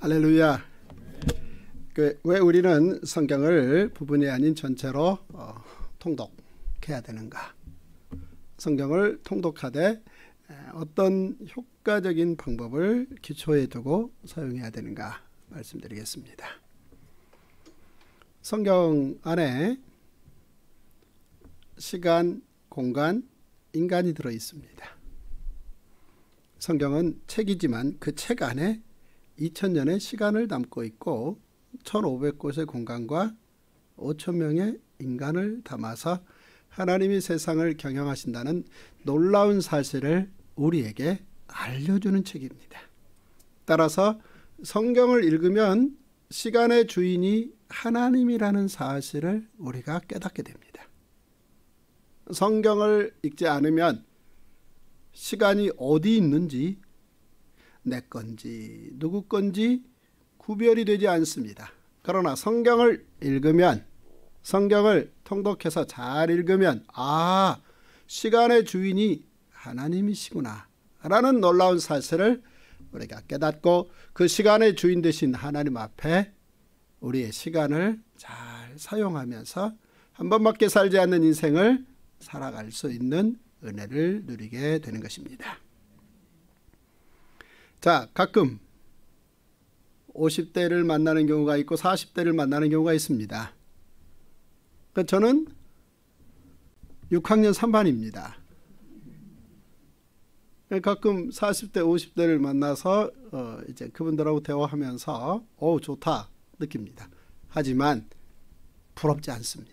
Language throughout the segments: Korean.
할렐루야. 그왜 우리는 성경을 부분이 아닌 전체로 어, 통독해야 되는가? 성경을 통독하되 어떤 효과적인 방법을 기초에 두고 사용해야 되는가 말씀드리겠습니다. 성경 안에 시간, 공간, 인간이 들어 있습니다. 성경은 책이지만 그 책 안에 2000년의 시간을 담고 있고 1500곳의 공간과 5천명의 인간을 담아서 하나님이 세상을 경영하신다는 놀라운 사실을 우리에게 알려주는 책입니다. 따라서 성경을 읽으면 시간의 주인이 하나님이라는 사실을 우리가 깨닫게 됩니다. 성경을 읽지 않으면 시간이 어디 있는지 내 건지 누구 건지 구별이 되지 않습니다. 그러나 성경을 읽으면 성경을 통독해서 잘 읽으면 아 시간의 주인이 하나님이시구나 라는 놀라운 사실을 우리가 깨닫고 그 시간의 주인 되신 하나님 앞에 우리의 시간을 잘 사용하면서 한 번밖에 살지 않는 인생을 살아갈 수 있는 은혜를 누리게 되는 것입니다. 자, 가끔 50대를 만나는 경우가 있고 40대를 만나는 경우가 있습니다. 그 저는 6학년 3반입니다. 그 가끔 40대, 50대를 만나서 어, 이제 그분들하고 대화하면서 어 좋다 느낍니다. 하지만 부럽지 않습니다.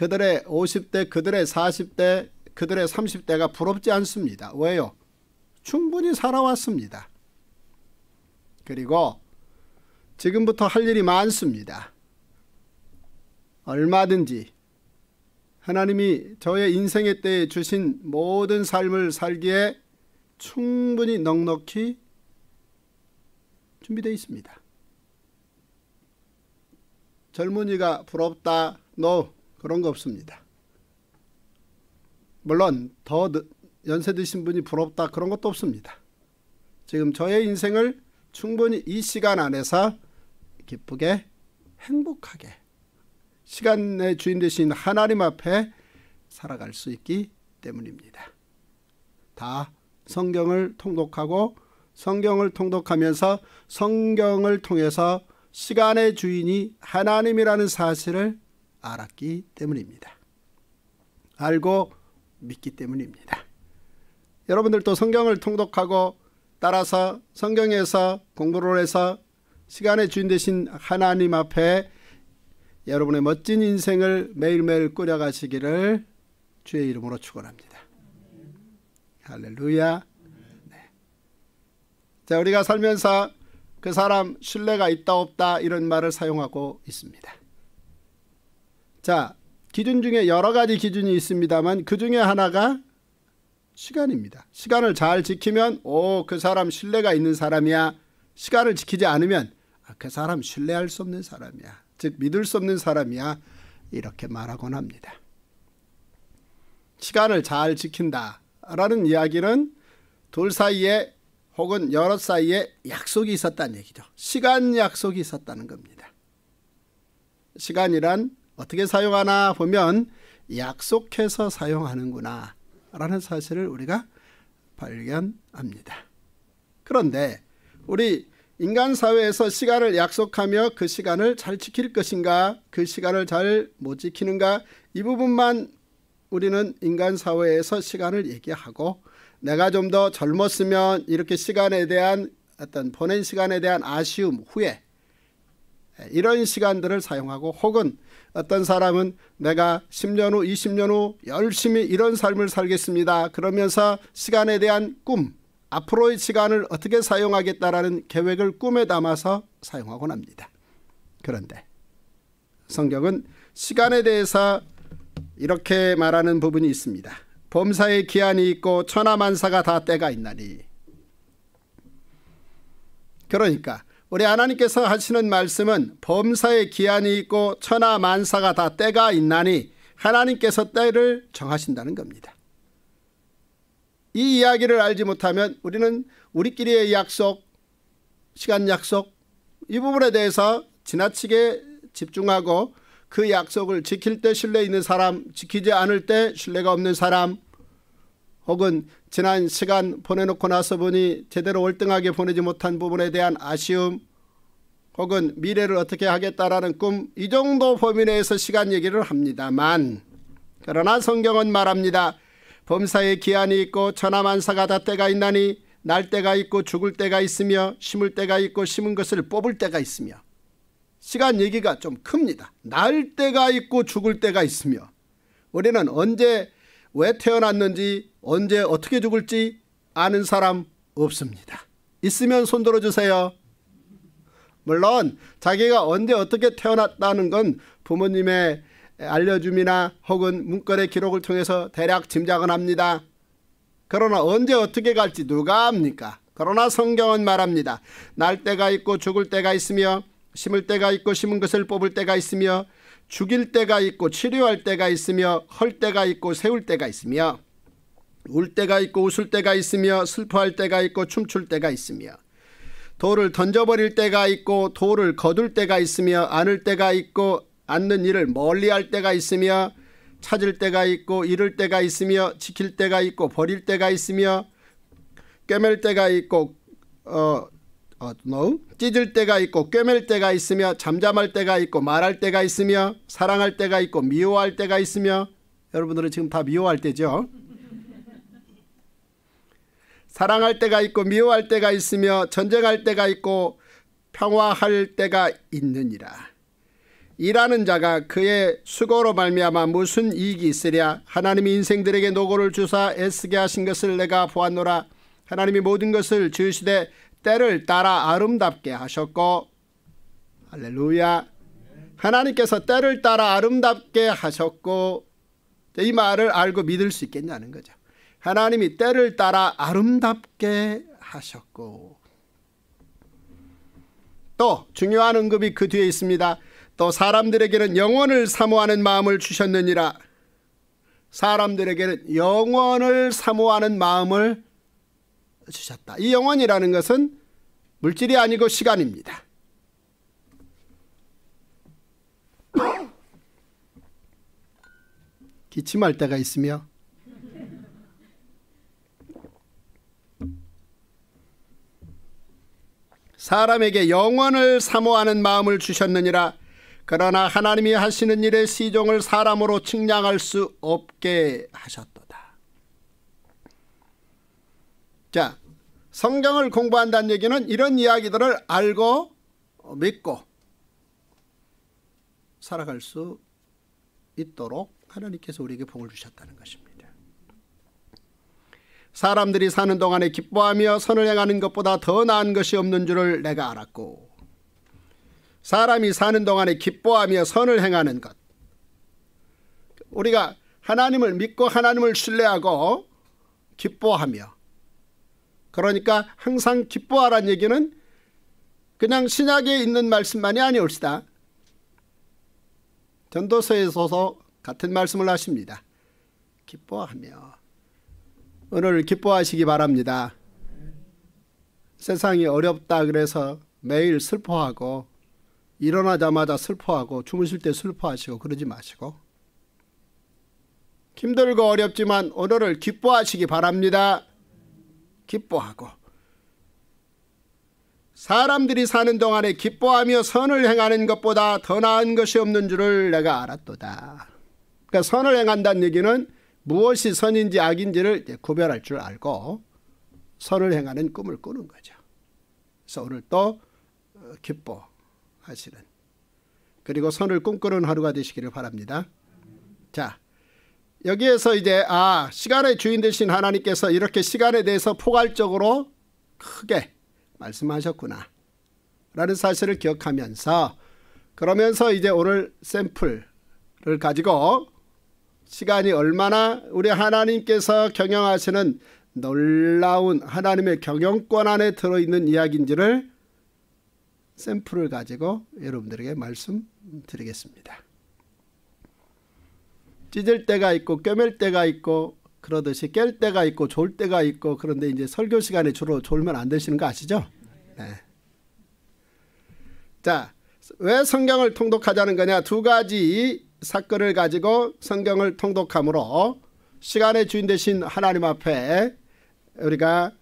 그들의 50대, 그들의 40대, 그들의 30대가 부럽지 않습니다. 왜요? 충분히 살아왔습니다. 그리고 지금부터 할 일이 많습니다. 얼마든지 하나님이 저의 인생의 때에 주신 모든 삶을 살기에 충분히 넉넉히 준비되어 있습니다. 젊은이가 부럽다. No. 그런 거 없습니다. 물론 더 연세 드신 분이 부럽다 그런 것도 없습니다. 지금 저의 인생을 충분히 이 시간 안에서 기쁘게 행복하게 시간의 주인 되신 하나님 앞에 살아갈 수 있기 때문입니다. 다 성경을 통독하고 성경을 통독하면서 성경을 통해서 시간의 주인이 하나님이라는 사실을 알았기 때문입니다. 알고 믿기 때문입니다. 여러분들도 성경을 통독하고 따라서 성경에서 공부를 해서 시간의 주인 되신 하나님 앞에 여러분의 멋진 인생을 매일매일 꾸려가시기를 주의 이름으로 축원합니다. 할렐루야. 네. 자, 우리가 살면서 그 사람 신뢰가 있다 없다 이런 말을 사용하고 있습니다. 자, 기준 중에 여러 가지 기준이 있습니다만 그 중에 하나가 시간입니다. 시간을 잘 지키면 오, 그 사람 신뢰가 있는 사람이야. 시간을 지키지 않으면 아, 그 사람 신뢰할 수 없는 사람이야. 즉 믿을 수 없는 사람이야. 이렇게 말하곤 합니다. 시간을 잘 지킨다라는 이야기는 둘 사이에 혹은 여러 사이에 약속이 있었다는 얘기죠. 시간 약속이 있었다는 겁니다. 시간이란 어떻게 사용하나 보면 약속해서 사용하는구나 라는 사실을 우리가 발견합니다. 그런데 우리 인간 사회에서 시간을 약속하며 그 시간을 잘 지킬 것인가 그 시간을 잘 못 지키는가 이 부분만 우리는 인간 사회에서 시간을 얘기하고 내가 좀 더 젊었으면 이렇게 시간에 대한 어떤 보낸 시간에 대한 아쉬움 후회 이런 시간들을 사용하고 혹은 어떤 사람은 내가 10년 후, 20년 후 열심히 이런 삶을 살겠습니다. 그러면서 시간에 대한 꿈, 앞으로의 시간을 어떻게 사용하겠다라는 계획을 꿈에 담아서 사용하곤 합니다. 그런데 성경은 시간에 대해서 이렇게 말하는 부분이 있습니다. 범사의 기한이 있고 천하만사가 다 때가 있나니. 그러니까 우리 하나님께서 하시는 말씀은 범사에 기한이 있고 천하 만사가 다 때가 있나니 하나님께서 때를 정하신다는 겁니다. 이 이야기를 알지 못하면 우리는 우리끼리의 약속, 시간 약속 이 부분에 대해서 지나치게 집중하고 그 약속을 지킬 때 신뢰 있는 사람, 지키지 않을 때 신뢰가 없는 사람, 혹은 지난 시간 보내놓고 나서 보니 제대로 월등하게 보내지 못한 부분에 대한 아쉬움 혹은 미래를 어떻게 하겠다라는 꿈 이 정도 범위 내에서 시간 얘기를 합니다만 그러나 성경은 말합니다. 범사에 기한이 있고 천하만사가 다 때가 있나니 날 때가 있고 죽을 때가 있으며 심을 때가 있고 심은 것을 뽑을 때가 있으며 시간 얘기가 좀 큽니다. 날 때가 있고 죽을 때가 있으며 우리는 언제 왜 태어났는지 언제 어떻게 죽을지 아는 사람 없습니다. 있으면 손들어 주세요. 물론 자기가 언제 어떻게 태어났다는 건 부모님의 알려줌이나 혹은 문건의 기록을 통해서 대략 짐작은 합니다. 그러나 언제 어떻게 갈지 누가 압니까? 그러나 성경은 말합니다. 날 때가 있고 죽을 때가 있으며 심을 때가 있고 심은 것을 뽑을 때가 있으며 죽일 때가 있고 치료할 때가 있으며 헐 때가 있고 세울 때가 있으며 울 때가 있고 웃을 때가 있으며 슬퍼할 때가 있고 춤출 때가 있으며 돌을 던져버릴 때가 있고 돌을 거둘 때가 있으며 안을 때가 있고 앉는 일을 멀리할 때가 있으며 찾을 때가 있고 잃을 때가 있으며 지킬 때가 있고 버릴 때가 있으며 꿰맬 때가 있고 어, 어, 찢을 때가 있고 꿰맬 때가 있으며 잠잠할 때가 있고 말할 때가 있으며 사랑할 때가 있고 미워할 때가 있으며 여러분들은 지금 다 미워할 때죠. 사랑할 때가 있고 미워할 때가 있으며 전쟁할 때가 있고 평화할 때가 있느니라. 일하는 자가 그의 수고로 말미암아 무슨 이익이 있으랴 하나님이 인생들에게 노고를 주사 애쓰게 하신 것을 내가 보았노라 하나님이 모든 것을 지시되 때를 따라 아름답게 하셨고 할렐루야 하나님께서 때를 따라 아름답게 하셨고 이 말을 알고 믿을 수 있겠냐는 거죠. 하나님이 때를 따라 아름답게 하셨고 또 중요한 언급이 그 뒤에 있습니다. 또 사람들에게는 영원을 사모하는 마음을 주셨느니라. 사람들에게는 영원을 사모하는 마음을 주셨다. 이 영원이라는 것은 물질이 아니고 시간입니다. 기침할 때가 있으며 사람에게 영원을 사모하는 마음을 주셨느니라 그러나 하나님이 하시는 일의 시종을 사람으로 측량할 수 없게 하셨도다. 자, 성경을 공부한다는 얘기는 이런 이야기들을 알고 믿고 살아갈 수 있도록 하나님께서 우리에게 복을 주셨다는 것입니다. 사람들이 사는 동안에 기뻐하며 선을 행하는 것보다 더 나은 것이 없는 줄을 내가 알았고 사람이 사는 동안에 기뻐하며 선을 행하는 것 우리가 하나님을 믿고 하나님을 신뢰하고 기뻐하며 그러니까 항상 기뻐하라는 얘기는 그냥 신약에 있는 말씀만이 아니옵시다 전도서에서서 같은 말씀을 하십니다. 기뻐하며 오늘 기뻐하시기 바랍니다. 세상이 어렵다 그래서 매일 슬퍼하고 일어나자마자 슬퍼하고 주무실 때 슬퍼하시고 그러지 마시고 힘들고 어렵지만 오늘을 기뻐하시기 바랍니다. 기뻐하고 사람들이 사는 동안에 기뻐하며 선을 행하는 것보다 더 나은 것이 없는 줄을 내가 알았도다. 그러니까 선을 행한다는 얘기는 무엇이 선인지 악인지를 구별할 줄 알고 선을 행하는 꿈을 꾸는 거죠. 그래서 오늘 또 어, 기뻐하시는 그리고 선을 꿈꾸는 하루가 되시기를 바랍니다. 자. 여기에서 이제 아 시간의 주인 되신 하나님께서 이렇게 시간에 대해서 포괄적으로 크게 말씀하셨구나 라는 사실을 기억하면서 그러면서 이제 오늘 샘플을 가지고 시간이 얼마나 우리 하나님께서 경영하시는 놀라운 하나님의 경영권 안에 들어있는 이야기인지를 샘플을 가지고 여러분들에게 말씀드리겠습니다. 찢을 때가 있고 꿰맬 때가 있고 그러듯이 깰 때가 있고 졸 때가 있고 그런데 이제 설교 시간에 주로 졸면 안 되시는 거 아시죠? 네. 자, 왜 성경을 통독하자는 거냐? 두 가지 사건을 가지고 성경을 통독함으로 시간의 주인 되신 하나님 앞에 우리가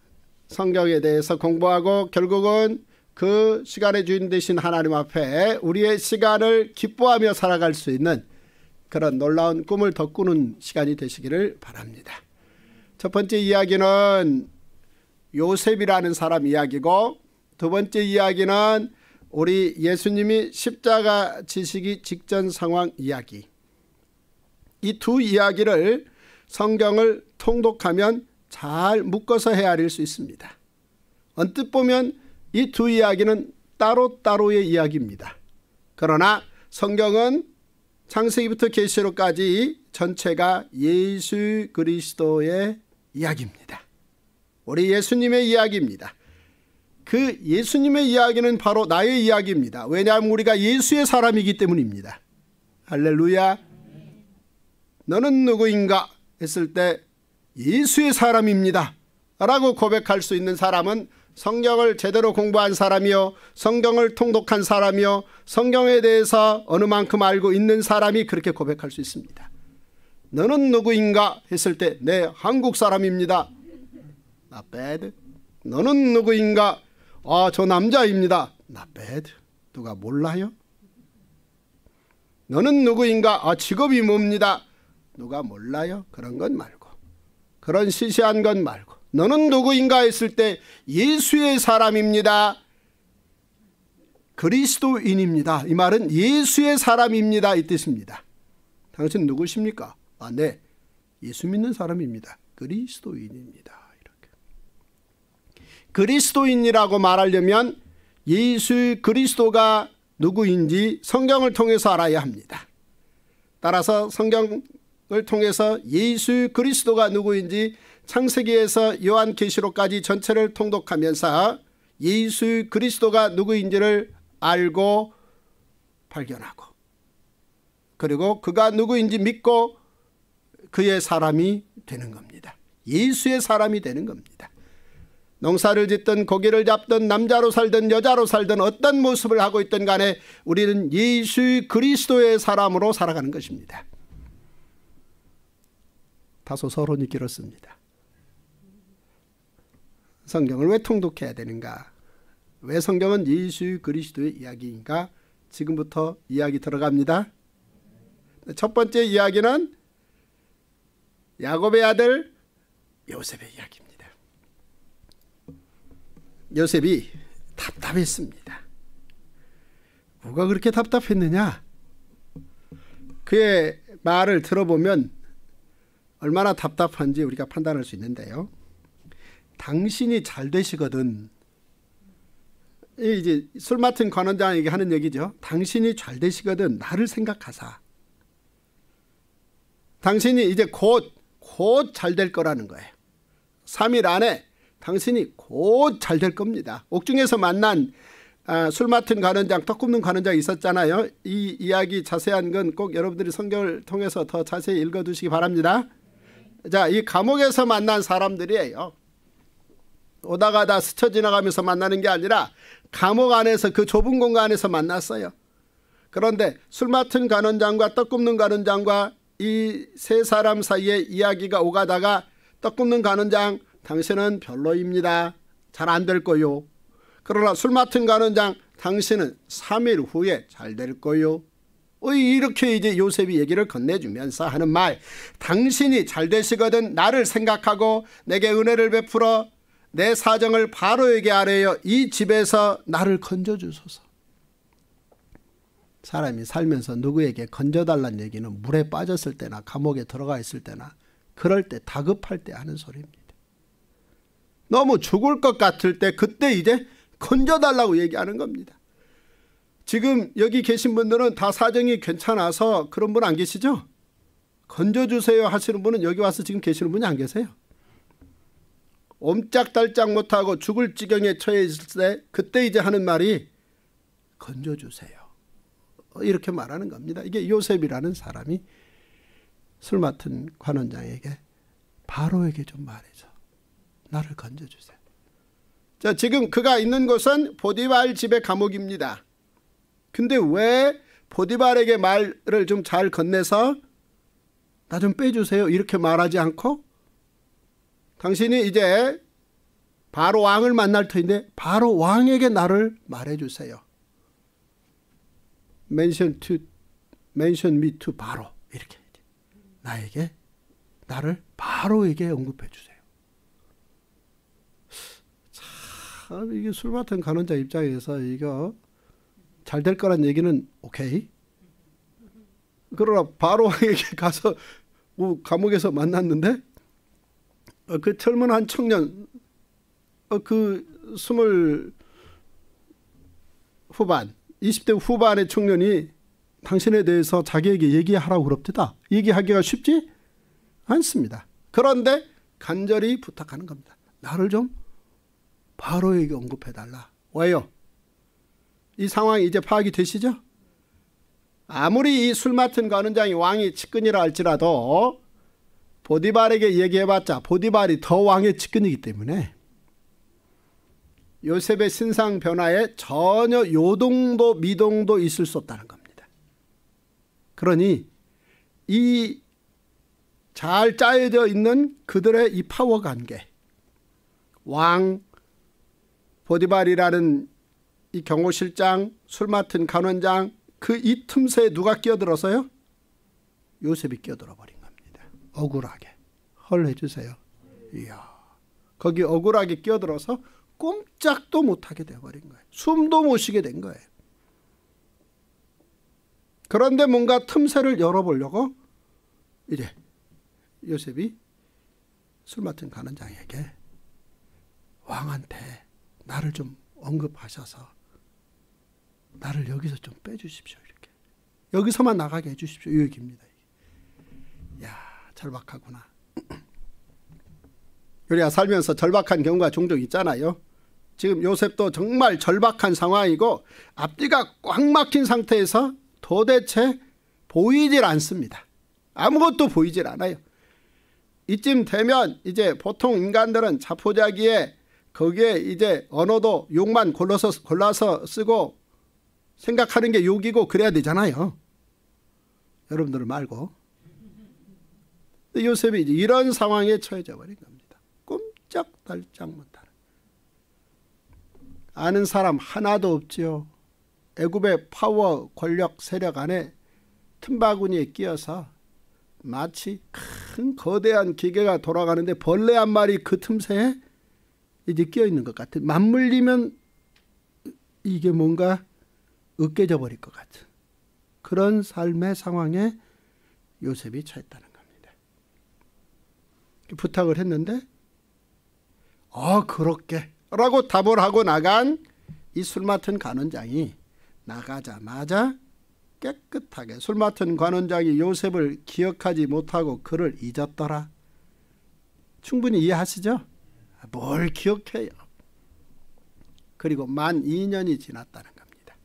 성경에 대해서 공부하고 결국은 그 시간의 주인 되신 하나님 앞에 우리의 시간을 기뻐하며 살아갈 수 있는 그런 놀라운 꿈을 더 꾸는 시간이 되시기를 바랍니다. 첫 번째 이야기는 요셉이라는 사람 이야기고 두 번째 이야기는 우리 예수님이 십자가 지시기 직전 상황 이야기. 이 두 이야기를 성경을 통독하면 잘 묶어서 헤아릴 수 있습니다. 언뜻 보면 이 두 이야기는 따로따로의 이야기입니다. 그러나 성경은 창세기부터 계시록까지 전체가 예수 그리스도의 이야기입니다. 우리 예수님의 이야기입니다. 그 예수님의 이야기는 바로 나의 이야기입니다. 왜냐하면 우리가 예수의 사람이기 때문입니다. 할렐루야. 너는 누구인가 했을 때 예수의 사람입니다. 라고 고백할 수 있는 사람은 성경을 제대로 공부한 사람이요 성경을 통독한 사람이요 성경에 대해서 어느 만큼 알고 있는 사람이 그렇게 고백할 수 있습니다. 너는 누구인가 했을 때내 네, 한국 사람입니다. 나 b a 너는 누구인가? 아, 저 남자입니다. 나 b a 누가 몰라요? 너는 누구인가? 아, 직업이 뭡니다. 누가 몰라요? 그런 건 말고. 그런 시시한 건 말고. 너는 누구인가 했을 때 예수의 사람입니다. 그리스도인입니다. 이 말은 예수의 사람입니다. 이 뜻입니다. 당신 누구십니까? 아, 네. 예수 믿는 사람입니다. 그리스도인입니다. 이렇게. 그리스도인이라고 말하려면 예수 그리스도가 누구인지 성경을 통해서 알아야 합니다. 따라서 성경을 통해서 예수 그리스도가 누구인지 창세기에서 요한계시록까지 전체를 통독하면서 예수 그리스도가 누구인지를 알고 발견하고 그리고 그가 누구인지 믿고 그의 사람이 되는 겁니다. 예수의 사람이 되는 겁니다. 농사를 짓든 고기를 잡든 남자로 살든 여자로 살든 어떤 모습을 하고 있든 간에 우리는 예수 그리스도의 사람으로 살아가는 것입니다. 다소 서론이 길었습니다. 성경을 왜 통독해야 되는가? 왜 성경은 예수 그리스도의 이야기인가? 지금부터 이야기 들어갑니다. 첫 번째 이야기는 야곱의 아들 요셉의 이야기입니다. 요셉이 답답했습니다. 뭐가 그렇게 답답했느냐? 그의 말을 들어보면 얼마나 답답한지 우리가 판단할 수 있는데요. 당신이 잘 되시거든. 이제 술 맡은 관원장에게 하는 얘기죠. 당신이 잘 되시거든 나를 생각하사. 당신이 이제 곧 곧 잘 될 거라는 거예요. 3일 안에 당신이 곧 잘 될 겁니다. 옥중에서 만난 아, 술 맡은 관원장, 떡 굽는 관원장 있었잖아요. 이 이야기 자세한 건 꼭 여러분들이 성경을 통해서 더 자세히 읽어두시기 바랍니다. 자, 이 감옥에서 만난 사람들이에요. 오다가다 스쳐 지나가면서 만나는 게 아니라 감옥 안에서 그 좁은 공간에서 만났어요. 그런데 술 맡은 간원장과 떡 굽는 간원장과 이 세 사람 사이에 이야기가 오가다가 떡 굽는 간원장 당신은 별로입니다. 잘 안 될 거요. 그러나 술 맡은 간원장 당신은 3일 후에 잘 될 거요. 이렇게 이제 요셉이 얘기를 건네주면서 하는 말 당신이 잘 되시거든 나를 생각하고 내게 은혜를 베풀어 내 사정을 바로에게 아뢰여 이 집에서 나를 건져 주소서. 사람이 살면서 누구에게 건져달란 얘기는 물에 빠졌을 때나 감옥에 들어가 있을 때나 그럴 때 다급할 때 하는 소리입니다. 너무 죽을 것 같을 때 그때 이제 건져달라고 얘기하는 겁니다. 지금 여기 계신 분들은 다 사정이 괜찮아서 그런 분 안 계시죠? 건져주세요 하시는 분은 여기 와서 지금 계시는 분이 안 계세요? 옴짝달짝 못하고 죽을 지경에 처해 있을 때 그때 이제 하는 말이 건져주세요. 어, 이렇게 말하는 겁니다. 이게 요셉이라는 사람이 술 맡은 관원장에게 바로에게 좀 말해줘. 나를 건져주세요. 자, 지금 그가 있는 곳은 보디발 집의 감옥입니다. 근데 왜 보디발에게 말을 좀 잘 건네서 나 좀 빼주세요. 이렇게 말하지 않고 당신이 이제 바로 왕을 만날 터인데 바로 왕에게 나를 말해 주세요. mention to mention me to 바로 이렇게 나에게 나를 바로에게 언급해 주세요. 참 이게 술 맡은 간원자 입장에서 이거 잘 될 거란 얘기는 오케이. 그러나 바로 왕에게 가서 뭐 감옥에서 만났는데 어, 그 젊은 한 청년 어, 그 스물 후반 20대 후반의 청년이 당신에 대해서 자기에게 얘기하라고 그럽니다 얘기하기가 쉽지 않습니다. 그런데 간절히 부탁하는 겁니다. 나를 좀 바로에게 언급해달라. 왜요? 이 상황이 이제 파악이 되시죠? 아무리 이 술 맡은 관원장이 그 왕이 측근이라 할지라도 보디발에게 얘기해봤자 보디발이 더 왕의 측근이기 때문에 요셉의 신상 변화에 전혀 요동도 미동도 있을 수 없다는 겁니다. 그러니 이 잘 짜여져 있는 그들의 이 파워 관계 왕 보디발이라는 이 경호실장 술 맡은 간원장 그 이 틈새에 누가 끼어들어서요? 요셉이 끼어들어 버려. 억울하게 헐 해주세요. 이야 거기 억울하게 끼어들어서 꼼짝도 못하게 되어버린 거예요. 숨도 못 쉬게 된 거예요. 그런데 뭔가 틈새를 열어보려고 이제 요셉이 술 맡은 가난장에게 왕한테 나를 좀 언급하셔서 나를 여기서 좀 빼주십시오. 이렇게 여기서만 나가게 해주십시오. 이 얘기입니다. 절박하구나. 우리가 살면서 절박한 경우가 종종 있잖아요. 지금 요셉도 정말 절박한 상황이고 앞뒤가 꽉 막힌 상태에서 도대체 보이질 않습니다. 아무것도 보이질 않아요. 이쯤 되면 이제 보통 인간들은 자포자기에 거기에 이제 언어도 욕만 골라서, 골라서 쓰고 생각하는 게 욕이고 그래야 되잖아요. 여러분들 말고 요셉이 이런 상황에 처해져 버린 겁니다. 꼼짝달짝 못하는. 아는 사람 하나도 없지요. 애굽의 파워 권력 세력 안에 틈바구니에 끼어서 마치 큰 거대한 기계가 돌아가는데 벌레 한 마리 그 틈새에 이제 끼어 있는 것 같은 맞물리면 이게 뭔가 으깨져 버릴 것 같은 그런 삶의 상황에 요셉이 처했다는 부탁을 했는데 아 그렇게 라고 답을 하고 나간 이 술 맡은 관원장이 나가자마자 깨끗하게 술 맡은 관원장이 요셉을 기억하지 못하고 그를 잊었더라. 충분히 이해하시죠? 뭘 기억해요. 그리고 만 2년이 지났다는 겁니다.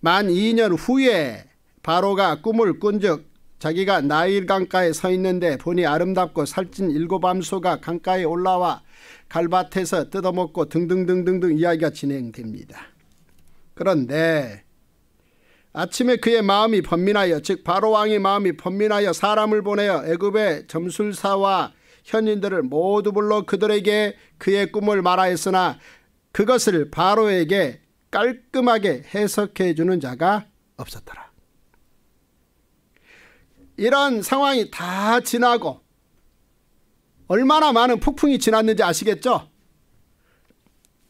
만 2년 후에 바로가 꿈을 꾼적 자기가 나일 강가에 서 있는데 보니 아름답고 살찐 일곱 암소가 강가에 올라와 갈밭에서 뜯어먹고 등등등등등 이야기가 진행됩니다. 그런데 아침에 그의 마음이 번민하여 즉 바로왕의 마음이 번민하여 사람을 보내어 애굽의 점술사와 현인들을 모두 불러 그들에게 그의 꿈을 말하였으나 그것을 바로에게 깔끔하게 해석해 주는 자가 없었더라. 이런 상황이 다 지나고 얼마나 많은 폭풍이 지났는지 아시겠죠?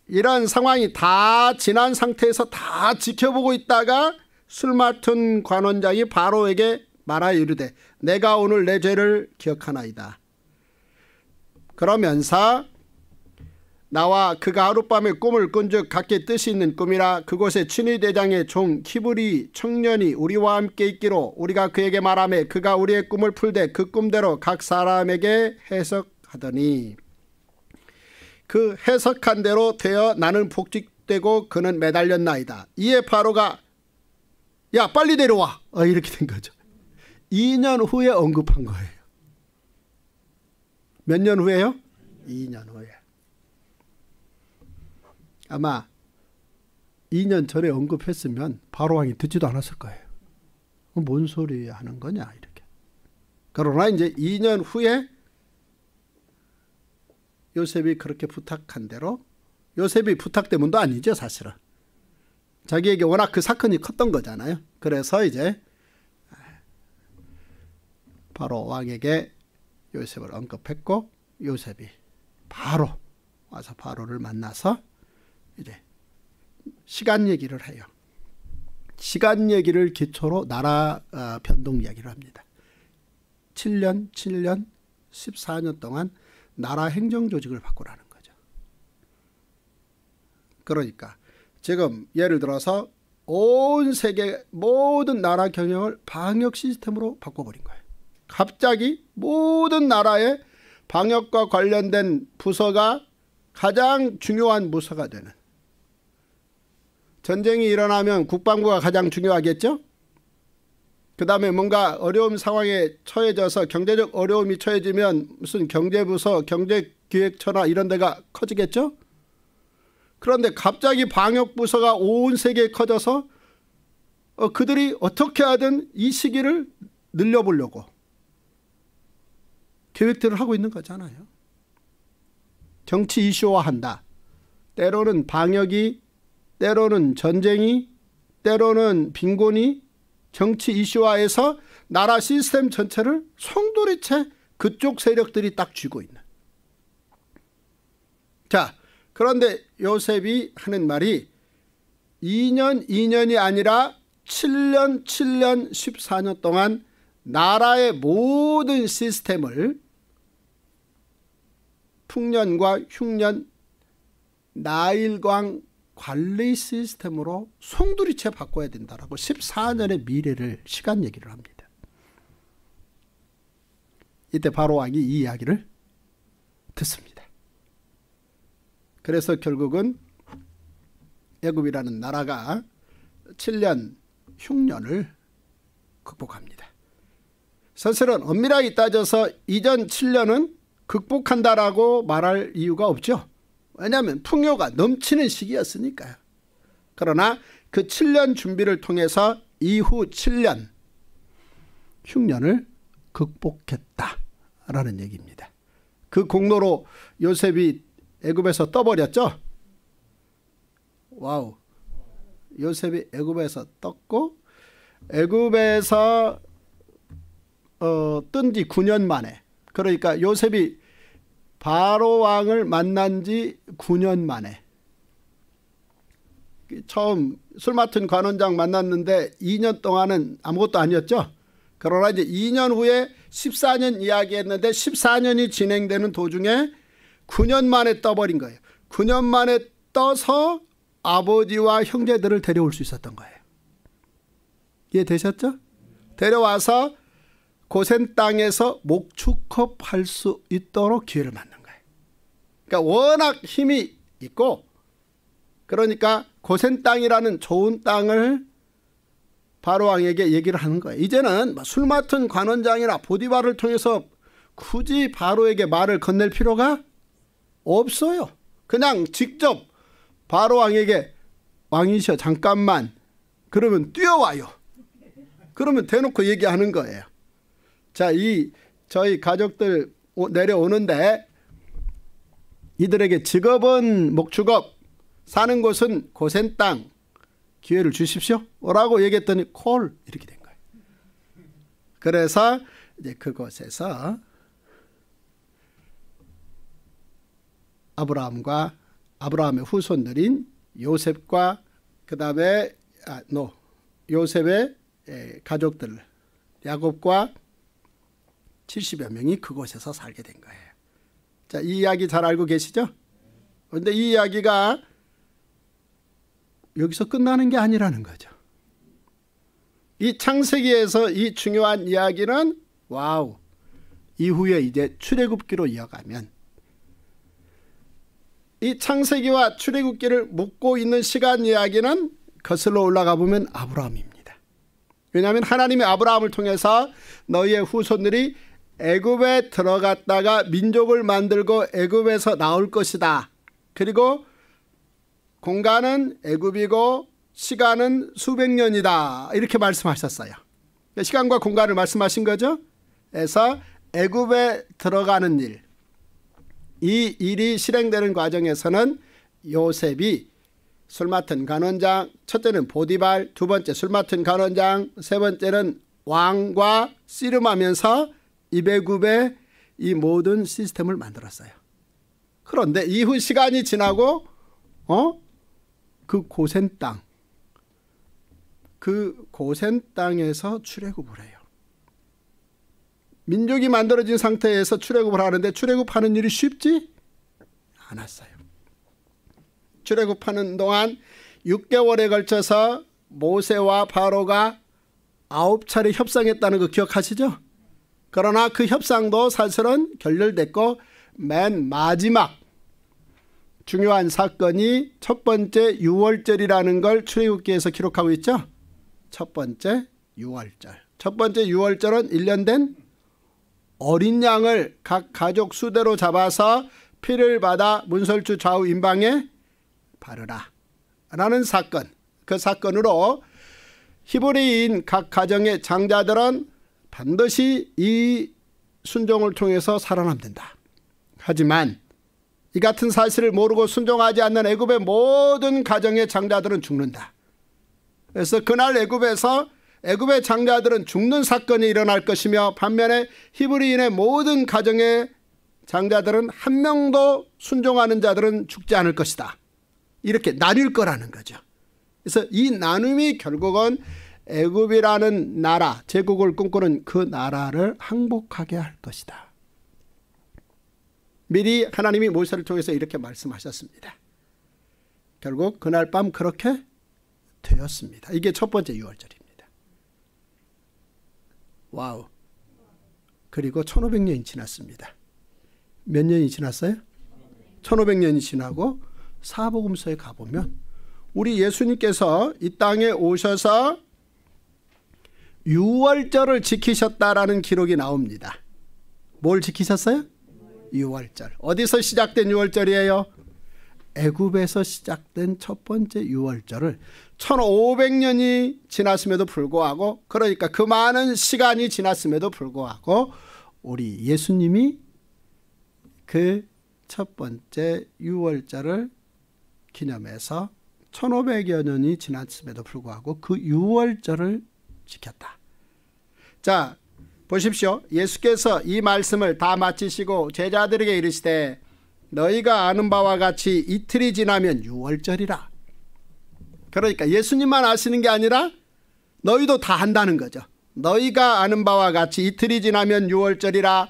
이런 상황이 다 지난 상태에서 다 지켜보고 있다가 술 맡은 관원장이 바로에게 말하여 이르되 내가 오늘 내 죄를 기억하나이다. 그러면서 나와 그가 하룻밤에 꿈을 꾼즉 각기 뜻이 있는 꿈이라 그곳에 친위 대장의 종 키브리 청년이 우리와 함께 있기로 우리가 그에게 말하며 그가 우리의 꿈을 풀되 그 꿈대로 각 사람에게 해석하더니 그 해석한 대로 되어 나는 복직되고 그는 매달렸나이다. 이에 바로가 야 빨리 데려와 어, 이렇게 된 거죠. 2년 후에 언급한 거예요. 몇 년 후에요? 2년 후에. 아마 2년 전에 언급했으면 바로왕이 듣지도 않았을 거예요. 뭔 소리 하는 거냐 이렇게. 그러나 이제 2년 후에 요셉이 그렇게 부탁한 대로 요셉이 부탁 때문도 아니죠 사실은. 자기에게 워낙 그 사건이 컸던 거잖아요. 그래서 이제 바로 왕에게 요셉을 언급했고 요셉이 바로 와서 바로를 만나서 이제 시간 얘기를 해요. 시간 얘기를 기초로 나라 어, 변동 이야기를 합니다. 7년, 7년, 14년 동안 나라 행정 조직을 바꾸라는 거죠. 그러니까 지금 예를 들어서 온 세계 모든 나라 경영을 방역 시스템으로 바꿔버린 거예요. 갑자기 모든 나라의 방역과 관련된 부서가 가장 중요한 부서가 되는 전쟁이 일어나면 국방부가 가장 중요하겠죠? 그 다음에 뭔가 어려움 상황에 처해져서 경제적 어려움이 처해지면 무슨 경제부서, 경제기획처나 이런 데가 커지겠죠? 그런데 갑자기 방역부서가 온 세계에 커져서 어, 그들이 어떻게 하든 이 시기를 늘려보려고 계획들을 하고 있는 거잖아요. 정치 이슈화한다. 때로는 방역이 때로는 전쟁이, 때로는 빈곤이, 정치 이슈화에서 나라 시스템 전체를 송두리째 그쪽 세력들이 딱 쥐고 있는. 자, 그런데 요셉이 하는 말이 2년, 2년이 아니라 7년, 7년, 14년 동안 나라의 모든 시스템을 풍년과 흉년, 나일광 관리 시스템으로 송두리째 바꿔야 된다라고 14년의 미래를 시간 얘기를 합니다. 이때 바로 왕이 이 이야기를 듣습니다. 그래서 결국은 애굽이라는 나라가 7년 흉년을 극복합니다. 사실은 엄밀하게 따져서 이전 7년은 극복한다라고 말할 이유가 없죠. 왜냐하면 풍요가 넘치는 시기였으니까요. 그러나 그 7년 준비를 통해서 이후 7년 흉년을 극복했다라는 얘기입니다. 그 공로로 요셉이 애굽에서 떠버렸죠. 와우. 요셉이 애굽에서 떴고 애굽에서 어, 뜬지 9년 만에 그러니까 요셉이 바로 왕을 만난 지 9년 만에 처음 술 맡은 관원장 만났는데 2년 동안은 아무것도 아니었죠. 그러나 이제 2년 후에 14년 이야기했는데 14년이 진행되는 도중에 9년 만에 떠버린 거예요. 9년 만에 떠서 아버지와 형제들을 데려올 수 있었던 거예요. 이해되셨죠? 데려와서 고센 땅에서 목축업할 수 있도록 기회를 만든 거예요. 그러니까 워낙 힘이 있고 그러니까 고센 땅이라는 좋은 땅을 바로왕에게 얘기를 하는 거예요. 이제는 뭐 술 맡은 관원장이나 보디바를 통해서 굳이 바로에게 말을 건넬 필요가 없어요. 그냥 직접 바로왕에게 왕이셔 잠깐만 그러면 뛰어와요. 그러면 대놓고 얘기하는 거예요. 자, 이 저희 가족들 내려오는데 이들에게 직업은 목축업, 사는 곳은 고센 땅, 기회를 주십시오. 라고 얘기했더니 콜 이렇게 된 거예요. 그래서 이제 그곳에서 아브라함과 아브라함의 후손들인 요셉과 그 다음에 아노 요셉의 예, 가족들 야곱과 70여 명이 그곳에서 살게 된 거예요. 자, 이 이야기 잘 알고 계시죠? 그런데 이 이야기가 여기서 끝나는 게 아니라는 거죠. 이 창세기에서 이 중요한 이야기는 와우. 이후에 이제 출애굽기로 이어가면 이 창세기와 출애굽기를 묻고 있는 시간 이야기는 거슬러 올라가 보면 아브라함입니다. 왜냐하면 하나님이 아브라함을 통해서 너희의 후손들이 애굽에 들어갔다가 민족을 만들고 애굽에서 나올 것이다. 그리고 공간은 애굽이고 시간은 수백 년이다. 이렇게 말씀하셨어요. 그러니까 시간과 공간을 말씀하신 거죠? 그래서 애굽에 들어가는 일. 이 일이 실행되는 과정에서는 요셉이 술 맡은 간원장, 첫째는 보디발, 두 번째 술 맡은 간원장, 세 번째는 왕과 씨름하면서 이배0의이 모든 시스템을 만들었어요. 그런데 이후 시간이 지나고 어? 그 고센 땅. 그 고센 땅에서 출애굽을 해요. 민족이 만들어진 상태에서 출애굽을 하는데 출애굽하는 일이 쉽지 않았어요. 출애굽하는 동안 6개월에 걸쳐서 모세와 바로가 아홉 차례 협상했다는 거 기억하시죠? 그러나 그 협상도 사실은 결렬됐고 맨 마지막 중요한 사건이 첫 번째 6월절이라는 걸 출애굽기에서 기록하고 있죠. 첫 번째 6월절. 첫 번째 6월절은 1년 된 어린 양을 각 가족 수대로 잡아서 피를 받아 문설주 좌우 인방에 바르라. 라는 사건. 그 사건으로 히브리인 각 가정의 장자들은 반드시 이 순종을 통해서 살아남는다. 하지만 이 같은 사실을 모르고 순종하지 않는 애굽의 모든 가정의 장자들은 죽는다. 그래서 그날 애굽에서 애굽의 장자들은 죽는 사건이 일어날 것이며 반면에 히브리인의 모든 가정의 장자들은 한 명도 순종하는 자들은 죽지 않을 것이다. 이렇게 나뉠 거라는 거죠. 그래서 이 나눔이 결국은 애굽이라는 나라, 제국을 꿈꾸는 그 나라를 항복하게 할 것이다. 미리 하나님이 모세를 통해서 이렇게 말씀하셨습니다. 결국 그날 밤 그렇게 되었습니다. 이게 첫 번째 유월절입니다 와우. 그리고 1500년이 지났습니다. 몇 년이 지났어요? 1500년이 지나고 사복음서에 가보면 우리 예수님께서 이 땅에 오셔서 유월절을 지키셨다라는 기록이 나옵니다. 뭘 지키셨어요? 유월절. 어디서 시작된 유월절이에요? 애굽에서 시작된 첫 번째 유월절을 1500년이 지났음에도 불구하고 그러니까 그 많은 시간이 지났음에도 불구하고 우리 예수님이 그 첫 번째 유월절을 기념해서 1500여 년이 지났음에도 불구하고 그 유월절을 지켰다. 자 보십시오. 예수께서 이 말씀을 다 마치시고 제자들에게 이르시되 너희가 아는 바와 같이 이틀이 지나면 6월절이라. 그러니까 예수님만 아시는 게 아니라 너희도 다 한다는 거죠. 너희가 아는 바와 같이 이틀이 지나면 6월절이라.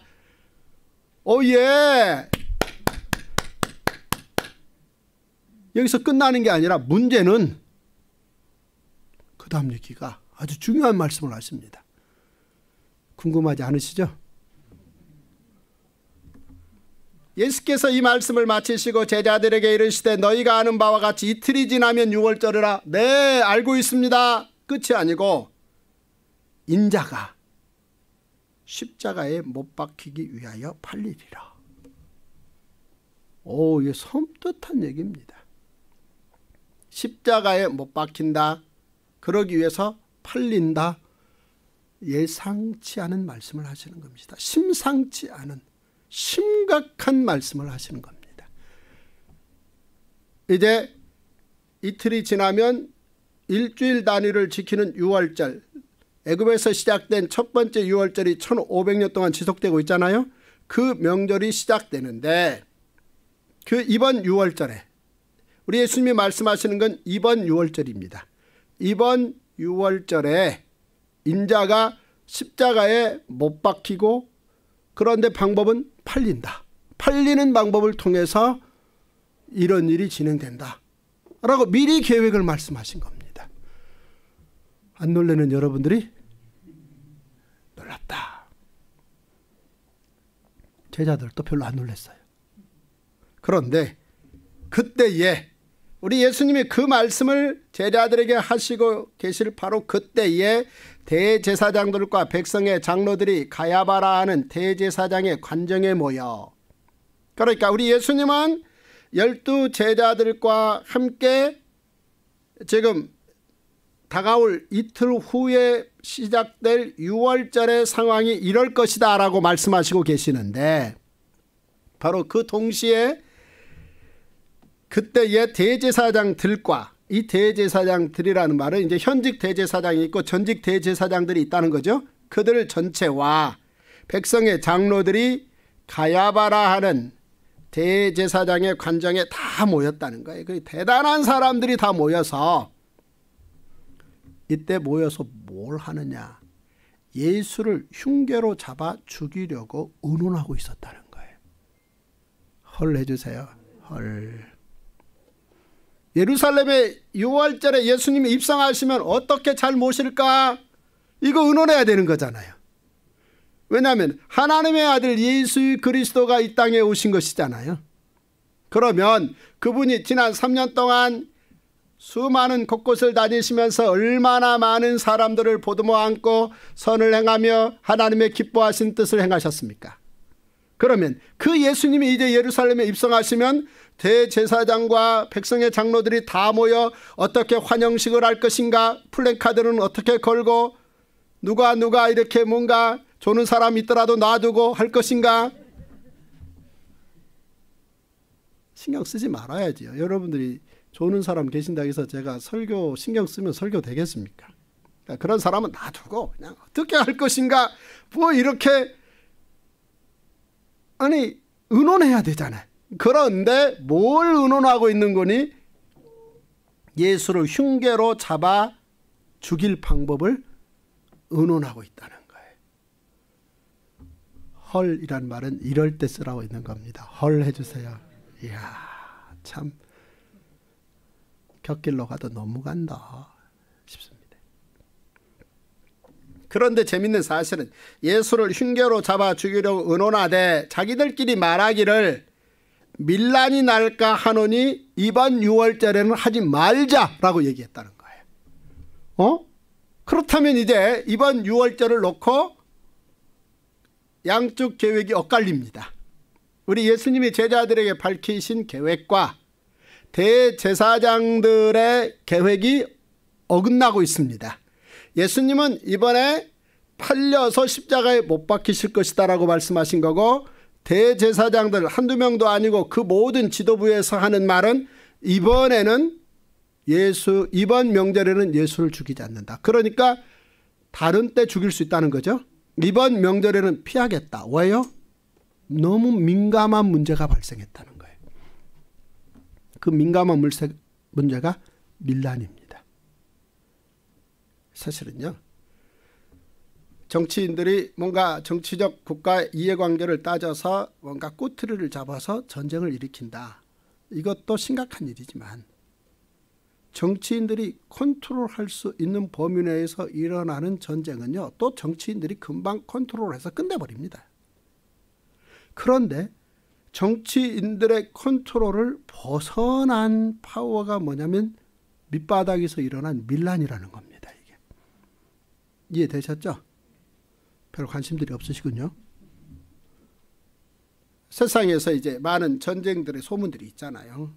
오 예. 여기서 끝나는 게 아니라 문제는 그 다음 얘기가 아주 중요한 말씀을 하십니다. 궁금하지 않으시죠? 예수께서 이 말씀을 마치시고 제자들에게 이르시되 너희가 아는 바와 같이 이틀이 지나면 6월절이라 네 알고 있습니다. 끝이 아니고 인자가 십자가에 못 박히기 위하여 팔리리라. 오, 이게 섬뜩한 얘기입니다. 십자가에 못 박힌다. 그러기 위해서 팔린다. 예상치 않은 말씀을 하시는 겁니다. 심상치 않은 심각한 말씀을 하시는 겁니다. 이제 이틀이 지나면 일주일 단위를 지키는 6월절 애굽에서 시작된 첫 번째 6월절이 1500년 동안 지속되고 있잖아요. 그 명절이 시작되는데 그 이번 6월절에 우리 예수님이 말씀하시는 건 이번 6월절입니다. 이번 6월절에 인자가 십자가에 못 박히고 그런데 방법은 팔린다. 팔리는 방법을 통해서 이런 일이 진행된다. 라고 미리 계획을 말씀하신 겁니다. 안 놀래는 여러분들이 놀랐다. 제자들도 별로 안 놀랐어요. 그런데 그때에 우리 예수님이 그 말씀을 제자들에게 하시고 계실 바로 그때에 대제사장들과 백성의 장로들이 가야바라 하는 대제사장의 관정에 모여 그러니까 우리 예수님은 열두 제자들과 함께 지금 다가올 이틀 후에 시작될 6월절의 상황이 이럴 것이다 라고 말씀하시고 계시는데 바로 그 동시에 그때의 대제사장들과 이 대제사장들이라는 말은 이제 현직 대제사장이 있고 전직 대제사장들이 있다는 거죠. 그들 전체와 백성의 장로들이 가야바라 하는 대제사장의 관정에 다 모였다는 거예요. 그 대단한 사람들이 다 모여서 이때 모여서 뭘 하느냐. 예수를 흉계로 잡아 죽이려고 의논하고 있었다는 거예요. 헐 해주세요. 헐. 예루살렘에 6월절에 예수님이 입성하시면 어떻게 잘 모실까? 이거 의논해야 되는 거잖아요. 왜냐하면 하나님의 아들 예수 그리스도가 이 땅에 오신 것이잖아요. 그러면 그분이 지난 3년 동안 수많은 곳곳을 다니시면서 얼마나 많은 사람들을 보듬어 안고 선을 행하며 하나님의 기뻐하신 뜻을 행하셨습니까? 그러면 그 예수님이 이제 예루살렘에 입성하시면 대제사장과 백성의 장로들이 다 모여 어떻게 환영식을 할 것인가 플랜카드는 어떻게 걸고 누가 누가 이렇게 뭔가 조는 사람 있더라도 놔두고 할 것인가 신경 쓰지 말아야지요. 여러분들이 조는 사람 계신다 해서 제가 설교 신경 쓰면 설교 되겠습니까? 그러니까 그런 사람은 놔두고 그냥 어떻게 할 것인가 뭐 이렇게 아니 의논해야 되잖아요. 그런데 뭘 의논하고 있는 거니? 예수를 흉계로 잡아 죽일 방법을 의논하고 있다는 거예요. 헐이란 말은 이럴 때 쓰라고 있는 겁니다. 헐 해주세요. 이야 참 곁길로 가도 너무 간다 싶습니다. 그런데 재밌는 사실은 예수를 흉계로 잡아 죽이려고 의논하되 자기들끼리 말하기를 밀란이 날까 하노니 이번 6월절에는 하지 말자라고 얘기했다는 거예요. 어? 그렇다면 이제 이번 6월절을 놓고 양쪽 계획이 엇갈립니다. 우리 예수님이 제자들에게 밝히신 계획과 대제사장들의 계획이 어긋나고 있습니다. 예수님은 이번에 팔려서 십자가에 못 박히실 것이다라고 말씀하신 거고 대제사장들 한두 명도 아니고 그 모든 지도부에서 하는 말은 이번에는 예수 이번 명절에는 예수를 죽이지 않는다. 그러니까 다른 때 죽일 수 있다는 거죠. 이번 명절에는 피하겠다. 왜요? 너무 민감한 문제가 발생했다는 거예요. 그 민감한 문제가 밀란입니다. 사실은요. 정치인들이 뭔가 정치적 국가 이해관계를 따져서 뭔가 꼬투리를 잡아서 전쟁을 일으킨다. 이것도 심각한 일이지만 정치인들이 컨트롤할 수 있는 범위 내에서 일어나는 전쟁은요. 또 정치인들이 금방 컨트롤해서 끝내버립니다. 그런데 정치인들의 컨트롤을 벗어난 파워가 뭐냐면 밑바닥에서 일어난 밀란이라는 겁니다. 이게 이해되셨죠? 별 관심들이 없으시군요. 세상에서 이제 많은 전쟁들의 소문들이 있잖아요.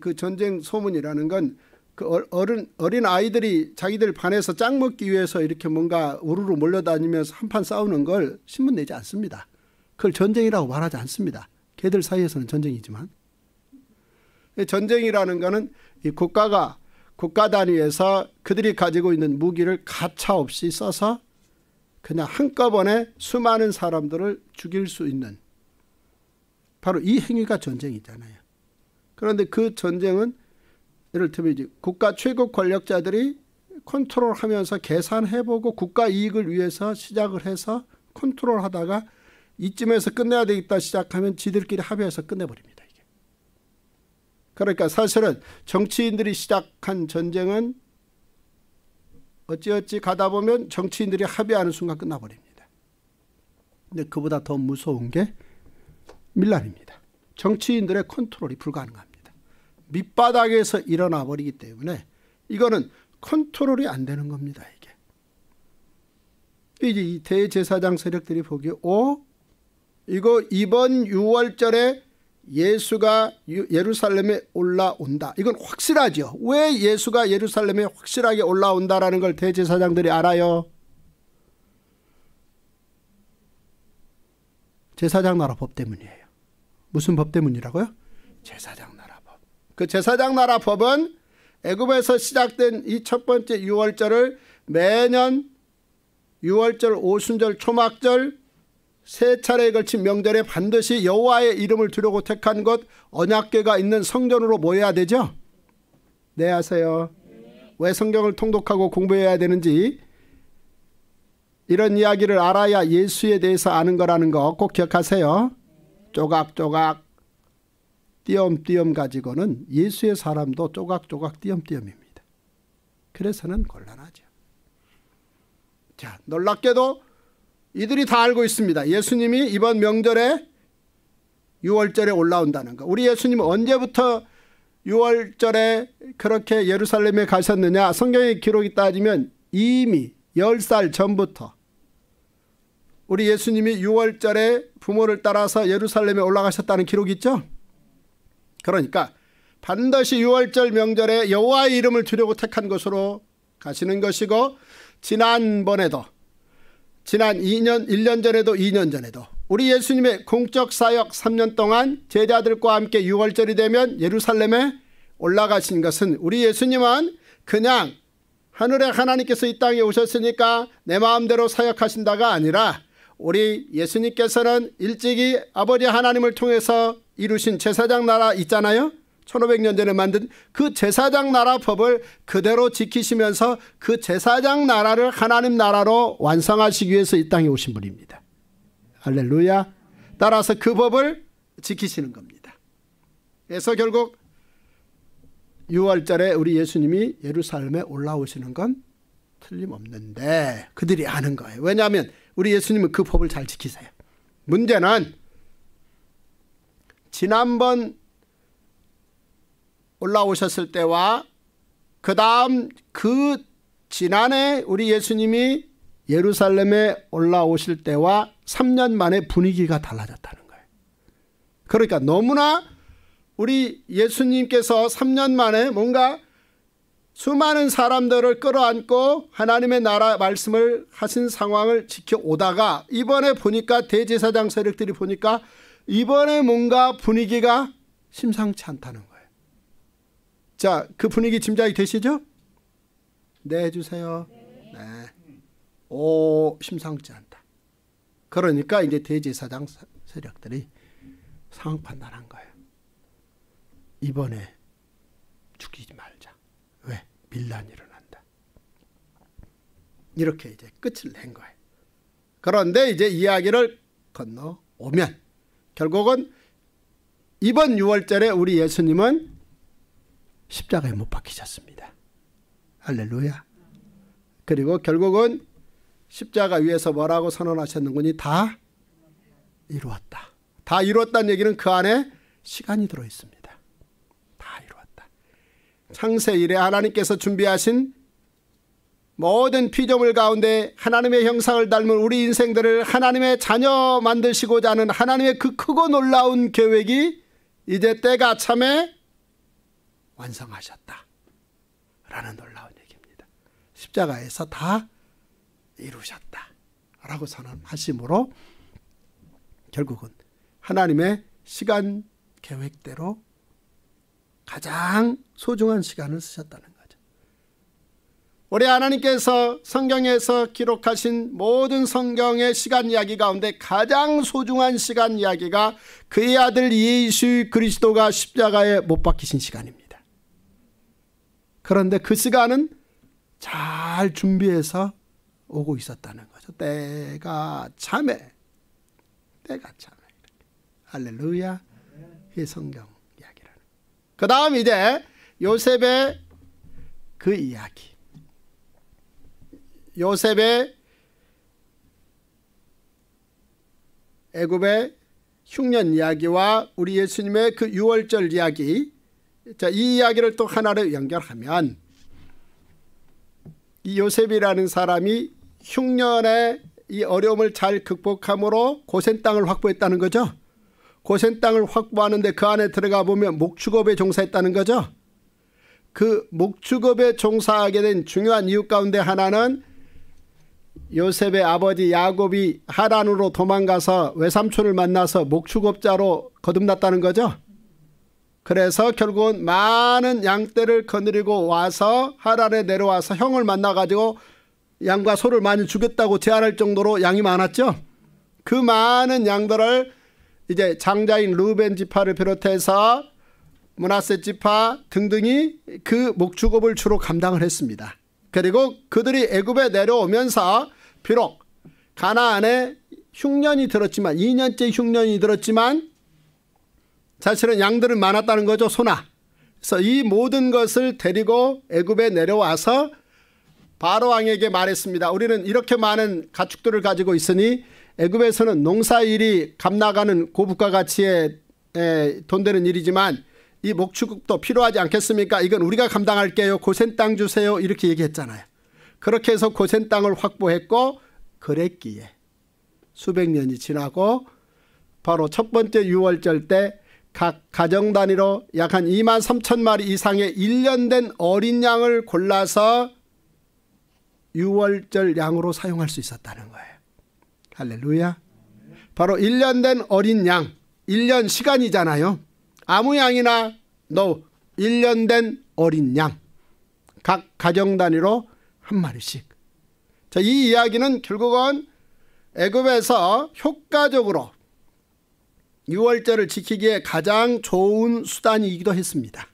그 전쟁 소문이라는 건그 어른 어린 아이들이 자기들 반에서 짝 먹기 위해서 이렇게 뭔가 우르르 몰려다니면서 한판 싸우는 걸 신문 내지 않습니다. 그걸 전쟁이라고 말하지 않습니다. 걔들 사이에서는 전쟁이지만 전쟁이라는 거는 이 국가가 국가 단위에서 그들이 가지고 있는 무기를 가차없이 써서 그냥 한꺼번에 수많은 사람들을 죽일 수 있는 바로 이 행위가 전쟁이잖아요. 그런데 그 전쟁은 예를들면 이제 국가 최고 권력자들이 컨트롤하면서 계산해보고 국가 이익을 위해서 시작을 해서 컨트롤하다가 이쯤에서 끝내야 되겠다 시작하면 지들끼리 합의해서 끝내버립니다. 이게. 그러니까 사실은 정치인들이 시작한 전쟁은 어찌어찌 가다 보면 정치인들이 합의하는 순간 끝나버립니다. 근데 그보다 더 무서운 게 밀란입니다. 정치인들의 컨트롤이 불가능합니다. 밑바닥에서 일어나 버리기 때문에 이거는 컨트롤이 안 되는 겁니다. 이게 이제 이 대제사장 세력들이 보기에 오 어? 이거 이번 6월절에 예수가 예루살렘에 올라온다. 이건 확실하죠. 왜 예수가 예루살렘에 확실하게 올라온다라는 걸 대제사장들이 알아요? 제사장 나라 법 때문이에요. 무슨 법 때문이라고요? 제사장 나라 법. 그 제사장 나라 법은 애굽에서 시작된 이 첫 번째 유월절을 매년 유월절, 오순절, 초막절 세 차례에 걸친 명절에 반드시 여호와의 이름을 두려고 택한 것 언약궤가 있는 성전으로 모여야 되죠? 네 하세요. 왜 성경을 통독하고 공부해야 되는지 이런 이야기를 알아야 예수에 대해서 아는 거라는 거 꼭 기억하세요. 조각조각 띄엄띄엄 가지고는 예수의 사람도 조각조각 띄엄띄엄입니다. 그래서는 곤란하죠. 자 놀랍게도 이들이 다 알고 있습니다. 예수님이 이번 명절에 6월절에 올라온다는 거. 우리 예수님 언제부터 6월절에 그렇게 예루살렘에 가셨느냐? 성경의 기록이 따지면 이미 10살 전부터 우리 예수님이 6월절에 부모를 따라서 예루살렘에 올라가셨다는 기록이 있죠? 그러니까 반드시 6월절 명절에 여호와의 이름을 두려고 택한 것으로 가시는 것이고 지난번에도 지난 2년 1년 전에도 2년 전에도 우리 예수님의 공적 사역 3년 동안 제자들과 함께 6월절이 되면 예루살렘에 올라가신 것은 우리 예수님은 그냥 하늘에 하나님께서 이 땅에 오셨으니까 내 마음대로 사역하신다가 아니라 우리 예수님께서는 일찍이 아버지 하나님을 통해서 이루신 제사장 나라 있잖아요. 1500년 전에 만든 그 제사장 나라 법을 그대로 지키시면서 그 제사장 나라를 하나님 나라로 완성하시기 위해서 이 땅에 오신 분입니다. 할렐루야. 따라서 그 법을 지키시는 겁니다. 그래서 결국 6월절에 우리 예수님이 예루살렘에 올라오시는 건 틀림없는데 그들이 아는 거예요. 왜냐하면 우리 예수님은 그 법을 잘 지키세요. 문제는 지난번 올라오셨을 때와 그 다음 그 지난해 우리 예수님이 예루살렘에 올라오실 때와 3년 만에 분위기가 달라졌다는 거예요. 그러니까 너무나 우리 예수님께서 3년 만에 뭔가 수많은 사람들을 끌어안고 하나님의 나라 말씀을 하신 상황을 지켜오다가 이번에 보니까 대제사장 세력들이 보니까 이번에 뭔가 분위기가 심상치 않다는 거예요. 자, 그 분위기 짐작이 되시죠? 네, 주세요. 네. 오, 심상치 않다. 그러니까 이제 대제사장 세력들이 상황 판단한 거예요. 이번에 죽이지 말자. 왜? 밀란 일어난다. 이렇게 이제 끝을 낸 거예요. 그런데 이제 이야기를 건너오면 결국은 이번 6월절에 우리 예수님은 십자가에 못 박히셨습니다. 할렐루야. 그리고 결국은 십자가 위에서 뭐라고 선언하셨는군이 다 이루었다. 다 이루었다는 얘기는 그 안에 시간이 들어 있습니다. 다 이루었다. 창세 이래 하나님께서 준비하신 모든 피조물 가운데 하나님의 형상을 닮은 우리 인생들을 하나님의 자녀 만드시고자 하는 하나님의 그 크고 놀라운 계획이 이제 때가 참에 완성하셨다. 라는 놀라운 얘기입니다. 십자가에서 다 이루셨다. 라고 선언하심으로 결국은 하나님의 시간 계획대로 가장 소중한 시간을 쓰셨다는 거죠. 우리 하나님께서 성경에서 기록하신 모든 성경의 시간 이야기 가운데 가장 소중한 시간 이야기가 그의 아들 예수 그리스도가 십자가에 못 박히신 시간입니다. 그런데 그 시간은 잘 준비해서 오고 있었다는 거죠. 때가 참에, 때가 참에. 할렐루야. 이 성경 이야기라는. 그 다음 이제 요셉의 그 이야기. 요셉의 애굽의 흉년 이야기와 우리 예수님의 그 유월절 이야기 자, 이 이야기를 또 하나로 연결하면 이 요셉이라는 사람이 흉년에 이 어려움을 잘 극복함으로 고센 땅을 확보했다는 거죠. 고센 땅을 확보하는데 그 안에 들어가 보면 목축업에 종사했다는 거죠. 그 목축업에 종사하게 된 중요한 이유 가운데 하나는 요셉의 아버지 야곱이 하란으로 도망가서 외삼촌을 만나서 목축업자로 거듭났다는 거죠. 그래서 결국은 많은 양떼를 거느리고 와서 하란에 내려와서 형을 만나가지고 양과 소를 많이 죽였다고 제안할 정도로 양이 많았죠. 그 많은 양들을 이제 장자인 루벤 지파를 비롯해서 문하세 지파 등등이 그 목축업을 주로 감당을 했습니다. 그리고 그들이 애굽에 내려오면서 비록 가나안에 흉년이 들었지만 2년째 흉년이 들었지만 사실은 양들은 많았다는 거죠. 소나. 그래서 이 모든 것을 데리고 애굽에 내려와서 바로 왕에게 말했습니다. 우리는 이렇게 많은 가축들을 가지고 있으니 애굽에서는 농사일이 감나가는 고부가 가치에 돈 되는 일이지만 이 목축도 국 필요하지 않겠습니까? 이건 우리가 감당할게요. 고센 땅 주세요. 이렇게 얘기했잖아요. 그렇게 해서 고센 땅을 확보했고 그랬기에 수백 년이 지나고 바로 첫 번째 유월절 때각 가정 단위로 약 한 2만 3천 마리 이상의 1년 된 어린 양을 골라서 6월절 양으로 사용할 수 있었다는 거예요. 할렐루야. 바로 1년 된 어린 양. 1년 시간이잖아요. 아무 양이나 n 1년 된 어린 양. 각 가정 단위로 한 마리씩. 자, 이 이야기는 결국은 애굽에서 효과적으로 유월절을 지키기에 가장 좋은 수단이기도 했습니다.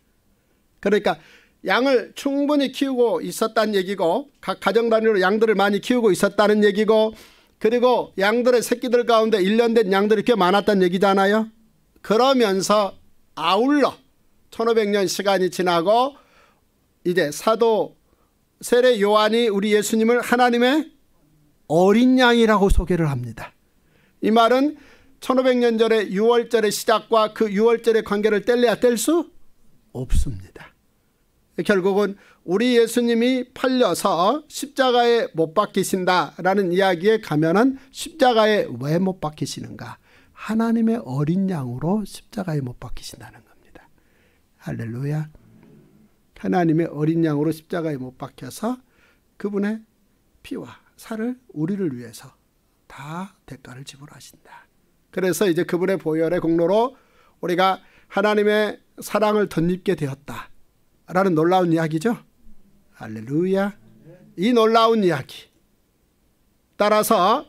그러니까 양을 충분히 키우고 있었다는 얘기고 각 가정 단위로 양들을 많이 키우고 있었다는 얘기고 그리고 양들의 새끼들 가운데 1년 된 양들이 꽤 많았다는 얘기잖아요. 그러면서 아울러 1500년 시간이 지나고 이제 사도 세례 요한이 우리 예수님을 하나님의 어린 양이라고 소개를 합니다. 이 말은 1500년 전에 6월절의 시작과 그 6월절의 관계를 뗄래야 뗄 수 없습니다. 결국은 우리 예수님이 팔려서 십자가에 못 박히신다라는 이야기에 가면은 십자가에 왜 못 박히시는가? 하나님의 어린 양으로 십자가에 못 박히신다는 겁니다. 할렐루야. 하나님의 어린 양으로 십자가에 못 박혀서 그분의 피와 살을 우리를 위해서 다 대가를 지불하신다. 그래서 이제 그분의 보혈의 공로로 우리가 하나님의 사랑을 덧입게 되었다. 라는 놀라운 이야기죠. 할렐루야. 이 놀라운 이야기. 따라서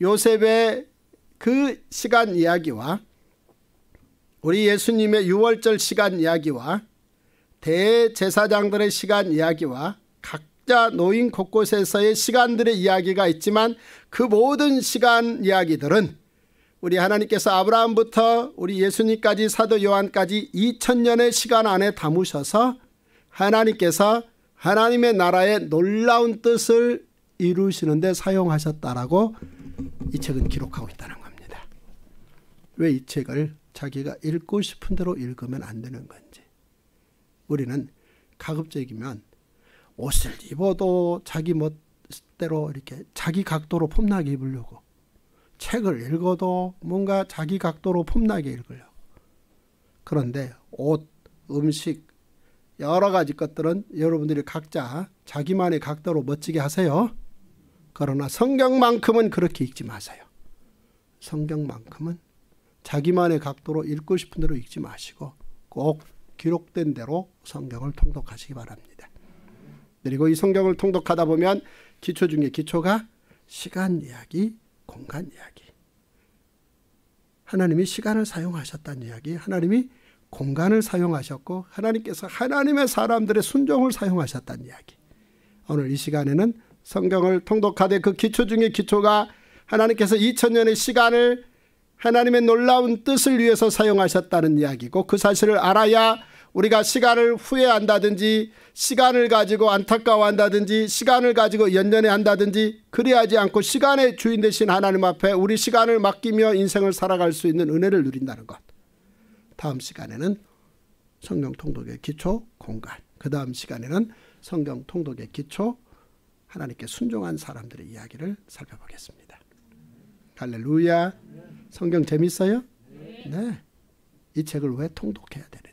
요셉의 그 시간 이야기와 우리 예수님의 유월절 시간 이야기와 대제사장들의 시간 이야기와 각자 노인 곳곳에서의 시간들의 이야기가 있지만 그 모든 시간 이야기들은 우리 하나님께서 아브라함부터 우리 예수님까지 사도 요한까지 2000년의 시간 안에 담으셔서 하나님께서 하나님의 나라의 놀라운 뜻을 이루시는데 사용하셨다라고 이 책은 기록하고 있다는 겁니다. 왜 이 책을 자기가 읽고 싶은 대로 읽으면 안 되는 건지. 우리는 가급적이면 옷을 입어도 자기 멋대로 이렇게 자기 각도로 폼나게 입으려고 책을 읽어도 뭔가 자기 각도로 폼나게 읽어요. 그런데 옷, 음식, 여러 가지 것들은 여러분들이 각자 자기만의 각도로 멋지게 하세요. 그러나 성경만큼은 그렇게 읽지 마세요. 성경만큼은 자기만의 각도로 읽고 싶은 대로 읽지 마시고 꼭 기록된 대로 성경을 통독하시기 바랍니다. 그리고 이 성경을 통독하다 보면 기초 중에 기초가 시간 이야기, 공간 이야기. 하나님이 시간을 사용하셨다는 이야기, 하나님이 공간을 사용하셨고 하나님께서 하나님의 사람들의 순종을 사용하셨다는 이야기. 오늘 이 시간에는 성경을 통독하되 그 기초 중에 기초가 하나님께서 2000년의 시간을 하나님의 놀라운 뜻을 위해서 사용하셨다는 이야기고 그 사실을 알아야 우리가 시간을 후회한다든지 시간을 가지고 안타까워한다든지 시간을 가지고 연연해 한다든지 그리하지 않고 시간의 주인 되신 하나님 앞에 우리 시간을 맡기며 인생을 살아갈 수 있는 은혜를 누린다는 것. 다음 시간에는 성경 통독의 기초 공간. 그 다음 시간에는 성경 통독의 기초 하나님께 순종한 사람들의 이야기를 살펴보겠습니다. 할렐루야. 성경 재밌어요? 네. 이 책을 왜 통독해야 되나?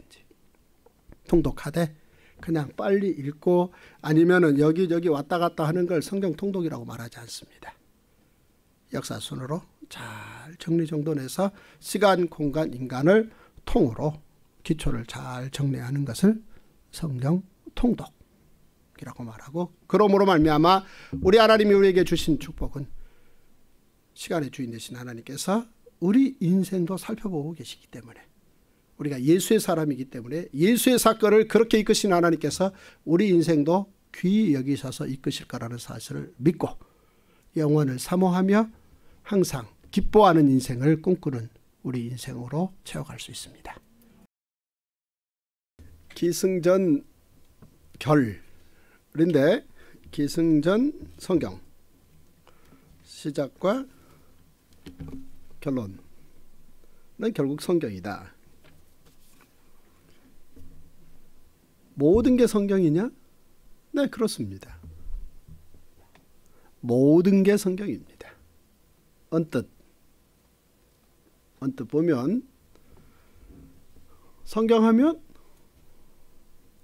통독하되 그냥 빨리 읽고 아니면은 여기 저기 왔다 갔다 하는 걸 성경 통독이라고 말하지 않습니다. 역사순으로 잘 정리정돈해서 시간, 공간, 인간을 통으로 기초를 잘 정리하는 것을 성경 통독이라고 말하고 그러므로 말미암아 우리 하나님이 우리에게 주신 축복은 시간의 주인 되신 하나님께서 우리 인생도 살펴보고 계시기 때문에 우리가 예수의 사람이기 때문에 예수의 사건을 그렇게 이끄신 하나님께서 우리 인생도 귀히 여기셔서 이끄실 거라는 사실을 믿고 영원을 사모하며 항상 기뻐하는 인생을 꿈꾸는 우리 인생으로 채워갈 수 있습니다. 기승전 결인데 기승전 성경 시작과 결론은 결국 성경이다. 모든 게 성경이냐? 네, 그렇습니다. 모든 게 성경입니다. 언뜻 언뜻 보면 성경하면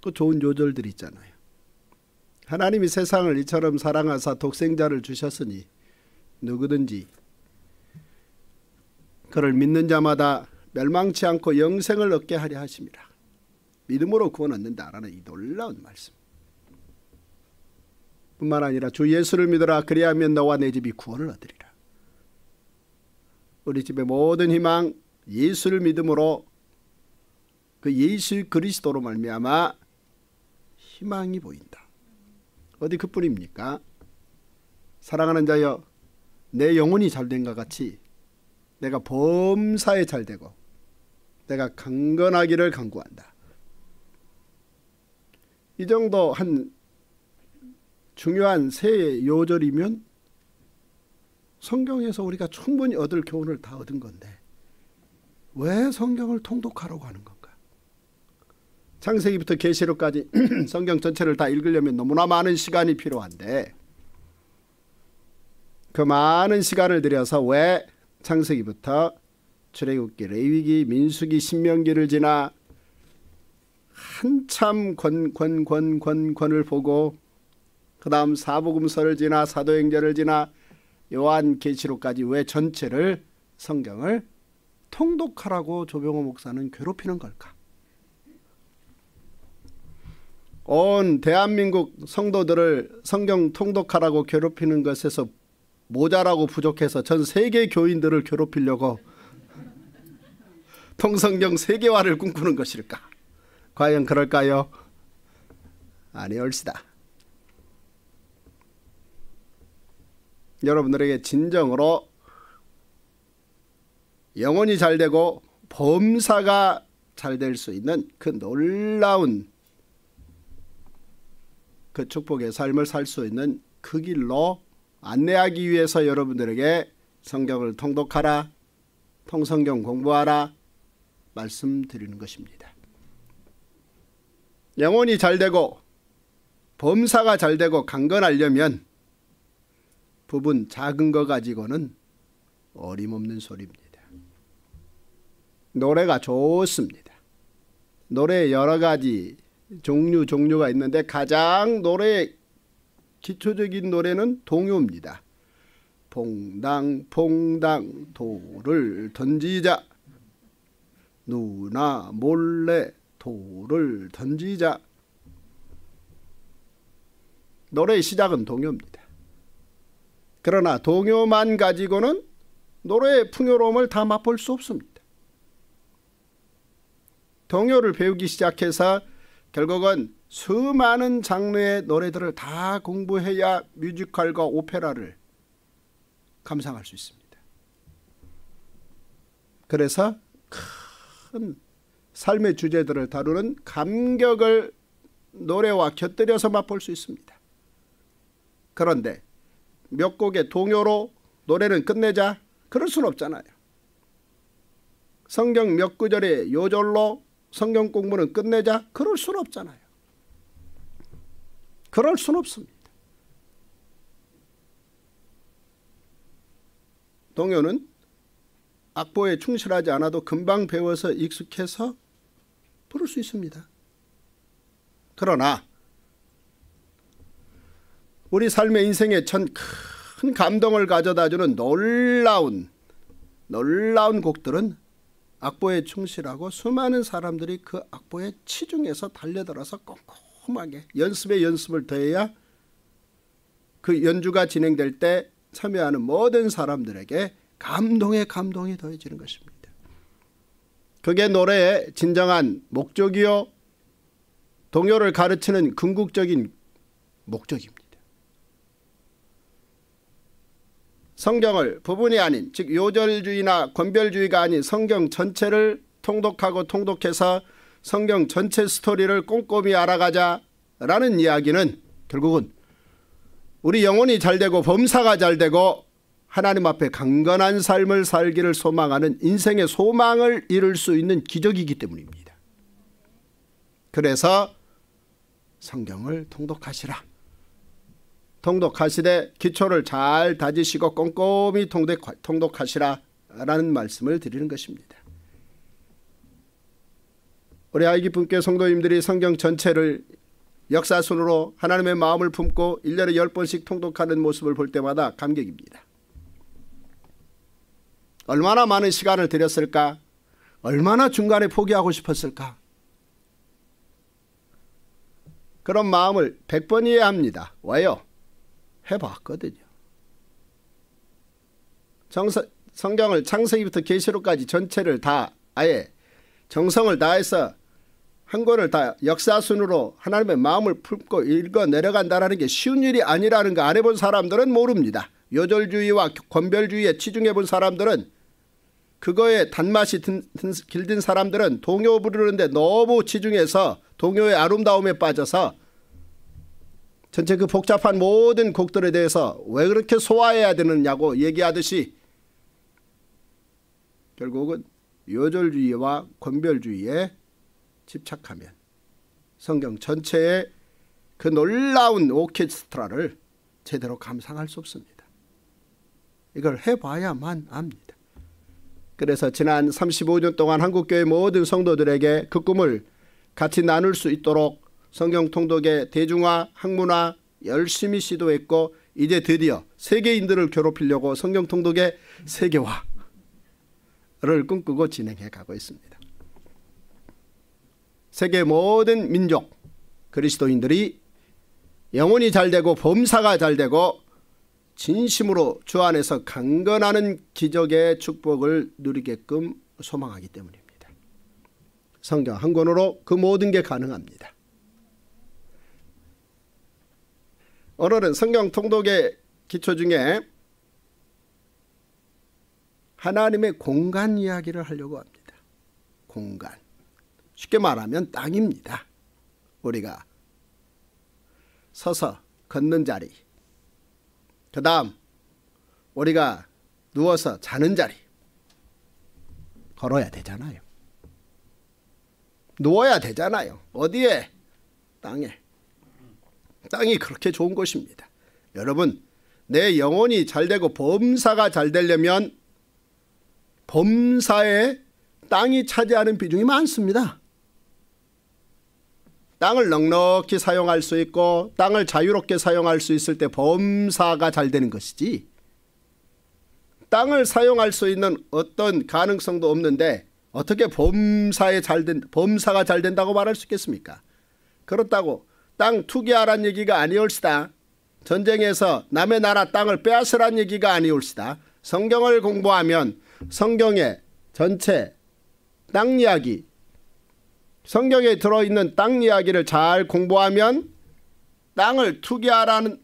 그 좋은 요절들 있잖아요. 하나님이 세상을 이처럼 사랑하사 독생자를 주셨으니 누구든지 그를 믿는 자마다 멸망치 않고 영생을 얻게 하려 하심이라. 믿음으로 구원 얻는다라는 이 놀라운 말씀. 뿐만 아니라 주 예수를 믿어라 그리하면 너와 내 집이 구원을 얻으리라. 우리 집의 모든 희망 예수를 믿음으로 그 예수 그리스도로 말미암아 희망이 보인다. 어디 그뿐입니까? 사랑하는 자여 내 영혼이 잘 된 것 같이 내가 범사에 잘되고 내가 강건하기를 강구한다. 이 정도 한 중요한 세 요절이면 성경에서 우리가 충분히 얻을 교훈을 다 얻은 건데 왜 성경을 통독하라고 하는 건가? 창세기부터 계시록까지 성경 전체를 다 읽으려면 너무나 많은 시간이 필요한데 그 많은 시간을 들여서 왜 창세기부터 출애굽기, 레위기, 민수기, 신명기를 지나 한참 권권권권 권을 보고 그 다음 사복음서를 지나 사도행전을 지나 요한계시록까지 왜 전체를 성경을 통독하라고 조병호 목사는 괴롭히는 걸까? 온 대한민국 성도들을 성경 통독하라고 괴롭히는 것에서 모자라고 부족해서 전 세계 교인들을 괴롭히려고 통성경 세계화를 꿈꾸는 것일까? 과연 그럴까요? 아니올시다. 여러분들에게 진정으로 영혼이 잘 되고 범사가 잘 될 수 있는 그 놀라운 그 축복의 삶을 살 수 있는 그 길로 안내하기 위해서 여러분들에게 성경을 통독하라, 통성경 공부하라 말씀드리는 것입니다. 영혼이 잘 되고 범사가 잘 되고 강건하려면 부분 작은 거 가지고는 어림없는 소리입니다. 노래가 좋습니다. 노래 여러 가지 종류 종류가 있는데 가장 노래 기초적인 노래는 동요입니다. 퐁당 퐁당 돌을 던지자 누나 몰래 돌을 던지자 노래의 시작은 동요입니다. 그러나 동요만 가지고는 노래의 풍요로움을 다 맛볼 수 없습니다. 동요를 배우기 시작해서 결국은 수많은 장르의 노래들을 다 공부해야 뮤지컬과 오페라를 감상할 수 있습니다. 그래서 큰 삶의 주제들을 다루는 감격을 노래와 곁들여서 맛볼 수 있습니다. 그런데 몇 곡의 동요로 노래는 끝내자 그럴 순 없잖아요. 성경 몇 구절의 요절로 성경 공부는 끝내자 그럴 순 없잖아요. 그럴 순 없습니다. 동요는 악보에 충실하지 않아도 금방 배워서 익숙해서 부를 수 있습니다. 그러나 우리 삶의 인생에 전큰 감동을 가져다주는 놀라운 놀라운 곡들은 악보에 충실하고 수많은 사람들이 그 악보에 치중해서 달려들어서 꼼꼼하게 연습에 연습을 더해야 그 연주가 진행될 때 참여하는 모든 사람들에게 감동의 감동이 더해지는 것입니다. 그게 노래의 진정한 목적이요. 동요를 가르치는 궁극적인 목적입니다. 성경을 부분이 아닌 즉 요절주의나 권별주의가 아닌 성경 전체를 통독하고 통독해서 성경 전체 스토리를 꼼꼼히 알아가자라는 이야기는 결국은 우리 영혼이 잘되고 범사가 잘되고 하나님 앞에 강건한 삶을 살기를 소망하는 인생의 소망을 이룰 수 있는 기적이기 때문입니다. 그래서 성경을 통독하시라. 통독하시되 기초를 잘 다지시고 꼼꼼히 통독, 하시라 라는 말씀을 드리는 것입니다. 우리 아이기 분께 성도님들이 성경 전체를 역사순으로 하나님의 마음을 품고 1년에 10번씩 통독하는 모습을 볼 때마다 감격입니다. 얼마나 많은 시간을 들였을까? 얼마나 중간에 포기하고 싶었을까? 그런 마음을 100번 이해합니다. 왜요? 해봤거든요. 정서, 성경을 창세기부터 계시록까지 전체를 다 아예 정성을 다해서 한 권을 다 역사순으로 하나님의 마음을 품고 읽어 내려간다라는 게 쉬운 일이 아니라는 거 안 해본 사람들은 모릅니다. 요절주의와 권별주의에 치중해 본 사람들은 그거에 단맛이 길든 사람들은 동요 부르는데 너무 치중해서 동요의 아름다움에 빠져서 전체 그 복잡한 모든 곡들에 대해서 왜 그렇게 소화해야 되느냐고 얘기하듯이 결국은 요절주의와 권별주의에 집착하면 성경 전체의 그 놀라운 오케스트라를 제대로 감상할 수 없습니다. 이걸 해봐야만 압니다 그래서 지난 35년 동안 한국교회 모든 성도들에게 그 꿈을 같이 나눌 수 있도록 성경통독의 대중화, 학문화 열심히 시도했고 이제 드디어 세계인들을 괴롭히려고 성경통독의 세계화를 꿈꾸고 진행해 가고 있습니다. 세계 모든 민족 그리스도인들이 영혼이 잘 되고 범사가 잘 되고 진심으로 주 안에서 강건하는 기적의 축복을 누리게끔 소망하기 때문입니다. 성경 한 권으로 그 모든 게 가능합니다. 오늘은 성경 통독의 기초 중에 하나님의 공간 이야기를 하려고 합니다. 공간. 쉽게 말하면 땅입니다. 우리가 서서 걷는 자리, 그 다음 우리가 누워서 자는 자리 걸어야 되잖아요. 누워야 되잖아요. 어디에? 땅에. 땅이 그렇게 좋은 곳입니다 여러분 내 영혼이 잘되고 범사가 잘 되려면 범사에 땅이 차지하는 비중이 많습니다. 땅을 넉넉히 사용할 수 있고 땅을 자유롭게 사용할 수 있을 때 범사가 잘 되는 것이지 땅을 사용할 수 있는 어떤 가능성도 없는데 어떻게 범사에 잘된 범사가 잘 된다고 말할 수 있겠습니까? 그렇다고 땅 투기하란 얘기가 아니올시다. 전쟁에서 남의 나라 땅을 빼앗으란 얘기가 아니올시다. 성경을 공부하면 성경의 전체 땅 이야기 성경에 들어있는 땅 이야기를 잘 공부하면 땅을 투기하라는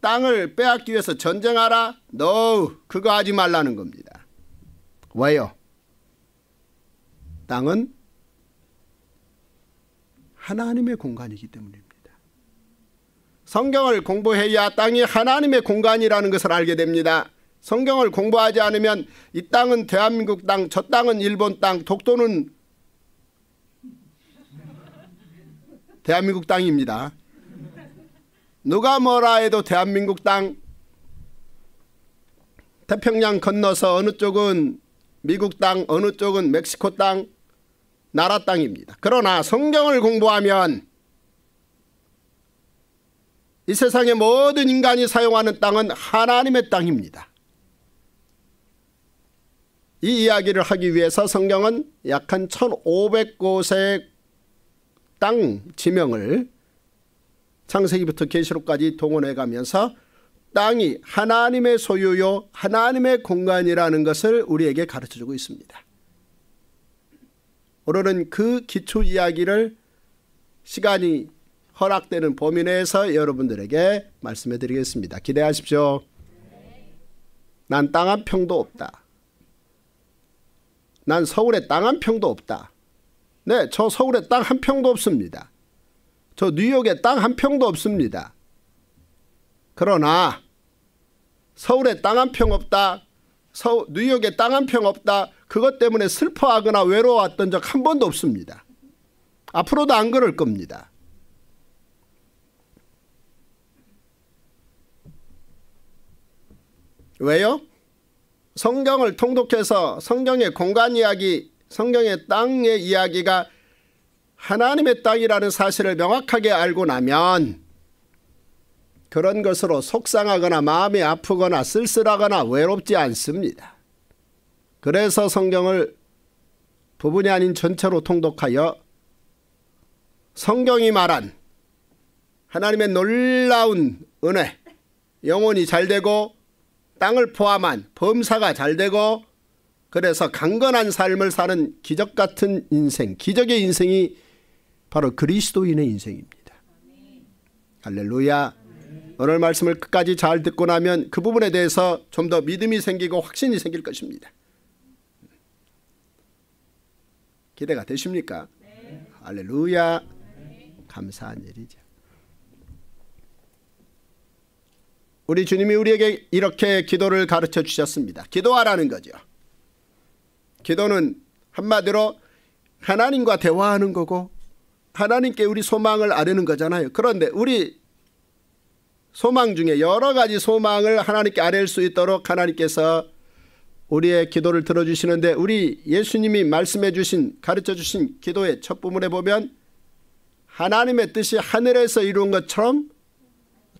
땅을 빼앗기 위해서 전쟁하라? No, 그거 하지 말라는 겁니다. 왜요? 땅은 하나님의 공간이기 때문입니다. 성경을 공부해야 땅이 하나님의 공간이라는 것을 알게 됩니다. 성경을 공부하지 않으면 이 땅은 대한민국 땅, 저 땅은 일본 땅, 독도는 대한민국 땅입니다. 누가 뭐라 해도 대한민국 땅 태평양 건너서 어느 쪽은 미국 땅 어느 쪽은 멕시코 땅 나라 땅입니다. 그러나 성경을 공부하면 이 세상의 모든 인간이 사용하는 땅은 하나님의 땅입니다. 이 이야기를 하기 위해서 성경은 약 한 1500곳의 땅 지명을 창세기부터 계시록까지 동원해 가면서 땅이 하나님의 소유요 하나님의 공간이라는 것을 우리에게 가르쳐주고 있습니다. 오늘은 그 기초 이야기를 시간이 허락되는 범위 내에서 여러분들에게 말씀해 드리겠습니다. 기대하십시오. 난 땅 한 평도 없다. 난 서울에 땅 한 평도 없다. 네, 저 서울에 땅 한 평도 없습니다. 저 뉴욕에 땅 한 평도 없습니다. 그러나 서울에 땅 한 평 없다. 서울, 뉴욕에 땅 한 평 없다. 그것 때문에 슬퍼하거나 외로웠던 적 한 번도 없습니다. 앞으로도 안 그럴 겁니다. 왜요? 성경을 통독해서 성경의 공간 이야기 성경의 땅의 이야기가 하나님의 땅이라는 사실을 명확하게 알고 나면 그런 것으로 속상하거나 마음이 아프거나 쓸쓸하거나 외롭지 않습니다. 그래서 성경을 부분이 아닌 전체로 통독하여 성경이 말한 하나님의 놀라운 은혜, 영혼이 잘 되고 땅을 포함한 범사가 잘 되고 그래서 강건한 삶을 사는 기적 같은 인생, 기적의 인생이 바로 그리스도인의 인생입니다. 할렐루야. 오늘 말씀을 끝까지 잘 듣고 나면 그 부분에 대해서 좀 더 믿음이 생기고 확신이 생길 것입니다. 기대가 되십니까? 할렐루야. 감사한 일이죠. 우리 주님이 우리에게 이렇게 기도를 가르쳐 주셨습니다. 기도하라는 거죠. 기도는 한마디로 하나님과 대화하는 거고 하나님께 우리 소망을 아뢰는 거잖아요. 그런데 우리 소망 중에 여러 가지 소망을 하나님께 아뢰일 수 있도록 하나님께서 우리의 기도를 들어주시는데 우리 예수님이 말씀해 주신 가르쳐 주신 기도의 첫 부분에 보면 하나님의 뜻이 하늘에서 이루어진 것처럼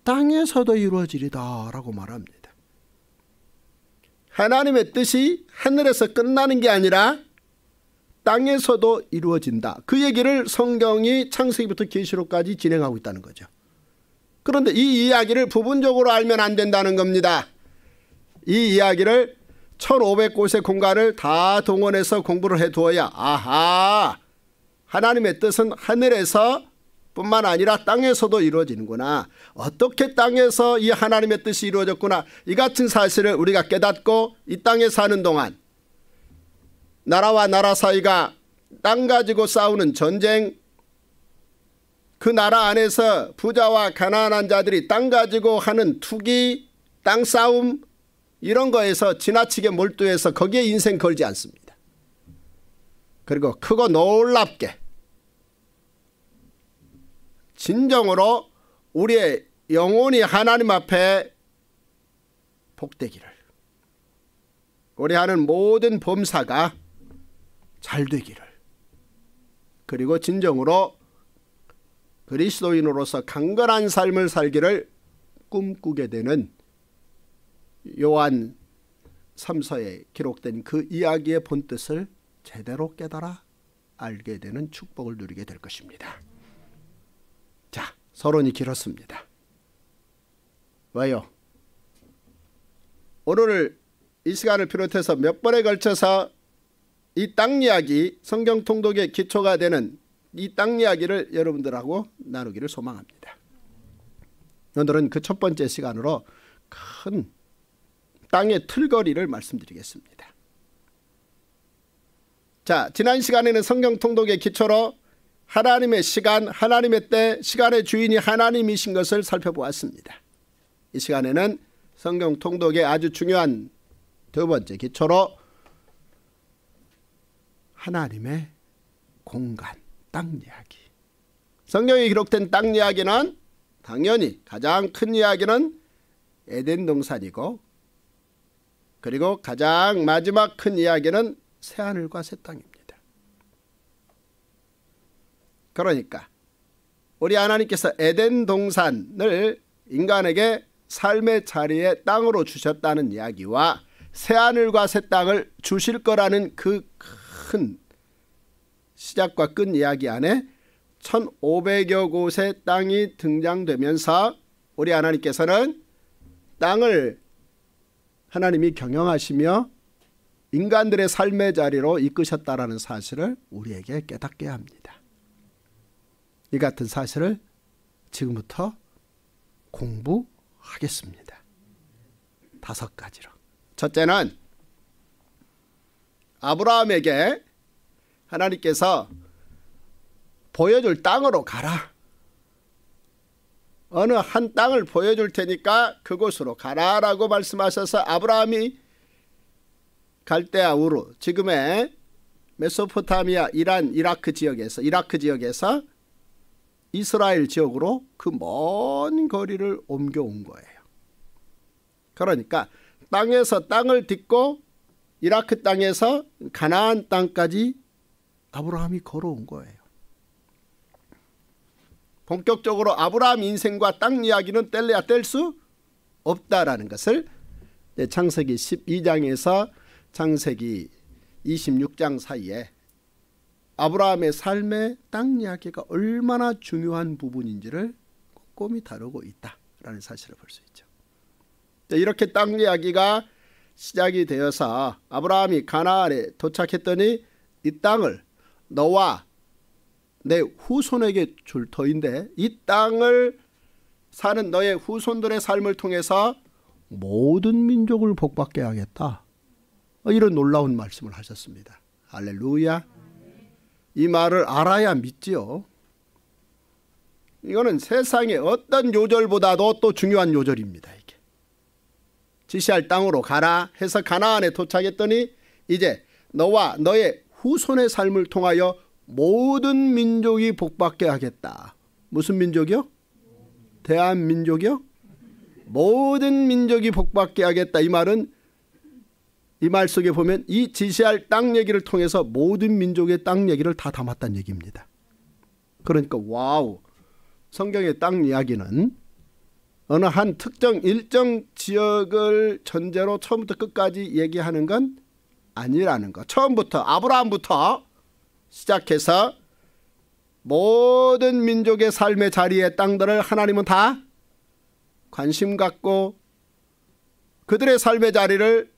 땅에서도 이루어지리다 라고 말합니다. 하나님의 뜻이 하늘에서 끝나는 게 아니라 땅에서도 이루어진다. 그 얘기를 성경이 창세기부터 계시록까지 진행하고 있다는 거죠. 그런데 이 이야기를 부분적으로 알면 안 된다는 겁니다. 이 이야기를 1500곳의 공간을 다 동원해서 공부를 해두어야 아하 하나님의 뜻은 하늘에서 뿐만 아니라 땅에서도 이루어지는구나. 어떻게 땅에서 이 하나님의 뜻이 이루어졌구나. 이 같은 사실을 우리가 깨닫고 이 땅에 사는 동안 나라와 나라 사이가 땅 가지고 싸우는 전쟁 그 나라 안에서 부자와 가난한 자들이 땅 가지고 하는 투기 땅 싸움 이런 거에서 지나치게 몰두해서 거기에 인생 걸지 않습니다. 그리고 크고 놀랍게 진정으로 우리의 영혼이 하나님 앞에 복되기를 우리 하는 모든 범사가 잘 되기를 그리고 진정으로 그리스도인으로서 강건한 삶을 살기를 꿈꾸게 되는 요한 3서에 기록된 그 이야기의 본뜻을 제대로 깨달아 알게 되는 축복을 누리게 될 것입니다. 서론이 길었습니다. 왜요? 오늘 이 시간을 비롯해서 몇 번에 걸쳐서 이 땅 이야기 성경 통독의 기초가 되는 이 땅 이야기를 여러분들하고 나누기를 소망합니다. 오늘은 그 첫 번째 시간으로 큰 땅의 틀거리를 말씀드리겠습니다. 자, 지난 시간에는 성경 통독의 기초로 하나님의 시간, 하나님의 때, 시간의 주인이 하나님이신 것을 살펴보았습니다. 이 시간에는 성경 통독의 아주 중요한 두 번째 기초로 하나님의 공간, 땅 이야기. 성경에 기록된 땅 이야기는 당연히 가장 큰 이야기는 에덴 동산이고 그리고 가장 마지막 큰 이야기는 새하늘과 새 땅입니다. 그러니까 우리 하나님께서 에덴 동산을 인간에게 삶의 자리에 땅으로 주셨다는 이야기와 새하늘과 새 땅을 주실 거라는 그 큰 시작과 끝 이야기 안에 1500여 곳의 땅이 등장되면서 우리 하나님께서는 땅을 하나님이 경영하시며 인간들의 삶의 자리로 이끄셨다라는 사실을 우리에게 깨닫게 합니다. 이 같은 사실을 지금부터 공부하겠습니다. 다섯 가지로. 첫째는 아브라함에게 하나님께서 보여줄 땅으로 가라. 어느 한 땅을 보여줄 테니까 그곳으로 가라라고 말씀하셔서 아브라함이 갈대아우르 지금의 메소포타미아 이란 이라크 지역에서 이라크 지역에서 이스라엘 지역으로 그 먼 거리를 옮겨온 거예요. 그러니까 땅에서 땅을 딛고 이라크 땅에서 가나안 땅까지 아브라함이 걸어온 거예요. 본격적으로 아브라함 인생과 땅 이야기는 뗄래야 뗄 수 없다라는 것을 네, 창세기 12장에서 창세기 26장 사이에 아브라함의 삶의 땅 이야기가 얼마나 중요한 부분인지를 꼼꼼히 다루고 있다라는 사실을 볼 수 있죠. 네, 이렇게 땅 이야기가 시작이 되어서 아브라함이 가나안에 도착했더니 이 땅을 너와 내 후손에게 줄 터인데 이 땅을 사는 너의 후손들의 삶을 통해서 모든 민족을 복받게 하겠다. 이런 놀라운 말씀을 하셨습니다. 할렐루야. 이 말을 알아야 믿지요. 이거는 세상의 어떤 요절보다도 또 중요한 요절입니다. 이게 지시할 땅으로 가라 해서 가나안에 도착했더니 이제 너와 너의 후손의 삶을 통하여 모든 민족이 복받게 하겠다. 무슨 민족이요? 대한민족이요? 모든 민족이 복받게 하겠다. 이 말은 이말 속에 보면 이 지시할 땅 얘기를 통해서 모든 민족의 땅 얘기를 다 담았다는 얘기입니다. 그러니까 와우 성경의 땅 이야기는 어느 한 특정 일정 지역을 전제로 처음부터 끝까지 얘기하는 건 아니라는 거. 처음부터 아브라함부터 시작해서 모든 민족의 삶의 자리에 땅들을 하나님은 다 관심 갖고 그들의 삶의 자리를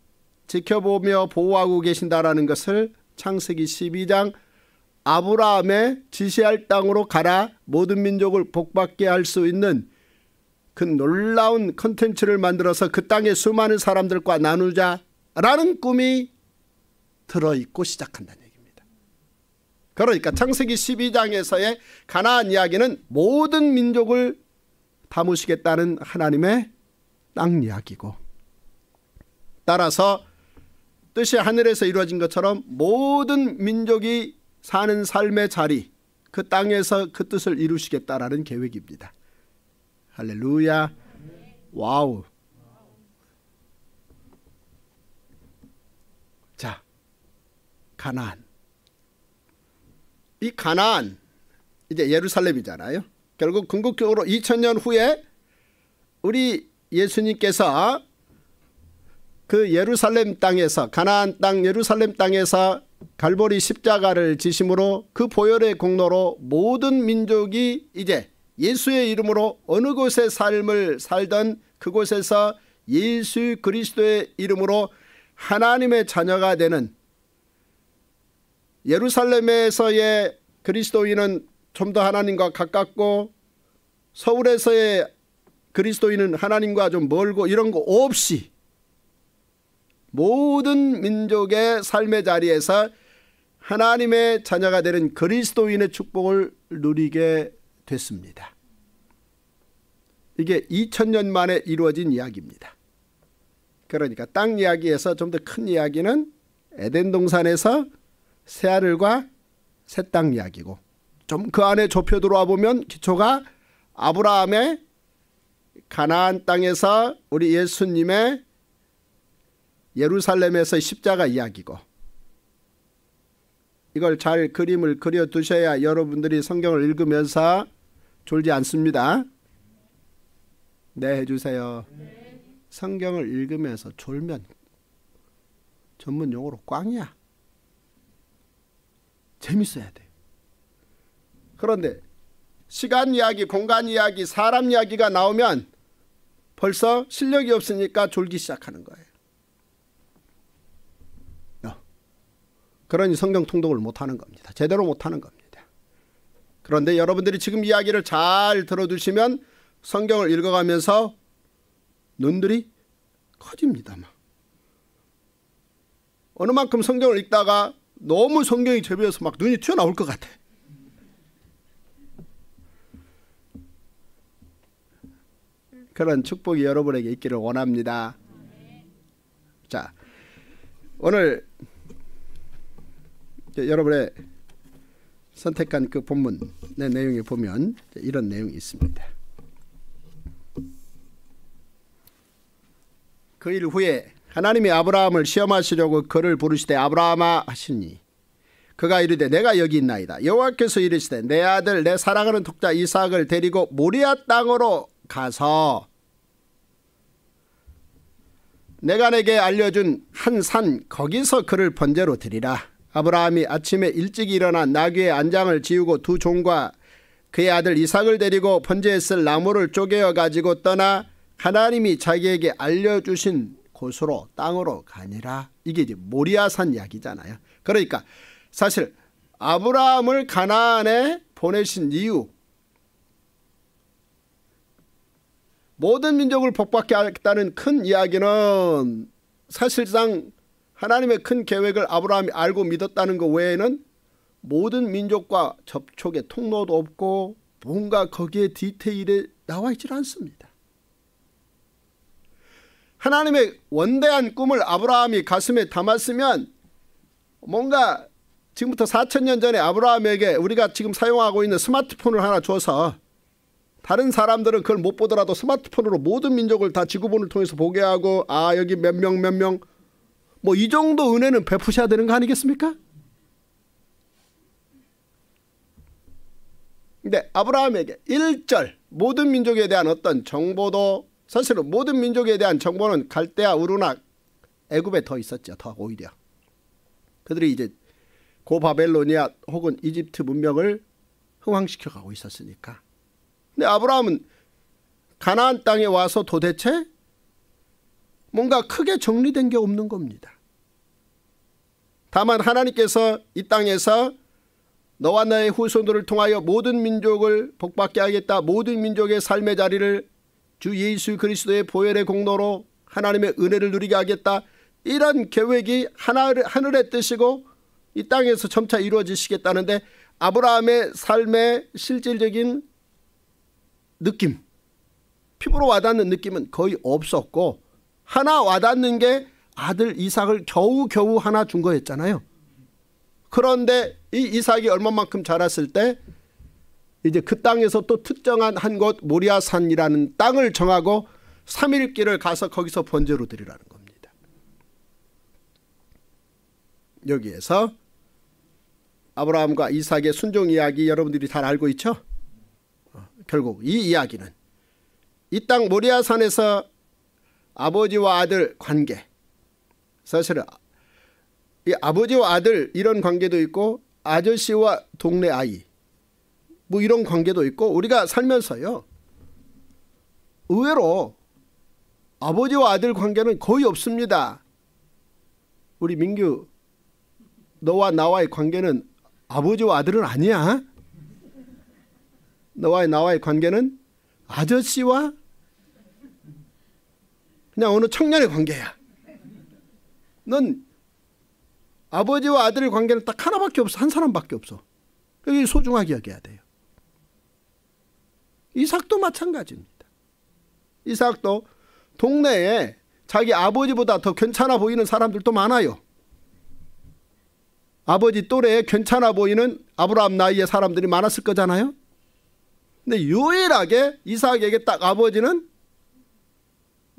지켜보며 보호하고 계신다라는 것을 창세기 12장 아브라함의 지시할 땅으로 가라 모든 민족을 복받게 할 수 있는 그 놀라운 컨텐츠를 만들어서 그 땅의 수많은 사람들과 나누자라는 꿈이 들어있고 시작한다는 얘기입니다. 그러니까 창세기 12장에서의 가나안 이야기는 모든 민족을 담으시겠다는 하나님의 땅 이야기고 따라서 뜻이 하늘에서 이루어진 것처럼 모든 민족이 사는 삶의 자리 그 땅에서 그 뜻을 이루시겠다라는 계획입니다. 할렐루야. 와우. 자. 가나안. 이 가나안 이제 예루살렘이잖아요. 결국 궁극적으로 2000년 후에 우리 예수님께서 그 예루살렘 땅에서 가나안 땅 예루살렘 땅에서 갈보리 십자가를 지심으로 그 보혈의 공로로 모든 민족이 이제 예수의 이름으로 어느 곳에 삶을 살던 그곳에서 예수 그리스도의 이름으로 하나님의 자녀가 되는 예루살렘에서의 그리스도인은 좀 더 하나님과 가깝고 서울에서의 그리스도인은 하나님과 좀 멀고 이런 거 없이 모든 민족의 삶의 자리에서 하나님의 자녀가 되는 그리스도인의 축복을 누리게 됐습니다. 이게 2000년 만에 이루어진 이야기입니다. 그러니까 땅 이야기에서 좀 더 큰 이야기는 에덴 동산에서 새하늘과 새 땅 이야기고 좀 그 안에 좁혀 들어와 보면 기초가 아브라함의 가나안 땅에서 우리 예수님의 예루살렘에서 십자가 이야기고 이걸 잘 그림을 그려 두셔야 여러분들이 성경을 읽으면서 졸지 않습니다. 네 해주세요. 네. 성경을 읽으면서 졸면 전문 용어로 꽝이야. 재밌어야 돼 그런데 시간 이야기, 공간 이야기, 사람 이야기가 나오면 벌써 실력이 없으니까 졸기 시작하는 거예요. 그러니 성경 통독을 못하는 겁니다. 제대로 못하는 겁니다. 그런데 여러분들이 지금 이야기를 잘 들어주시면 성경을 읽어가면서 눈들이 커집니다만 어느 만큼 성경을 읽다가 너무 성경이 재미있어서막 눈이 튀어나올 것 같아. 그런 축복이 여러분에게 있기를 원합니다. 자, 오늘 예, 여러분의 선택한 그 본문의 내용에 보면 이런 내용이 있습니다. 그 일 후에 하나님이 아브라함을 시험하시려고 그를 부르시되 아브라함아 하시니 그가 이르되 내가 여기 있나이다. 여호와께서 이르시되 내 아들 내 사랑하는 독자 이삭을 데리고 모리아 땅으로 가서 내가 내게 알려준 한 산 거기서 그를 번제로 드리라. 아브라함이 아침에 일찍 일어나 나귀의 안장을 지우고 두 종과 그의 아들 이삭을 데리고 번제에 쓸 나무를 쪼개어 가지고 떠나 하나님이 자기에게 알려주신 곳으로 땅으로 가니라. 이게 이제 모리아산 이야기잖아요. 그러니까 사실 아브라함을 가나안에 보내신 이유 모든 민족을 복받게 하겠다는 큰 이야기는 사실상 하나님의 큰 계획을 아브라함이 알고 믿었다는 것 외에는 모든 민족과 접촉의 통로도 없고 뭔가 거기에 디테일이 나와 있질 않습니다. 하나님의 원대한 꿈을 아브라함이 가슴에 담았으면 뭔가 지금부터 4천년 전에 아브라함에게 우리가 지금 사용하고 있는 스마트폰을 하나 줘서 다른 사람들은 그걸 못 보더라도 스마트폰으로 모든 민족을 다 지구본을 통해서 보게 하고 아 여기 몇 명 몇명 몇명 뭐이 정도 은혜는 베푸셔야 되는 거 아니겠습니까? 근데 네, 아브라함에게 1절 모든 민족에 대한 어떤 정보도 사실은 모든 민족에 대한 정보는 갈대아 우르나 애굽에 더 있었죠. 더 오히려. 그들이 이제 고 바벨로니아 혹은 이집트 문명을 흥황시켜 가고 있었으니까. 근데 아브라함은 가나안 땅에 와서 도대체 뭔가 크게 정리된 게 없는 겁니다. 다만 하나님께서 이 땅에서 너와 나의 후손들을 통하여 모든 민족을 복받게 하겠다. 모든 민족의 삶의 자리를 주 예수 그리스도의 보혈의 공로로 하나님의 은혜를 누리게 하겠다. 이런 계획이 하늘, 하늘의 뜻이고 이 땅에서 점차 이루어지시겠다는데 아브라함의 삶의 실질적인 느낌, 피부로 와닿는 느낌은 거의 없었고 하나 와닿는 게 아들 이삭을 겨우겨우 하나 준 거였잖아요. 그런데 이 이삭이 얼마만큼 자랐을 때 이제 그 땅에서 또 특정한 한 곳 모리아산이라는 땅을 정하고 3일 길을 가서 거기서 번제로 드리라는 겁니다. 여기에서 아브라함과 이삭의 순종 이야기 여러분들이 잘 알고 있죠? 어, 결국 이 이야기는 이 땅 모리아산에서 아버지와 아들 관계. 사실이 아버지와 아들 이런 관계도 있고 아저씨와 동네 아이 뭐 이런 관계도 있고 우리가 살면서요 의외로 아버지와 아들 관계는 거의 없습니다. 우리 민규 너와 나와의 관계는 아버지와 아들은 아니야. 너와 나와의 관계는 아저씨와 그냥 어느 청년의 관계야. 넌 아버지와 아들의 관계는 딱 하나밖에 없어. 한 사람밖에 없어. 여기 소중하게 여겨야 돼요. 이삭도 마찬가지입니다. 이삭도 동네에 자기 아버지보다 더 괜찮아 보이는 사람들도 많아요. 아버지 또래에 괜찮아 보이는 아브라함 나이의 사람들이 많았을 거잖아요. 근데 유일하게 이삭에게 딱 아버지는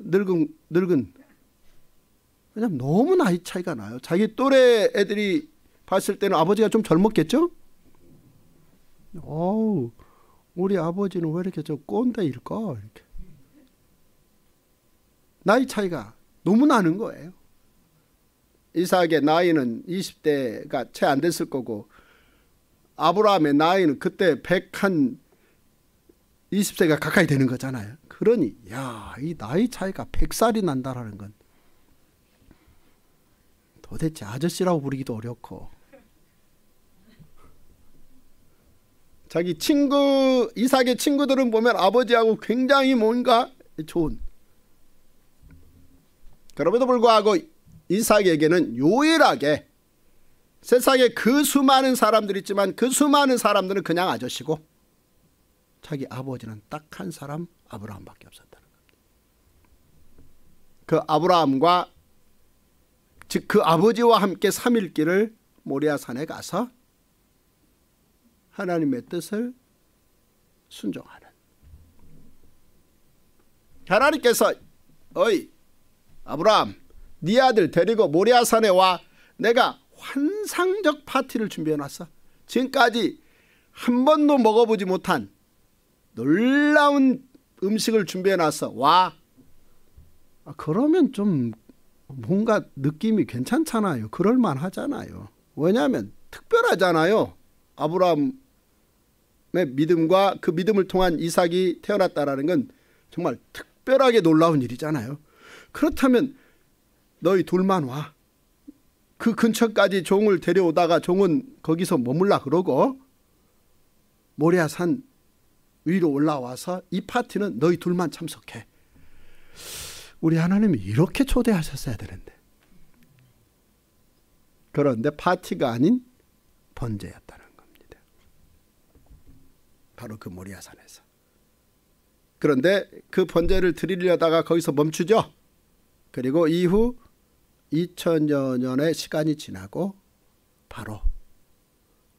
늙은 늙은 왜냐 너무 나이 차이가 나요. 자기 또래 애들이 봤을 때는 아버지가 좀 젊었겠죠? 어우, 우리 아버지는 왜 이렇게 저 꼰대일까? 이렇게. 나이 차이가 너무 나는 거예요. 이삭의 나이는 20대가 채 안 됐을 거고, 아브라함의 나이는 그때 100 한 20세가 가까이 되는 거잖아요. 그러니 야, 이 나이 차이가 100살이 난다라는 건 도대체 아저씨라고 부르기도 어렵고 자기 친구 이삭의 친구들은 보면 아버지하고 굉장히 뭔가 좋은 그럼에도 불구하고 이삭에게는 요일하게 세상에 그 수많은 사람들이 있지만 그 수많은 사람들은 그냥 아저씨고 자기 아버지는 딱 한 사람 아브라함밖에 없었다는 겁니다. 그 아브라함과 즉 그 아버지와 함께 삼일기를 모리아산에 가서 하나님의 뜻을 순종하는 하나님께서 어이 아브라함 네 아들 데리고 모리아산에 와 내가 환상적 파티를 준비해놨어 지금까지 한 번도 먹어보지 못한 놀라운 음식을 준비해 놨어. 와. 아, 그러면 좀 뭔가 느낌이 괜찮잖아요. 그럴 만하잖아요. 왜냐하면 특별하잖아요. 아브라함의 믿음과 그 믿음을 통한 이삭이 태어났다라는 건 정말 특별하게 놀라운 일이잖아요. 그렇다면 너희 둘만 와. 그 근처까지 종을 데려오다가 종은 거기서 머물라 그러고 모리아산 위로 올라와서 이 파티는 너희 둘만 참석해. 우리 하나님이 이렇게 초대하셨어야 되는데. 그런데 파티가 아닌 번제였다는 겁니다. 바로 그 모리아산에서. 그런데 그 번제를 드리려다가 거기서 멈추죠. 그리고 이후 2000여 년의 시간이 지나고 바로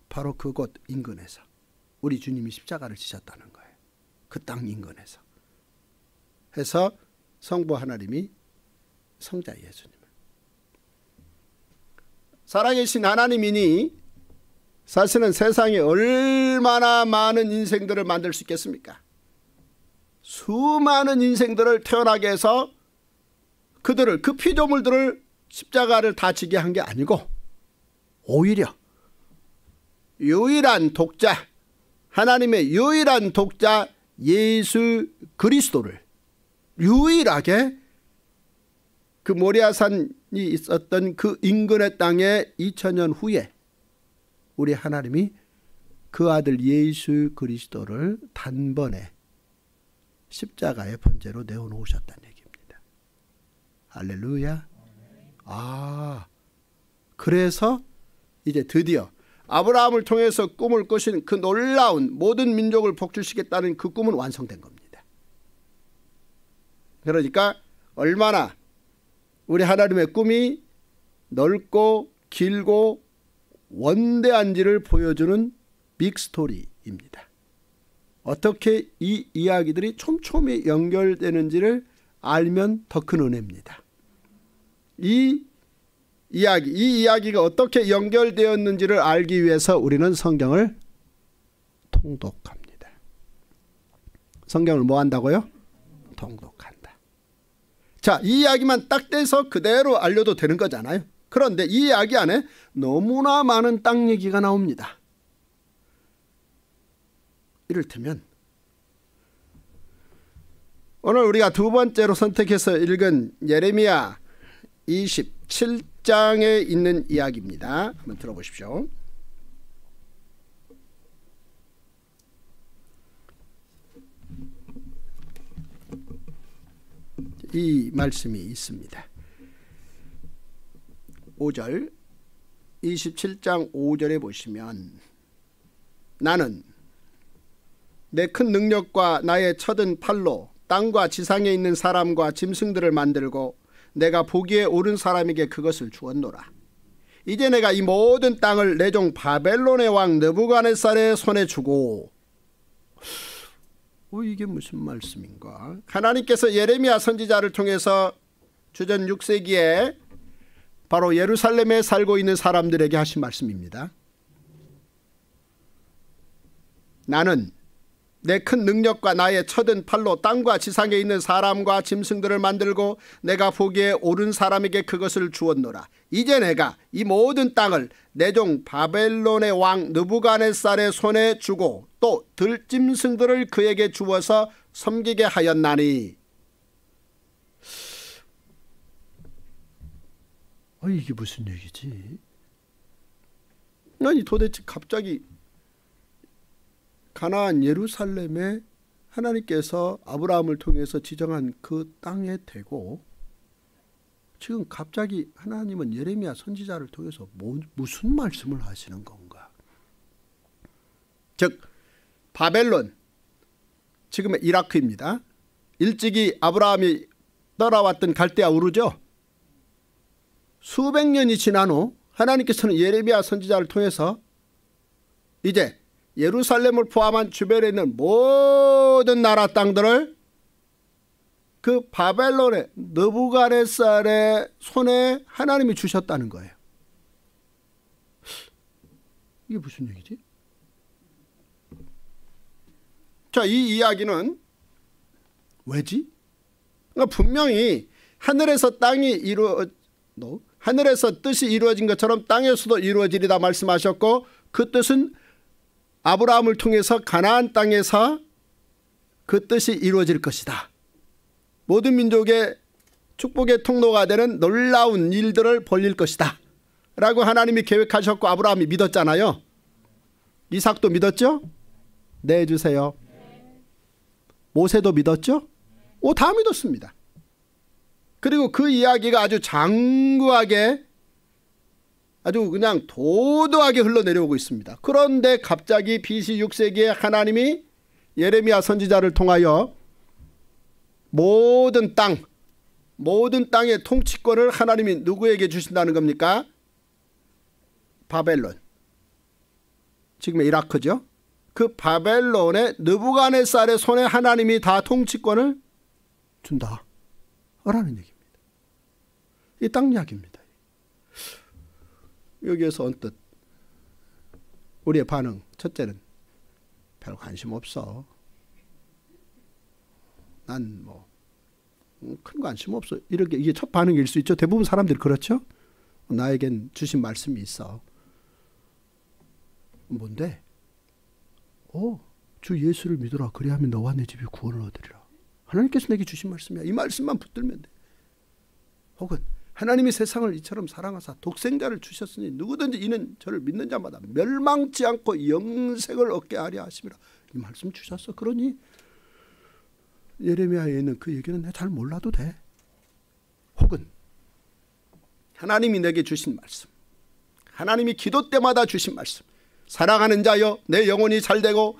바로 그곳 인근에서 우리 주님이 십자가를 지셨다는 그땅 인근에서 해서 성부 하나님이 성자 예수님을 살아계신 하나님이니 사실은 세상에 얼마나 많은 인생들을 만들 수 있겠습니까? 수많은 인생들을 태어나게 해서 그들을 그 피조물들을 십자가를 다치게 한 게 아니고 오히려 유일한 독자 하나님의 유일한 독자 예수 그리스도를 유일하게 그 모리아산이 있었던 그 인근의 땅에 2000년 후에 우리 하나님이 그 아들 예수 그리스도를 단번에 십자가의 번제로 내어놓으셨다는 얘기입니다. 할렐루야. 아, 그래서 이제 드디어 아브라함을 통해서 꿈을 꾸신 그 놀라운 모든 민족을 복주시겠다는 그 꿈은 완성된 겁니다. 그러니까 얼마나 우리 하나님의 꿈이 넓고 길고 원대한지를 보여주는 빅스토리입니다. 어떻게 이 이야기들이 촘촘히 연결되는지를 알면 더 큰 은혜입니다. 이 이야기, 이 이야기가 어떻게 연결되었는지를 알기 위해서 우리는 성경을 통독합니다. 성경을 뭐 한다고요? 통독한다. 자, 이 이야기만 딱 떼서 그대로 알려도 되는 거잖아요. 그런데 이 이야기 안에 너무나 많은 땅 얘기가 나옵니다. 이를테면 오늘 우리가 두 번째로 선택해서 읽은 예레미야 6장에 있는 이야기입니다. 한번 들어보십시오. 이 말씀이 있습니다. 5절 27장 5절에 보시면 나는 내 큰 능력과 나의 쳐든 팔로 땅과 지상에 있는 사람과 짐승들을 만들고 내가 보기에 옳은 사람에게 그것을 주었노라. 이제 내가 이 모든 땅을 내 종 바벨론의 왕 느부갓네살의 손에 주고 어, 이게 무슨 말씀인가? 하나님께서 예레미야 선지자를 통해서 주전 6세기에 바로 예루살렘에 살고 있는 사람들에게 하신 말씀입니다. 나는 내큰 능력과 나의 쳐든 팔로 땅과 지상에 있는 사람과 짐승들을 만들고 내가 보기에 옳은 사람에게 그것을 주었노라. 이제 내가 이 모든 땅을 내 종 바벨론의 왕 느부갓네살의 손에 주고 또 들짐승들을 그에게 주어서 섬기게 하였나니. 아 이게 무슨 얘기지? 아니 도대체 갑자기 가나안 예루살렘에 하나님께서 아브라함을 통해서 지정한 그 땅에 대고 지금 갑자기 하나님은 예레미야 선지자를 통해서 뭐, 무슨 말씀을 하시는 건가? 즉 바벨론 지금의 이라크입니다. 일찍이 아브라함이 떠나왔던 갈대아 우르죠. 수백 년이 지난 후 하나님께서는 예레미야 선지자를 통해서 이제 예루살렘을 포함한 주변에 있는 모든 나라 땅들을 그 바벨론의 느부갓네살의 손에 하나님이 주셨다는 거예요. 이게 무슨 얘기지? 자, 이 이야기는 왜지? 그러니까 분명히 하늘에서 땅이 이루어 하늘에서 뜻이 이루어진 것처럼 땅에서도 이루어지리다 말씀하셨고 그 뜻은 아브라함을 통해서 가나안 땅에서 그 뜻이 이루어질 것이다. 모든 민족의 축복의 통로가 되는 놀라운 일들을 벌릴 것이다. 라고 하나님이 계획하셨고 아브라함이 믿었잖아요. 이삭도 믿었죠? 네 주세요. 모세도 믿었죠? 오, 다 믿었습니다. 그리고 그 이야기가 아주 장구하게 아주 그냥 도도하게 흘러내려오고 있습니다. 그런데 갑자기 BC 6세기에 하나님이 예레미야 선지자를 통하여 모든 땅, 모든 땅의 통치권을 하나님이 누구에게 주신다는 겁니까? 바벨론. 지금 이라크죠. 그 바벨론의 느부갓네살의 손에 하나님이 다 통치권을 준다. 라는 얘기입니다. 이 땅 이야기입니다. 여기에서 언뜻 우리의 반응 첫째는 별 관심 없어. 난 뭐큰 음, 관심 없어. 이렇게 이게 첫 반응일 수 있죠. 대부분 사람들이 그렇죠. 나에겐 주신 말씀이 있어. 뭔데? 어, 주 예수를 믿어라. 그리하면 너와 내 집이 구원을 얻으리라. 하나님께서 내게 주신 말씀이야. 이 말씀만 붙들면 돼. 혹은 하나님이 세상을 이처럼 사랑하사 독생자를 주셨으니 누구든지 이는 저를 믿는 자마다 멸망치 않고 영생을 얻게 하려 하심이라. 이 말씀 주셨어. 그러니 예레미야에 있는 그 얘기는 내가 잘 몰라도 돼. 혹은 하나님이 내게 주신 말씀. 하나님이 기도 때마다 주신 말씀. 사랑하는 자여 내 영혼이 잘되고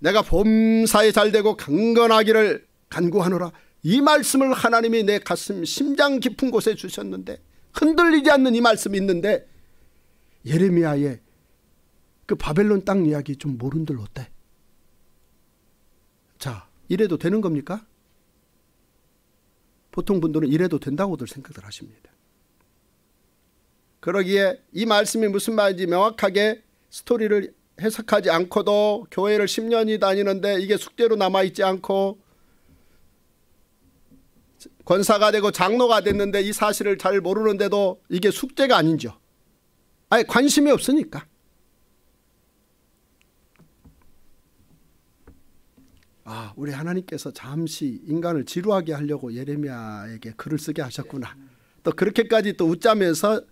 내가 범사에 잘되고 강건하기를 간구하노라. 이 말씀을 하나님이 내 가슴 심장 깊은 곳에 주셨는데 흔들리지 않는 이 말씀이 있는데 예레미야의 그 바벨론 땅 이야기 좀 모른들 어때? 자 이래도 되는 겁니까? 보통 분들은 이래도 된다고들 생각을 하십니다. 그러기에 이 말씀이 무슨 말인지 명확하게 스토리를 해석하지 않고도 교회를 10년이 다니는데 이게 숙제로 남아있지 않고 권사가 되고 장로가 됐는데 이 사실을 잘 모르는데도 이게 숙제가 아닌지요. 아예 관심이 없으니까. 아, 우리 하나님께서 잠시 인간을 지루하게 하려고 예레미야에게 글을 쓰게 하셨구나. 또 그렇게까지 또 웃자면서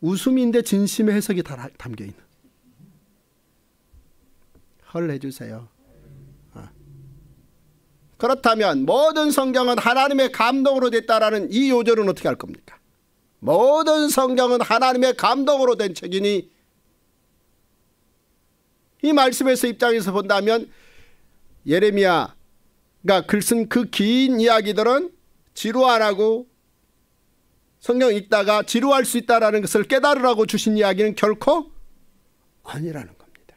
웃음인데 진심의 해석이 다 담겨 있는. 헐 해주세요. 그렇다면 모든 성경은 하나님의 감동으로 됐다라는 이 요절은 어떻게 할 겁니까? 모든 성경은 하나님의 감동으로 된 책이니 이 말씀에서 입장에서 본다면 예레미야가 글쓴 그 긴 이야기들은 지루하라고 성경 읽다가 지루할 수 있다라는 것을 깨달으라고 주신 이야기는 결코 아니라는 겁니다.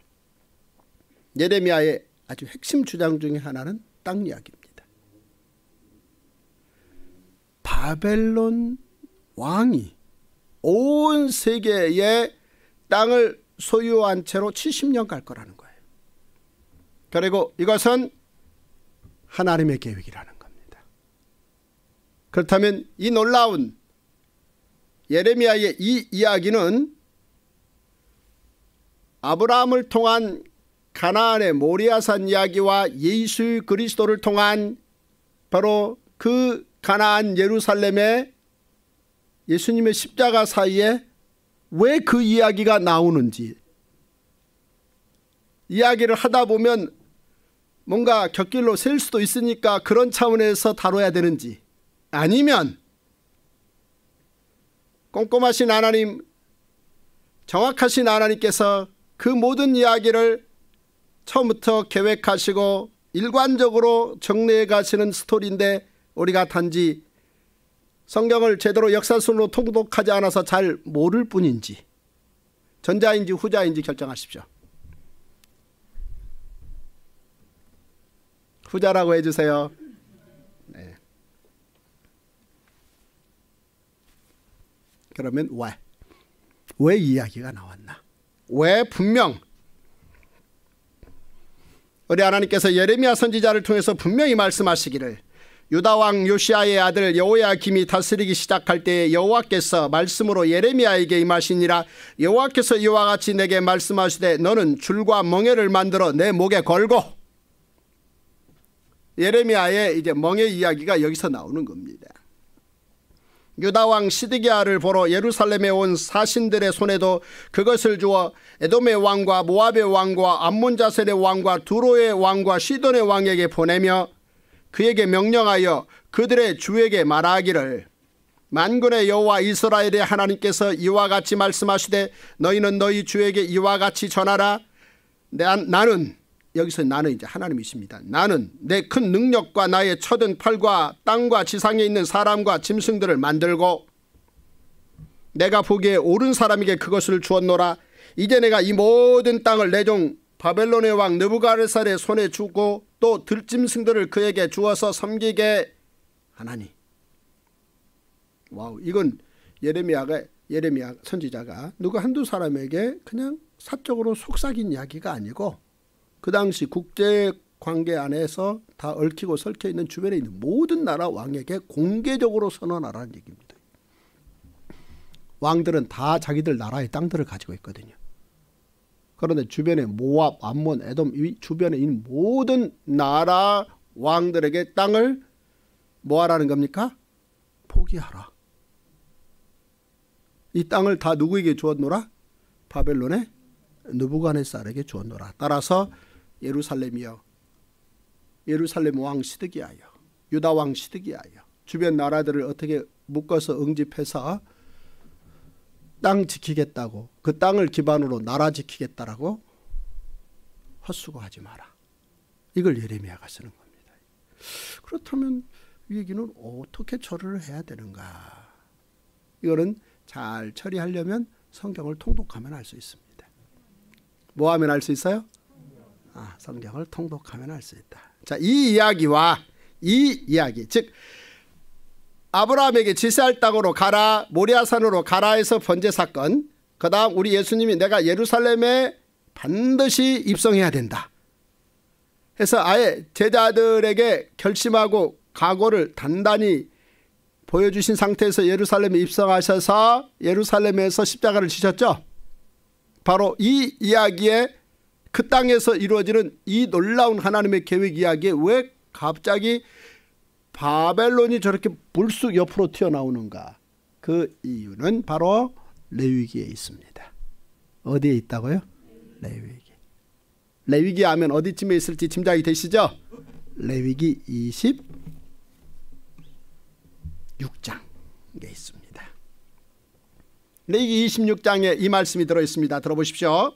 예레미야의 아주 핵심 주장 중의 하나는 땅 이야기입니다. 바벨론 왕이 온 세계의 땅을 소유한 채로 70년 갈 거라는 거예요. 그리고 이것은 하나님의 계획이라는 겁니다. 그렇다면 이 놀라운 예레미야의 이 이야기는 아브라함을 통한 가나안의 모리아산 이야기와 예수 그리스도를 통한 바로 그 가나안 예루살렘의 예수님의 십자가 사이에 왜 그 이야기가 나오는지 이야기를 하다 보면 뭔가 곁길로 셀 수도 있으니까 그런 차원에서 다뤄야 되는지 아니면 꼼꼼하신 하나님 정확하신 하나님께서 그 모든 이야기를 처음부터 계획하시고 일관적으로 정리해 가시는 스토리인데 우리가 단지 성경을 제대로 역사순으로 통독하지 않아서 잘 모를 뿐인지 전자인지 후자인지 결정하십시오. 후자라고 해주세요. 네. 그러면 왜? 왜 이야기가 나왔나? 왜 분명 우리 하나님께서 예레미야 선지자를 통해서 분명히 말씀하시기를 유다 왕 요시아의 아들 여호야김이 다스리기 시작할 때에 여호와께서 말씀으로 예레미야에게 임하시니라 여호와께서 이와 같이 내게 말씀하시되 너는 줄과 멍에를 만들어 내 목에 걸고 예레미야의 이제 멍에 이야기가 여기서 나오는 겁니다. 유다왕 시드기아를 보러 예루살렘에 온 사신들의 손에도 그것을 주어 에돔의 왕과 모압의 왕과 암몬자셀의 왕과 두로의 왕과 시돈의 왕에게 보내며 그에게 명령하여 그들의 주에게 말하기를 만군의 여호와 이스라엘의 하나님께서 이와 같이 말씀하시되 너희는 너희 주에게 이와 같이 전하라 나는 여기서 나는 이제 하나님이십니다. 나는 내 큰 능력과 나의 쳐든 팔과 땅과 지상에 있는 사람과 짐승들을 만들고 내가 보기에 옳은 사람에게 그것을 주었노라. 이제 내가 이 모든 땅을 내 종 바벨론의 왕 느부가르살의 손에 주고 또 들짐승들을 그에게 주어서 섬기게 하나니. 와우, 이건 예레미야가 예레미야 선지자가 누구 한두 사람에게 그냥 사적으로 속삭인 이야기가 아니고 그 당시 국제 관계 안에서 다 얽히고 설켜 있는 주변에 있는 모든 나라 왕에게 공개적으로 선언하라는 얘기입니다. 왕들은 다 자기들 나라의 땅들을 가지고 있거든요. 그런데 주변에 모압, 암몬, 에돔 이 주변에 있는 모든 나라 왕들에게 땅을 뭐하라는 겁니까? 포기하라. 이 땅을 다 누구에게 주었노라? 바벨론의 누부간의 쌀에게 주었노라. 따라서 예루살렘이여 예루살렘 왕 시드기하여 유다 왕 시드기하여 주변 나라들을 어떻게 묶어서 응집해서 땅 지키겠다고 그 땅을 기반으로 나라 지키겠다라고 헛수고하지 마라. 이걸 예레미야가 쓰는 겁니다. 그렇다면 이 얘기는 어떻게 처리를 해야 되는가? 이거는 잘 처리하려면 성경을 통독하면 알 수 있습니다. 뭐 하면 알 수 있어요? 아, 성경을 통독하면 알 수 있다. 자, 이 이야기와 이 이야기, 즉 아브라함에게 지세할 땅으로 가라, 모리아산으로 가라에서 번제 사건. 그다음 우리 예수님이 내가 예루살렘에 반드시 입성해야 된다. 해서 아예 제자들에게 결심하고 각오를 단단히 보여주신 상태에서 예루살렘에 입성하셔서 예루살렘에서 십자가를 지셨죠. 바로 이 이야기의 그 땅에서 이루어지는 이 놀라운 하나님의 계획 이야기에 왜 갑자기 바벨론이 저렇게 불쑥 옆으로 튀어나오는가? 그 이유는 바로 레위기에 있습니다. 어디에 있다고요? 레위기. 레위기 하면 어디쯤에 있을지 짐작이 되시죠? 레위기 26장에 있습니다. 레위기 26장에 이 말씀이 들어 있습니다. 들어보십시오.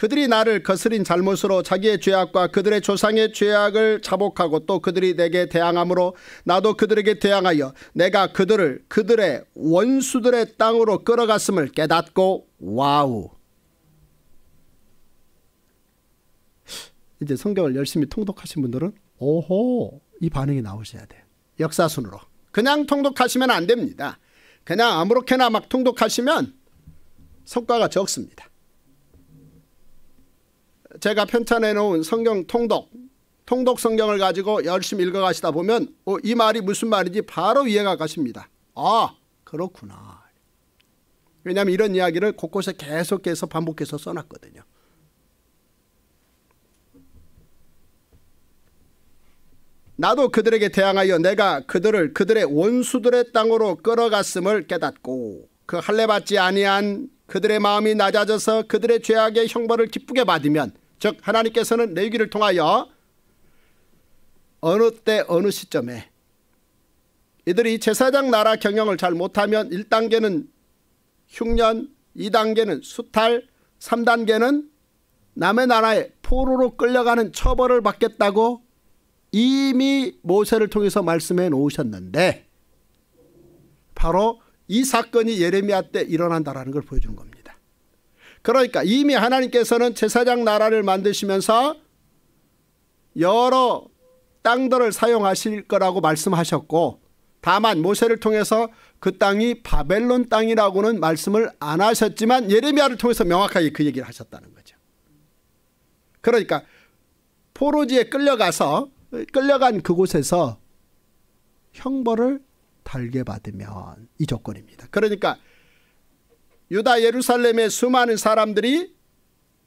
그들이 나를 거스린 잘못으로 자기의 죄악과 그들의 조상의 죄악을 자복하고 또 그들이 내게 대항함으로 나도 그들에게 대항하여 내가 그들을 그들의 원수들의 땅으로 끌어갔음을 깨닫고 와우. 이제 성경을 열심히 통독하신 분들은 오호 이 반응이 나오셔야 돼요. 역사순으로. 그냥 통독하시면 안 됩니다. 그냥 아무렇게나 막 통독하시면 성과가 적습니다. 제가 편찬해 놓은 성경 통독 통독 성경을 가지고 열심히 읽어 가시다 보면 어, 이 말이 무슨 말인지 바로 이해가 가십니다. 아 그렇구나. 왜냐하면 이런 이야기를 곳곳에 계속해서 반복해서 써놨거든요. 나도 그들에게 대항하여 내가 그들을 그들의 원수들의 땅으로 끌어갔음을 깨닫고 그 할례받지 아니한 그들의 마음이 낮아져서 그들의 죄악의 형벌을 기쁘게 받으면 즉 하나님께서는 레위기를 통하여 어느 때 어느 시점에 이들이 제사장 나라 경영을 잘 못하면 1단계는 흉년, 2단계는 수탈, 3단계는 남의 나라에 포로로 끌려가는 처벌을 받겠다고 이미 모세를 통해서 말씀해 놓으셨는데 바로 이 사건이 예레미야 때 일어난다라는 걸 보여주는 겁니다. 그러니까 이미 하나님께서는 제사장 나라를 만드시면서 여러 땅들을 사용하실 거라고 말씀하셨고 다만 모세를 통해서 그 땅이 바벨론 땅이라고는 말씀을 안 하셨지만 예레미야를 통해서 명확하게 그 얘기를 하셨다는 거죠. 그러니까 포로지에 끌려가서 끌려간 그곳에서 형벌을 달게 받으면 이 조건입니다. 그러니까 유다 예루살렘의 수많은 사람들이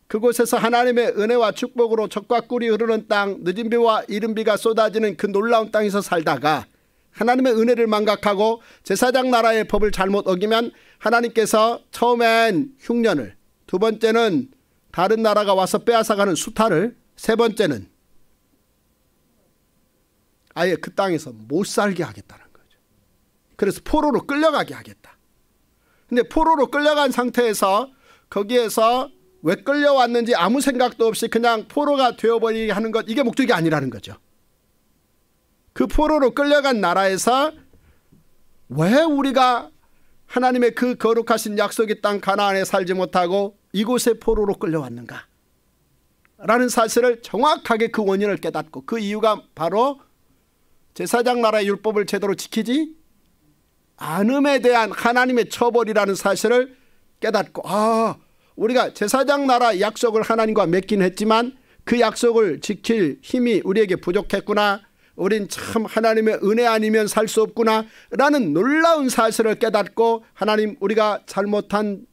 그곳에서 하나님의 은혜와 축복으로 적과 꿀이 흐르는 땅 늦은 비와 이른 비가 쏟아지는 그 놀라운 땅에서 살다가 하나님의 은혜를 망각하고 제사장 나라의 법을 잘못 어기면 하나님께서 처음엔 흉년을 두 번째는 다른 나라가 와서 빼앗아가는 수탈을 세 번째는 아예 그 땅에서 못 살게 하겠다는 거죠. 그래서 포로로 끌려가게 하겠다. 근데 포로로 끌려간 상태에서 거기에서 왜 끌려왔는지 아무 생각도 없이 그냥 포로가 되어버리게 하는 것 이게 목적이 아니라는 거죠. 그 포로로 끌려간 나라에서 왜 우리가 하나님의 그 거룩하신 약속의 땅 가나안에 살지 못하고 이곳에 포로로 끌려왔는가? 라는 사실을 정확하게 그 원인을 깨닫고 그 이유가 바로 제사장 나라의 율법을 제대로 지키지 안음에 대한 하나님의 처벌이라는 사실을 깨닫고 아 우리가 제사장 나라 약속을 하나님과 맺긴 했지만 그 약속을 지킬 힘이 우리에게 부족했구나 우린 참 하나님의 은혜 아니면 살 수 없구나 라는 놀라운 사실을 깨닫고 하나님 우리가 잘못한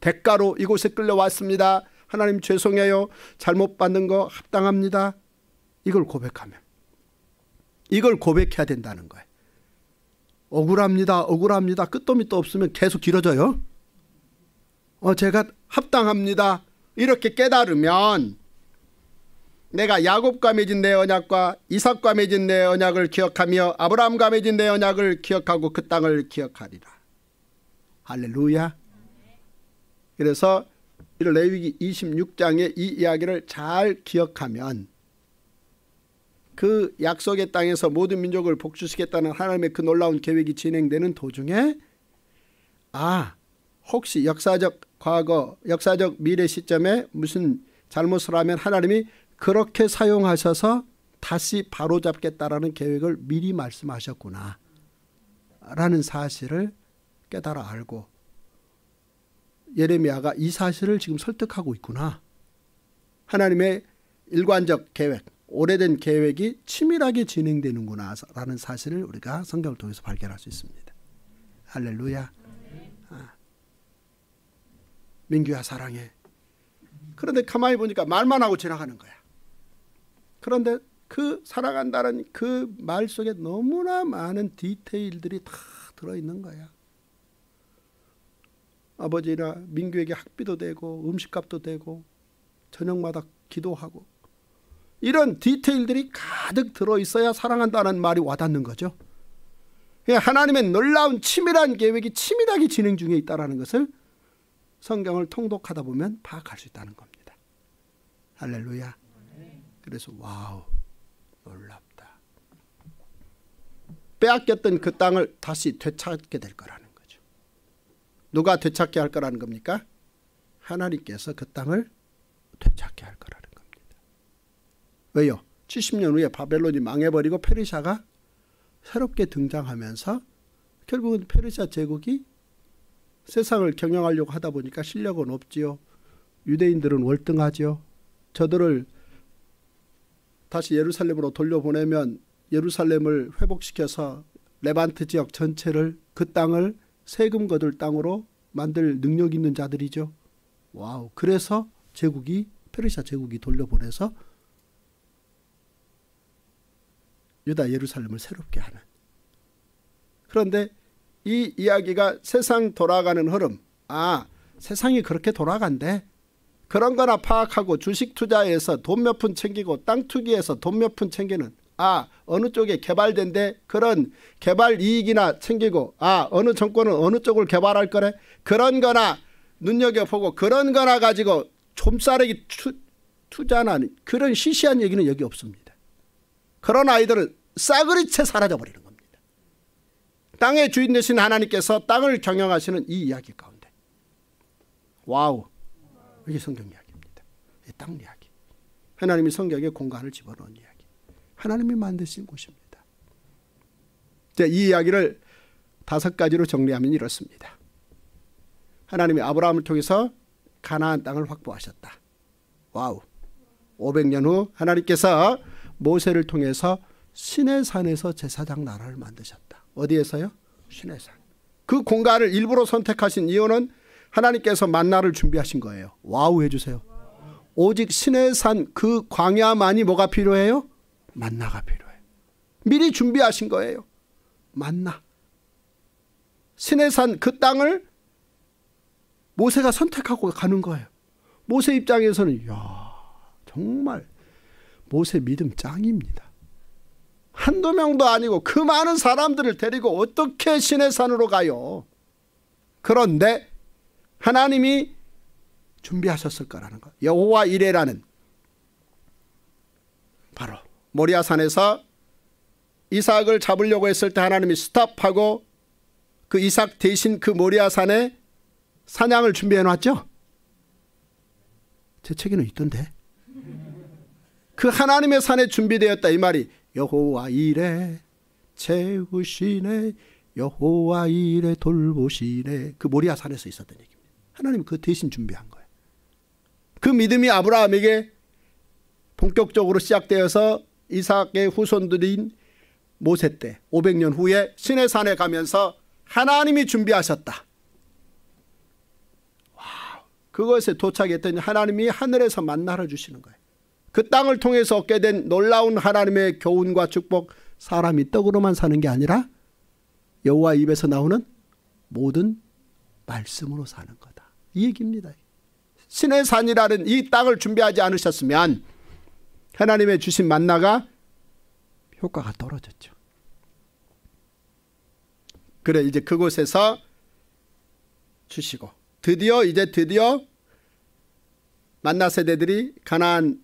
대가로 이곳에 끌려왔습니다. 하나님 죄송해요. 잘못 받는 거 합당합니다. 이걸 고백하면 이걸 고백해야 된다는 거예요. 억울합니다. 억울합니다. 끝도 밑도 없으면 계속 길어져요. 어, 제가 합당합니다. 이렇게 깨달으면 내가 야곱과 맺은 내 언약과 이삭과 맺은 내 언약을 기억하며 아브라함과 맺은 내 언약을 기억하고 그 땅을 기억하리라. 할렐루야. 그래서 이 레위기 26장의 이 이야기를 잘 기억하면 그 약속의 땅에서 모든 민족을 복주시겠다는 하나님의 그 놀라운 계획이 진행되는 도중에 아 혹시 역사적 과거 역사적 미래 시점에 무슨 잘못을 하면 하나님이 그렇게 사용하셔서 다시 바로잡겠다라는 계획을 미리 말씀하셨구나 라는 사실을 깨달아 알고 예레미야가 이 사실을 지금 설득하고 있구나 하나님의 일관적 계획 오래된 계획이 치밀하게 진행되는구나라는 사실을 우리가 성경을 통해서 발견할 수 있습니다. 할렐루야. 아. 민규야 사랑해. 그런데 가만히 보니까 말만 하고 지나가는 거야. 그런데 그 사랑한다는 그 말 속에 너무나 많은 디테일들이 다 들어있는 거야. 아버지나 민규에게 학비도 되고 음식값도 되고 저녁마다 기도하고 이런 디테일들이 가득 들어 있어야 사랑한다는 말이 와닿는 거죠. 그러니까 하나님의 놀라운 치밀한 계획이 치밀하게 진행 중에 있다는 것을 성경을 통독하다 보면 파악할 수 있다는 겁니다. 할렐루야. 그래서 와우 놀랍다. 빼앗겼던 그 땅을 다시 되찾게 될 거라는 거죠. 누가 되찾게 할 거라는 겁니까? 하나님께서 그 땅을 되찾게 할 거라는 왜요? 70년 후에 바벨론이 망해버리고 페르시아가 새롭게 등장하면서 결국은 페르시아 제국이 세상을 경영하려고 하다 보니까 실력은 없지요. 유대인들은 월등하지요. 저들을 다시 예루살렘으로 돌려보내면 예루살렘을 회복시켜서 레반트 지역 전체를 그 땅을 세금 거둘 땅으로 만들 능력 있는 자들이죠. 와우. 그래서 제국이 페르시아 제국이 돌려보내서 유다 예루살렘을 새롭게 하는. 그런데 이 이야기가 세상 돌아가는 흐름. 아, 세상이 그렇게 돌아간대. 그런 거나 파악하고 주식 투자에서 돈 몇 푼 챙기고 땅 투기에서 돈 몇 푼 챙기는 아 어느 쪽에 개발된데 그런 개발 이익이나 챙기고 아 어느 정권은 어느 쪽을 개발할 거래 그런 거나 눈여겨보고 그런 거나 가지고 좀싸르기 투자나 그런 시시한 얘기는 여기 없습니다. 그런 아이들은 싸그리채 사라져버리는 겁니다. 땅의 주인 되신 하나님께서 땅을 경영하시는 이 이야기 가운데 와우 이게 성경 이야기입니다. 땅 이야기. 하나님이 성경에 공간을 집어넣은 이야기. 하나님이 만드신 곳입니다. 이 이야기를 다섯 가지로 정리하면 이렇습니다. 하나님이 아브라함을 통해서 가나안 땅을 확보하셨다. 와우. 500년 후 하나님께서 모세를 통해서 시내산에서 제사장 나라를 만드셨다. 어디에서요? 시내산. 그 공간을 일부러 선택하신 이유는 하나님께서 만나를 준비하신 거예요. 와우 해주세요. 오직 시내산 그 광야만이 뭐가 필요해요? 만나가 필요해요. 미리 준비하신 거예요. 만나. 시내산 그 땅을 모세가 선택하고 가는 거예요. 모세 입장에서는 야 정말 모세 믿음 짱입니다. 한두 명도 아니고 그 많은 사람들을 데리고 어떻게 신의 산으로 가요? 그런데 하나님이 준비하셨을 거라는 것. 여호와 이레라는 바로 모리아 산에서 이삭을 잡으려고 했을 때 하나님이 스탑하고 그 이삭 대신 그 모리아 산에 사냥을 준비해 놨죠. 재채기는 있던데. 그 하나님의 산에 준비되었다 이 말이 여호와 이래 채우시네 여호와 이래 돌보시네 그 모리아 산에서 있었던 얘기입니다. 하나님그 대신 준비한 거예요. 그 믿음이 아브라함에게 본격적으로 시작되어서 이삭의 후손들인 모세 때 500년 후에 신의 산에 가면서 하나님이 준비하셨다. 와, 그것에 도착했더니 하나님이 하늘에서 만나러 주시는 거예요. 그 땅을 통해서 얻게 된 놀라운 하나님의 교훈과 축복 사람이 떡으로만 사는 게 아니라 여호와 입에서 나오는 모든 말씀으로 사는 거다. 이 얘기입니다. 신의 산이라는 이 땅을 준비하지 않으셨으면 하나님의 주신 만나가 효과가 떨어졌죠. 그래 이제 그곳에서 주시고 드디어 이제 드디어 만나 세대들이 가나안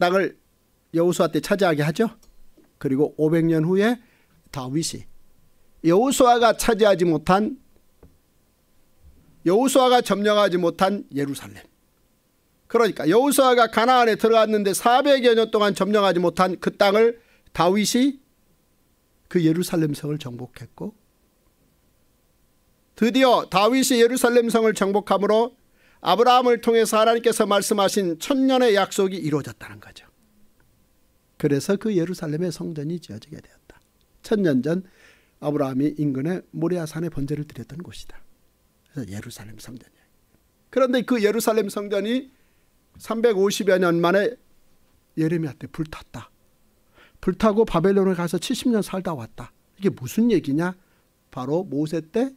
땅을 여호수아 때 차지하게 하죠. 그리고 500년 후에 다윗이 여호수아가 차지하지 못한 여호수아가 점령하지 못한 예루살렘. 그러니까 여호수아가 가나안에 들어갔는데 400여 년 동안 점령하지 못한 그 땅을 다윗이 그 예루살렘 성을 정복했고 드디어 다윗이 예루살렘 성을 정복함으로 아브라함을 통해서 하나님께서 말씀하신 천년의 약속이 이루어졌다는 거죠. 그래서 그 예루살렘의 성전이 지어지게 되었다. 천년 전 아브라함이 인근의 모리아산에 번제를 드렸던 곳이다. 그래서 예루살렘 성전이야. 그런데 그 예루살렘 성전이 350여 년 만에 예레미야 때 불탔다. 불타고 바벨론을 가서 70년 살다 왔다. 이게 무슨 얘기냐? 바로 모세 때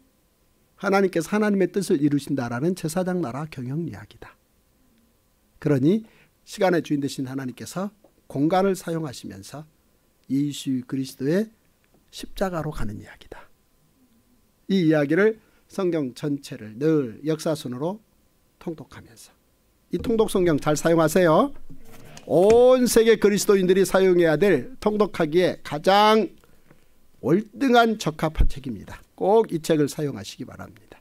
하나님께서 하나님의 뜻을 이루신다라는 제사장 나라 경영 이야기다. 그러니 시간의 주인 되신 하나님께서 공간을 사용하시면서 예수 그리스도의 십자가로 가는 이야기다. 이 이야기를 성경 전체를 늘 역사순으로 통독하면서 이 통독 성경 잘 사용하세요. 온 세계 그리스도인들이 사용해야 될 통독하기에 가장 월등한 적합한 책입니다. 꼭이 책을 사용하시기 바랍니다.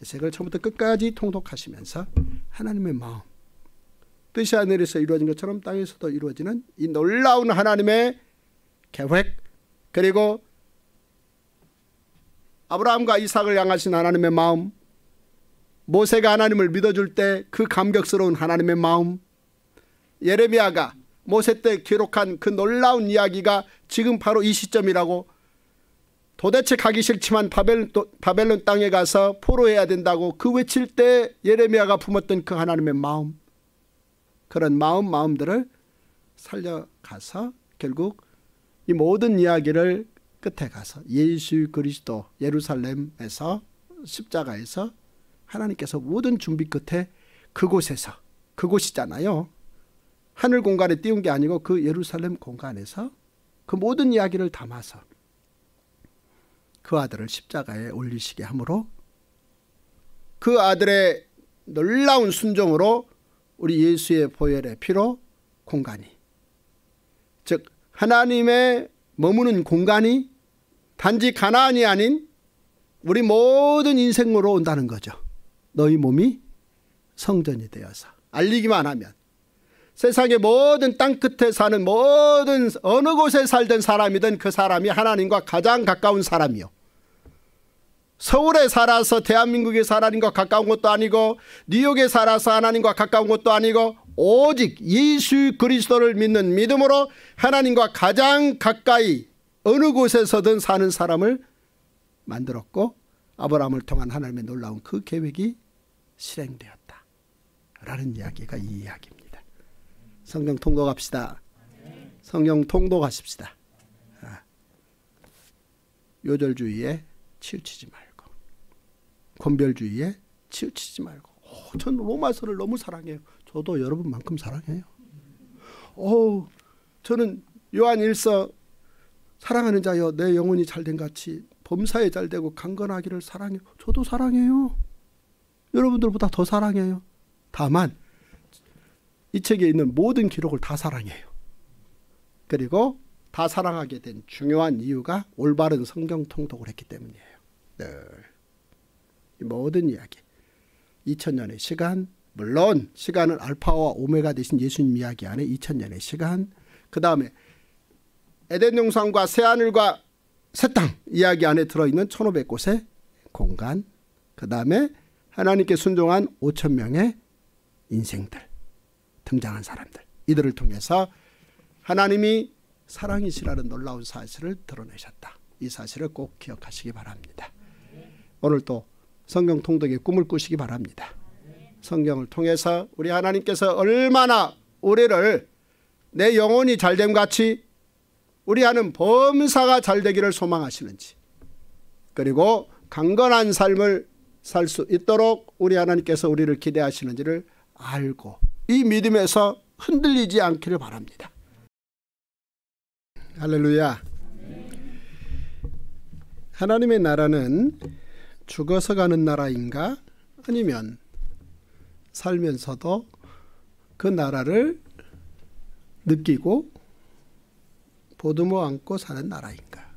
이 책을 처음부터 끝까지 통독하시면서 하나님의 마음, 뜻이 하늘에서 이루어진 것처럼 땅에서도 이루어지는 이 놀라운 하나님의 계획 그리고 아브라함과 이삭을 향하신 하나님의 마음 모세가 하나님을 믿어줄 때 그 감격스러운 하나님의 마음 예레미야가 모세 때 기록한 그 놀라운 이야기가 지금 바로 이 시점이라고 도대체 가기 싫지만 바벨, 바벨론 땅에 가서 포로해야 된다고 그 외칠 때 예레미야가 품었던 그 하나님의 마음 그런 마음 마음들을 살려가서 결국 이 모든 이야기를 끝에 가서 예수 그리스도 예루살렘에서 십자가에서 하나님께서 모든 준비 끝에 그곳에서 그곳이잖아요. 하늘 공간에 띄운 게 아니고 그 예루살렘 공간에서 그 모든 이야기를 담아서 그 아들을 십자가에 올리시게 하므로 그 아들의 놀라운 순종으로 우리 예수의 보혈의 피로 공간이 즉 하나님의 머무는 공간이 단지 가난이 아닌 우리 모든 인생으로 온다는 거죠. 너희 몸이 성전이 되어서 알리기만 하면 세상의 모든 땅 끝에 사는 모든 어느 곳에 살던 사람이든 그 사람이 하나님과 가장 가까운 사람이요. 서울에 살아서 대한민국에 하나님과 가까운 것도 아니고 뉴욕에 살아서 하나님과 가까운 것도 아니고 오직 예수 그리스도를 믿는 믿음으로 하나님과 가장 가까이 어느 곳에서든 사는 사람을 만들었고 아브라함을 통한 하나님의 놀라운 그 계획이 실행되었다. 라는 이야기가 이 이야기입니다. 성경 통독합시다. 성경 통독하십시다. 아, 요절주의에 치우치지 말고. 권별주의에 치우치지 말고 오, 어, 전 로마서를 너무 사랑해요. 저도 여러분만큼 사랑해요. 어 저는 요한 일서 사랑하는 자여 내 영혼이 잘 된 같이 범사에 잘되고 강건하기를 사랑해요. 저도 사랑해요. 여러분들보다 더 사랑해요. 다만 이 책에 있는 모든 기록을 다 사랑해요. 그리고 다 사랑하게 된 중요한 이유가 올바른 성경 통독을 했기 때문이에요. 네. 이 모든 이야기 2000년의 시간 물론 시간은 알파와 오메가 되신 예수님 이야기 안에 2000년의 시간 그 다음에 에덴 용산과 새하늘과 새 땅 이야기 안에 들어있는 1500곳의 공간 그 다음에 하나님께 순종한 5천명의 인생들 등장한 사람들 이들을 통해서 하나님이 사랑이시라는 놀라운 사실을 드러내셨다. 이 사실을 꼭 기억하시기 바랍니다. 오늘 또 성경 통독의 꿈을 꾸시기 바랍니다. 성경을 통해서 우리 하나님께서 얼마나 우리를 내 영혼이 잘됨 같이 우리 하는 범사가 잘 되기를 소망하시는지 그리고 강건한 삶을 살 수 있도록 우리 하나님께서 우리를 기대하시는지를 알고 이 믿음에서 흔들리지 않기를 바랍니다. 할렐루야. 하나님의 나라는 죽어서 가는 나라인가? 아니면 살면서도 그 나라를 느끼고 보듬어 안고 사는 나라인가?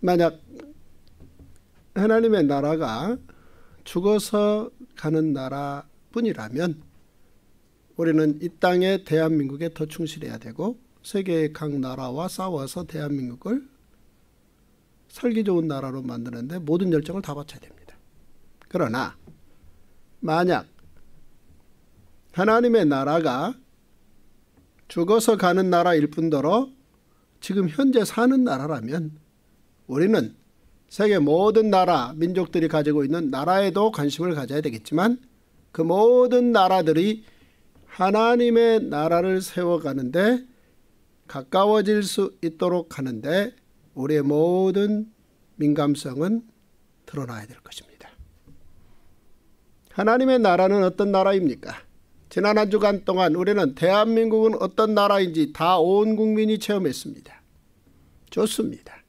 만약 하나님의 나라가 죽어서 가는 나라뿐이라면 우리는 이 땅에 대한민국에 더 충실해야 되고 세계각 나라와 싸워서 대한민국을 살기 좋은 나라로 만드는데 모든 열정을 다 바쳐야 됩니다. 그러나 만약 하나님의 나라가 죽어서 가는 나라일 뿐더러 지금 현재 사는 나라라면 우리는 세계 모든 나라, 민족들이 가지고 있는 나라에도 관심을 가져야 되겠지만 그 모든 나라들이 하나님의 나라를 세워가는데 가까워질 수 있도록 하는데 우리의 모든 민감성은 드러나야 될 것입니다. 하나님의 나라는 어떤 나라입니까? 지난 한 주간 동안 우리는 대한민국은 어떤 나라인지 다 온 국민이 체험했습니다. 좋습니다.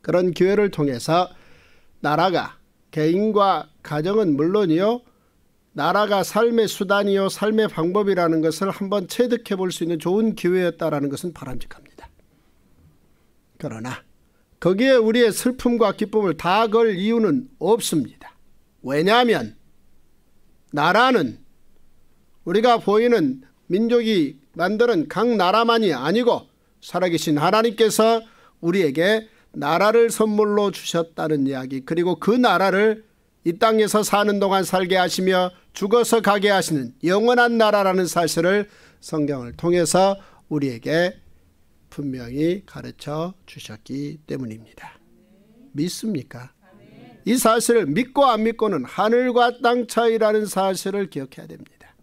그런 기회를 통해서 나라가 개인과 가정은 물론이요. 나라가 삶의 수단이요 삶의 방법이라는 것을 한번 체득해 볼 수 있는 좋은 기회였다라는 것은 바람직합니다. 그러나 거기에 우리의 슬픔과 기쁨을 다 걸 이유는 없습니다. 왜냐하면 나라는 우리가 보이는 민족이 만드는 각 나라만이 아니고 살아계신 하나님께서 우리에게 나라를 선물로 주셨다는 이야기 그리고 그 나라를 이 땅에서 사는 동안 살게 하시며 죽어서 가게 하시는 영원한 나라라는 사실을 성경을 통해서 우리에게 분명히 가르쳐 주셨기 때문입니다. 믿습니까? 이 사실을 믿고 안 믿고는 하늘과 땅 차이라는 사실을 기억해야 됩니다.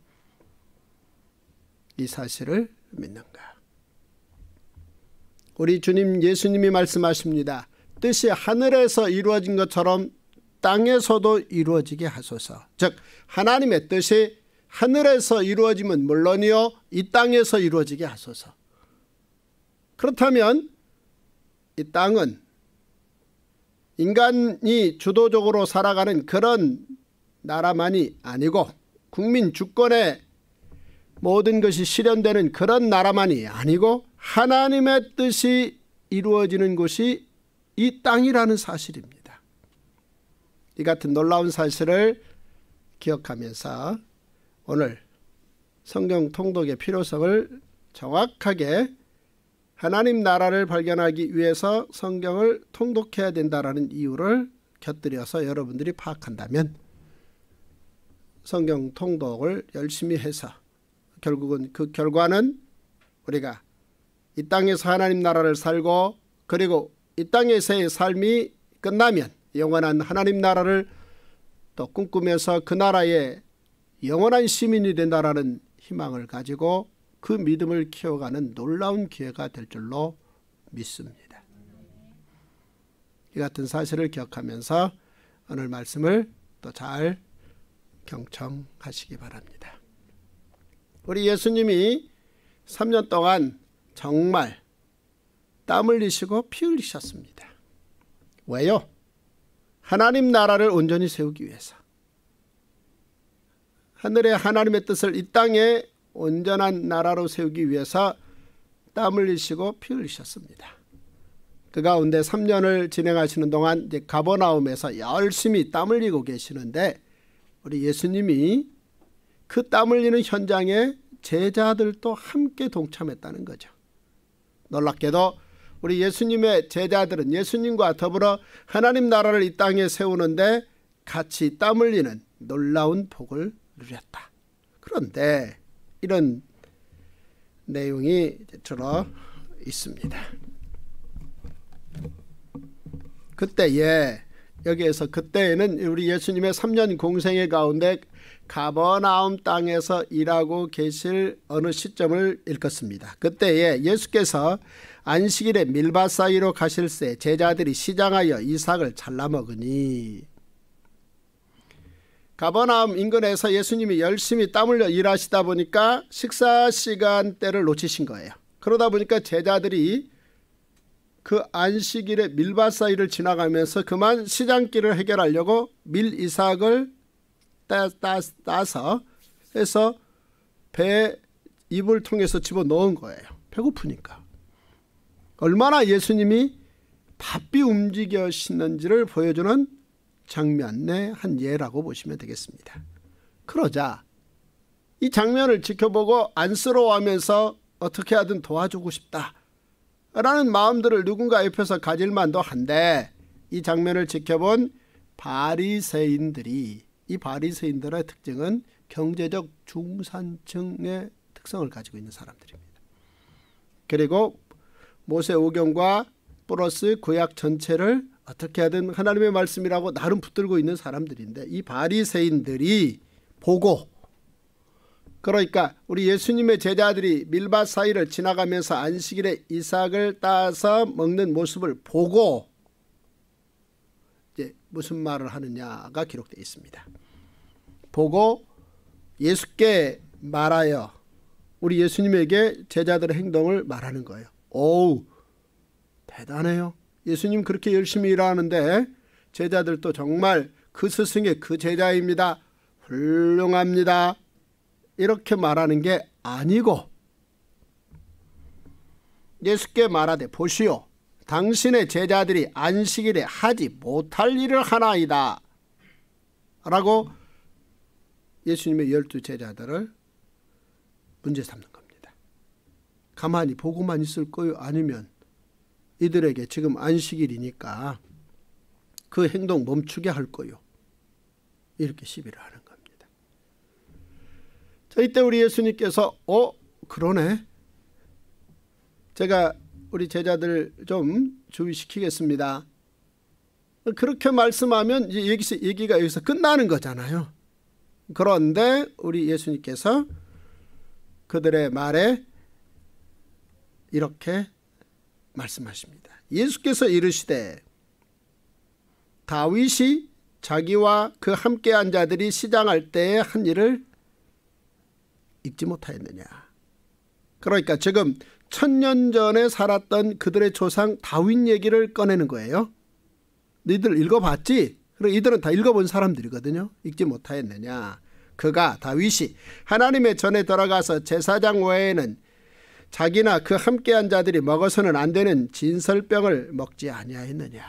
이 사실을 믿는가? 우리 주님 예수님이 말씀하십니다. 뜻이 하늘에서 이루어진 것처럼 땅에서도 이루어지게 하소서. 즉 하나님의 뜻이 하늘에서 이루어지면 물론이요 이 땅에서 이루어지게 하소서. 그렇다면 이 땅은 인간이 주도적으로 살아가는 그런 나라만이 아니고 국민 주권의 모든 것이 실현되는 그런 나라만이 아니고 하나님의 뜻이 이루어지는 곳이 이 땅이라는 사실입니다. 이 같은 놀라운 사실을 기억하면서 오늘 성경 통독의 필요성을 정확하게 하나님 나라를 발견하기 위해서 성경을 통독해야 된다라는 이유를 곁들여서 여러분들이 파악한다면 성경 통독을 열심히 해서 결국은 그 결과는 우리가 이 땅에서 하나님 나라를 살고 그리고 이 땅에서의 삶이 끝나면 영원한 하나님 나라를 또 꿈꾸면서 그 나라의 영원한 시민이 된다라는 희망을 가지고 그 믿음을 키워가는 놀라운 기회가 될 줄로 믿습니다. 이 같은 사실을 기억하면서 오늘 말씀을 또 잘 경청하시기 바랍니다. 우리 예수님이 3년 동안 정말 땀 흘리시고 피 흘리셨습니다. 왜요? 하나님 나라를 온전히 세우기 위해서. 하늘의 하나님의 뜻을 이 땅에 온전한 나라로 세우기 위해서 땀 흘리시고 피 흘리셨습니다. 그 가운데 3년을 진행하시는 동안 이제 가버나움에서 열심히 땀 흘리고 계시는데 우리 예수님이 그 땀 흘리는 현장에 제자들도 함께 동참했다는 거죠. 놀랍게도 우리 예수님의 제자들은 예수님과 더불어 하나님 나라를 이 땅에 세우는데 같이 땀 흘리는 놀라운 복을 누렸다. 그런데 이런 내용이 들어 있습니다. 그때 예 여기에서 그때에는 우리 예수님의 3년 공생의 가운데 가버나움 땅에서 일하고 계실 어느 시점을 읽었습니다. 그때에 예수께서 안식일에 밀밭 사이로 가실새 제자들이 시장하여 이삭을 잘라 먹으니 가버나움 인근에서 예수님이 열심히 땀 흘려 일하시다 보니까 식사 시간 때를 놓치신 거예요. 그러다 보니까 제자들이 그안식일에 밀밭 사이를 지나가면서 그만 시장길을 해결하려고 밀 이삭을 따, 따, 따서 해서 배 입을 통해서 집어넣은 거예요. 배고프니까. 얼마나 예수님이 바삐 움직여시는지를 보여주는 장면내한 네, 예라고 보시면 되겠습니다. 그러자 이 장면을 지켜보고 안쓰러워하면서 어떻게 하든 도와주고 싶다. 라는 마음들을 누군가 옆에서 가질 만도 한데 이 장면을 지켜본 바리새인들이 이 바리새인들의 특징은 경제적 중산층의 특성을 가지고 있는 사람들입니다. 그리고 모세오경과 플러스 구약 전체를 어떻게든 하 하나님의 말씀이라고 나름 붙들고 있는 사람들인데 이 바리새인들이 보고 그러니까 우리 예수님의 제자들이 밀밭 사이를 지나가면서 안식일에 이삭을 따서 먹는 모습을 보고 이제 무슨 말을 하느냐가 기록되어 있습니다. 보고 예수께 말하여 우리 예수님에게 제자들의 행동을 말하는 거예요. 오우 대단해요. 예수님 그렇게 열심히 일하는데 제자들도 정말 그 스승의 그 제자입니다. 훌륭합니다. 이렇게 말하는 게 아니고 예수께 말하되 보시오 당신의 제자들이 안식일에 하지 못할 일을 하나이다. 라고 예수님의 열두 제자들을 문제 삼는 겁니다. 가만히 보고만 있을 거요 아니면 이들에게 지금 안식일이니까 그 행동 멈추게 할 거요. 이렇게 시비를 하는 겁니다. 자, 이때 우리 예수님께서 어 그러네. 제가 우리 제자들 좀 주의시키겠습니다. 그렇게 말씀하면 여기 얘기가 여기서 끝나는 거잖아요. 그런데 우리 예수님께서 그들의 말에 이렇게 말씀하십니다. 예수께서 이르시되 다윗이 자기와 그 함께한 자들이 시장할 때에 한 일을 잊지 못하였느냐. 그러니까 지금 천년 전에 살았던 그들의 조상 다윗 얘기를 꺼내는 거예요. 너희들 읽어봤지? 그리고 이들은 다 읽어본 사람들이거든요. 읽지 못하였느냐. 그가 다윗이 하나님의 전에 돌아가서 제사장 외에는 자기나 그 함께한 자들이 먹어서는 안 되는 진설병을 먹지 아니하였느냐.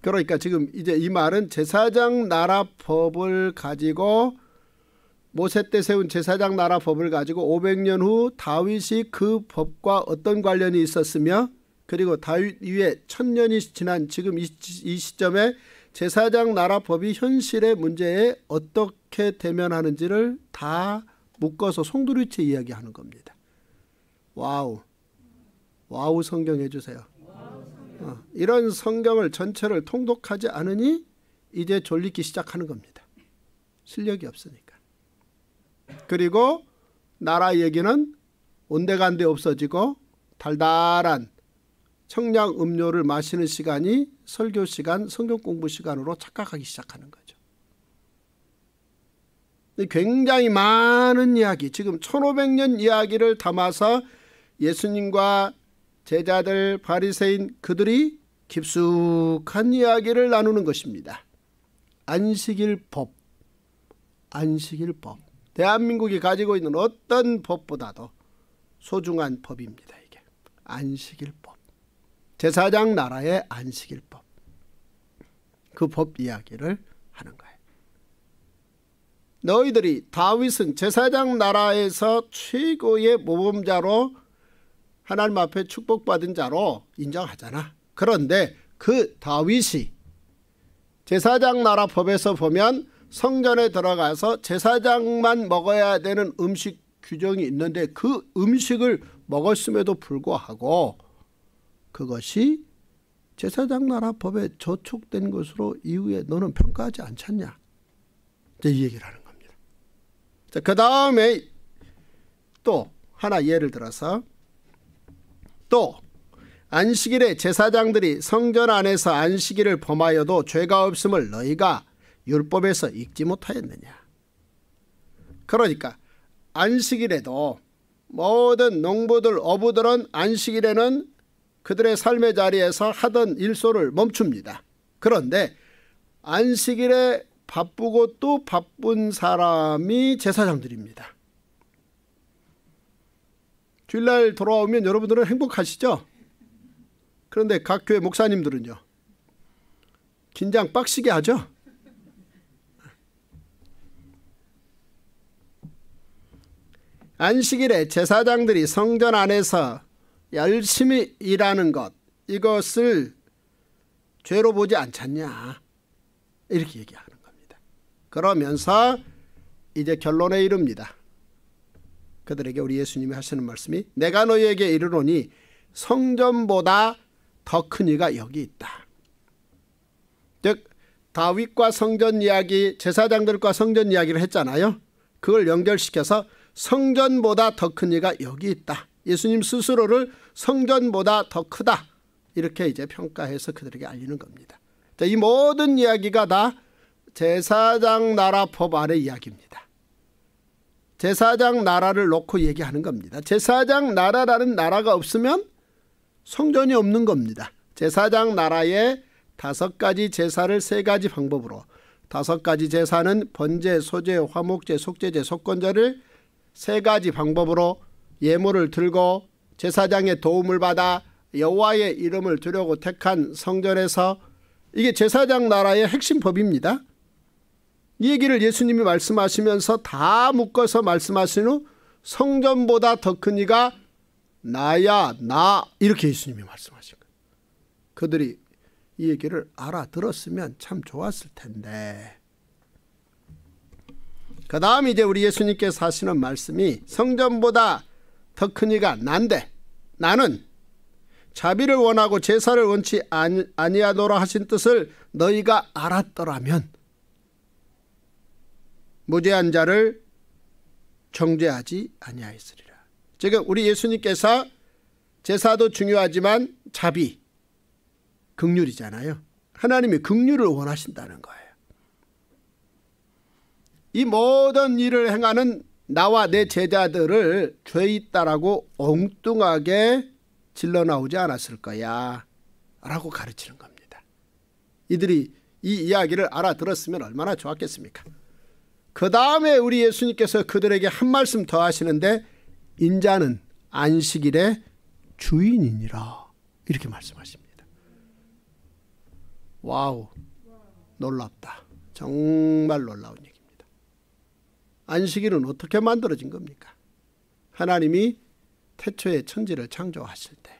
그러니까 지금 이제 이 말은 제사장 나라 법을 가지고 모세 때 세운 제사장 나라 법을 가지고 500년 후 다윗이 그 법과 어떤 관련이 있었으며 그리고 다윗 위에 천년이 지난 지금 이 시점에 제사장 나라 법이 현실의 문제에 어떻게 대면하는지를 다 묶어서 송두리째 이야기하는 겁니다. 와우. 와우 성경 해주세요. 어, 이런 성경을 전체를 통독하지 않으니 이제 졸리기 시작하는 겁니다. 실력이 없으니까. 그리고 나라 얘기는 온데간데 없어지고 달달한 청량 음료를 마시는 시간이 설교 시간, 성경 공부 시간으로 착각하기 시작하는 거예요. 굉장히 많은 이야기, 지금 1500년 이야기를 담아서 예수님과 제자들, 바리새인 그들이 깊숙한 이야기를 나누는 것입니다. 안식일 법. 안식일 법. 대한민국이 가지고 있는 어떤 법보다도 소중한 법입니다. 이게 안식일 법. 제사장 나라의 안식일 법. 그 법 이야기를 하는 거예요. 너희들이 다윗은 제사장 나라에서 최고의 모범자로 하나님 앞에 축복받은 자로 인정하잖아. 그런데 그 다윗이 제사장 나라 법에서 보면 성전에 들어가서 제사장만 먹어야 되는 음식 규정이 있는데 그 음식을 먹었음에도 불구하고 그것이 제사장 나라 법에 저촉된 것으로 이후에 너는 평가하지 않잖냐. 이제 이 얘기를 하는 자, 그 다음에 또 하나 예를 들어서 또 안식일에 제사장들이 성전 안에서 안식일을 범하여도 죄가 없음을 너희가 율법에서 읽지 못하였느냐. 그러니까 안식일에도 모든 농부들 어부들은 안식일에는 그들의 삶의 자리에서 하던 일소를 멈춥니다. 그런데 안식일에 바쁘고 또 바쁜 사람이 제사장들입니다. 주일날 돌아오면 여러분들은 행복하시죠? 그런데 각 교회 목사님들은요. 긴장 빡시게 하죠? 안식일에 제사장들이 성전 안에서 열심히 일하는 것 이것을 죄로 보지 않잖냐 이렇게 얘기합니다. 그러면서 이제 결론에 이릅니다. 그들에게 우리 예수님이 하시는 말씀이 내가 너희에게 이르노니 성전보다 더 큰 이가 여기 있다. 즉 다윗과 성전 이야기 제사장들과 성전 이야기를 했잖아요. 그걸 연결시켜서 성전보다 더 큰 이가 여기 있다. 예수님 스스로를 성전보다 더 크다. 이렇게 이제 평가해서 그들에게 알리는 겁니다. 자, 이 모든 이야기가 다 제사장 나라법 아래 이야기입니다. 제사장 나라를 놓고 얘기하는 겁니다. 제사장 나라라는 나라가 없으면 성전이 없는 겁니다. 제사장 나라에 다섯 가지 제사를 세 가지 방법으로 다섯 가지 제사는 번제, 소제, 화목제, 속제제, 속건제를 세 가지 방법으로 예물을 들고 제사장의 도움을 받아 여호와의 이름을 두려고 택한 성전에서 이게 제사장 나라의 핵심 법입니다. 이 얘기를 예수님이 말씀하시면서 다 묶어서 말씀하신 후 성전보다 더 큰 이가 나야 나 이렇게 예수님이 말씀하신 거예요. 그들이 이 얘기를 알아들었으면 참 좋았을 텐데. 그 다음 이제 우리 예수님께서 하시는 말씀이 성전보다 더 큰 이가 난데 나는 자비를 원하고 제사를 원치 아니하노라 하신 뜻을 너희가 알았더라면 무죄한 자를 정죄하지 아니하였으리라. 지금 우리 예수님께서 제사도 중요하지만 자비, 극률이잖아요. 하나님이 극률을 원하신다는 거예요. 이 모든 일을 행하는 나와 내 제자들을 죄 있다라고 엉뚱하게 질러 나오지 않았을 거야. 라고 가르치는 겁니다. 이들이 이 이야기를 알아들었으면 얼마나 좋았겠습니까? 그 다음에 우리 예수님께서 그들에게 한 말씀 더 하시는데 인자는 안식일의 주인이니라 이렇게 말씀하십니다. 와우 놀랍다. 정말 놀라운 얘기입니다. 안식일은 어떻게 만들어진 겁니까? 하나님이 태초에 천지를 창조하실 때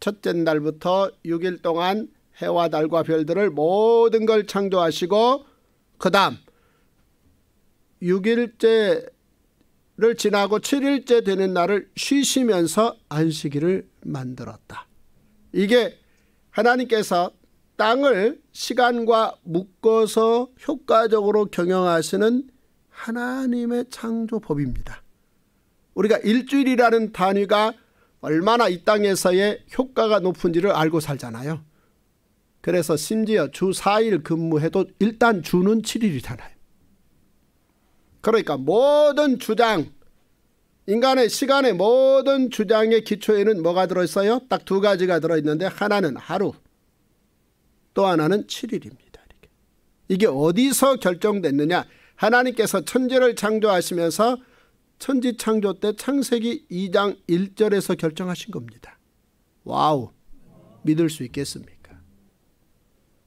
첫째 날부터 6일 동안 해와 달과 별들을 모든 걸 창조하시고 그 다음 6일째를 지나고 7일째 되는 날을 쉬시면서 안식일을 만들었다. 이게 하나님께서 땅을 시간과 묶어서 효과적으로 경영하시는 하나님의 창조법입니다. 우리가 일주일이라는 단위가 얼마나 이 땅에서의 효과가 높은지를 알고 살잖아요. 그래서 심지어 주 4일 근무해도 일단 주는 7일이잖아요. 그러니까 모든 주장 인간의 시간의 모든 주장의 기초에는 뭐가 들어있어요? 딱 두 가지가 들어있는데 하나는 하루 또 하나는 7일입니다. 이게, 이게 어디서 결정됐느냐 하나님께서 천지를 창조하시면서 천지 창조 때 창세기 2장 1절에서 결정하신 겁니다. 와우 믿을 수 있겠습니까?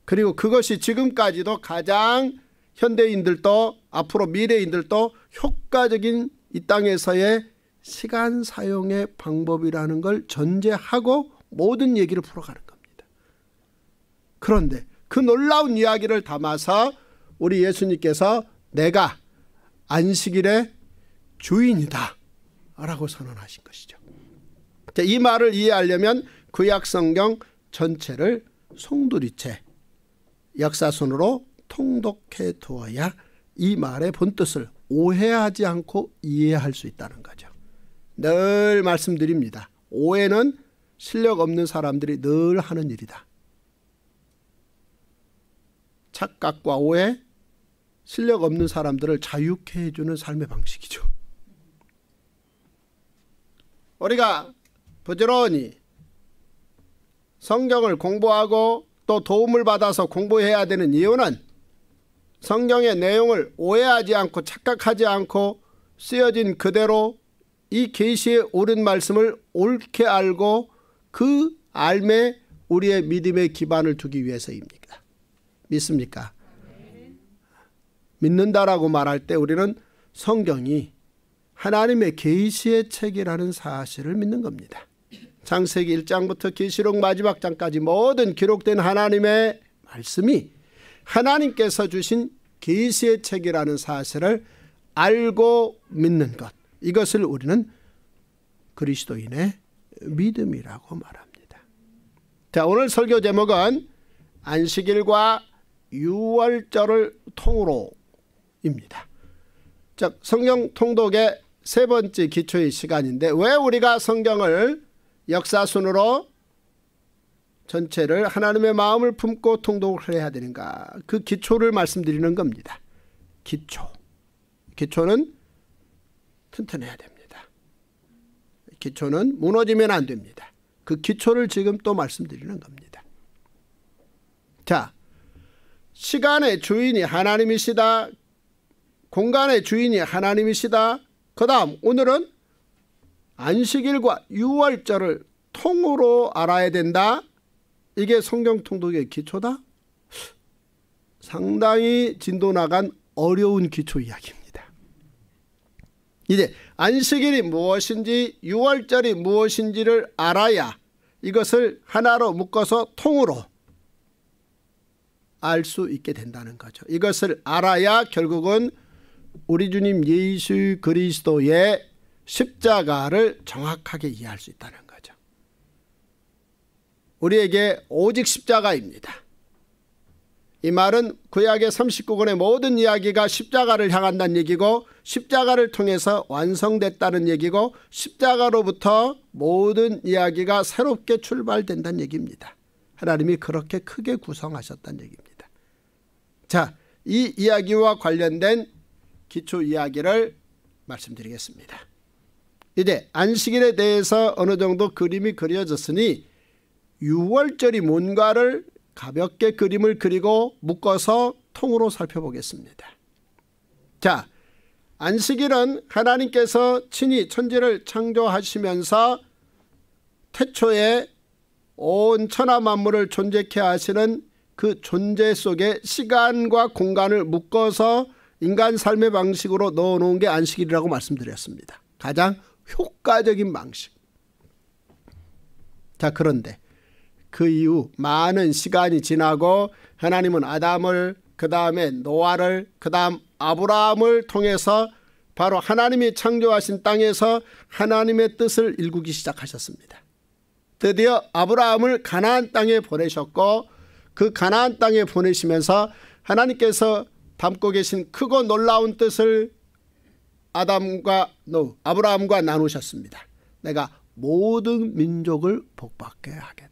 그리고 그것이 지금까지도 가장 현대인들도 앞으로 미래인들도 효과적인 이 땅에서의 시간 사용의 방법이라는 걸 전제하고 모든 얘기를 풀어가는 겁니다. 그런데 그 놀라운 이야기를 담아서 우리 예수님께서 내가 안식일의 주인이다 라고 선언하신 것이죠. 자, 이 말을 이해하려면 구약성경 전체를 송두리째 역사순으로 통독해 두어야 이 말의 본뜻을 오해하지 않고 이해할 수 있다는 거죠. 늘 말씀드립니다. 오해는 실력 없는 사람들이 늘 하는 일이다. 착각과 오해, 실력 없는 사람들을 자유케 해주는 삶의 방식이죠. 우리가 부지런히 성경을 공부하고 또 도움을 받아서 공부해야 되는 이유는 성경의 내용을 오해하지 않고 착각하지 않고 쓰여진 그대로 이 계시의 옳은 말씀을 옳게 알고 그 알매 우리의 믿음의 기반을 두기 위해서입니다. 믿습니까? 믿는다라고 말할 때 우리는 성경이 하나님의 계시의 책이라는 사실을 믿는 겁니다. 창세기 1장부터 계시록 마지막 장까지 모든 기록된 하나님의 말씀이 하나님께서 주신 계시의 책이라는 사실을 알고 믿는 것. 이것을 우리는 그리스도인의 믿음이라고 말합니다. 자, 오늘 설교 제목은 안식일과 유월절을 통으로입니다. 자, 성경 통독의 세 번째 기초의 시간인데 왜 우리가 성경을 역사순으로 전체를 하나님의 마음을 품고 통독을 해야 되는가 그 기초를 말씀드리는 겁니다. 기초. 기초는 튼튼해야 됩니다. 기초는 무너지면 안 됩니다. 그 기초를 지금 또 말씀드리는 겁니다. 자, 시간의 주인이 하나님이시다. 공간의 주인이 하나님이시다. 그 다음 오늘은 안식일과 유월절을 통으로 알아야 된다. 이게 성경 통독의 기초다? 상당히 진도 나간 어려운 기초 이야기입니다. 이제 안식일이 무엇인지 6월절이 무엇인지를 알아야 이것을 하나로 묶어서 통으로 알 수 있게 된다는 거죠. 이것을 알아야 결국은 우리 주님 예수 그리스도의 십자가를 정확하게 이해할 수 있다는 거예 우리에게 오직 십자가입니다. 이 말은 구약의 39권의 모든 이야기가 십자가를 향한다는 얘기고 십자가를 통해서 완성됐다는 얘기고 십자가로부터 모든 이야기가 새롭게 출발된다는 얘기입니다. 하나님이 그렇게 크게 구성하셨다는 얘기입니다. 자, 이 이야기와 관련된 기초 이야기를 말씀드리겠습니다. 이제 안식일에 대해서 어느 정도 그림이 그려졌으니 6월절이 뭔가를 가볍게 그림을 그리고 묶어서 통으로 살펴보겠습니다. 자, 안식일은 하나님께서 친히 천지를 창조하시면서 태초에 온 천하 만물을 존재케 하시는 그 존재 속에 시간과 공간을 묶어서 인간 삶의 방식으로 넣어놓은 게 안식일이라고 말씀드렸습니다. 가장 효과적인 방식. 자, 그런데 그 이후 많은 시간이 지나고 하나님은 아담을 그 다음에 노아를 그 다음 아브라함을 통해서 바로 하나님이 창조하신 땅에서 하나님의 뜻을 일구기 시작하셨습니다. 드디어 아브라함을 가나안 땅에 보내셨고 그 가나안 땅에 보내시면서 하나님께서 담고 계신 크고 놀라운 뜻을 아담과 노 아브라함과 나누셨습니다. 내가 모든 민족을 복받게 하겠다.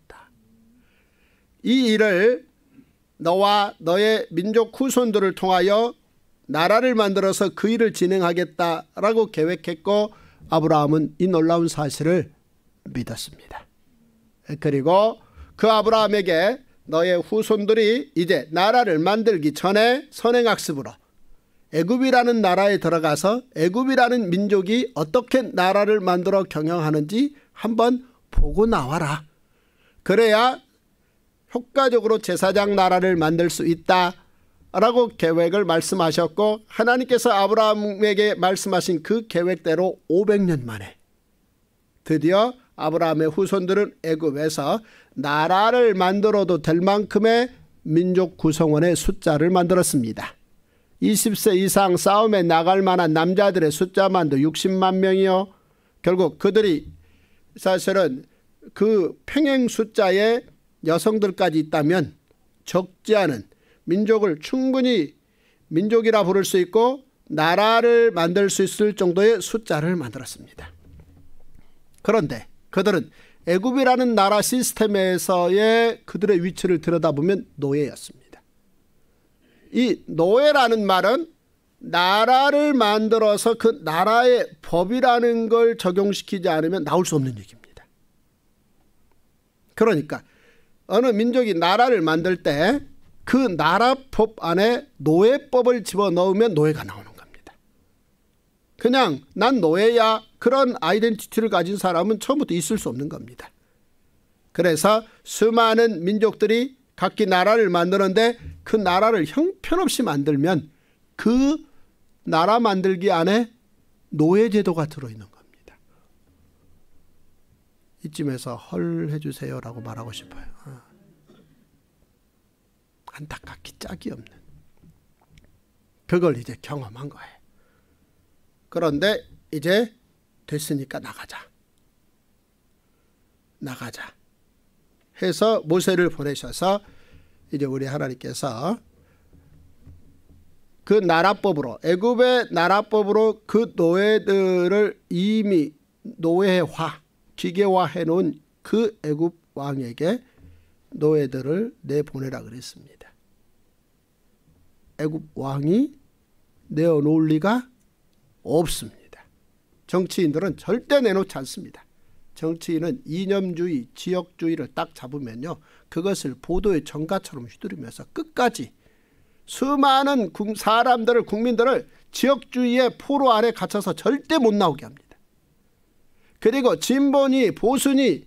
이 일을 너와 너의 민족 후손들을 통하여 나라를 만들어서 그 일을 진행하겠다라고 계획했고 아브라함은 이 놀라운 사실을 믿었습니다. 그리고 그 아브라함에게 너의 후손들이 이제 나라를 만들기 전에 선행학습으로 애굽이라는 나라에 들어가서 애굽이라는 민족이 어떻게 나라를 만들어 경영하는지 한번 보고 나와라. 그래야 효과적으로 제사장 나라를 만들 수 있다라고 계획을 말씀하셨고 하나님께서 아브라함에게 말씀하신 그 계획대로 500년 만에 드디어 아브라함의 후손들은 애굽에서 나라를 만들어도 될 만큼의 민족 구성원의 숫자를 만들었습니다. 20세 이상 싸움에 나갈 만한 남자들의 숫자만도 60만 명이요. 결국 그들이 사실은 그 평행 숫자의 여성들까지 있다면 적지 않은 민족을 충분히 민족이라 부를 수 있고 나라를 만들 수 있을 정도의 숫자를 만들었습니다. 그런데 그들은 애굽이라는 나라 시스템에서의 그들의 위치를 들여다보면 노예였습니다. 이 노예라는 말은 나라를 만들어서 그 나라의 법이라는 걸 적용시키지 않으면 나올 수 없는 얘기입니다. 그러니까 어느 민족이 나라를 만들 때 그 나라법 안에 노예법을 집어넣으면 노예가 나오는 겁니다. 그냥 난 노예야 그런 아이덴티티를 가진 사람은 처음부터 있을 수 없는 겁니다. 그래서 수많은 민족들이 각기 나라를 만드는데 그 나라를 형편없이 만들면 그 나라 만들기 안에 노예제도가 들어있는 겁니다. 이쯤에서 헐 해주세요라고 말하고 싶어요. 안타깝기 짝이 없는 그걸 이제 경험한 거예요. 그런데 이제 됐으니까 나가자. 나가자. 해서 모세를 보내셔서 이제 우리 하나님께서 그 나라법으로 애굽의 나라법으로 그 노예들을 이미 노예화 기계화해 놓은 그 애굽 왕에게 노예들을 내보내라 그랬습니다. 애굽 왕이 내어놓을 리가 없습니다. 정치인들은 절대 내놓지 않습니다. 정치인은 이념주의, 지역주의를 딱 잡으면요. 그것을 보도의 정가처럼 휘두르면서 끝까지 수많은 사람들을, 국민들을 지역주의의 포로 아래 갇혀서 절대 못 나오게 합니다. 그리고 진보니 보수니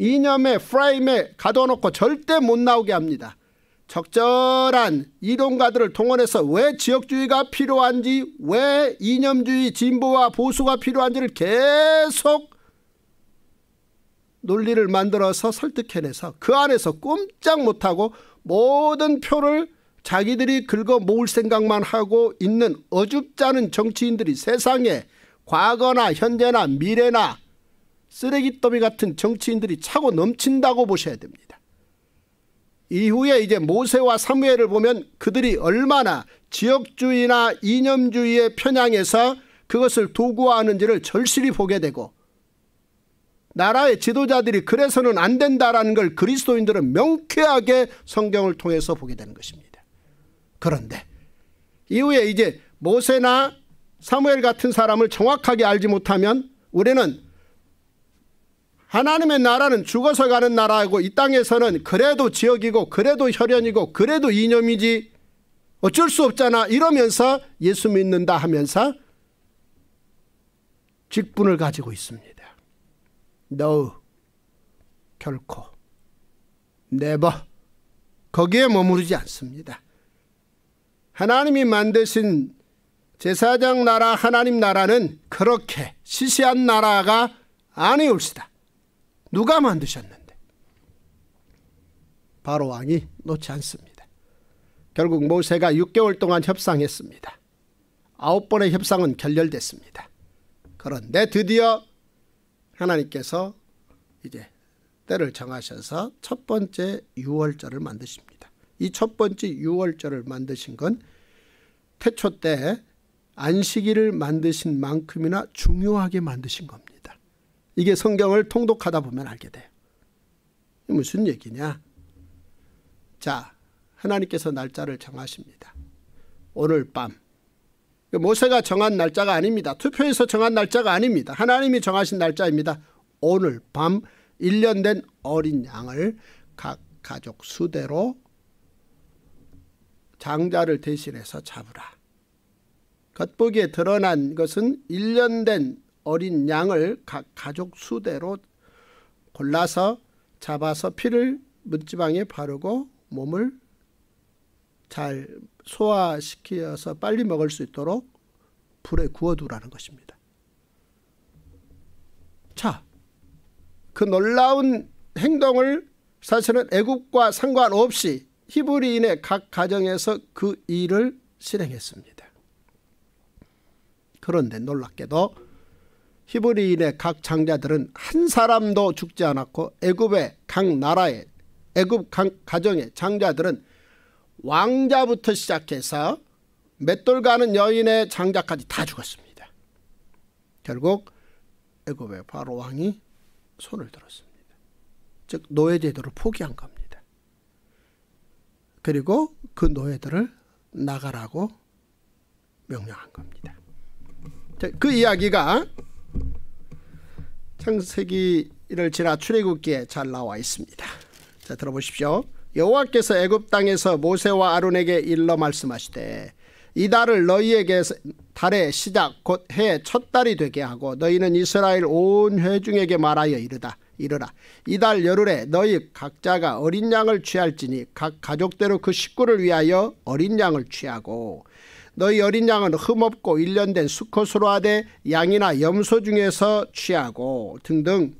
이념의 프레임에 가둬놓고 절대 못 나오게 합니다. 적절한 이동가들을 동원해서 왜 지역주의가 필요한지 왜 이념주의 진보와 보수가 필요한지를 계속 논리를 만들어서 설득해내서 그 안에서 꼼짝 못하고 모든 표를 자기들이 긁어 모을 생각만 하고 있는 어줍잖은 정치인들이 세상에 과거나 현재나 미래나 쓰레기 더미 같은 정치인들이 차고 넘친다고 보셔야 됩니다. 이후에 이제 모세와 사무엘을 보면 그들이 얼마나 지역주의나 이념주의의 편향에서 그것을 도구화하는지를 절실히 보게 되고 나라의 지도자들이 그래서는 안 된다라는 걸 그리스도인들은 명쾌하게 성경을 통해서 보게 되는 것입니다. 그런데 이후에 이제 모세나 사무엘 같은 사람을 정확하게 알지 못하면 우리는 하나님의 나라는 죽어서 가는 나라이고 이 땅에서는 그래도 지역이고 그래도 혈연이고 그래도 이념이지 어쩔 수 없잖아 이러면서 예수 믿는다 하면서 직분을 가지고 있습니다. No. 결코. Never. 거기에 머무르지 않습니다. 하나님이 만드신 제사장 나라 하나님 나라는 그렇게 시시한 나라가 아니옵시다 누가 만드셨는데? 바로 왕이 놓지 않습니다. 결국 모세가 6개월 동안 협상했습니다. 아홉 번의 협상은 결렬됐습니다. 그런데 드디어 하나님께서 이제 때를 정하셔서 첫 번째 유월절을 만드십니다. 이 첫 번째 유월절을 만드신 건 태초 때 안식일을 만드신 만큼이나 중요하게 만드신 겁니다. 이게 성경을 통독하다 보면 알게 돼요. 무슨 얘기냐? 자, 하나님께서 날짜를 정하십니다. 오늘 밤. 모세가 정한 날짜가 아닙니다. 투표에서 정한 날짜가 아닙니다. 하나님이 정하신 날짜입니다. 오늘 밤 1년 된 어린 양을 각 가족 수대로 장자를 대신해서 잡으라. 겉보기에 드러난 것은 1년 된 어린 양을 각 가족 수대로 골라서 잡아서 피를 문지방에 바르고 몸을 잘 소화시켜서 빨리 먹을 수 있도록 불에 구워두라는 것입니다. 자, 그 놀라운 행동을 사실은 애국과 상관없이 히브리인의 각 가정에서 그 일을 실행했습니다. 그런데 놀랍게도 히브리인의 각 장자들은 한 사람도 죽지 않았고 애굽의 각 나라의 애굽 각 가정의 장자들은 왕자부터 시작해서 맷돌 가는 여인의 장자까지 다 죽었습니다. 결국 애굽의 바로 왕이 손을 들었습니다. 즉 노예 제도를 포기한 겁니다. 그리고 그 노예들을 나가라고 명령한 겁니다. 그 이야기가 창세기 를 지나 출애굽기에 잘 나와 있습니다. 자 들어보십시오. 여호와께서 애굽 땅에서 모세와 아론에게 일러 말씀하시되 이 달을 너희에게 달의 시작 곧 해의 첫 달이 되게 하고 너희는 이스라엘 온 회중에게 말하여 이르다 이르라 이달 열흘에 너희 각자가 어린 양을 취할지니 각 가족대로 그 식구를 위하여 어린 양을 취하고 너희 어린 양은 흠없고 일련된 수컷으로 하되 양이나 염소 중에서 취하고 등등.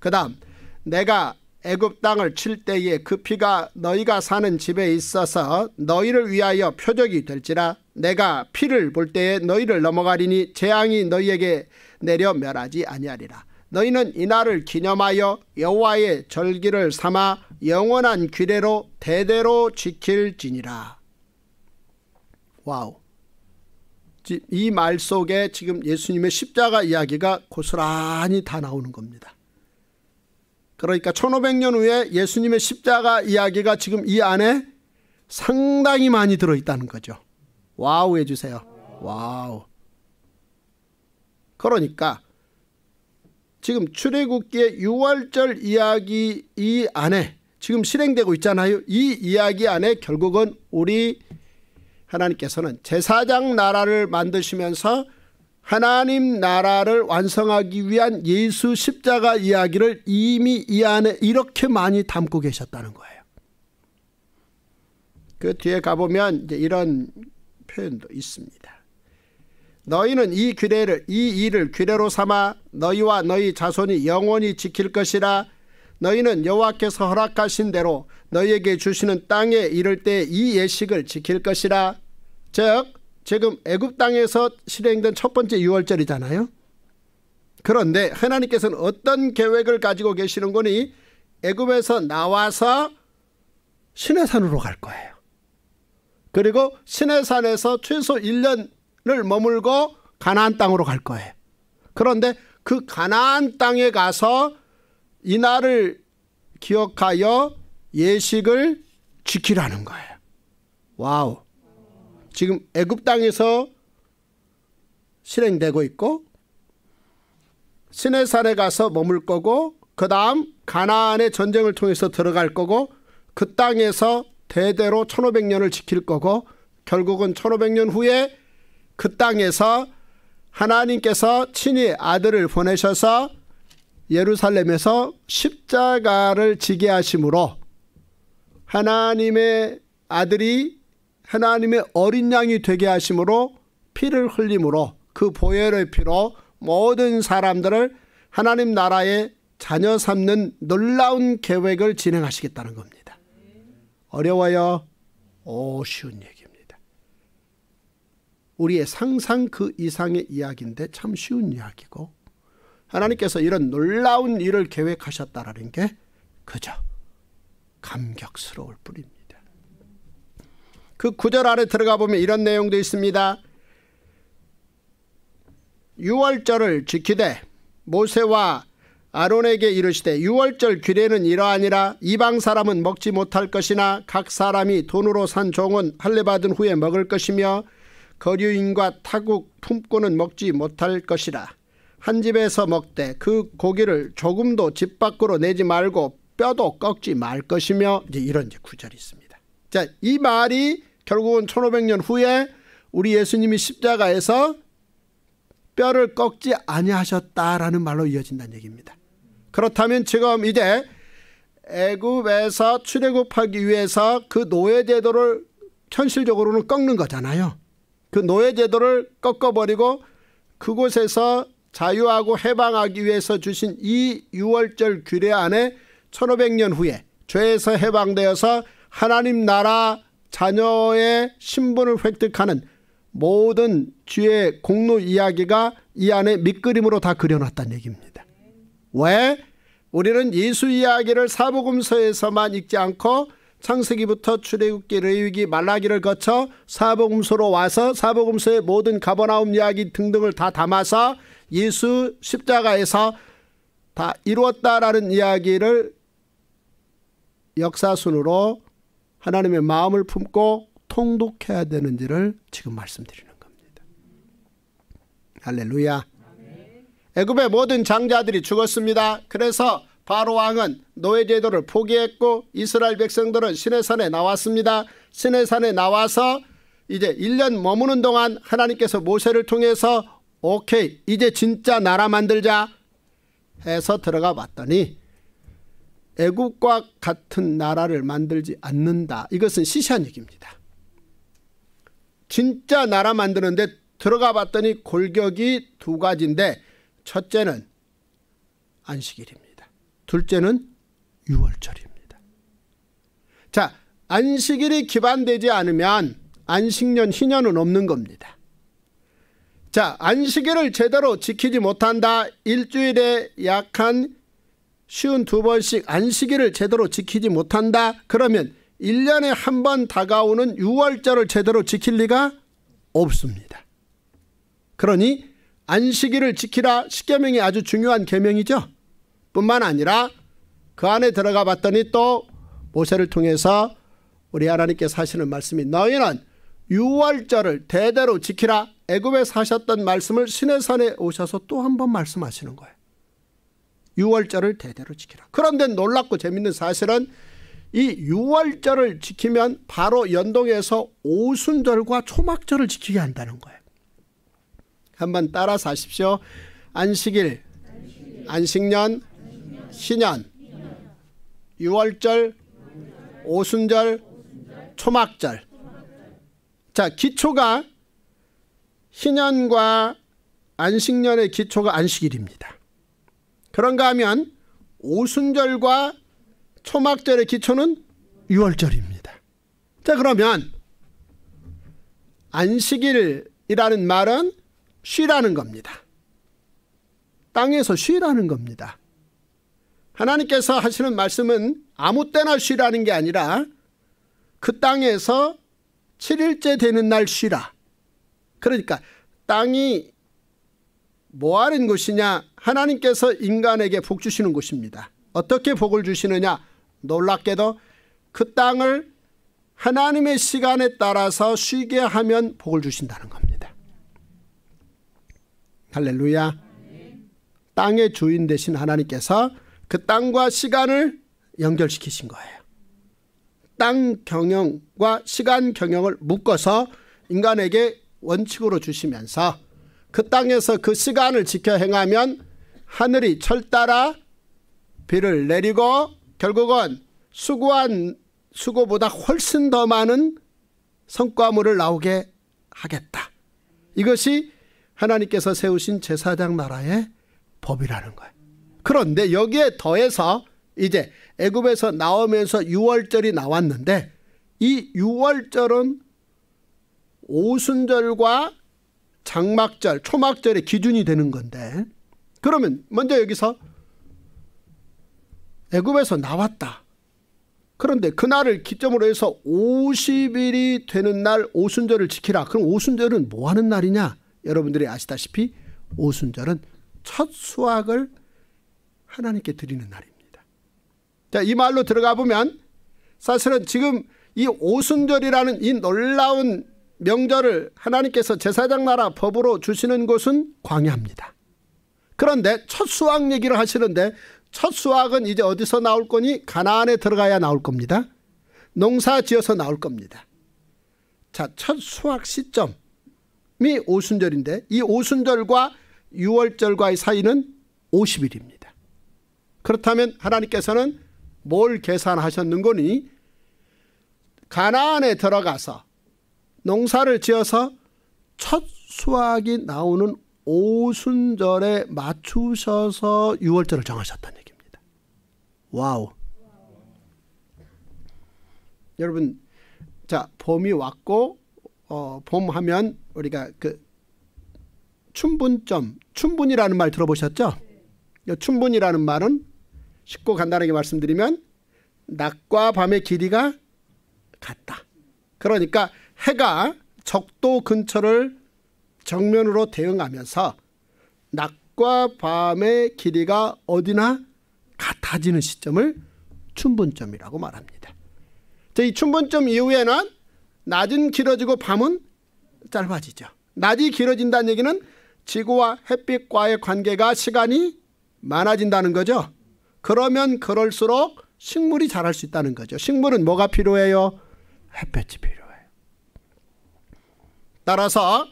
그 다음 내가 애굽 땅을 칠 때에 그 피가 너희가 사는 집에 있어서 너희를 위하여 표적이 될지라 내가 피를 볼 때에 너희를 넘어가리니 재앙이 너희에게 내려 멸하지 아니하리라 너희는 이날을 기념하여 여호와의 절기를 삼아 영원한 규례로 대대로 지킬지니라 와우 이말 속에 지금 예수님의 십자가 이야기가 고스란히 다 나오는 겁니다. 그러니까 1500년 후에 예수님의 십자가 이야기가 지금 이 안에 상당히 많이 들어있다는 거죠. 와우 해주세요. 와우. 그러니까 지금 출애굽기의 6월절 이야기 이 안에 지금 실행되고 있잖아요. 이 이야기 안에 결국은 우리 하나님께서는 제사장 나라를 만드시면서 하나님 나라를 완성하기 위한 예수 십자가 이야기를 이미 이 안에 이렇게 많이 담고 계셨다는 거예요. 그 뒤에 가보면 이제 이런 표현도 있습니다. 너희는 이 규례를 이 일을 규례로 삼아 너희와 너희 자손이 영원히 지킬 것이라 너희는 여호와께서 허락하신 대로 너희에게 주시는 땅에 이를 때 이 예식을 지킬 것이라. 즉 지금 애굽 땅에서 실행된 첫 번째 유월절이잖아요. 그런데 하나님께서는 어떤 계획을 가지고 계시는 거니 애굽에서 나와서 시내산으로 갈 거예요. 그리고 시내산에서 최소 1년을 머물고 가나안 땅으로 갈 거예요. 그런데 그 가나안 땅에 가서 이날을 기억하여 예식을 지키라는 거예요. 와우. 지금 애굽 땅에서 실행되고 있고 시내산에 가서 머물 거고 그 다음 가나안의 전쟁을 통해서 들어갈 거고 그 땅에서 대대로 1500년을 지킬 거고 결국은 1500년 후에 그 땅에서 하나님께서 친히 아들을 보내셔서 예루살렘에서 십자가를 지게 하심으로 하나님의 아들이 하나님의 어린 양이 되게 하심으로 피를 흘림으로 그 보혈의 피로 모든 사람들을 하나님 나라의 자녀 삼는 놀라운 계획을 진행하시겠다는 겁니다. 어려워요? 오, 쉬운 얘기입니다. 우리의 상상 그 이상의 이야기인데 참 쉬운 이야기고 하나님께서 이런 놀라운 일을 계획하셨다라는 게 그죠. 감격스러울 뿐입니다. 그 구절 아래 들어가 보면 이런 내용도 있습니다. 유월절을 지키되 모세와 아론에게 이르시되 유월절 규례는 이러하니라 이방 사람은 먹지 못할 것이나 각 사람이 돈으로 산 종은 할례 받은 후에 먹을 것이며 거류인과 타국 품꾼은 먹지 못할 것이라 한 집에서 먹되 그 고기를 조금도 집 밖으로 내지 말고 뼈도 꺾지 말 것이며 이제 이런 이제 구절이 있습니다. 자, 이 말이 결국은 1500년 후에 우리 예수님이 십자가에서 뼈를 꺾지 아니하셨다라는 말로 이어진다는 얘기입니다. 그렇다면 지금 이제 애굽에서 출애굽하기 위해서 그 노예 제도를 현실적으로는 꺾는 거잖아요. 그 노예 제도를 꺾어버리고 그곳에서 자유하고 해방하기 위해서 주신 이 유월절 규례 안에 1500년 후에 죄에서 해방되어서 하나님 나라 자녀의 신분을 획득하는 모든 주의 공로 이야기가 이 안에 밑그림으로 다 그려놨다는 얘기입니다. 왜? 우리는 예수 이야기를 사복음서에서만 읽지 않고 창세기부터 출애굽기, 레위기, 말라기를 거쳐 사복음서로 와서 사복음서의 모든 가버나움 이야기 등등을 다 담아서 예수 십자가에서 다 이루었다라는 이야기를 역사순으로 하나님의 마음을 품고 통독해야 되는지를 지금 말씀드리는 겁니다. 할렐루야. 애굽의 모든 장자들이 죽었습니다. 그래서 바로 왕은 노예 제도를 포기했고 이스라엘 백성들은 시내산에 나왔습니다. 시내산에 나와서 이제 1년 머무는 동안 하나님께서 모세를 통해서 오케이 이제 진짜 나라 만들자 해서 들어가 봤더니 애국과 같은 나라를 만들지 않는다. 이것은 시시한 얘기입니다. 진짜 나라 만드는데 들어가 봤더니 골격이 두 가지인데 첫째는 안식일입니다. 둘째는 유월절입니다. 자, 안식일이 기반되지 않으면 안식년 희년은 없는 겁니다. 자, 안식일을 제대로 지키지 못한다. 일주일에 약한 쉬운 두 번씩 안식일을 제대로 지키지 못한다. 그러면 1년에 한 번 다가오는 6월절을 제대로 지킬 리가 없습니다. 그러니 안식일을 지키라 십계명이 아주 중요한 계명이죠. 뿐만 아니라 그 안에 들어가 봤더니 또 모세를 통해서 우리 하나님께서 하시는 말씀이 너희는 6월절을 대대로 지키라 애굽에 사셨던 말씀을 시내산에 오셔서 또 한 번 말씀하시는 거예요. 유월절을 대대로 지키라. 그런데 놀랍고 재밌는 사실은 이 6월절을 지키면 바로 연동해서 오순절과 초막절을 지키게 한다는 거예요. 한번 따라 사십시오. 안식일, 안식년, 신년, 6월절, 오순절, 초막절. 자, 기초가 신년과 안식년의 기초가 안식일입니다. 그런가 하면 오순절과 초막절의 기초는 유월절입니다. 자 그러면 안식일이라는 말은 쉬라는 겁니다. 땅에서 쉬라는 겁니다. 하나님께서 하시는 말씀은 아무 때나 쉬라는 게 아니라 그 땅에서 7일째 되는 날 쉬라. 그러니까 땅이 뭐 하는 곳이냐 하나님께서 인간에게 복 주시는 곳입니다 어떻게 복을 주시느냐? 놀랍게도 그 땅을 하나님의 시간에 따라서 쉬게 하면 복을 주신다는 겁니다. 할렐루야. 땅의 주인 되신 하나님께서 그 땅과 시간을 연결시키신 거예요. 땅 경영과 시간 경영을 묶어서 인간에게 원칙으로 주시면서 그 땅에서 그 시간을 지켜 행하면 하늘이 철따라 비를 내리고 결국은 수고한 수고보다 훨씬 더 많은 성과물을 나오게 하겠다. 이것이 하나님께서 세우신 제사장 나라의 법이라는 거예요. 그런데 여기에 더해서 이제 애굽에서 나오면서 유월절이 나왔는데 이 유월절은 오순절과 장막절, 초막절의 기준이 되는 건데 그러면 먼저 여기서 애굽에서 나왔다. 그런데 그날을 기점으로 해서 50일이 되는 날 오순절을 지키라. 그럼 오순절은 뭐 하는 날이냐? 여러분들이 아시다시피 오순절은 첫 수확을 하나님께 드리는 날입니다. 자, 이 말로 들어가 보면 사실은 지금 이 오순절이라는 이 놀라운 명절을 하나님께서 제사장 나라 법으로 주시는 곳은 광야입니다. 그런데 첫 수확 얘기를 하시는데 첫 수확은 이제 어디서 나올 거니 가나안에 들어가야 나올 겁니다. 농사 지어서 나올 겁니다. 자, 첫 수확 시점이 오순절인데 이 오순절과 6월절과의 사이는 50일입니다. 그렇다면 하나님께서는 뭘 계산하셨는 거니? 가나안에 들어가서 농사를 지어서 첫 수확이 나오는 오순절에 맞추셔서 6월절을 정하셨다는 얘기입니다. 와우. 여러분, 자, 봄이 왔고, 어, 봄 하면 우리가 그 춘분점, 춘분이라는 말 들어보셨죠? 이 춘분이라는 말은 쉽고 간단하게 말씀드리면 낮과 밤의 길이가 같다. 그러니까 해가 적도 근처를 정면으로 대응하면서 낮과 밤의 길이가 어디나 같아지는 시점을 춘분점이라고 말합니다. 이 춘분점 이후에는 낮은 길어지고 밤은 짧아지죠. 낮이 길어진다는 얘기는 지구와 햇빛과의 관계가 시간이 많아진다는 거죠. 그러면 그럴수록 식물이 자랄 수 있다는 거죠. 식물은 뭐가 필요해요? 햇볕이 필요 따라서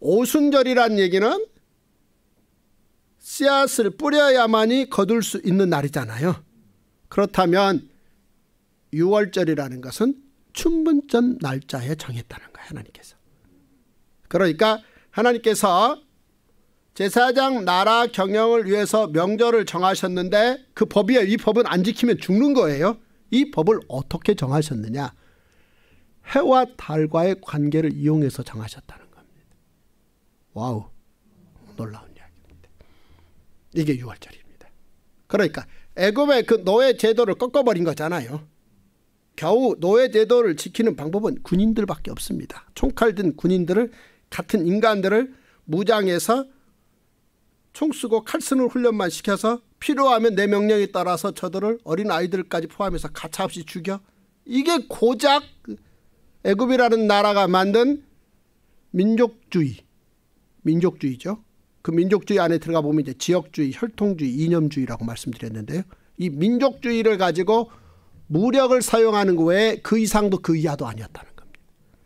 오순절이란 얘기는 씨앗을 뿌려야만이 거둘 수 있는 날이잖아요. 그렇다면 유월절이라는 것은 춘분전 날짜에 정했다는 거예요. 하나님께서. 그러니까 하나님께서 제사장 나라 경영을 위해서 명절을 정하셨는데 그 법이에요. 이 법은 안 지키면 죽는 거예요. 이 법을 어떻게 정하셨느냐. 해와 달과의 관계를 이용해서 정하셨다는 겁니다. 와우, 놀라운 이야기입니다. 이게 6월절입니다. 그러니까 애굽의 그 노예 제도를 꺾어버린 거잖아요. 겨우 노예 제도를 지키는 방법은 군인들밖에 없습니다. 총칼 든 군인들을 같은 인간들을 무장해서 총 쓰고 칼 쓰는 훈련만 시켜서 필요하면 내 명령에 따라서 저들을 어린 아이들까지 포함해서 가차없이 죽여 이게 고작 애굽이라는 나라가 만든 민족주의, 민족주의죠. 그 민족주의 안에 들어가 보면 이제 지역주의, 혈통주의, 이념주의라고 말씀드렸는데요. 이 민족주의를 가지고 무력을 사용하는 것에그 이상도 그 이하도 아니었다는 겁니다.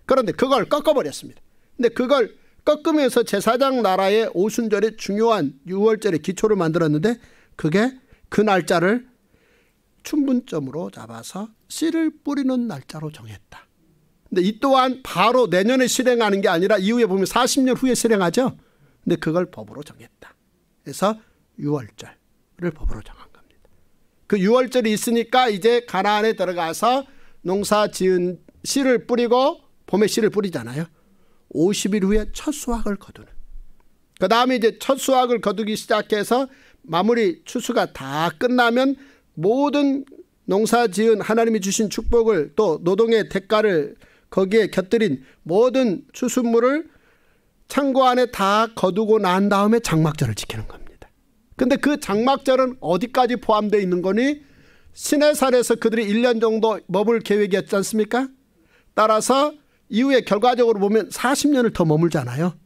그런데 그걸 꺾어버렸습니다. 근데 그걸 꺾으면서 제사장 나라의 오순절의 중요한 6월절의 기초를 만들었는데 그게 그 날짜를 충분점으로 잡아서 씨를 뿌리는 날짜로 정했다. 근데 이 또한 바로 내년에 실행하는 게 아니라 이후에 보면 40년 후에 실행하죠. 근데 그걸 법으로 정했다. 그래서 유월절을 법으로 정한 겁니다. 그 유월절이 있으니까 이제 가나안에 들어가서 농사 지은 씨를 뿌리고 봄에 씨를 뿌리잖아요. 50일 후에 첫 수확을 거두는. 그 다음에 이제 첫 수확을 거두기 시작해서 마무리 추수가 다 끝나면 모든 농사 지은 하나님이 주신 축복을 또 노동의 대가를 거기에 곁들인 모든 추수물을 창고 안에 다 거두고 난 다음에 장막절을 지키는 겁니다. 근데 그 장막절은 어디까지 포함되어 있는 거니? 시내산에서 그들이 1년 정도 머물 계획이었지 않습니까? 따라서 이후에 결과적으로 보면 40년을 더 머물잖아요.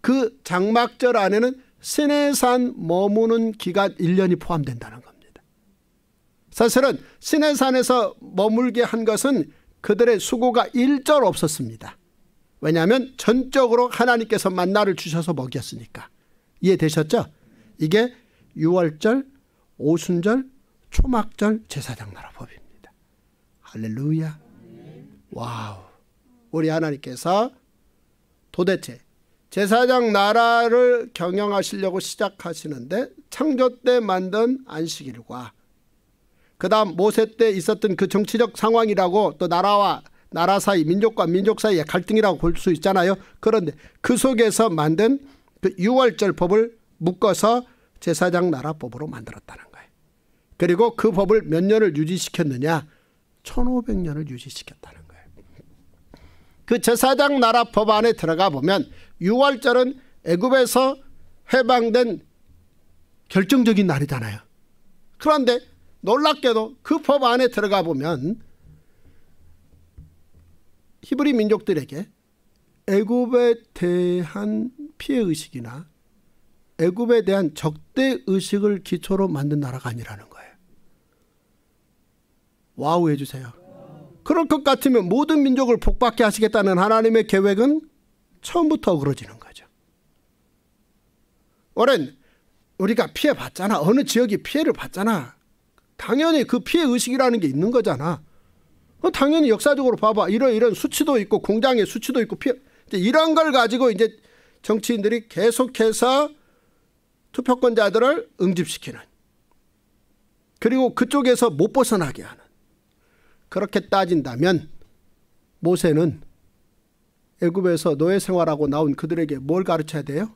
그 장막절 안에는 시내산 머무는 기간 1년이 포함된다는 겁니다. 사실은 시내산에서 머물게 한 것은 그들의 수고가 일절 없었습니다. 왜냐하면 전적으로 하나님께서 만나를 주셔서 먹였으니까. 이해되셨죠? 이게 6월절, 오순절, 초막절 제사장나라 법입니다. 할렐루야. 와우. 우리 하나님께서 도대체 제사장 나라를 경영하시려고 시작하시는데 창조 때 만든 안식일과 그다음 모세 때 있었던 그 정치적 상황이라고 또 나라와 나라 사이 민족과 민족 사이의 갈등이라고 볼 수 있잖아요. 그런데 그 속에서 만든 그 유월절 법을 묶어서 제사장 나라법으로 만들었다는 거예요. 그리고 그 법을 몇 년을 유지시켰느냐? 1500년을 유지시켰다는 거예요. 그 제사장 나라법 안에 들어가 보면 유월절은 애굽에서 해방된 결정적인 날이잖아요. 그런데 놀랍게도 그 법 안에 들어가 보면 히브리 민족들에게 애굽에 대한 피해 의식이나 애굽에 대한 적대 의식을 기초로 만든 나라가 아니라는 거예요. 와우 해주세요. 그럴 것 같으면 모든 민족을 복받게 하시겠다는 하나님의 계획은 처음부터 그러지는 거죠. 오랜 우리가 피해 봤잖아. 어느 지역이 피해를 봤잖아. 당연히 그 피해 의식이라는 게 있는 거잖아. 당연히 역사적으로 봐봐. 이런 이런 수치도 있고 공장의 수치도 있고 피해. 이런 걸 가지고 이제 정치인들이 계속해서 투표권자들을 응집시키는 그리고 그쪽에서 못 벗어나게 하는 그렇게 따진다면 모세는 애굽에서 노예 생활하고 나온 그들에게 뭘 가르쳐야 돼요?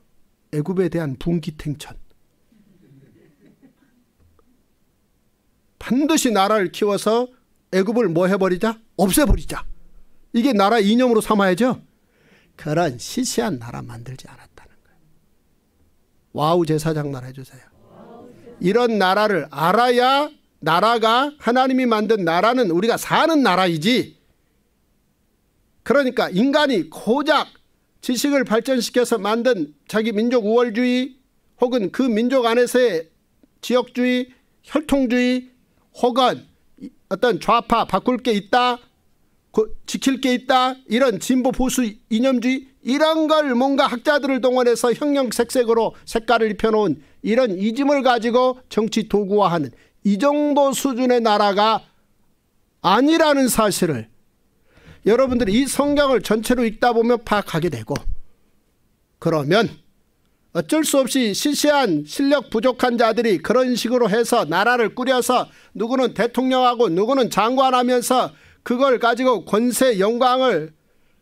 애굽에 대한 분기탱천 반드시 나라를 키워서 애굽을 뭐 해버리자? 없애버리자. 이게 나라 이념으로 삼아야죠. 그런 시시한 나라 만들지 않았다는 거예요. 와우 제사장 나라 해주세요. 이런 나라를 알아야 나라가 하나님이 만든 나라는 우리가 사는 나라이지. 그러니까 인간이 고작 지식을 발전시켜서 만든 자기 민족 우월주의 혹은 그 민족 안에서의 지역주의, 혈통주의 혹은 어떤 좌파 바꿀 게 있다 그 지킬 게 있다 이런 진보 보수 이념주의 이런 걸 뭔가 학자들을 동원해서 형형색색으로 색깔을 입혀놓은 이런 이짐을 가지고 정치 도구화하는 이 정도 수준의 나라가 아니라는 사실을 여러분들이 이 성경을 전체로 읽다 보면 파악하게 되고 그러면 어쩔 수 없이 시시한 실력 부족한 자들이 그런 식으로 해서 나라를 꾸려서 누구는 대통령하고 누구는 장관하면서 그걸 가지고 권세 영광을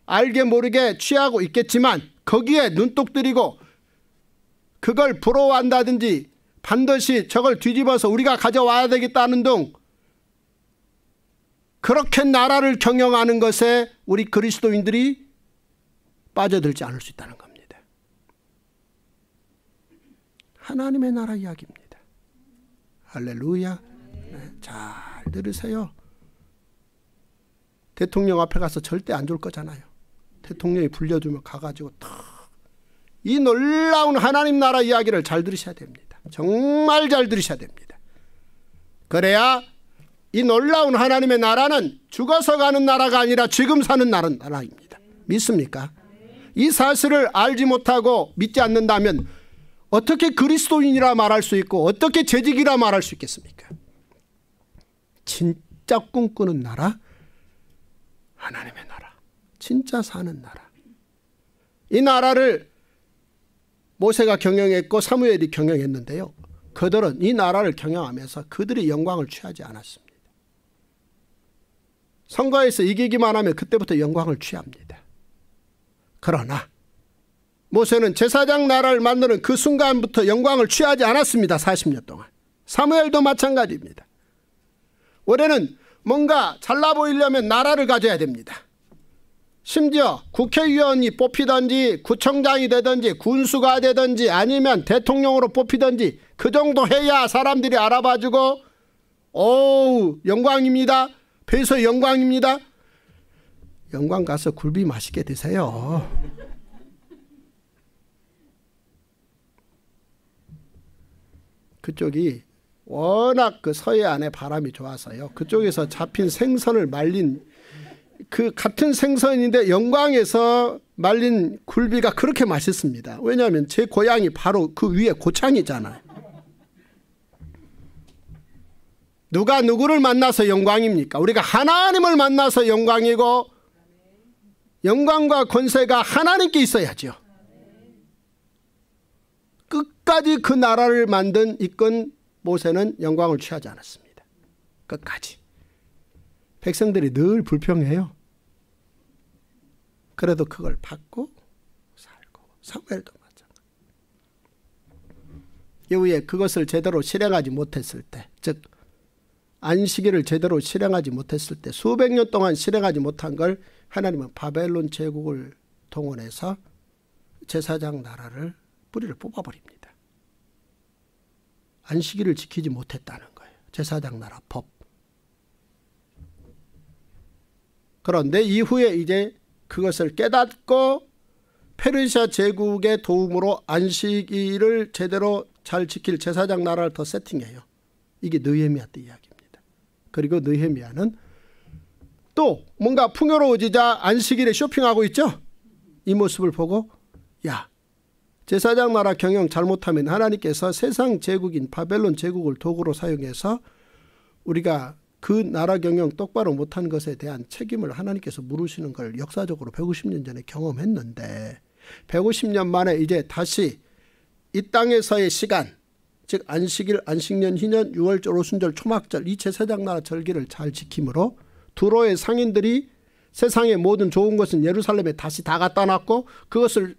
알게 모르게 취하고 있겠지만 거기에 눈독 들이고 그걸 부러워한다든지 반드시 저걸 뒤집어서 우리가 가져와야 되겠다는 등 그렇게 나라를 경영하는 것에 우리 그리스도인들이 빠져들지 않을 수 있다는 겁니다. 하나님의 나라 이야기입니다. 할렐루야. 네, 잘 들으세요. 대통령 앞에 가서 절대 안줄 거잖아요. 대통령이 불려주면 가가지고 탁이 놀라운 하나님 나라 이야기를 잘 들으셔야 됩니다. 정말 잘 들으셔야 됩니다. 그래야 이 놀라운 하나님의 나라는 죽어서 가는 나라가 아니라 지금 사는 나라, 입니다 믿습니까? 이 사실을 알지 못하고 믿지 않는다면 어떻게 그리스도인이라 말할 수 있고 어떻게 재직이라 말할 수 있겠습니까? 진짜 꿈꾸는 나라 하나님의 나라 진짜 사는 나라 이 나라를 모세가 경영했고 사무엘이 경영했는데요 그들은 이 나라를 경영하면서 그들이 영광을 취하지 않았습니다 선거에서 이기기만 하면 그때부터 영광을 취합니다 그러나 모세는 제사장 나라를 만드는 그 순간부터 영광을 취하지 않았습니다. 40년 동안. 사무엘도 마찬가지입니다. 올해는 뭔가 잘나 보이려면 나라를 가져야 됩니다. 심지어 국회의원이 뽑히든지 구청장이 되든지 군수가 되든지 아니면 대통령으로 뽑히든지 그 정도 해야 사람들이 알아봐주고 어우 영광입니다. 배서 영광입니다. 영광 가서 굴비 맛있게 드세요. 그쪽이 워낙 그 서해안의 바람이 좋아서요. 그쪽에서 잡힌 생선을 말린 그 같은 생선인데 영광에서 말린 굴비가 그렇게 맛있습니다. 왜냐하면 제 고향이 바로 그 위에 고창이잖아요. 누가 누구를 만나서 영광입니까? 우리가 하나님을 만나서 영광이고 영광과 권세가 하나님께 있어야죠. 끝까지 그 나라를 만든 이끈 모세는 영광을 취하지 않았습니다. 끝까지. 백성들이 늘 불평해요. 그래도 그걸 받고 살고 사무도 마찬가지. 이후에 그것을 제대로 실행하지 못했을 때, 즉 안식일을 제대로 실행하지 못했을 때 수백 년 동안 실행하지 못한 걸 하나님은 바벨론 제국을 동원해서 제사장 나라를 뿌리를 뽑아버립니다. 안식일을 지키지 못했다는 거예요. 제사장 나라 법. 그런데 이후에 이제 그것을 깨닫고 페르시아 제국의 도움으로 안식일을 제대로 잘 지킬 제사장 나라를 더 세팅해요. 이게 느헤미아때 이야기입니다. 그리고 느헤미아는또 뭔가 풍요로워지자 안식일에 쇼핑하고 있죠. 이 모습을 보고 야 제사장 나라 경영 잘못하면 하나님께서 세상 제국인 바벨론 제국을 도구로 사용해서 우리가 그 나라 경영 똑바로 못한 것에 대한 책임을 하나님께서 물으시는 걸 역사적으로 150년 전에 경험했는데 150년 만에 이제 다시 이 땅에서의 시간 즉 안식일, 안식년, 희년, 6월절, 오순절, 초막절 이 제사장 나라 절기를 잘 지킴으로 두로의 상인들이 세상의 모든 좋은 것은 예루살렘에 다시 다 갖다 놨고 그것을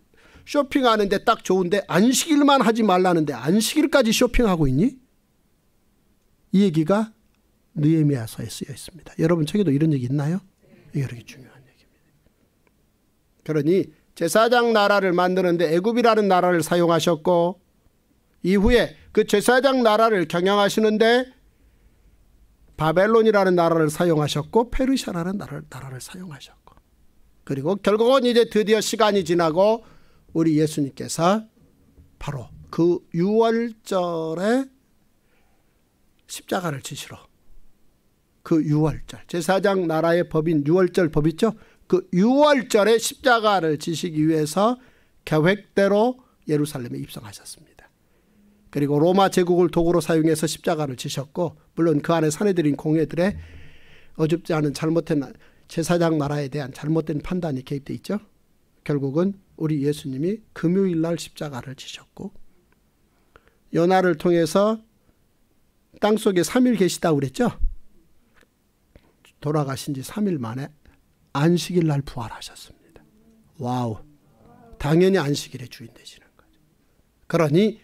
쇼핑하는데 딱 좋은데 안식일만 하지 말라는데 안식일까지 쇼핑하고 있니? 이 얘기가 느헤미야서에 쓰여 있습니다. 여러분 책에도 이런 얘기 있나요? 이렇게 중요한 얘기입니다. 그러니 제사장 나라를 만드는데 애굽이라는 나라를 사용하셨고 이후에 그 제사장 나라를 경영하시는데 바벨론이라는 나라를 사용하셨고 페르시아라는 나라를, 나라를 사용하셨고 그리고 결국은 이제 드디어 시간이 지나고 우리 예수님께서 바로 그유월절에 십자가를 지시러 그 6월절 제사장 나라의 법인 유월절법 있죠? 그유월절에 십자가를 지시기 위해서 계획대로 예루살렘에 입성하셨습니다. 그리고 로마 제국을 도구로 사용해서 십자가를 지셨고 물론 그 안에 사내들인공예들의 어줍지 않은 잘못된 제사장 나라에 대한 잘못된 판단이 개입돼 있죠. 결국은 우리 예수님이 금요일 날 십자가를 지셨고 연하를 통해서 땅 속에 3일 계시다 그랬죠? 돌아가신 지 3일 만에 안식일 날 부활하셨습니다. 와우. 당연히 안식일의 주인 되시는 거죠. 그러니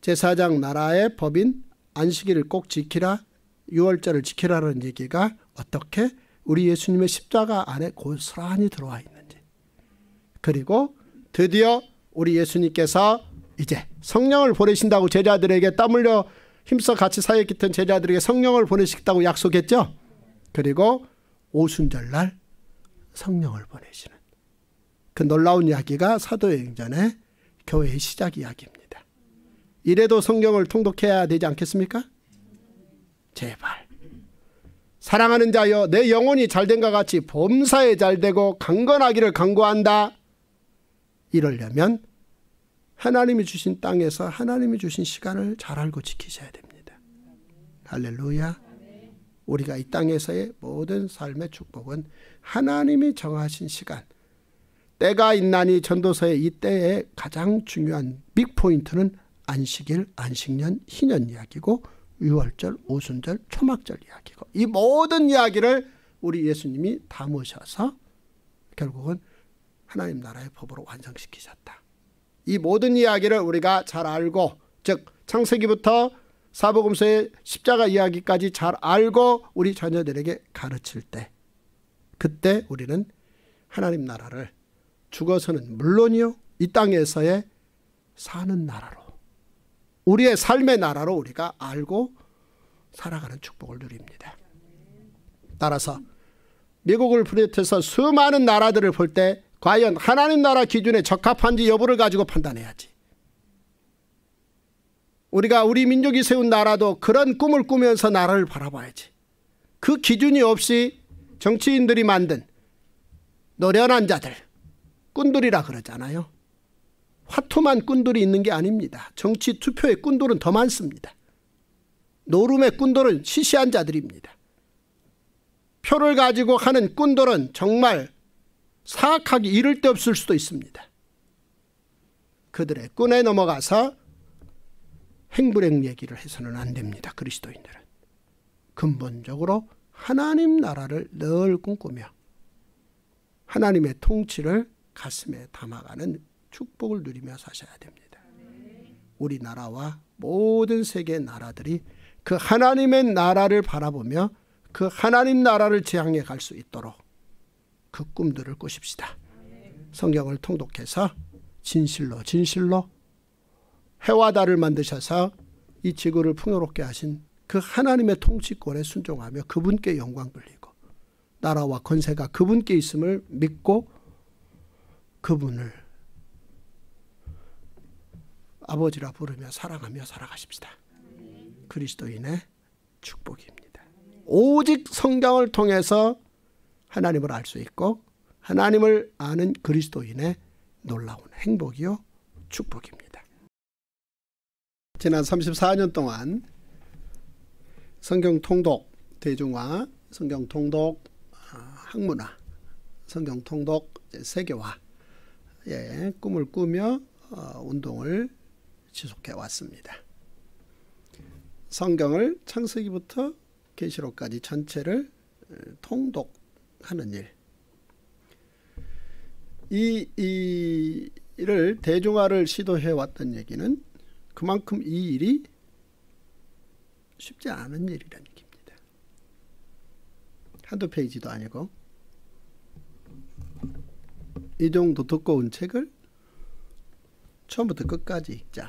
제사장 나라의 법인 안식일을 꼭 지키라, 유월절을 지키라는 얘기가 어떻게 우리 예수님의 십자가 안에 고스란히 들어와 있는 그리고 드디어 우리 예수님께서 이제 성령을 보내신다고 제자들에게 땀 흘려 힘써 같이 사역에 깃든 제자들에게 성령을 보내시겠다고 약속했죠. 그리고 오순절날 성령을 보내시는 그 놀라운 이야기가 사도행전의 교회의 시작 이야기입니다. 이래도 성경을 통독해야 되지 않겠습니까? 제발. 사랑하는 자여 내 영혼이 잘 된 것 같이 범사에 잘되고 강건하기를 강구한다. 이러려면 하나님이 주신 땅에서 하나님이 주신 시간을 잘 알고 지키셔야 됩니다. 할렐루야. 우리가 이 땅에서의 모든 삶의 축복은 하나님이 정하신 시간. 때가 있나니 전도서의 이 때의 가장 중요한 빅포인트는 안식일, 안식년, 희년 이야기고 6월절, 오순절, 초막절 이야기고 이 모든 이야기를 우리 예수님이 담으셔서 결국은 하나님 나라의 법으로 완성시키셨다. 이 모든 이야기를 우리가 잘 알고 즉 창세기부터 사복음서의 십자가 이야기까지 잘 알고 우리 자녀들에게 가르칠 때 그때 우리는 하나님 나라를 죽어서는 물론이요 이 땅에서의 사는 나라로 우리의 삶의 나라로 우리가 알고 살아가는 축복을 누립니다. 따라서 미국을 비롯해서 수많은 나라들을 볼때 과연 하나님 나라 기준에 적합한지 여부를 가지고 판단해야지. 우리가 우리 민족이 세운 나라도 그런 꿈을 꾸면서 나라를 바라봐야지. 그 기준이 없이 정치인들이 만든 노련한 자들, 꾼들이라 그러잖아요. 화투만 꾼들이 있는 게 아닙니다. 정치 투표의 꾼들은더 많습니다. 노름의 꾼들은 시시한 자들입니다. 표를 가지고 하는 꾼들은 정말 사악하기 이를 데 없을 수도 있습니다. 그들의 끈에 넘어가서 행불행 얘기를 해서는 안 됩니다. 그리스도인들은. 근본적으로 하나님 나라를 늘 꿈꾸며 하나님의 통치를 가슴에 담아가는 축복을 누리며 사셔야 됩니다. 우리나라와 모든 세계 나라들이 그 하나님의 나라를 바라보며 그 하나님 나라를 지향해 갈 수 있도록 그 꿈들을 꾸십시다. 성경을 통독해서 진실로 진실로 해와 달을 만드셔서 이 지구를 풍요롭게 하신 그 하나님의 통치권에 순종하며 그분께 영광 돌리고 나라와 권세가 그분께 있음을 믿고 그분을 아버지라 부르며 사랑하며 살아가십시다. 그리스도인의 축복입니다. 오직 성경을 통해서 하나님을 알 수 있고 하나님을 아는 그리스도인의 놀라운 행복이요 축복입니다. 지난 34년 동안 성경 통독 대중화, 성경 통독 아, 학문화, 성경 통독 세계화 예, 꿈을 꾸며 어, 운동을 지속해 왔습니다. 성경을 창세기부터 계시록까지 전체를 통독 하는 일. 이, 이 이를 대중화를 시도해 왔던 얘기는 그만큼 이 일이 쉽지 않은 일이라는 얘기입니다. 한두 페이지도 아니고 이 정도 두꺼운 책을 처음부터 끝까지 읽자.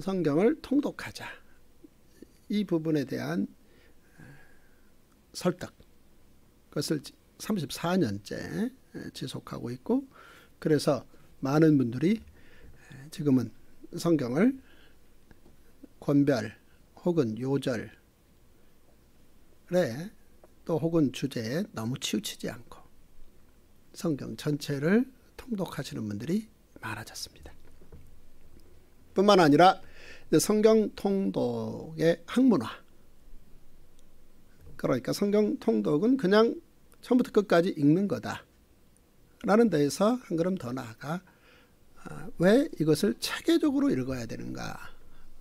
성경을 통독하자. 이 부분에 대한 설득 그것을 34년째 지속하고 있고 그래서 많은 분들이 지금은 성경을 권별 혹은 요절에 또 혹은 주제에 너무 치우치지 않고 성경 전체를 통독하시는 분들이 많아졌습니다. 뿐만 아니라 성경 통독의 학문화 그러니까 성경 통독은 그냥 처음부터 끝까지 읽는 거다. 라는 데에서 한 걸음 더 나아가 아, 왜 이것을 체계적으로 읽어야 되는가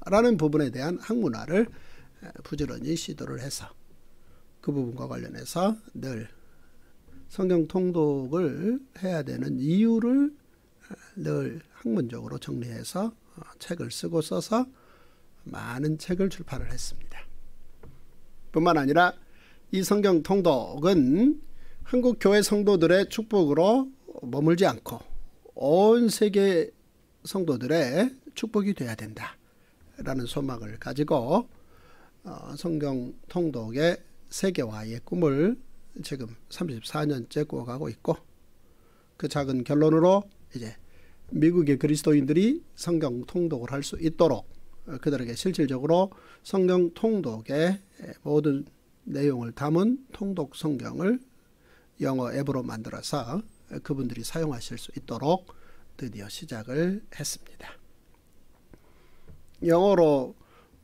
라는 부분에 대한 학문화를 부지런히 시도를 해서 그 부분과 관련해서 늘 성경 통독을 해야 되는 이유를 늘 학문적으로 정리해서 어, 책을 쓰고 써서 많은 책을 출판을 했습니다. 뿐만 아니라 이 성경 통독은 한국 교회 성도들의 축복으로 머물지 않고 온 세계 성도들의 축복이 돼야 된다라는 소망을 가지고 어, 성경 통독의 세계화의 꿈을 지금 34년째 꾸어가고 있고 그 작은 결론으로 이제 미국의 그리스도인들이 성경 통독을 할 수 있도록 그들에게 실질적으로 성경 통독의 모든 내용을 담은 통독 성경을 영어 앱으로 만들어서 그분들이 사용하실 수 있도록 드디어 시작을 했습니다. 영어로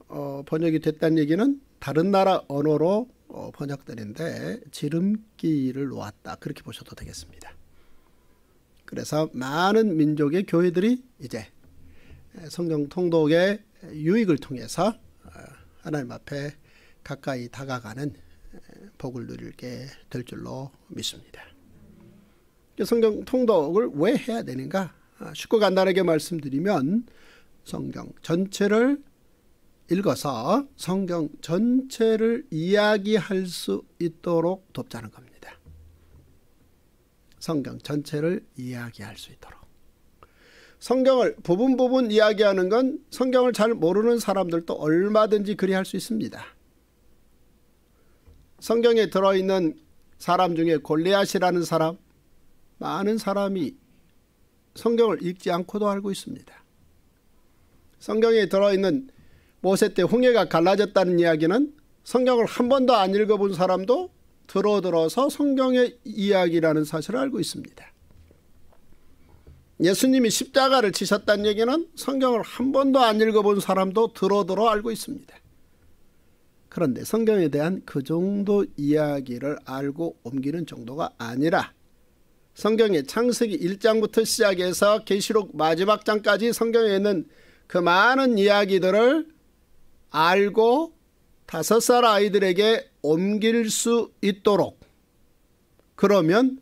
어, 번역이 됐다는 얘기는 다른 나라 언어로 어, 번역되는데 지름길을 놓았다 그렇게 보셔도 되겠습니다. 그래서 많은 민족의 교회들이 이제 성경 통독의 유익을 통해서 어, 하나님 앞에 가까이 다가가는 복을 누릴게 될 줄로 믿습니다. 성경 통독을 왜 해야 되는가? 아, 쉽고 간단하게 말씀드리면 성경 전체를 읽어서 성경 전체를 이야기할 수 있도록 돕자는 겁니다. 성경 전체를 이야기할 수 있도록. 성경을 부분 부분 이야기하는 건 성경을 잘 모르는 사람들도 얼마든지 그리할 수 있습니다. 성경에 들어있는 사람 중에 골리앗이라는 사람 많은 사람이 성경을 읽지 않고도 알고 있습니다. 성경에 들어있는 모세 때 홍해가 갈라졌다는 이야기는 성경을 한 번도 안 읽어본 사람도 들어들어서 성경의 이야기라는 사실을 알고 있습니다. 예수님이 십자가를 치셨다는 얘기는 성경을 한 번도 안 읽어본 사람도 들어들어 알고 있습니다. 그런데 성경에 대한 그 정도 이야기를 알고 옮기는 정도가 아니라 성경의 창세기 1장부터 시작해서 계시록 마지막 장까지 성경에 있는 그 많은 이야기들을 알고 다섯 살 아이들에게 옮길 수 있도록 그러면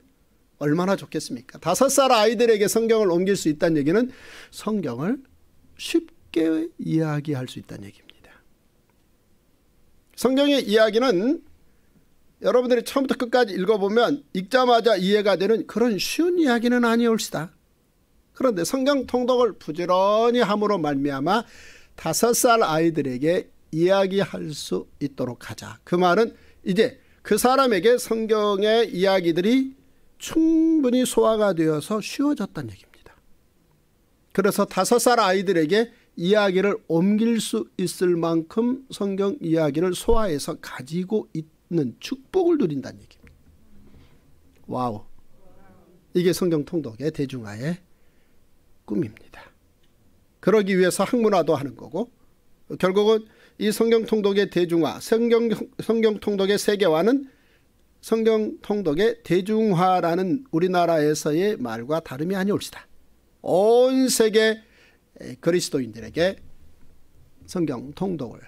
얼마나 좋겠습니까? 다섯 살 아이들에게 성경을 옮길 수 있다는 얘기는 성경을 쉽게 이야기할 수 있다는 얘기입니다. 성경의 이야기는 여러분들이 처음부터 끝까지 읽어보면 읽자마자 이해가 되는 그런 쉬운 이야기는 아니올시다. 그런데 성경 통독을 부지런히 함으로 말미암아 다섯 살 아이들에게 이야기할 수 있도록 하자. 그 말은 이제 그 사람에게 성경의 이야기들이 충분히 소화가 되어서 쉬워졌다는 얘기입니다. 그래서 다섯 살 아이들에게 이야기를 옮길 수 있을 만큼 성경 이야기를 소화해서 가지고 있는 축복을 누린다는 얘기입니다. 와우. 이게 성경 통독의 대중화의 꿈입니다. 그러기 위해서 학문화도 하는 거고 결국은 이 성경 통독의 대중화, 성경 성경 통독의 세계화는 성경 통독의 대중화라는 우리나라에서의 말과 다름이 아니올시다. 온 세계 그리스도인들에게 성경 통독을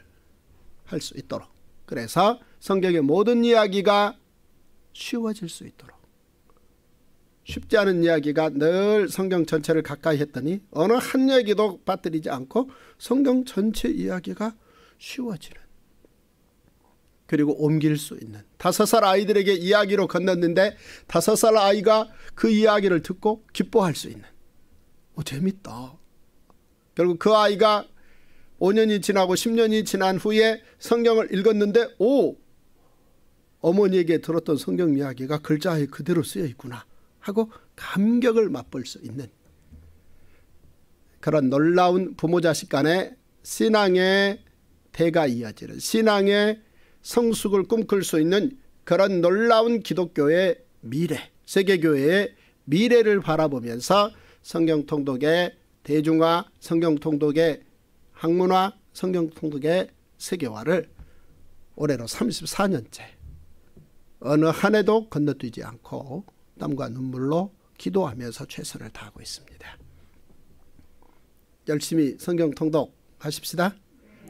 할 수 있도록 그래서 성경의 모든 이야기가 쉬워질 수 있도록 쉽지 않은 이야기가 늘 성경 전체를 가까이 했더니 어느 한얘기도 빠뜨리지 않고 성경 전체 이야기가 쉬워지는 그리고 옮길 수 있는 다섯 살 아이들에게 이야기로 건넜는데 다섯 살 아이가 그 이야기를 듣고 기뻐할 수 있는 오, 재밌다 결국 그 아이가 5년이 지나고 10년이 지난 후에 성경을 읽었는데 오 어머니에게 들었던 성경 이야기가 글자에 그대로 쓰여 있구나 하고 감격을 맛볼 수 있는 그런 놀라운 부모 자식 간의 신앙의 대가 이어지는 신앙의 성숙을 꿈꿀 수 있는 그런 놀라운 기독교의 미래 세계교회의 미래를 바라보면서 성경통독의 대중화 성경통독의 학문화 성경통독의 세계화를 올해로 34년째 어느 한 해도 건너뛰지 않고 땀과 눈물로 기도하면서 최선을 다하고 있습니다. 열심히 성경통독 하십시다.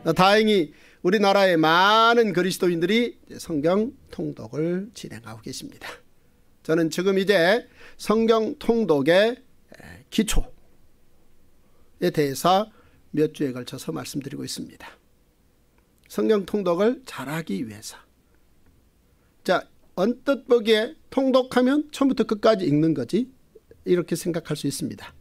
어, 다행히 우리나라의 많은 그리스도인들이 성경통독을 진행하고 계십니다. 저는 지금 이제 성경통독의 기초 에 대해서 몇 주에 걸쳐서 말씀드리고 있습니다. 성경 통독을 잘하기 위해서. 자, 언뜻 보기에 통독하면 처음부터 끝까지 읽는 거지 이렇게 생각할 수 있습니다.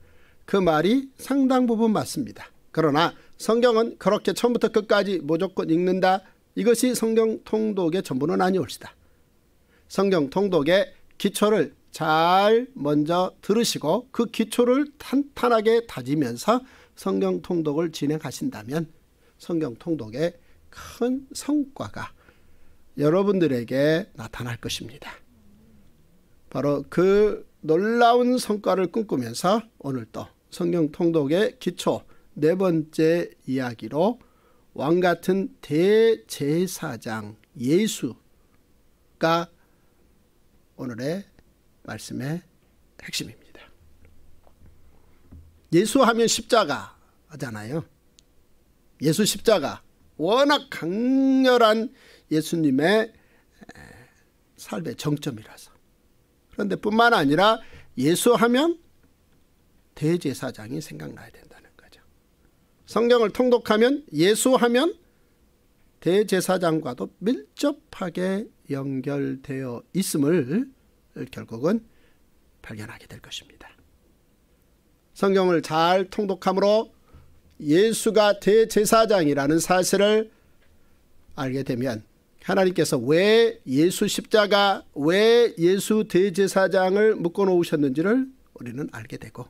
그 말이 상당 부분 맞습니다. 그러나 성경은 그렇게 처음부터 끝까지 무조건 읽는다. 이것이 성경 통독의 전부는 아니올시다. 성경 통독의 기초를 잘 먼저 들으시고 그 기초를 탄탄하게 다지면서 성경 통독을 진행하신다면 성경 통독의 큰 성과가 여러분들에게 나타날 것입니다. 바로 그 놀라운 성과를 꿈꾸면서 오늘 또 성경 통독의 기초 네 번째 이야기로 왕 같은 대제사장 예수가 오늘의 말씀의 핵심입니다. 예수 하면 십자가 잖아요 예수 십자가 워낙 강렬한 예수님의 삶의 정점이라서 그런데 뿐만 아니라 예수 하면 대제사장이 생각나야 된다는 거죠. 성경을 통독하면 예수 하면 대제사장과도 밀접하게 연결되어 있음을 결국은 발견하게 될 것입니다. 성경을 잘 통독함으로 예수가 대제사장이라는 사실을 알게 되면 하나님께서 왜 예수 십자가, 왜 예수 대제사장을 묶어 놓으셨는지를 우리는 알게 되고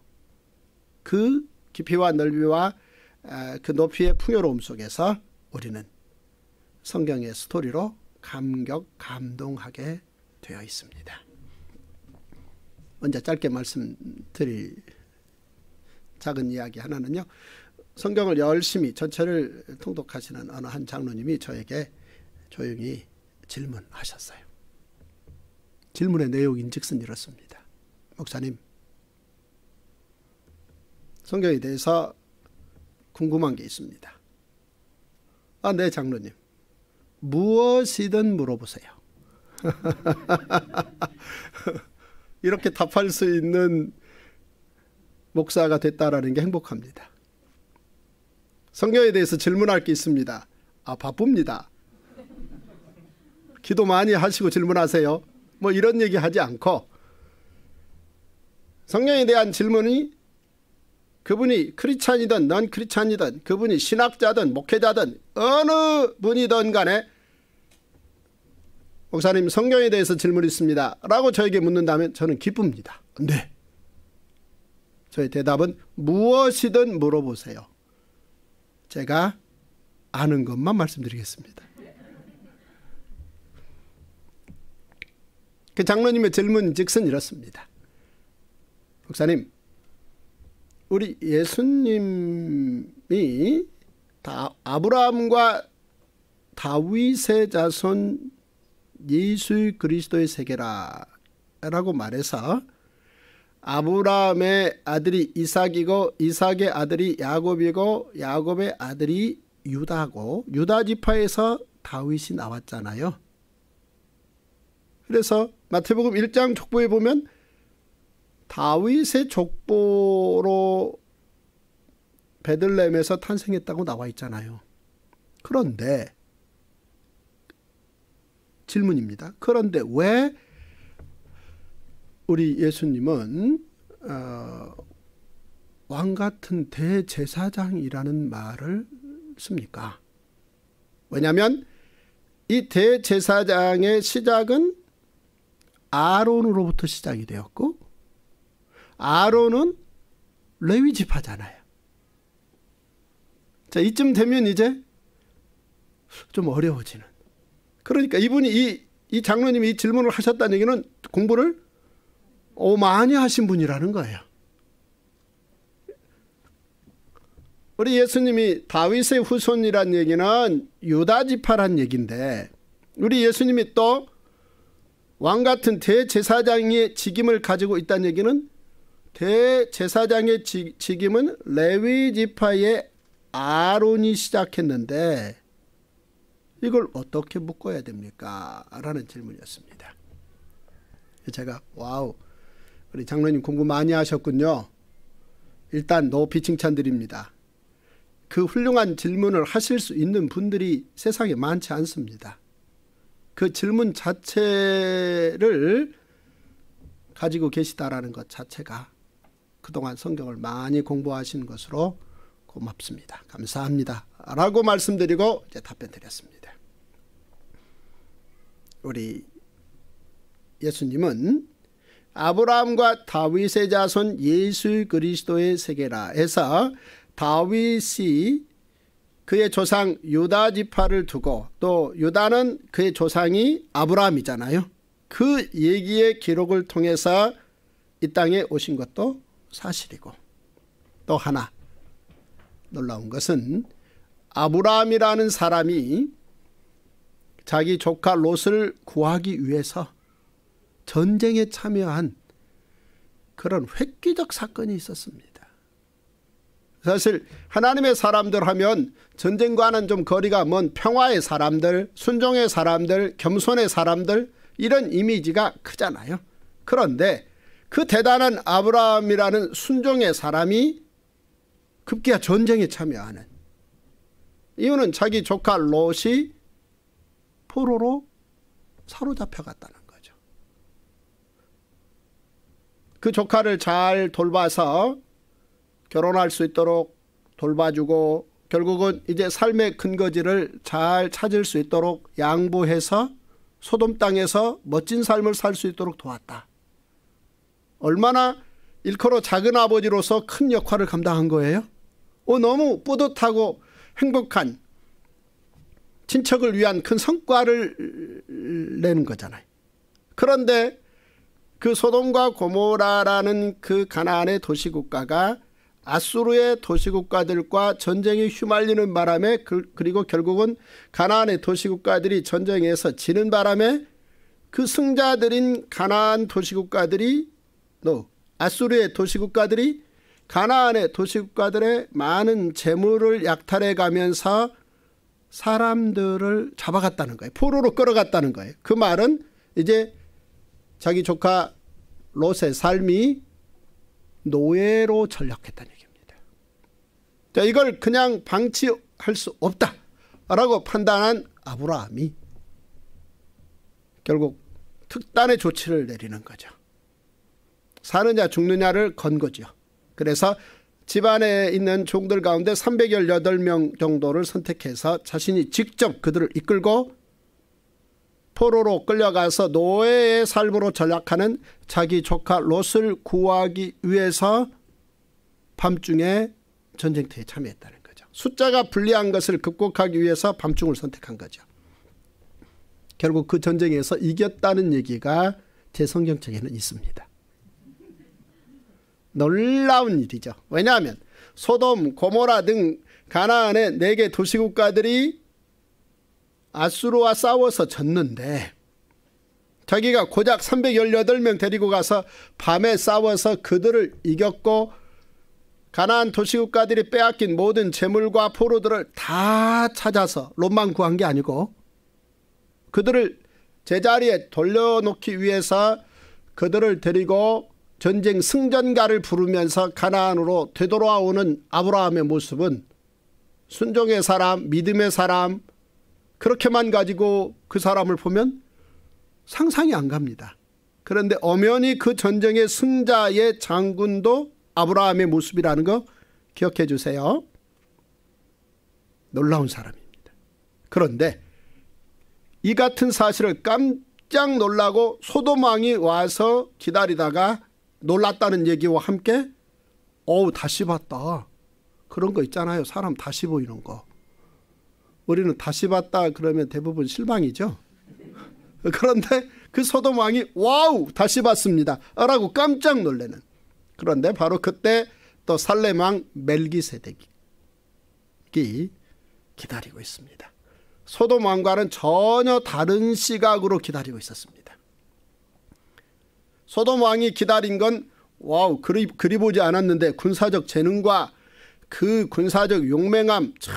그 깊이와 넓이와 아, 그 높이의 풍요로움 속에서 우리는 성경의 스토리로 감격, 감동하게 되어 있습니다. 먼저 짧게 말씀드릴 작은 이야기 하나는요. 성경을 열심히 전체를 통독하시는 어느 한 장로님이 저에게 조용히 질문하셨어요. 질문의 내용인즉슨 이렇습니다. 목사님, 성경에 대해서 궁금한 게 있습니다. 아, 네, 장로님. 무엇이든 물어보세요. 이렇게 답할 수 있는 목사가 됐다라는 게 행복합니다. 성경에 대해서 질문할 게 있습니다. 아, 바쁩니다. 기도 많이 하시고 질문하세요. 뭐 이런 얘기 하지 않고 성경에 대한 질문이 그분이 크리찬이든 넌 크리찬이든 그분이 신학자든 목회자든 어느 분이든 간에 목사님 성경에 대해서 질문 있습니다. 라고 저에게 묻는다면 저는 기쁩니다. 네. 저의 대답은 무엇이든 물어보세요. 제가 아는 것만 말씀드리겠습니다. 그 장로님의 질문 즉슨 이렇습니다. 목사님, 우리 예수님이 다 아브라함과 다윗의 자손 예수 그리스도의 세계라 라고 말해서 아브라함의 아들이 이삭이고 이삭의 아들이 야곱이고 야곱의 아들이 유다고 유다 지파에서 다윗이 나왔잖아요. 그래서 마태복음 1장 족보에 보면 다윗의 족보로 베들레헴에서 탄생했다고 나와 있잖아요. 그런데 질문입니다. 그런데 왜 우리 예수님은 어, 왕 같은 대제사장이라는 말을 씁니까? 왜냐하면 이 대제사장의 시작은 아론으로부터 시작이 되었고 아론은 레위 지파잖아요. 자 이쯤 되면 이제 좀 어려워지는. 그러니까 이분이 이, 이 장로님이 이 질문을 하셨다는 얘기는 공부를 오, 어, 많이 하신 분이라는 거예요. 우리 예수님이 다윗의 후손이란 얘기는 유다지파란 얘기인데 우리 예수님이 또 왕 같은 대제사장의 직임을 가지고 있다는 얘기는 대제사장의 직임은 레위지파의 아론이 시작했는데 이걸 어떻게 묶어야 됩니까? 라는 질문이었습니다. 제가 와우 우리 장로님 공부 많이 하셨군요. 일단 높이 칭찬드립니다. 그 훌륭한 질문을 하실 수 있는 분들이 세상에 많지 않습니다. 그 질문 자체를 가지고 계시다라는 것 자체가 그동안 성경을 많이 공부하신 것으로 고맙습니다. 감사합니다. 라고 말씀드리고 이제 답변 드렸습니다. 우리 예수님은 아브라함과 다윗의 자손 예수 그리스도의 세계라 해서 다윗이 그의 조상 유다 지파를 두고 또 유다는 그의 조상이 아브라함이잖아요. 그 얘기의 기록을 통해서 이 땅에 오신 것도 사실이고 또 하나 놀라운 것은 아브라함이라는 사람이 자기 조카 롯을 구하기 위해서 전쟁에 참여한 그런 획기적 사건이 있었습니다. 사실 하나님의 사람들 하면 전쟁과는 좀 거리가 먼 평화의 사람들, 순종의 사람들, 겸손의 사람들 이런 이미지가 크잖아요. 그런데 그 대단한 아브라함이라는 순종의 사람이 급기야 전쟁에 참여하는 이유는 자기 조카 롯이 포로로 사로잡혀갔다는 거죠. 그 조카를 잘 돌봐서 결혼할 수 있도록 돌봐주고 결국은 이제 삶의 근거지를 잘 찾을 수 있도록 양보해서 소돔 땅에서 멋진 삶을 살 수 있도록 도왔다. 얼마나 일컬어 작은 아버지로서 큰 역할을 감당한 거예요? 어, 너무 뿌듯하고 행복한 친척을 위한 큰 성과를 내는 거잖아요. 그런데 그 소돔과 고모라라는 그 가나안의 도시국가가 아수르의 도시국가들과 전쟁이 휘말리는 바람에 그, 리고 결국은 가나안의 도시국가들이 전쟁에서 지는 바람에 그 승자들인 가나안 도시국가들이 no, 아수르의 도시국가들이 가나안의 도시국가들의 많은 재물을 약탈해 가면서 사람들을 잡아갔다는 거예요. 포로로 끌어갔다는 거예요. 그 말은 이제 자기 조카 롯의 삶이 노예로 전락했다는 얘기입니다. 자, 이걸 그냥 방치할 수 없다라고 판단한 아브라함이 결국 특단의 조치를 내리는 거죠. 사느냐 죽느냐를 건 거죠. 그래서 집안에 있는 종들 가운데 318명 정도를 선택해서 자신이 직접 그들을 이끌고 포로로 끌려가서 노예의 삶으로 전락하는 자기 조카 롯을 구하기 위해서 밤중에 전쟁터에 참여했다는 거죠. 숫자가 불리한 것을 극복하기 위해서 밤중을 선택한 거죠. 결국 그 전쟁에서 이겼다는 얘기가 제 성경책에는 있습니다. 놀라운 일이죠. 왜냐하면 소돔, 고모라 등 가나안의 네 개 도시국가들이 아수르와 싸워서 졌는데 자기가 고작 318명 데리고 가서 밤에 싸워서 그들을 이겼고 가나안 도시국가들이 빼앗긴 모든 재물과 포로들을 다 찾아서 롬만 구한 게 아니고 그들을 제자리에 돌려놓기 위해서 그들을 데리고 전쟁 승전가를 부르면서 가나안으로 되돌아오는 아브라함의 모습은 순종의 사람, 믿음의 사람 그렇게만 가지고 그 사람을 보면 상상이 안 갑니다. 그런데 엄연히 그 전쟁의 승자의 장군도 아브라함의 모습이라는 거 기억해 주세요. 놀라운 사람입니다. 그런데 이 같은 사실을 깜짝 놀라고 소도망이 와서 기다리다가 놀랐다는 얘기와 함께 어우 다시 봤다. 그런 거 있잖아요. 사람 다시 보이는 거. 우리는 다시 봤다 그러면 대부분 실망이죠. 그런데 그 소돔 왕이 와우 다시 봤습니다. 라고 깜짝 놀래는. 그런데 바로 그때 또살레망 멜기세덱이 기다리고 있습니다. 소돔 왕과는 전혀 다른 시각으로 기다리고 있었습니다. 소돔 왕이 기다린 건 와우 그리, 그리 보지 않았는데 군사적 재능과 그 군사적 용맹함 참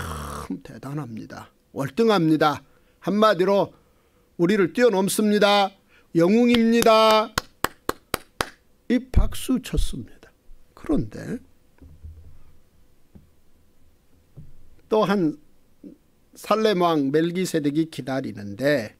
대단합니다. 월등합니다. 한마디로 우리를 뛰어넘습니다. 영웅입니다. 이 박수 쳤습니다. 그런데 또한 살렘 왕 멜기세덱이 기다리는데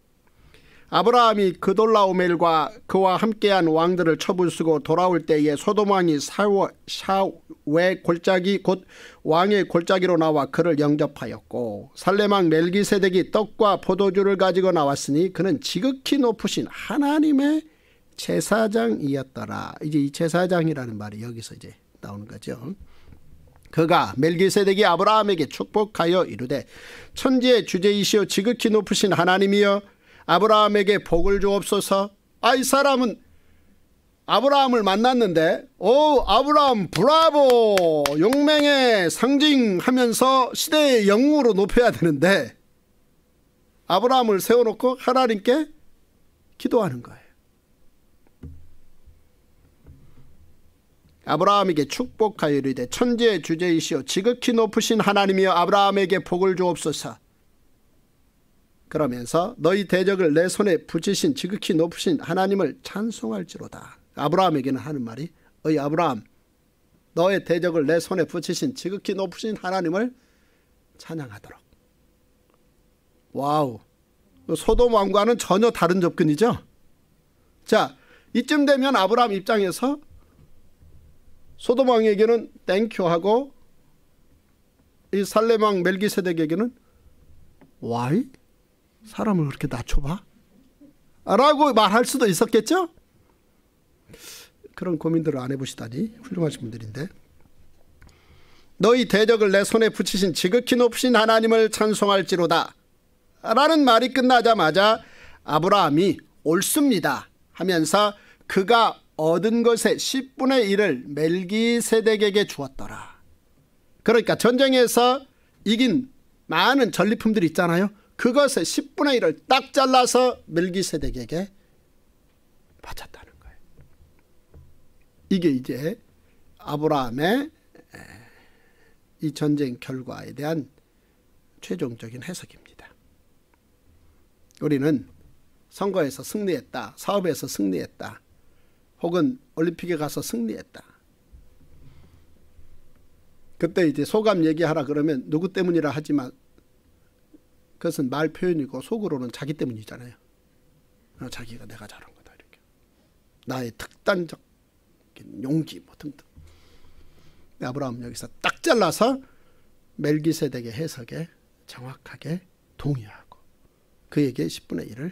아브라함이 그돌라오멜과 그와 함께한 왕들을 처부수고 돌아올 때에 소돔왕이 샤웨 골짜기 곧 왕의 골짜기로 나와 그를 영접하였고 살레망 멜기세덱이 떡과 포도주를 가지고 나왔으니 그는 지극히 높으신 하나님의 제사장이었더라. 이제 이 제사장이라는 말이 여기서 이제 나오는 거죠. 그가 멜기세덱이 아브라함에게 축복하여 이르되 천지의 주제이시여 지극히 높으신 하나님이여 아브라함에게 복을 주옵소서. 아, 이 사람은 아브라함을 만났는데, 오, 아브라함, 브라보! 용맹의 상징하면서 시대의 영웅으로 높여야 되는데, 아브라함을 세워놓고 하나님께 기도하는 거예요. 아브라함에게 축복하여 이르되 천지의 주제이시여 지극히 높으신 하나님이여 아브라함에게 복을 주옵소서 그러면서 너희 대적을 내 손에 붙이신 지극히 높으신 하나님을 찬송할지로다. 아브라함에게는 하는 말이 어이 아브라함 너의 대적을 내 손에 붙이신 지극히 높으신 하나님을 찬양하도록. 와우. 소돔 왕과는 전혀 다른 접근이죠. 자, 이쯤 되면 아브라함 입장에서 소돔 왕에게는 땡큐 하고 이 살레망 멜기세덱에게는 와이 사람을 그렇게 낮춰봐? 라고 말할 수도 있었겠죠? 그런 고민들을 안 해보시다니 훌륭하신 분들인데 너희 대적을 내 손에 붙이신 지극히 높으신 하나님을 찬송할지로다 라는 말이 끝나자마자 아브라함이 옳습니다 하면서 그가 얻은 것의 10분의 1을 멜기세덱에게 주었더라. 그러니까 전쟁에서 이긴 많은 전리품들이 있잖아요. 그것의 10분의 1을 딱 잘라서 멜기세덱에게 바쳤다는 거예요. 이게 이제 아브라함의 이 전쟁 결과에 대한 최종적인 해석입니다. 우리는 선거에서 승리했다, 사업에서 승리했다, 혹은 올림픽에 가서 승리했다. 그때 이제 소감 얘기하라 그러면 누구 때문이라 하지만 그것은 말 표현이고 속으로는 자기 때문이잖아요. 어, 자기가 내가 잘한 거다 이렇게. 나의 특단적 용기 뭐 등등. 아브라함 여기서 딱 잘라서 멜기세덱의 해석에 정확하게 동의하고 그에게 10분의 1을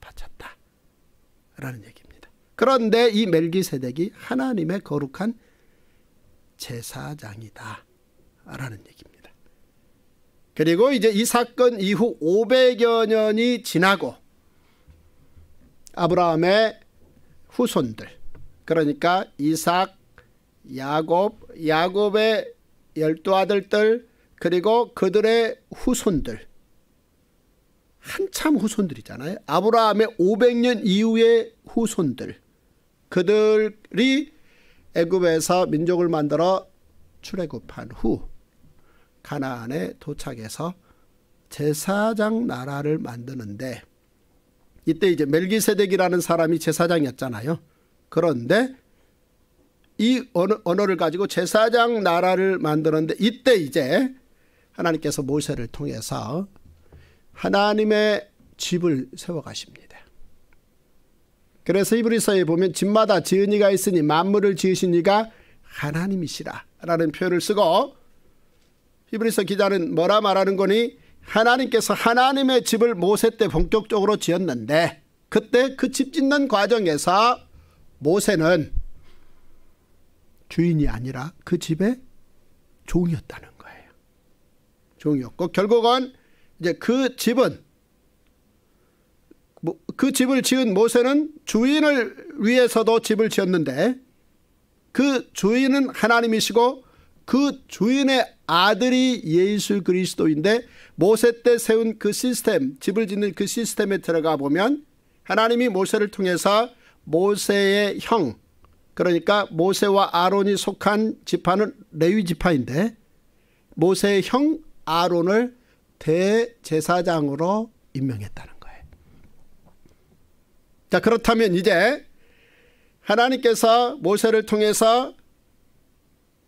바쳤다라는 얘기입니다. 그런데 이 멜기세덱이 하나님의 거룩한 제사장이다라는 얘기. 그리고 이제 이 사건 이후 500여 년이 지나고 아브라함의 후손들 그러니까 이삭, 야곱, 야곱의 열두 아들들 그리고 그들의 후손들 한참 후손들이잖아요. 아브라함의 500년 이후의 후손들 그들이 애굽에서 민족을 만들어 출애굽한 후 가나안에 도착해서 제사장 나라를 만드는데 이때 이제 멜기세덱이라는 사람이 제사장이었잖아요. 그런데 이 언어, 언어를 가지고 제사장 나라를 만드는데 이때 이제 하나님께서 모세를 통해서 하나님의 집을 세워가십니다. 그래서 히브리서에 보면 집마다 지은 이가 있으니 만물을 지으신 이가 하나님이시라 라는 표현을 쓰고 히브리서 기자는 뭐라 말하는 거니 하나님께서 하나님의 집을 모세 때 본격적으로 지었는데 그때 그 집 짓는 과정에서 모세는 주인이 아니라 그 집의 종이었다는 거예요. 종이었고 결국은 이제 그 집은 그 집을 지은 모세는 주인을 위해서도 집을 지었는데 그 주인은 하나님이시고 그 주인의 아들이 예수 그리스도인데 모세 때 세운 그 시스템, 집을 짓는 그 시스템에 들어가 보면 하나님이 모세를 통해서 모세의 형, 그러니까 모세와 아론이 속한 지파는 레위 지파인데 모세의 형 아론을 대제사장으로 임명했다는 거예요. 자, 그렇다면 이제 하나님께서 모세를 통해서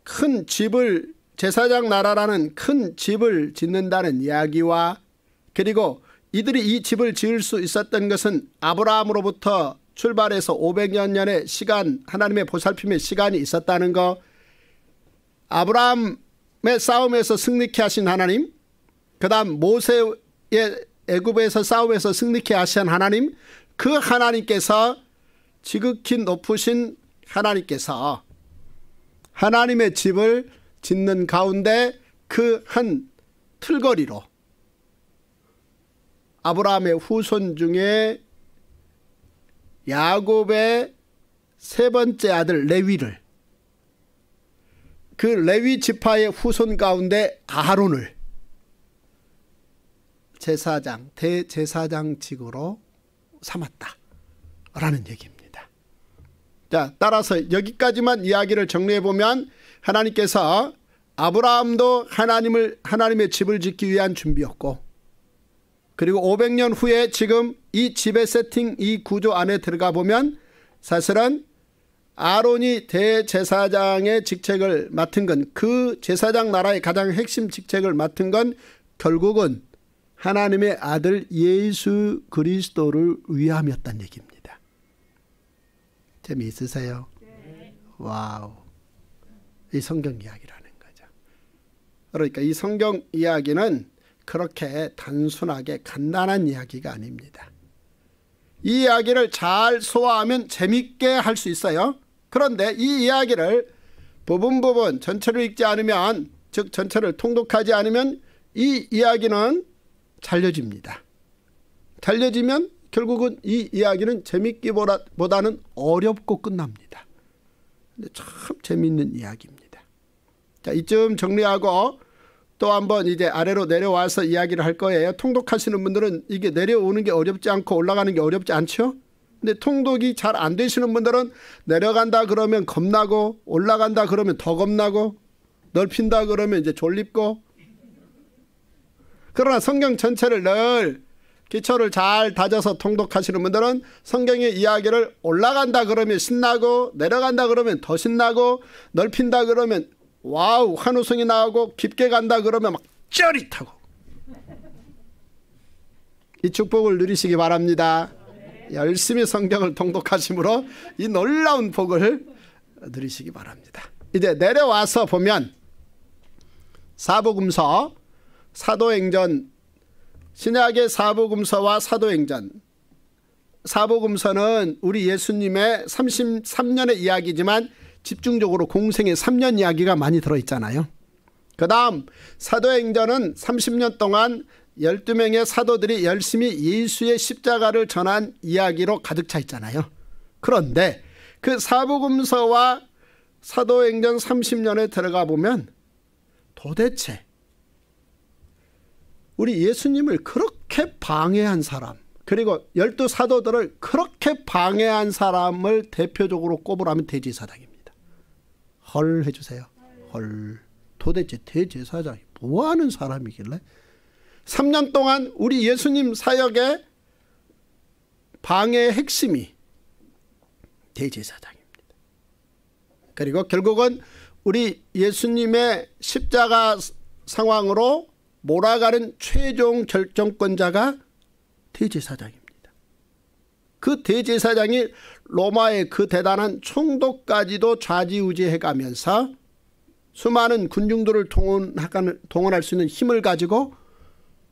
큰 집을 제사장 나라라는 큰 집을 짓는다는 이야기와 그리고 이들이 이 집을 지을 수 있었던 것은 아브라함으로부터 출발해서 500여 년의 시간 하나님의 보살핌의 시간이 있었다는 것 아브라함의 싸움에서 승리케 하신 하나님 그 다음 모세의 애굽에서 싸움에서 승리케 하신 하나님 그 하나님께서 지극히 높으신 하나님께서 하나님의 집을 짓는 가운데 그 한 틀거리로 아브라함의 후손 중에 야곱의 세 번째 아들 레위를 그 레위 지파의 후손 가운데 아론을 제사장 대제사장직으로 삼았다라는 얘기입니다. 자, 따라서 여기까지만 이야기를 정리해 보면 하나님께서 아브라함도 하나님을 하나님의 집을 짓기 위한 준비였고 그리고 500년 후에 지금 이 집의 세팅 이 구조 안에 들어가 보면 사실은 아론이 대제사장의 직책을 맡은 건 그 제사장 나라의 가장 핵심 직책을 맡은 건 결국은 하나님의 아들 예수 그리스도를 위함이었다는 얘기입니다. 재미있으세요? 네. 와우. 이 성경 이야기라는 거죠. 그러니까 이 성경 이야기는 그렇게 단순하게 간단한 이야기가 아닙니다. 이 이야기를 잘 소화하면 재밌게 할 수 있어요. 그런데 이 이야기를 부분 부분 전체를 읽지 않으면 즉 전체를 통독하지 않으면 이 이야기는 잘려집니다. 잘려지면 결국은 이 이야기는 재밌기보다는 어렵고 끝납니다. 근데 참 재밌는 이야기입니다. 자, 이쯤 정리하고 또 한번 이제 아래로 내려와서 이야기를 할 거예요. 통독하시는 분들은 이게 내려오는 게 어렵지 않고 올라가는 게 어렵지 않죠? 근데 통독이 잘 안 되시는 분들은 내려간다 그러면 겁나고 올라간다 그러면 더 겁나고 넓힌다 그러면 이제 졸립고 그러나 성경 전체를 늘 기초를 잘 다져서 통독하시는 분들은 성경의 이야기를 올라간다 그러면 신나고 내려간다 그러면 더 신나고 넓힌다 그러면 와우 환우성이 나오고 깊게 간다 그러면 막 쩌릿하고 이 축복을 누리시기 바랍니다. 열심히 성경을 통독하심으로 이 놀라운 복을 누리시기 바랍니다. 이제 내려와서 보면 사복음서 사도행전 신약의 사복음서와 사도행전. 사복음서는 우리 예수님의 33년의 이야기지만 집중적으로 공생의 3년 이야기가 많이 들어있잖아요. 그 다음 사도행전은 30년 동안 12명의 사도들이 열심히 예수의 십자가를 전한 이야기로 가득 차 있잖아요. 그런데 그 사복음서와 사도행전 30년에 들어가 보면 도대체 우리 예수님을 그렇게 방해한 사람 그리고 열두 사도들을 그렇게 방해한 사람을 대표적으로 꼽으라면 대제사장입니다. 헐 해주세요. 헐. 도대체 대제사장이 뭐하는 사람이길래 3년 동안 우리 예수님 사역의 방해의 핵심이 대제사장입니다. 그리고 결국은 우리 예수님의 십자가 상황으로 몰아가는 최종 결정권자가 대제사장입니다. 그 대제사장이 로마의 그 대단한 총독까지도 좌지우지해 가면서 수많은 군중들을 동원할 수 있는 힘을 가지고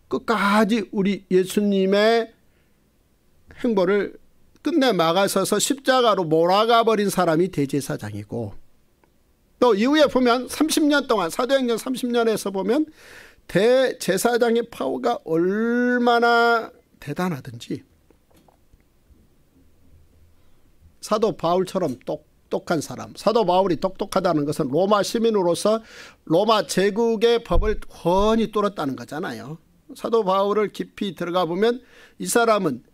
끝까지 우리 예수님의 행보를 끝내 막아서서 십자가로 몰아가 버린 사람이 대제사장이고 또 이후에 보면 30년 동안 사도행전 30년에서 보면 대제사장의 파워가 얼마나 대단하든지 사도 바울처럼 똑똑한 사람, 사도 바울이 똑똑하다는 것은 로마 시민으로서 로마 제국의 법을 훤히 뚫었다는 거잖아요. 사도 바울을 깊이 들어가 보면 이 사람은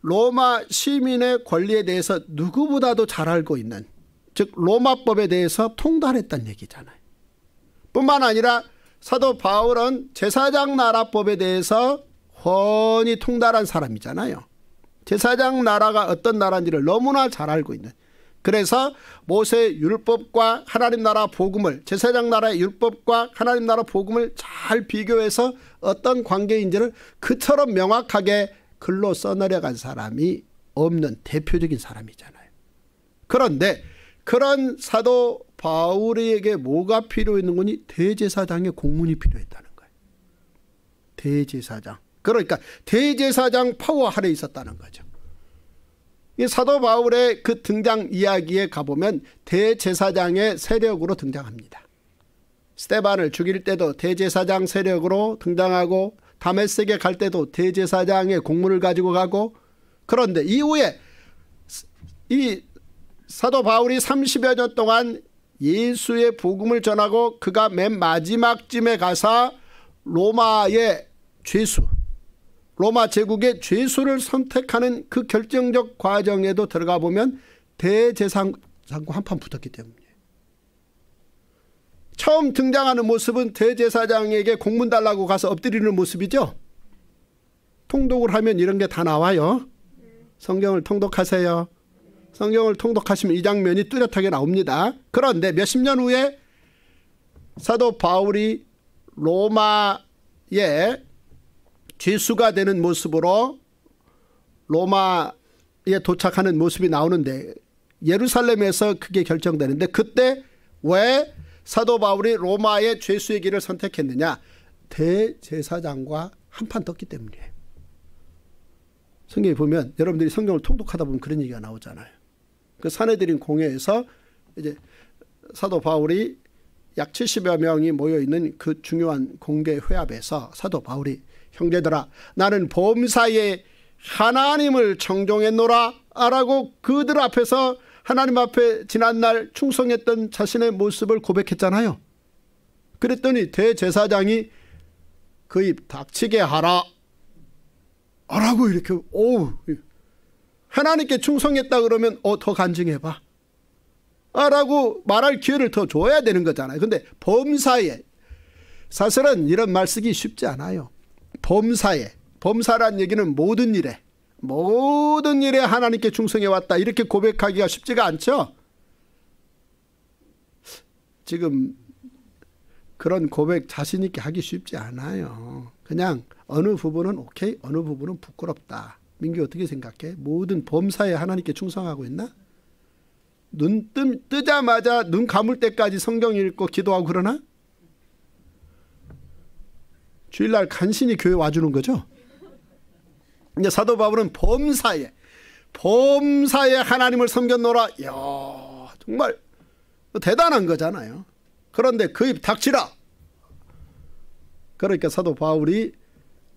로마 시민의 권리에 대해서 누구보다도 잘 알고 있는 즉 로마법에 대해서 통달했다는 얘기잖아요. 뿐만 아니라 사도 바울은 제사장 나라법에 대해서 훤히 통달한 사람이잖아요. 제사장 나라가 어떤 나라인지를 너무나 잘 알고 있는. 그래서 모세 율법과 하나님 나라 복음을 제사장 나라의 율법과 하나님 나라 복음을 잘 비교해서 어떤 관계인지를 그처럼 명확하게 글로 써내려간 사람이 없는 대표적인 사람이잖아요. 그런데 그런 사도 바울에게 뭐가 필요했는 거니? 대제사장의 공문이 필요했다는 거예요. 대제사장. 그러니까 대제사장 파워 아래 있었다는 거죠. 이 사도 바울의 그 등장 이야기에 가보면 대제사장의 세력으로 등장합니다. 스테반을 죽일 때도 대제사장 세력으로 등장하고 다메섹에 갈 때도 대제사장의 공문을 가지고 가고 그런데 이후에 이 사도 바울이 30여 년 동안 예수의 복음을 전하고 그가 맨 마지막쯤에 가서 로마의 죄수, 로마 제국의 죄수를 선택하는 그 결정적 과정에도 들어가 보면 대제사장과 한판 붙었기 때문이에요. 처음 등장하는 모습은 대제사장에게 공문 달라고 가서 엎드리는 모습이죠. 통독을 하면 이런 게 다 나와요. 성경을 통독하세요. 성경을 통독하시면 이 장면이 뚜렷하게 나옵니다. 그런데 몇십 년 후에 사도 바울이 로마의 죄수가 되는 모습으로 로마에 도착하는 모습이 나오는데 예루살렘에서 크게 결정되는데 그때 왜 사도 바울이 로마의 죄수의 길을 선택했느냐 대제사장과 한판 떴기 때문이에요. 성경에 보면 여러분들이 성경을 통독하다 보면 그런 얘기가 나오잖아요. 그 사내들인 공회에서 이제 사도 바울이 약 70여 명이 모여 있는 그 중요한 공개 회합에서 사도 바울이 형제들아 나는 범사에 하나님을 청종했노라 라고 그들 앞에서 하나님 앞에 지난날 충성했던 자신의 모습을 고백했잖아요. 그랬더니 대제사장이 그 입 닥치게 하라 라고 이렇게 오우 하나님께 충성했다 그러면 어더 간증해 봐. 아, 라고 말할 기회를 더 줘야 되는 거잖아요. 근데 범사에 사실은 이런 말 쓰기 쉽지 않아요. 범사에 범사란 얘기는 모든 일에 모든 일에 하나님께 충성해 왔다 이렇게 고백하기가 쉽지가 않죠. 지금 그런 고백 자신 있게 하기 쉽지 않아요. 그냥 어느 부분은 오케이, 어느 부분은 부끄럽다. 민규 어떻게 생각해? 모든 범사에 하나님께 충성하고 있나? 눈 뜸, 뜨자마자 눈 감을 때까지 성경 읽고 기도하고 그러나? 주일날 간신히 교회 와주는 거죠? 이제 사도 바울은 범사에, 범사에 하나님을 섬겼노라. 이야, 정말 대단한 거잖아요. 그런데 그 입 닥치라! 그러니까 사도 바울이,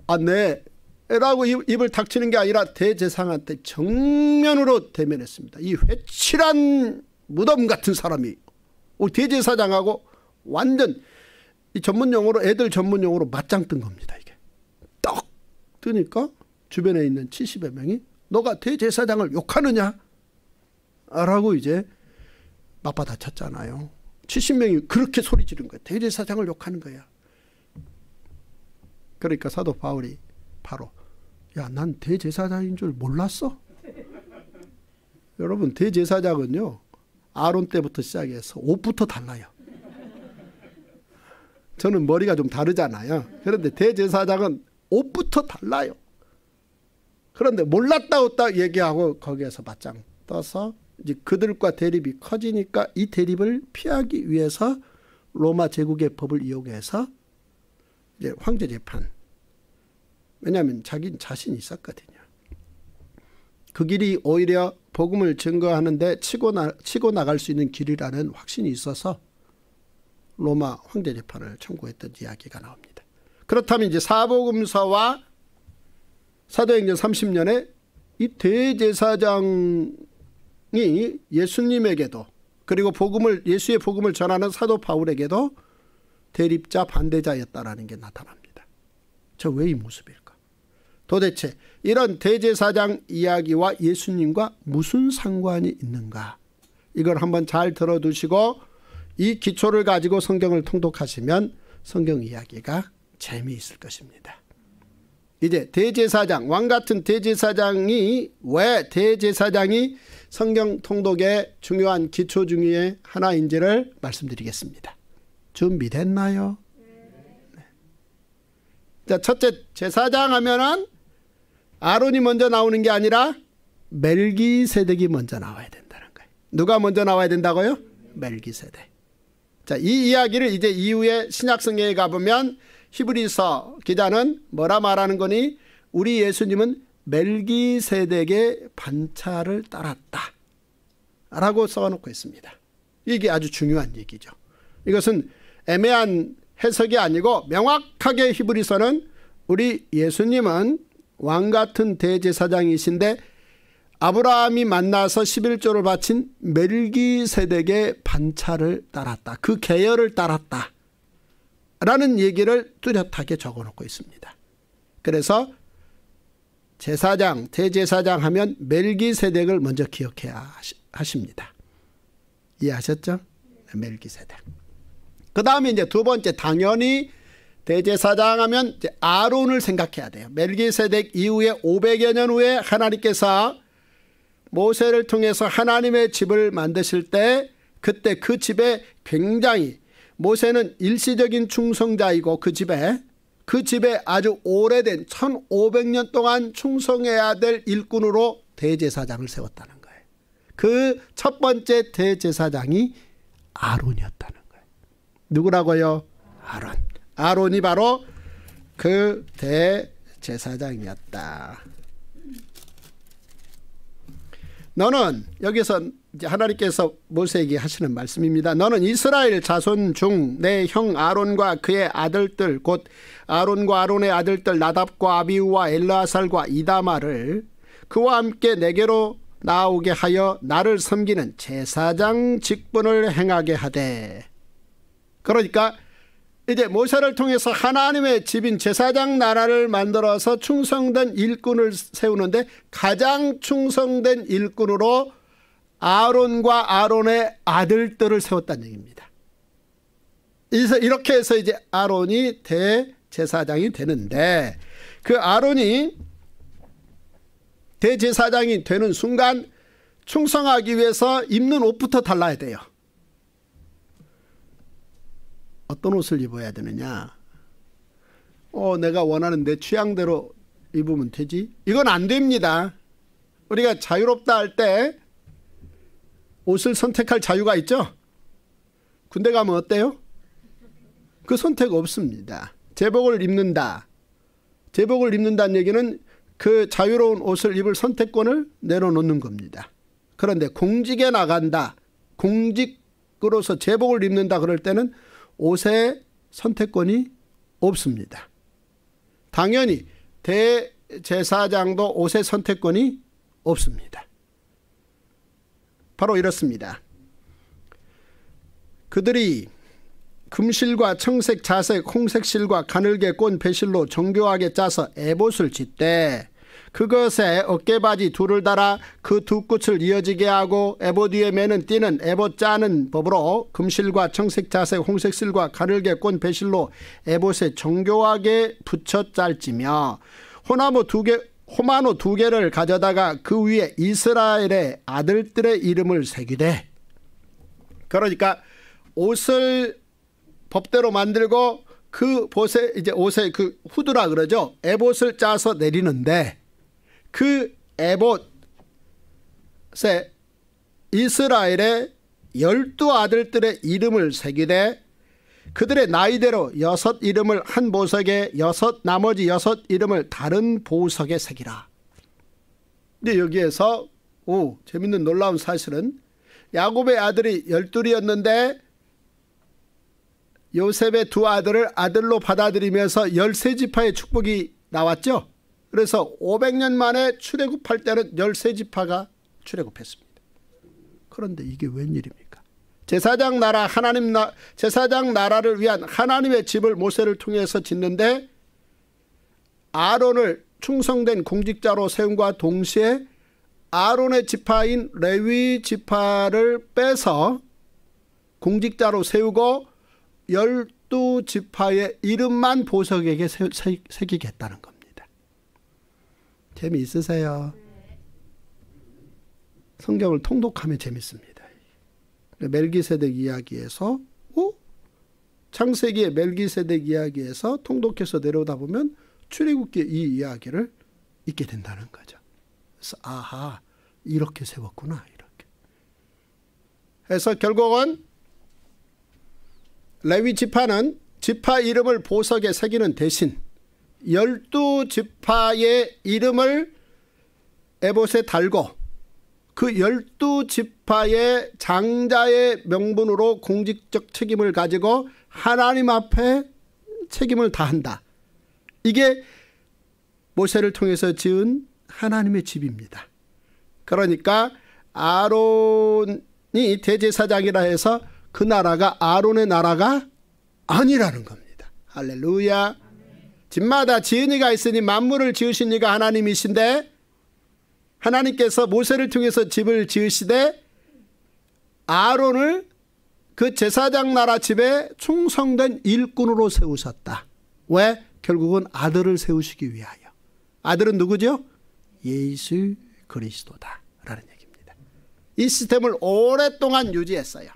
아, 내 네. 라고 입을 닥치는 게 아니라 대제상한테 정면으로 대면했습니다. 이 회칠한 무덤 같은 사람이 우리 대제사장하고 완전 이 전문 용어로 애들 전문 용어로 맞짱 뜬 겁니다. 이게 떡 뜨니까 주변에 있는 70여 명이 너가 대제사장을 욕하느냐? 라고 이제 맞받아쳤잖아요. 70명이 그렇게 소리 지른 거야. 대제사장을 욕하는 거야. 그러니까 사도 바울이 바로 야 난 대제사장인 줄 몰랐어. 여러분 대제사장은요 아론 때부터 시작해서 옷부터 달라요. 저는 머리가 좀 다르잖아요. 그런데 대제사장은 옷부터 달라요. 그런데 몰랐다고 딱 얘기하고 거기에서 맞짱 떠서 이제 그들과 대립이 커지니까 이 대립을 피하기 위해서 로마 제국의 법을 이용해서 이제 황제 재판 왜냐하면 자기 자신이 있었거든요. 그 길이 오히려 복음을 증거하는데 치고, 나, 치고 나갈 수 있는 길이라는 확신이 있어서 로마 황제 재판을 청구했던 이야기가 나옵니다. 그렇다면 이제 사복음서와 사도행전 30년에 이 대제사장이 예수님에게도 그리고 복음을 예수의 복음을 전하는 사도 바울에게도 대립자 반대자였다라는 게 나타납니다. 저 왜 이 모습일까? 도대체 이런 대제사장 이야기와 예수님과 무슨 상관이 있는가? 이걸 한번 잘 들어두시고 이 기초를 가지고 성경을 통독하시면 성경 이야기가 재미있을 것입니다. 이제 대제사장, 왕 같은 대제사장이 왜 대제사장이 성경 통독의 중요한 기초 중의 하나인지를 말씀드리겠습니다. 준비됐나요? 네. 자, 첫째 제사장 하면은 아론이 먼저 나오는 게 아니라 멜기세덱이 먼저 나와야 된다는 거예요. 누가 먼저 나와야 된다고요? 멜기세덱. 자, 이 이야기를 이제 이후에 신약 성경에 가보면 히브리서 기자는 뭐라 말하는 거니 우리 예수님은 멜기세덱의 반차를 따랐다. 라고 써놓고 있습니다. 이게 아주 중요한 얘기죠. 이것은 애매한 해석이 아니고 명확하게 히브리서는 우리 예수님은 왕 같은 대제사장이신데 아브라함이 만나서 11조를 바친 멜기세덱의 반차를 따랐다. 그 계열을 따랐다. 라는 얘기를 뚜렷하게 적어놓고 있습니다. 그래서 제사장, 대제사장 하면 멜기세덱을 먼저 기억해야 하십니다. 이해하셨죠? 멜기세덱. 그 다음에 이제 두 번째 당연히 대제사장 하면 이제 아론을 생각해야 돼요. 멜기세덱 이후에 500여 년 후에 하나님께서 모세를 통해서 하나님의 집을 만드실 때 그때 그 집에 굉장히 모세는 일시적인 충성자이고 그 집에 그 집에 아주 오래된 1500년 동안 충성해야 될 일꾼으로 대제사장을 세웠다는 거예요. 그 첫 번째 대제사장이 아론이었다는 거예요. 누구라고요? 아론. 아론이 바로 그 대제사장이었다. 너는 여기서 하나님께서 모세에게 하시는 말씀입니다. 너는 이스라엘 자손 중 내 형 아론과 그의 아들들 곧 아론과 아론의 아들들 나답과 아비우와 엘라살과 이다마를 그와 함께 내게로 나오게 하여 나를 섬기는 제사장 직분을 행하게 하되 그러니까 이제 모세를 통해서 하나님의 집인 제사장 나라를 만들어서 충성된 일꾼을 세우는데 가장 충성된 일꾼으로 아론과 아론의 아들들을 세웠다는 얘기입니다. 이렇게 해서 이제 아론이 대제사장이 되는데 그 아론이 대제사장이 되는 순간 충성하기 위해서 입는 옷부터 달라야 돼요. 어떤 옷을 입어야 되느냐. 어, 내가 원하는 내 취향대로 입으면 되지. 이건 안 됩니다. 우리가 자유롭다 할 때 옷을 선택할 자유가 있죠. 군대 가면 어때요? 그 선택 없습니다. 제복을 입는다. 제복을 입는다는 얘기는 그 자유로운 옷을 입을 선택권을 내려놓는 겁니다. 그런데 공직에 나간다. 공직으로서 제복을 입는다 그럴 때는 옷의 선택권이 없습니다. 당연히 대제사장도 옷의 선택권이 없습니다. 바로 이렇습니다. 그들이 금실과 청색, 자색, 홍색 실과 가늘게 꼰 배실로 정교하게 짜서 에봇을 짓되 그것에 어깨바지 둘을 달아 그 두 끝을 이어지게 하고 에보 뒤에 매는 띠는 에보 짜는 법으로 금실과 청색 자색 홍색실과 가늘게 꼰 배실로 에봇에 정교하게 붙여 짤지며 호나무 두개 호마노 두 개를 가져다가 그 위에 이스라엘의 아들들의 이름을 새기되 그러니까 옷을 법대로 만들고 그 옷에 이제 옷에 그 후드라 그러죠. 에봇을 짜서 내리는데 그 에봇의 이스라엘의 열두 아들들의 이름을 새기되 그들의 나이대로 여섯 이름을 한 보석에 여섯 나머지 여섯 이름을 다른 보석에 새기라. 근데 여기에서 오 재밌는 놀라운 사실은 야곱의 아들이 열둘이었는데 요셉의 두 아들을 아들로 받아들이면서 열세 지파의 축복이 나왔죠. 그래서 500년 만에 출애굽할 때는 13지파가 출애굽했습니다. 그런데 이게 웬일입니까? 제사장 나라 하나님 나 제사장 나라를 위한 하나님의 집을 모세를 통해서 짓는데 아론을 충성된 공직자로 세움과 동시에 아론의 지파인 레위 지파를 빼서 공직자로 세우고 열두 지파의 이름만 보석에게 새기겠다는 겁니다. 재미있으세요? 성경을 통독하면 재밌습니다. 멜기세덱 이야기에서 오? 창세기의 멜기세덱 이야기에서 통독해서 내려오다 보면 출애굽기 이 이야기를 읽게 된다는 거죠. 그래서 아하 이렇게 세웠구나 이렇게. 해서 결국은 레위 지파는 지파 이름을 보석에 새기는 대신 열두 지파의 이름을 에봇에 달고 그 열두 지파의 장자의 명분으로 공직적 책임을 가지고 하나님 앞에 책임을 다한다. 이게 모세를 통해서 지은 하나님의 집입니다. 그러니까 아론이 대제사장이라 해서 그 나라가 아론의 나라가 아니라는 겁니다. 할렐루야. 집마다 지은 이가 있으니 만물을 지으신 이가 하나님이신데 하나님께서 모세를 통해서 집을 지으시되 아론을 그 제사장 나라 집에 충성된 일꾼으로 세우셨다. 왜? 결국은 아들을 세우시기 위하여. 아들은 누구죠? 예수 그리스도다. 라는 얘기입니다. 이 시스템을 오랫동안 유지했어요.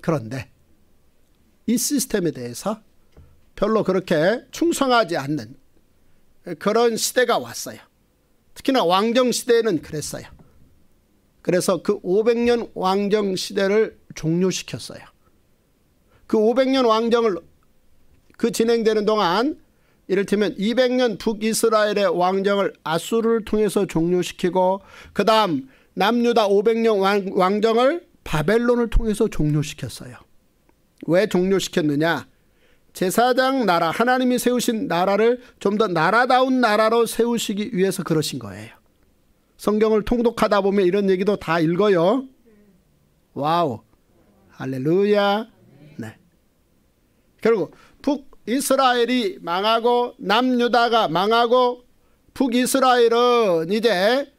그런데 이 시스템에 대해서 별로 그렇게 충성하지 않는 그런 시대가 왔어요. 특히나 왕정 시대에는 그랬어요. 그래서 그 500년 왕정 시대를 종료시켰어요. 그 500년 왕정을 그 진행되는 동안 이를테면 200년 북이스라엘의 왕정을 아수르를 통해서 종료시키고 그 다음 남유다 500년 왕, 왕정을 바벨론을 통해서 종료시켰어요. 왜 종료시켰느냐? 제사장 나라, 하나님이 세우신 나라를 좀 더 나라다운 나라로 세우시기 위해서 그러신 거예요. 성경을 통독하다 보면 이런 얘기도 다 읽어요. 와우. 할렐루야. 네. 결국 북이스라엘이 망하고 남유다가 망하고 북이스라엘은 이제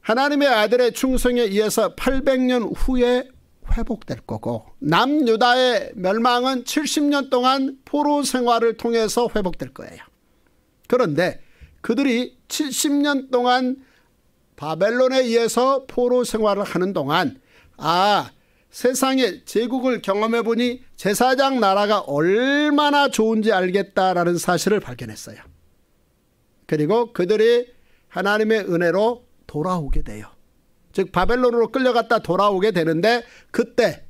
하나님의 아들의 충성에 의해서 800년 후에 회복될 거고 남유다의 멸망은 70년 동안 포로 생활을 통해서 회복될 거예요. 그런데 그들이 70년 동안 바벨론에 의해서 포로 생활을 하는 동안 아 세상의 제국을 경험해 보니 제사장 나라가 얼마나 좋은지 알겠다라는 사실을 발견했어요. 그리고 그들이 하나님의 은혜로 돌아오게 돼요. 즉 바벨론으로 끌려갔다 돌아오게 되는데 그때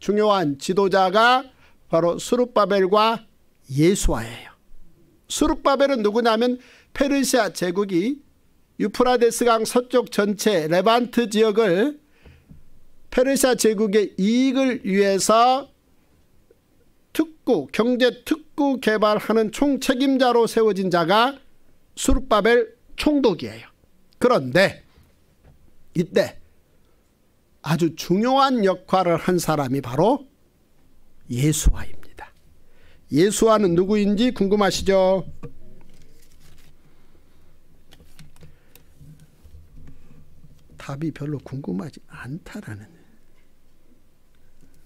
중요한 지도자가 바로 수룹바벨과 예수아예요. 수룹바벨은 누구냐면 페르시아 제국이 유프라데스강 서쪽 전체 레반트 지역을 페르시아 제국의 이익을 위해서 특구 경제 특구 개발하는 총책임자로 세워진 자가 수룹바벨 총독이에요. 그런데 이때 아주 중요한 역할을 한 사람이 바로 예수와입니다. 예수와는 누구인지 궁금하시죠? 답이 별로 궁금하지 않다라는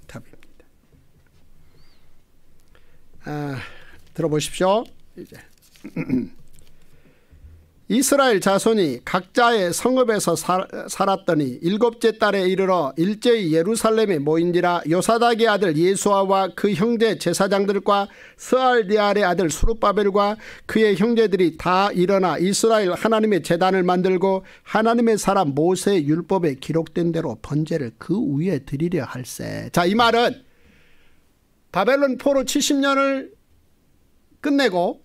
답입니다. 아, 들어보십시오. 이제 이스라엘 자손이 각자의 성읍에서 살, 았더니 일곱째 딸에 이르러 일제히 예루살렘에 모인지라 요사닥의 아들 예수아와 그 형제 제사장들과 스알디알의 아들 수룹바벨과 그의 형제들이 다 일어나 이스라엘 하나님의 재단을 만들고 하나님의 사람 모세 율법에 기록된 대로 번제를 그 위에 드리려 할세. 자, 이 말은 바벨론 포로 70년을 끝내고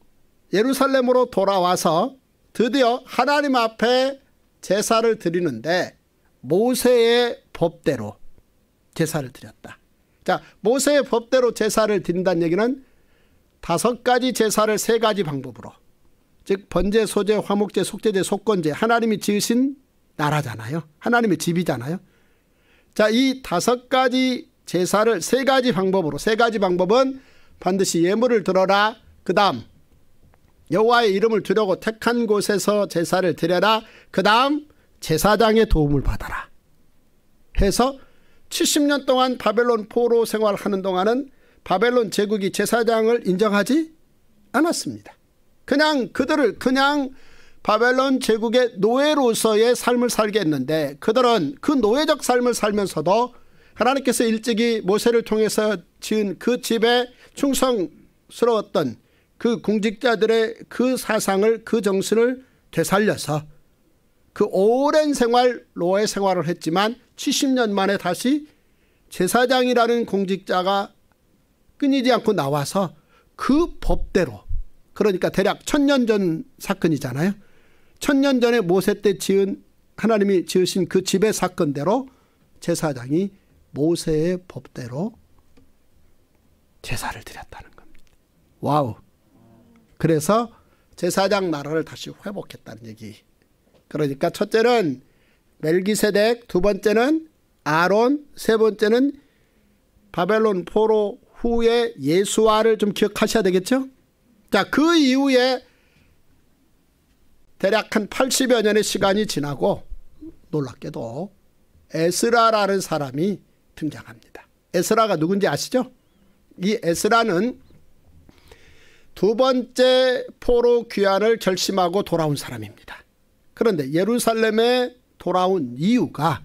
예루살렘으로 돌아와서 드디어 하나님 앞에 제사를 드리는데 모세의 법대로 제사를 드렸다. 자, 모세의 법대로 제사를 드린다는 얘기는 다섯 가지 제사를 세 가지 방법으로 즉 번제, 소제, 화목제, 속제제, 속건제 하나님이 지으신 나라잖아요. 하나님의 집이잖아요. 자, 이 다섯 가지 제사를 세 가지 방법으로 세 가지 방법은 반드시 예물을 들어라. 그다음 여호와의 이름을 두려고 택한 곳에서 제사를 드려라. 그 다음 제사장의 도움을 받아라. 해서 70년 동안 바벨론 포로 생활하는 동안은 바벨론 제국이 제사장을 인정하지 않았습니다. 그냥 그들을 그냥 바벨론 제국의 노예로서의 삶을 살게 했는데 그들은 그 노예적 삶을 살면서도 하나님께서 일찍이 모세를 통해서 지은 그 집에 충성스러웠던 그 공직자들의 그 사상을 그 정신을 되살려서 그 오랜 생활 로의 생활을 했지만 70년 만에 다시 제사장이라는 공직자가 끊이지 않고 나와서 그 법대로 그러니까 대략 천년 전 사건이잖아요. 천년 전에 모세 때 지은 하나님이 지으신 그 집의 사건대로 제사장이 모세의 법대로 제사를 드렸다는 겁니다. 와우. 그래서 제사장 나라를 다시 회복했다는 얘기. 그러니까 첫째는 멜기세덱, 두 번째는 아론, 세 번째는 바벨론 포로 후에 예수화를 좀 기억하셔야 되겠죠? 자, 그 이후에 대략 한 80여 년의 시간이 지나고 놀랍게도 에스라라는 사람이 등장합니다. 에스라가 누군지 아시죠? 이 에스라는 두 번째 포로 귀환을 결심하고 돌아온 사람입니다. 그런데 예루살렘에 돌아온 이유가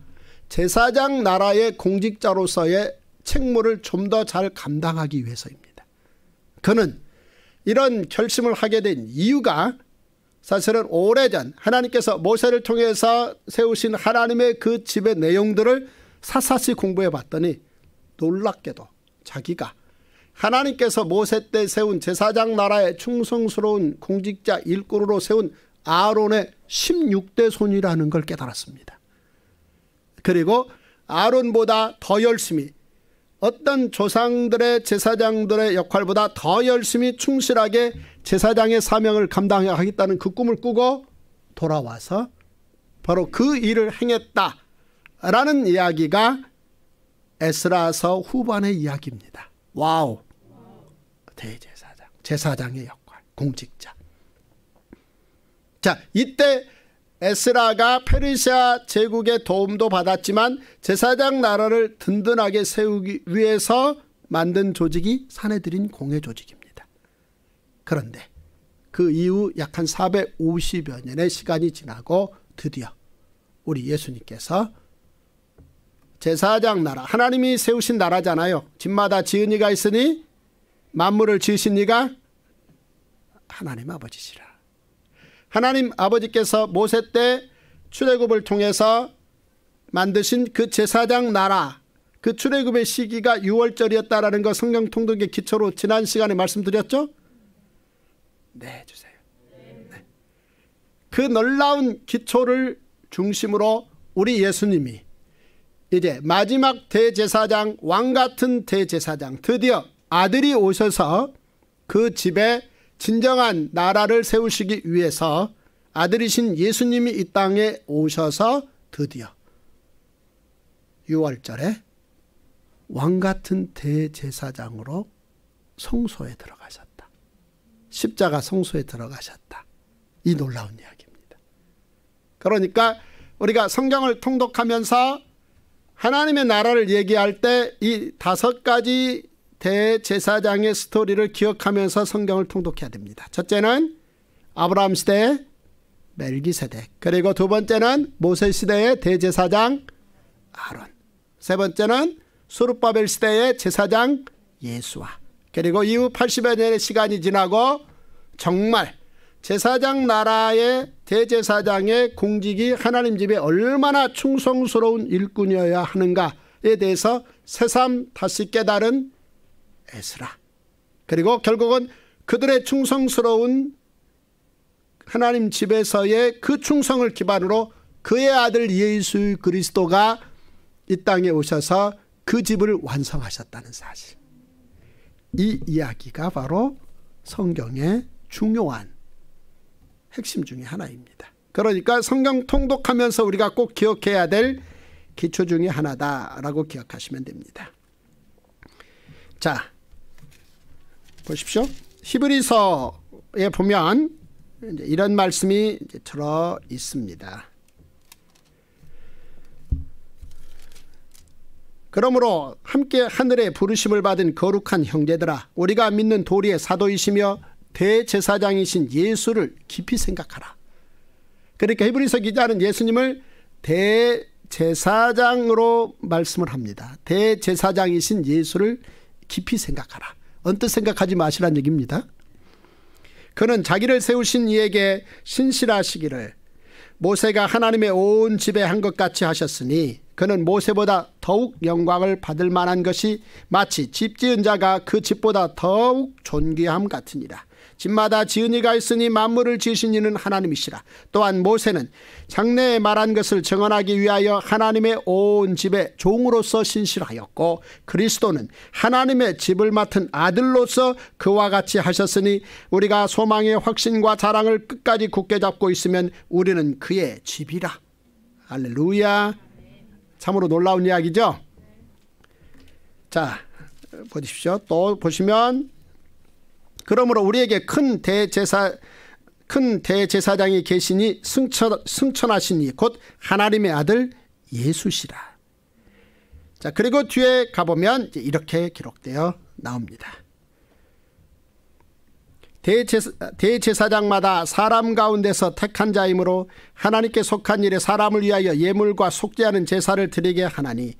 제사장 나라의 공직자로서의 책무를 좀 더 잘 감당하기 위해서입니다. 그는 이런 결심을 하게 된 이유가 사실은 오래전 하나님께서 모세를 통해서 세우신 하나님의 그 집의 내용들을 사사시 공부해 봤더니 놀랍게도 자기가 하나님께서 모세 때 세운 제사장 나라의 충성스러운 공직자 일꾼으로 세운 아론의 16대 손이라는 걸 깨달았습니다. 그리고 아론보다 더 열심히 어떤 조상들의 제사장들의 역할보다 더 열심히 충실하게 제사장의 사명을 감당하겠다는 그 꿈을 꾸고 돌아와서 바로 그 일을 행했다라는 이야기가 에스라서 후반의 이야기입니다. 와우. 대제사장, 제사장의 역할, 공직자. 자, 이때 에스라가 페르시아 제국의 도움도 받았지만 제사장 나라를 든든하게 세우기 위해서 만든 조직이 사내들인 공회 조직입니다. 그런데 그 이후 약한 450여 년의 시간이 지나고 드디어 우리 예수님께서 제사장 나라, 하나님이 세우신 나라잖아요. 집마다 지은이가 있으니 만물을 지으신 이가 하나님 아버지시라. 하나님 아버지께서 모세 때 출애굽을 통해서 만드신 그 제사장 나라 그 출애굽의 시기가 6월절이었다라는 거 성경 통독의 기초로 지난 시간에 말씀드렸죠? 네 주세요. 네. 그 놀라운 기초를 중심으로 우리 예수님이 이제 마지막 대제사장 왕 같은 대제사장 드디어 아들이 오셔서 그 집에 진정한 나라를 세우시기 위해서 아들이신 예수님이 이 땅에 오셔서 드디어 6월절에 왕 같은 대제사장으로 성소에 들어가셨다. 십자가 성소에 들어가셨다. 이 놀라운 이야기입니다. 그러니까 우리가 성경을 통독하면서 하나님의 나라를 얘기할 때 이 다섯 가지 대제사장의 스토리를 기억하면서 성경을 통독해야 됩니다. 첫째는 아브라함 시대 멜기세덱 그리고 두 번째는 모세 시대의 대제사장 아론 세 번째는 수르바벨 시대의 제사장 예수와 그리고 이후 80여 년의 시간이 지나고 정말 제사장 나라의 대제사장의 공직이 하나님 집에 얼마나 충성스러운 일꾼이어야 하는가에 대해서 새삼 다시 깨달은 애쓰라. 그리고 결국은 그들의 충성스러운 하나님 집에서의 그 충성을 기반으로 그의 아들 예수 그리스도가 이 땅에 오셔서 그 집을 완성하셨다는 사실. 이 이야기가 바로 성경의 중요한 핵심 중의 하나입니다. 그러니까 성경 통독하면서 우리가 꼭 기억해야 될 기초 중의 하나다라고 기억하시면 됩니다. 자, 보십시오. 히브리서에 보면 이런 말씀이 들어 있습니다. 그러므로 함께 하늘의 부르심을 받은 거룩한 형제들아 우리가 믿는 도리의 사도이시며 대제사장이신 예수를 깊이 생각하라. 그러니까 히브리서 기자는 예수님을 대제사장으로 말씀을 합니다. 대제사장이신 예수를 깊이 생각하라. 언뜻 생각하지 마시란 얘기입니다. 그는 자기를 세우신 이에게 신실하시기를 모세가 하나님의 온 집에 한 것 같이 하셨으니 그는 모세보다 더욱 영광을 받을 만한 것이 마치 집 지은 자가 그 집보다 더욱 존귀함 같으니라. 집마다 지은 이가 있으니 만물을 지으신 이는 하나님이시라. 또한 모세는 장래에 말한 것을 증언하기 위하여 하나님의 온 집에 종으로서 신실하였고 그리스도는 하나님의 집을 맡은 아들로서 그와 같이 하셨으니 우리가 소망의 확신과 자랑을 끝까지 굳게 잡고 있으면 우리는 그의 집이라. 할렐루야. 참으로 놀라운 이야기죠. 자, 보십시오. 또 보시면 그러므로 우리에게 큰 대제사 큰 대제사장이 계시니 승천, 승천하시니 곧 하나님의 아들 예수시라. 자 그리고 뒤에 가보면 이렇게 기록되어 나옵니다. 대제사, 대제사장마다 사람 가운데서 택한 자이므로 하나님께 속한 일에 사람을 위하여 예물과 속죄하는 제사를 드리게 하나니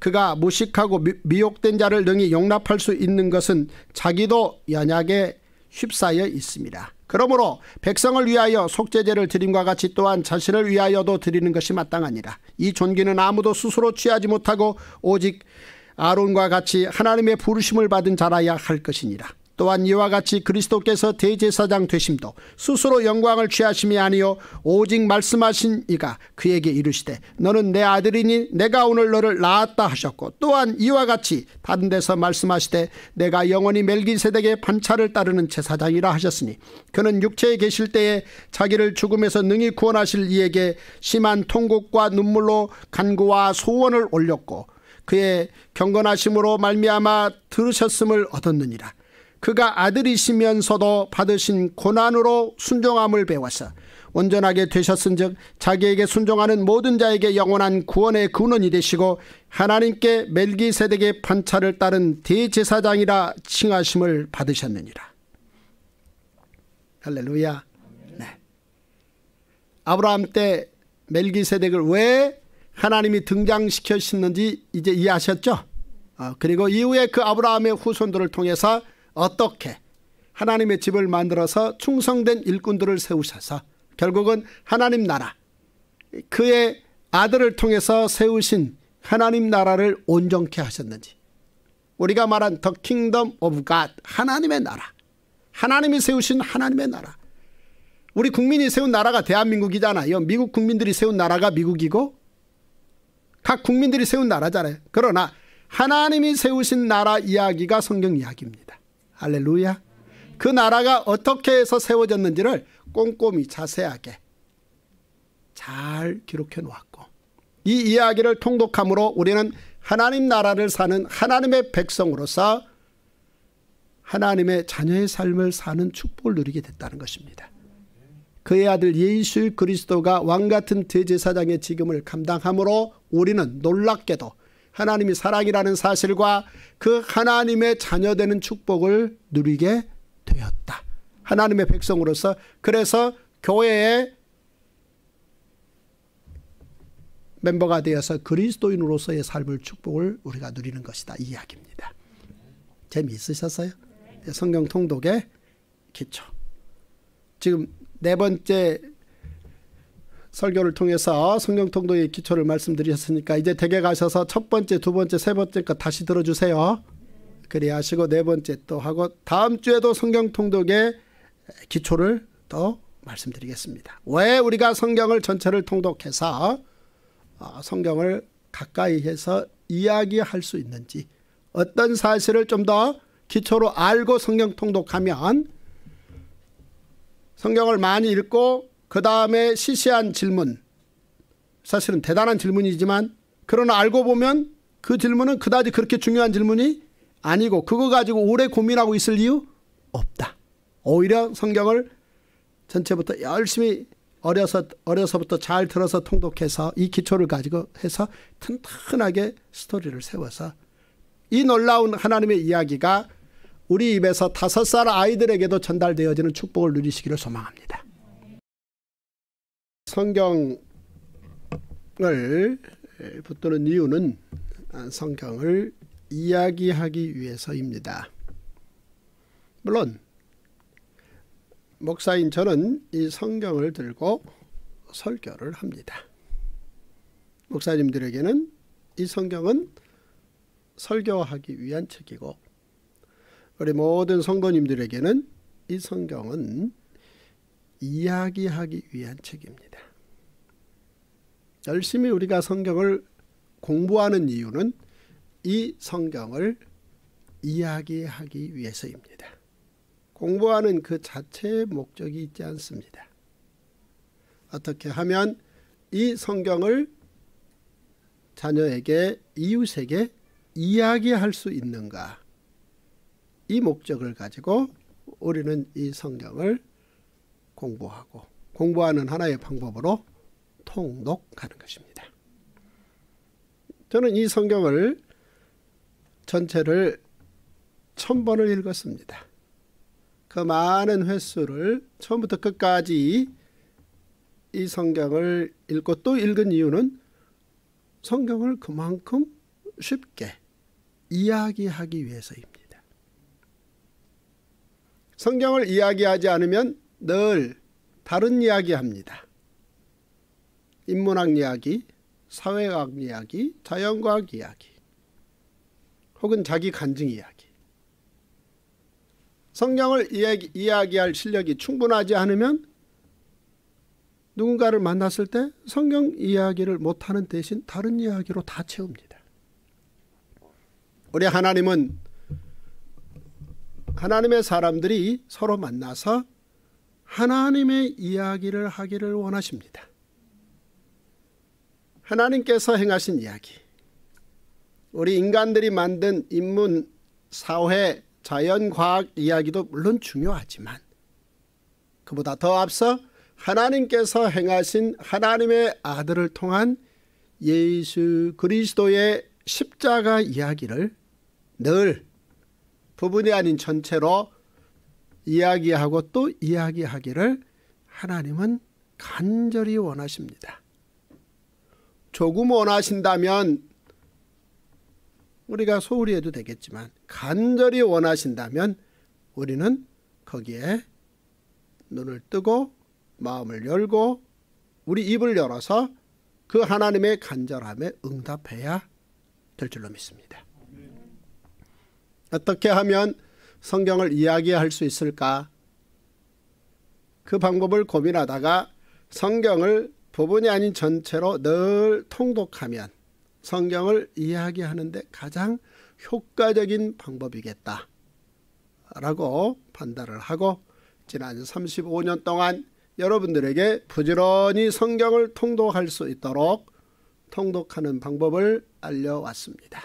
그가 무식하고 미,혹된 자를 능히 용납할 수 있는 것은 자기도 연약에 휩싸여 있습니다. 그러므로 백성을 위하여 속죄제를 드림과 같이 또한 자신을 위하여도 드리는 것이 마땅하니라. 이 존귀는 아무도 스스로 취하지 못하고 오직 아론과 같이 하나님의 부르심을 받은 자라야 할 것이니라. 또한 이와 같이 그리스도께서 대제사장 되심도 스스로 영광을 취하심이 아니요 오직 말씀하신 이가 그에게 이르시되 너는 내 아들이니 내가 오늘 너를 낳았다 하셨고 또한 이와 같이 다른 데서 말씀하시되 내가 영원히 멜기세덱의 반차를 따르는 제사장이라 하셨으니 그는 육체에 계실 때에 자기를 죽음에서 능히 구원하실 이에게 심한 통곡과 눈물로 간구와 소원을 올렸고 그의 경건하심으로 말미암아 들으셨음을 얻었느니라 그가 아들이시면서도 받으신 고난으로 순종함을 배워서 온전하게 되셨은즉 자기에게 순종하는 모든 자에게 영원한 구원의 근원이 되시고 하나님께 멜기세덱의 판차를 따른 대제사장이라 칭하심을 받으셨느니라. 할렐루야. 네. 아브라함 때 멜기세덱을 왜 하나님이 등장시켰는지 이제 이해하셨죠? 어, 그리고 이후에 그 아브라함의 후손들을 통해서 어떻게 하나님의 집을 만들어서 충성된 일꾼들을 세우셔서 결국은 하나님 나라 그의 아들을 통해서 세우신 하나님 나라를 온전케 하셨는지 우리가 말한 더 킹덤 오브 갓 하나님의 나라 하나님이 세우신 하나님의 나라 우리 국민이 세운 나라가 대한민국이잖아요 미국 국민들이 세운 나라가 미국이고 각 국민들이 세운 나라잖아요 그러나 하나님이 세우신 나라 이야기가 성경 이야기입니다 할렐루야. 그 나라가 어떻게 해서 세워졌는지를 꼼꼼히 자세하게 잘 기록해 놓았고 이 이야기를 통독함으로 우리는 하나님 나라를 사는 하나님의 백성으로서 하나님의 자녀의 삶을 사는 축복을 누리게 됐다는 것입니다. 그의 아들 예수 그리스도가 왕같은 대제사장의 지금을 감당함으로 우리는 놀랍게도 하나님이 사랑이라는 사실과 그 하나님의 자녀되는 축복을 누리게 되었다. 하나님의 백성으로서 그래서 교회의 멤버가 되어서 그리스도인으로서의 삶을 축복을 우리가 누리는 것이다 이 이야기입니다. 재미있으셨어요? 성경 통독의 기초. 지금 네 번째 설교를 통해서 성경 통독의 기초를 말씀드렸으니까 이제 댁에 가셔서 첫 번째, 두 번째, 세 번째 거 다시 들어주세요. 그래 하시고 네 번째 또 하고 다음 주에도 성경 통독의 기초를 또 말씀드리겠습니다. 왜 우리가 성경을 전체를 통독해서 어, 성경을 가까이 해서 이야기할 수 있는지 어떤 사실을 좀 더 기초로 알고 성경 통독하면 성경을 많이 읽고 그 다음에 시시한 질문. 사실은 대단한 질문이지만 그러나 알고 보면 그 질문은 그다지 그렇게 중요한 질문이 아니고 그거 가지고 오래 고민하고 있을 이유 없다. 오히려 성경을 전체부터 열심히 어려서 어려서부터 잘 들어서 통독해서 이 기초를 가지고 해서 튼튼하게 스토리를 세워서 이 놀라운 하나님의 이야기가 우리 입에서 다섯 살 아이들에게도 전달되어지는 축복을 누리시기를 소망합니다. 성경을 붙드는 이유는 성경을 이야기하기 위해서입니다. 물론 목사인 저는 이 성경을 들고 설교를 합니다. 목사님들에게는 이 성경은 설교하기 위한 책이고 우리 모든 성도님들에게는 이 성경은 이야기하기 위한 책입니다. 열심히 우리가 성경을 공부하는 이유는 이 성경을 이야기하기 위해서입니다. 공부하는 그 자체의 목적이 있지 않습니다. 어떻게 하면 이 성경을 자녀에게 이웃에게 이야기할 수 있는가 이 목적을 가지고 우리는 이 성경을 공부하고 공부하는 하나의 방법으로 통독하는 것입니다. 저는 이 성경을 전체를 천 번을 읽었습니다. 그 많은 횟수를 처음부터 끝까지 이 성경을 읽고 또 읽은 이유는 성경을 그만큼 쉽게 이야기하기 위해서입니다. 성경을 이야기하지 않으면 늘 다른 이야기 합니다. 인문학 이야기, 사회학 이야기, 자연과학 이야기, 혹은 자기 간증 이야기. 성경을 이야기, 이야기할 실력이 충분하지 않으면 누군가를 만났을 때 성경 이야기를 못하는 대신 다른 이야기로 다 채웁니다. 우리 하나님은 하나님의 사람들이 서로 만나서 하나님의 이야기를 하기를 원하십니다. 하나님께서 행하신 이야기. 우리 인간들이 만든 인문, 사회, 자연, 과학 이야기도 물론 중요하지만 그보다 더 앞서 하나님께서 행하신 하나님의 아들을 통한 예수 그리스도의 십자가 이야기를 늘 부분이 아닌 전체로 이야기하고 또 이야기하기를 하나님은 간절히 원하십니다. 조금 원하신다면 우리가 소홀히 해도 되겠지만 간절히 원하신다면 우리는 거기에 눈을 뜨고 마음을 열고 우리 입을 열어서 그 하나님의 간절함에 응답해야 될 줄로 믿습니다. 어떻게 하면 성경을 이야기할 수 있을까? 그 방법을 고민하다가 성경을 부분이 아닌 전체로 늘 통독하면 성경을 이야기하는데 가장 효과적인 방법이겠다. 라고 판단을 하고 지난 35년 동안 여러분들에게 부지런히 성경을 통독할 수 있도록 통독하는 방법을 알려왔습니다.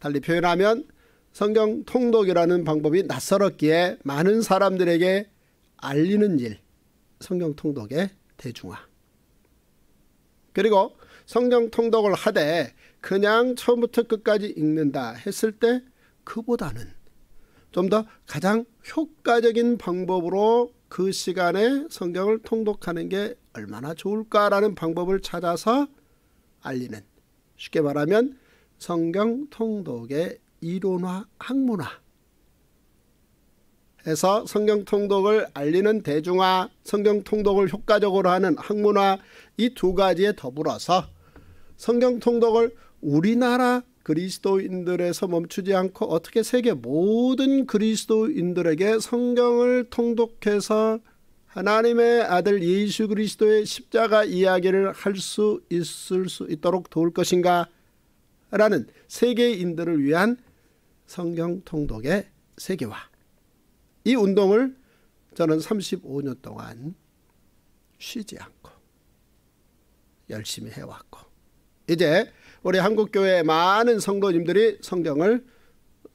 달리 표현하면 성경 통독이라는 방법이 낯설었기에 많은 사람들에게 알리는 일, 성경 통독의 대중화. 그리고 성경 통독을 하되 그냥 처음부터 끝까지 읽는다 했을 때 그보다는 좀 더 가장 효과적인 방법으로 그 시간에 성경을 통독하는 게 얼마나 좋을까라는 방법을 찾아서 알리는 쉽게 말하면 성경 통독의 이론화, 학문화 해서 성경 통독을 알리는 대중화, 성경 통독을 효과적으로 하는 학문화 이 두 가지에 더불어서 성경 통독을 우리나라 그리스도인들에서 멈추지 않고 어떻게 세계 모든 그리스도인들에게 성경을 통독해서 하나님의 아들 예수 그리스도의 십자가 이야기를 할 수 있을 수 있도록 도울 것인가 라는 세계인들을 위한 성경 통독의 세계화. 이 운동을 저는 35년 동안 쉬지 않고 열심히 해왔고 이제 우리 한국교회 많은 성도님들이 성경을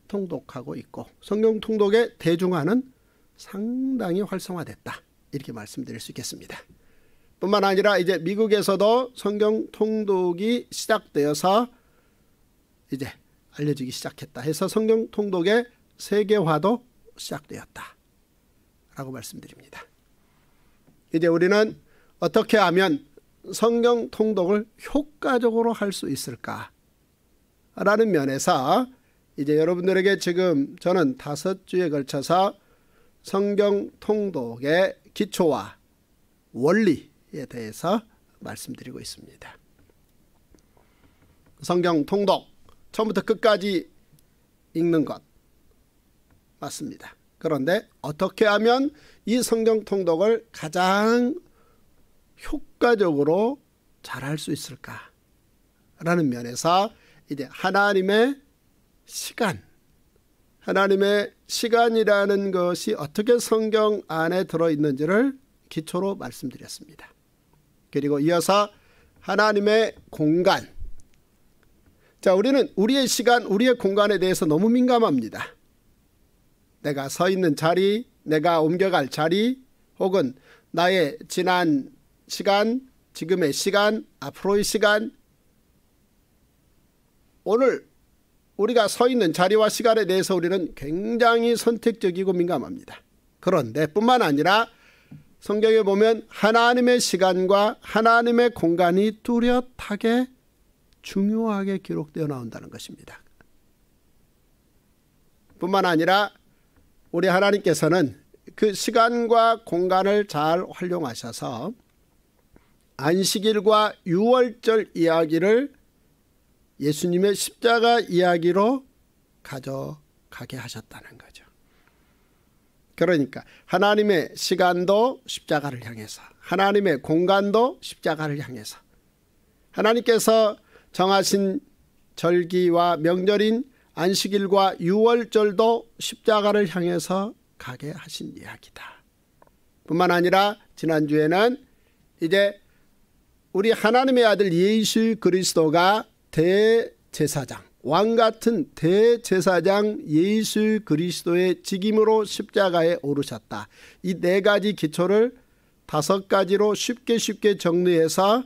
통독하고 있고 성경 통독의 대중화는 상당히 활성화됐다 이렇게 말씀드릴 수 있겠습니다. 뿐만 아니라 이제 미국에서도 성경 통독이 시작되어서 이제 알려지기 시작했다 해서 성경 통독의 세계화도 시작되었다. 라고 말씀드립니다. 이제 우리는 어떻게 하면 성경 통독을 효과적으로 할 수 있을까? 라는 면에서 이제 여러분들에게 지금 저는 다섯 주에 걸쳐서 성경 통독의 기초와 원리에 대해서 말씀드리고 있습니다. 성경 통독 처음부터 끝까지 읽는 것 맞습니다. 그런데 어떻게 하면 이 성경 통독을 가장 효과적으로 잘 할 수 있을까라는 면에서 이제 하나님의 시간, 하나님의 시간이라는 것이 어떻게 성경 안에 들어있는지를 기초로 말씀드렸습니다. 그리고 이어서 하나님의 공간, 자, 우리는 우리의 시간, 우리의 공간에 대해서 너무 민감합니다. 내가 서 있는 자리, 내가 옮겨갈 자리, 혹은 나의 지난 시간, 지금의 시간, 앞으로의 시간, 오늘 우리가 서 있는 자리와 시간에 대해서 우리는 굉장히 선택적이고 민감합니다. 그런데 뿐만 아니라 성경에 보면 하나님의 시간과 하나님의 공간이 뚜렷하게 중요하게 기록되어 나온다는 것입니다. 뿐만 아니라 우리 하나님께서는 그 시간과 공간을 잘 활용하셔서 안식일과 유월절 이야기를 예수님의 십자가 이야기로 가져가게 하셨다는 거죠. 그러니까 하나님의 시간도 십자가를 향해서 하나님의 공간도 십자가를 향해서 하나님께서 정하신 절기와 명절인 안식일과 유월절도 십자가를 향해서 가게 하신 이야기다. 뿐만 아니라 지난주에는 이제 우리 하나님의 아들 예수 그리스도가 대제사장 왕 같은 대제사장 예수 그리스도의 직임으로 십자가에 오르셨다. 이 네 가지 기초를 다섯 가지로 쉽게 쉽게 정리해서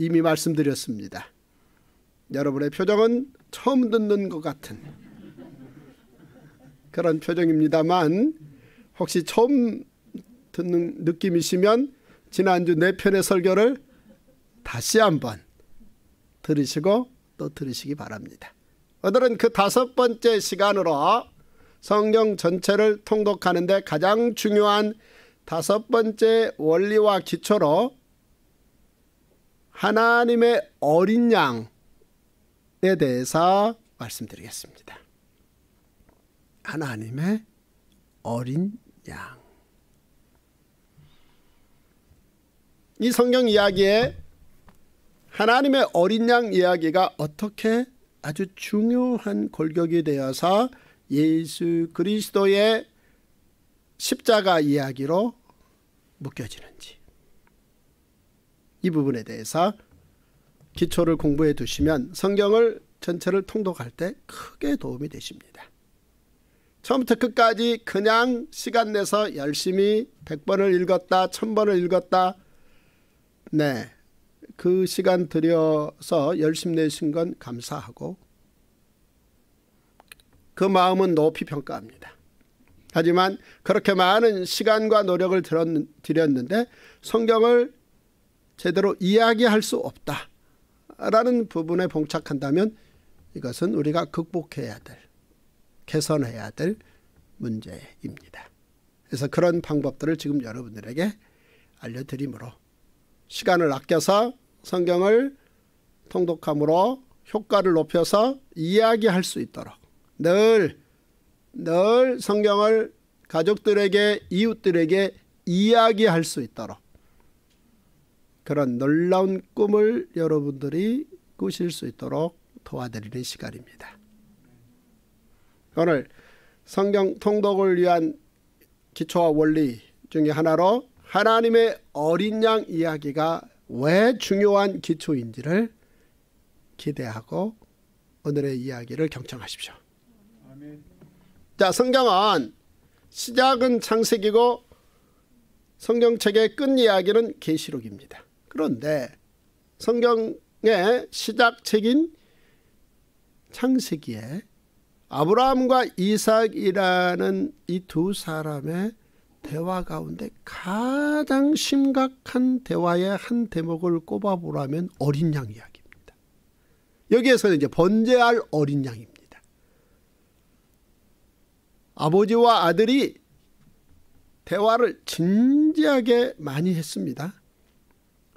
이미 말씀드렸습니다. 여러분의 표정은 처음 듣는 것 같은 그런 표정입니다만 혹시 처음 듣는 느낌이시면 지난주 네 편의 설교를 다시 한번 들으시고 또 들으시기 바랍니다. 오늘은 그 다섯 번째 시간으로 성경 전체를 통독하는데 가장 중요한 다섯 번째 원리와 기초로 하나님의 어린 양에 대해서 말씀드리겠습니다. 하나님의 어린 양. 이 성경 이야기에 하나님의 어린 양 이야기가 어떻게 아주 중요한 골격이 되어서 예수 그리스도의 십자가 이야기로 묶여지는지 이 부분에 대해서 기초를 공부해 두시면 성경을 전체를 통독할 때 크게 도움이 되십니다. 처음부터 끝까지 그냥 시간 내서 열심히 100번을 읽었다, 1000번을 읽었다. 네. 그 시간 들여서 열심 내신 건 감사하고 그 마음은 높이 평가합니다. 하지만 그렇게 많은 시간과 노력을 들였는데 성경을 제대로 이야기할 수 없다라는 부분에 봉착한다면 이것은 우리가 극복해야 될, 개선해야 될 문제입니다. 그래서 그런 방법들을 지금 여러분들에게 알려드리므로 시간을 아껴서 성경을 통독함으로 효과를 높여서 이야기할 수 있도록 늘, 늘 성경을 가족들에게, 이웃들에게 이야기할 수 있도록 그런 놀라운 꿈을 여러분들이 꾸실 수 있도록 도와드리는 시간입니다. 오늘 성경 통독을 위한 기초와 원리 중의 하나로 하나님의 어린 양 이야기가 왜 중요한 기초인지를 기대하고 오늘의 이야기를 경청하십시오. 자, 성경은 시작은 창세기고 성경책의 끝 이야기는 계시록입니다. 그런데 성경의 시작책인 창세기에 아브라함과 이삭이라는 이 두 사람의 대화 가운데 가장 심각한 대화의 한 대목을 꼽아보라면 어린 양 이야기입니다. 여기에서는 이제 번제할 어린 양입니다. 아버지와 아들이 대화를 진지하게 많이 했습니다.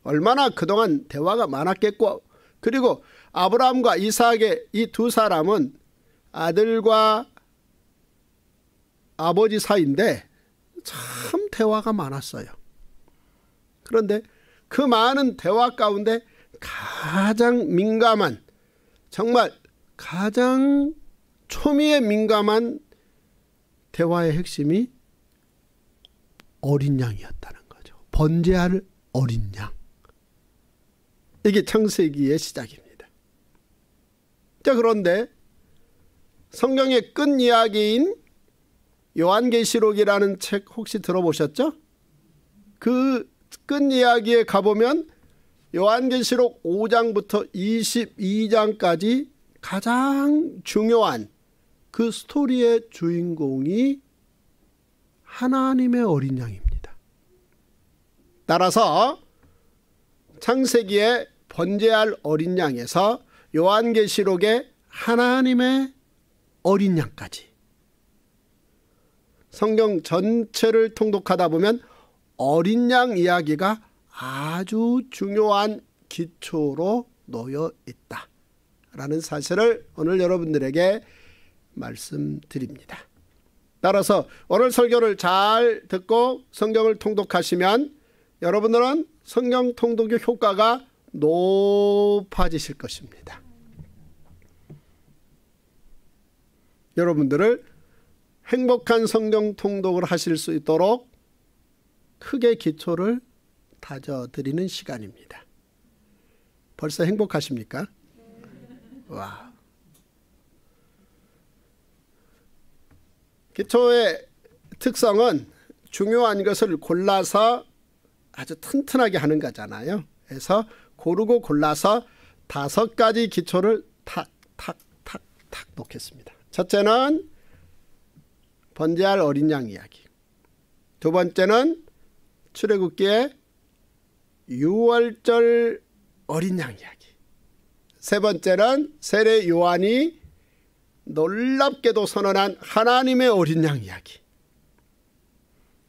얼마나 그동안 대화가 많았겠고 그리고 아브라함과 이삭의 이 두 사람은 아들과 아버지 사이인데 참 대화가 많았어요. 그런데 그 많은 대화 가운데 가장 민감한 정말 가장 초미에 민감한 대화의 핵심이 어린 양이었다는 거죠. 번제할 어린 양. 이게 창세기의 시작입니다. 자, 그런데 성경의 끝 이야기인 요한계시록이라는 책 혹시 들어보셨죠? 그 끝 이야기에 가보면 요한계시록 5장부터 22장까지 가장 중요한 그 스토리의 주인공이 하나님의 어린 양입니다. 따라서 창세기의 번제할 어린 양에서 요한계시록의 하나님의 어린 양까지 성경 전체를 통독하다 보면 어린 양 이야기가 아주 중요한 기초로 놓여 있다. 라는 사실을 오늘 여러분들에게 말씀드립니다. 따라서 오늘 설교를 잘 듣고 성경을 통독하시면 여러분들은 성경 통독의 효과가 높아지실 것입니다. 여러분들을 행복한 성경 통독을 하실 수 있도록 크게 기초를 다져드리는 시간입니다. 벌써 행복하십니까? 와. 기초의 특성은 중요한 것을 골라서 아주 튼튼하게 하는 거잖아요. 그래서 고르고 골라서 다섯 가지 기초를 탁, 탁, 탁, 탁 놓겠습니다. 첫째는 번제할 어린 양 이야기. 두 번째는 출애굽기의 6월절 어린 양 이야기. 세 번째는 세례 요한이 놀랍게도 선언한 하나님의 어린 양 이야기.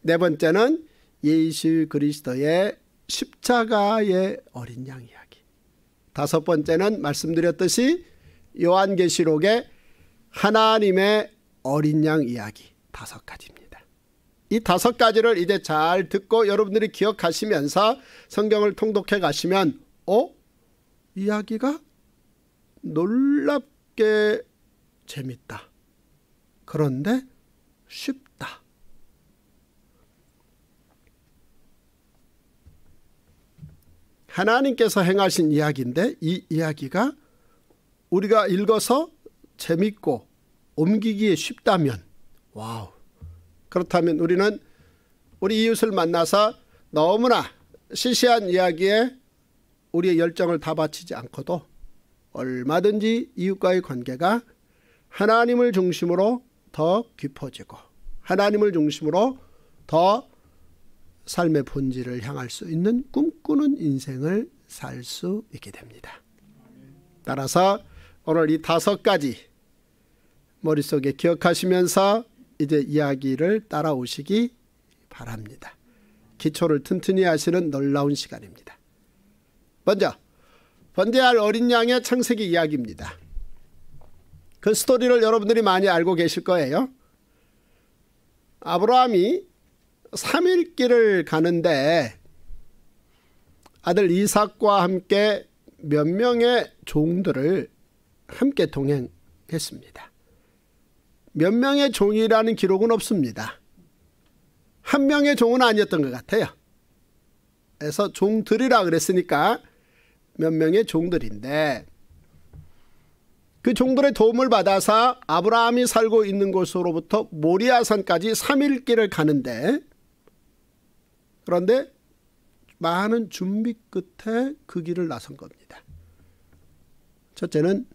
네 번째는 예수 그리스도의 십자가의 어린 양 이야기. 다섯 번째는 말씀드렸듯이 요한계시록의 하나님의 어린 양 이야기 다섯 가지입니다. 이 다섯 가지를 이제 잘 듣고 여러분들이 기억하시면서 성경을 통독해 가시면 어? 이야기가 놀랍게 재밌다. 그런데 쉽 하나님께서 행하신 이야기인데 이 이야기가 우리가 읽어서 재밌고 옮기기에 쉽다면 와우 그렇다면 우리는 우리 이웃을 만나서 너무나 시시한 이야기에 우리의 열정을 다 바치지 않고도 얼마든지 이웃과의 관계가 하나님을 중심으로 더 깊어지고 하나님을 중심으로 더 삶의 본질을 향할 수 있는 꿈꾸는 인생을 살 수 있게 됩니다. 따라서 오늘 이 다섯 가지 머릿속에 기억하시면서 이제 이야기를 따라오시기 바랍니다. 기초를 튼튼히 하시는 놀라운 시간입니다. 먼저 번제할 어린 양의 창세기 이야기입니다. 그 스토리를 여러분들이 많이 알고 계실 거예요. 아브라함이 3일길을 가는데 아들 이삭과 함께 몇 명의 종들을 함께 동행했습니다. 몇 명의 종이라는 기록은 없습니다. 한 명의 종은 아니었던 것 같아요. 그래서 종들이라 그랬으니까 몇 명의 종들인데 그 종들의 도움을 받아서 아브라함이 살고 있는 곳으로부터 모리아산까지 3일 길을 가는데 그런데 많은 준비 끝에 그 길을 나선 겁니다. 첫째는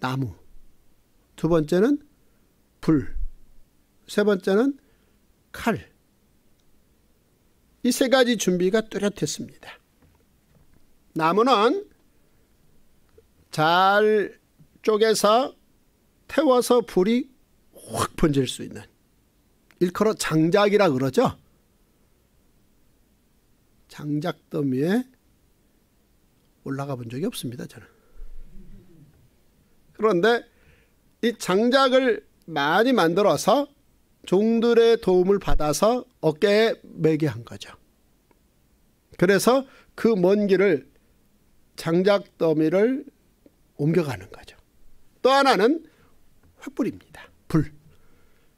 나무, 두 번째는 불, 세 번째는 칼. 이 세 가지 준비가 뚜렷했습니다. 나무는 잘 쪼개서 태워서 불이 확 번질 수 있는 일컬어 장작이라 그러죠. 장작 더미에 올라가 본 적이 없습니다. 저는. 그런데 이 장작을 많이 만들어서 종들의 도움을 받아서 어깨에 매게 한 거죠. 그래서 그 먼 길을 장작 더미를 옮겨가는 거죠. 또 하나는 횃불입니다. 불.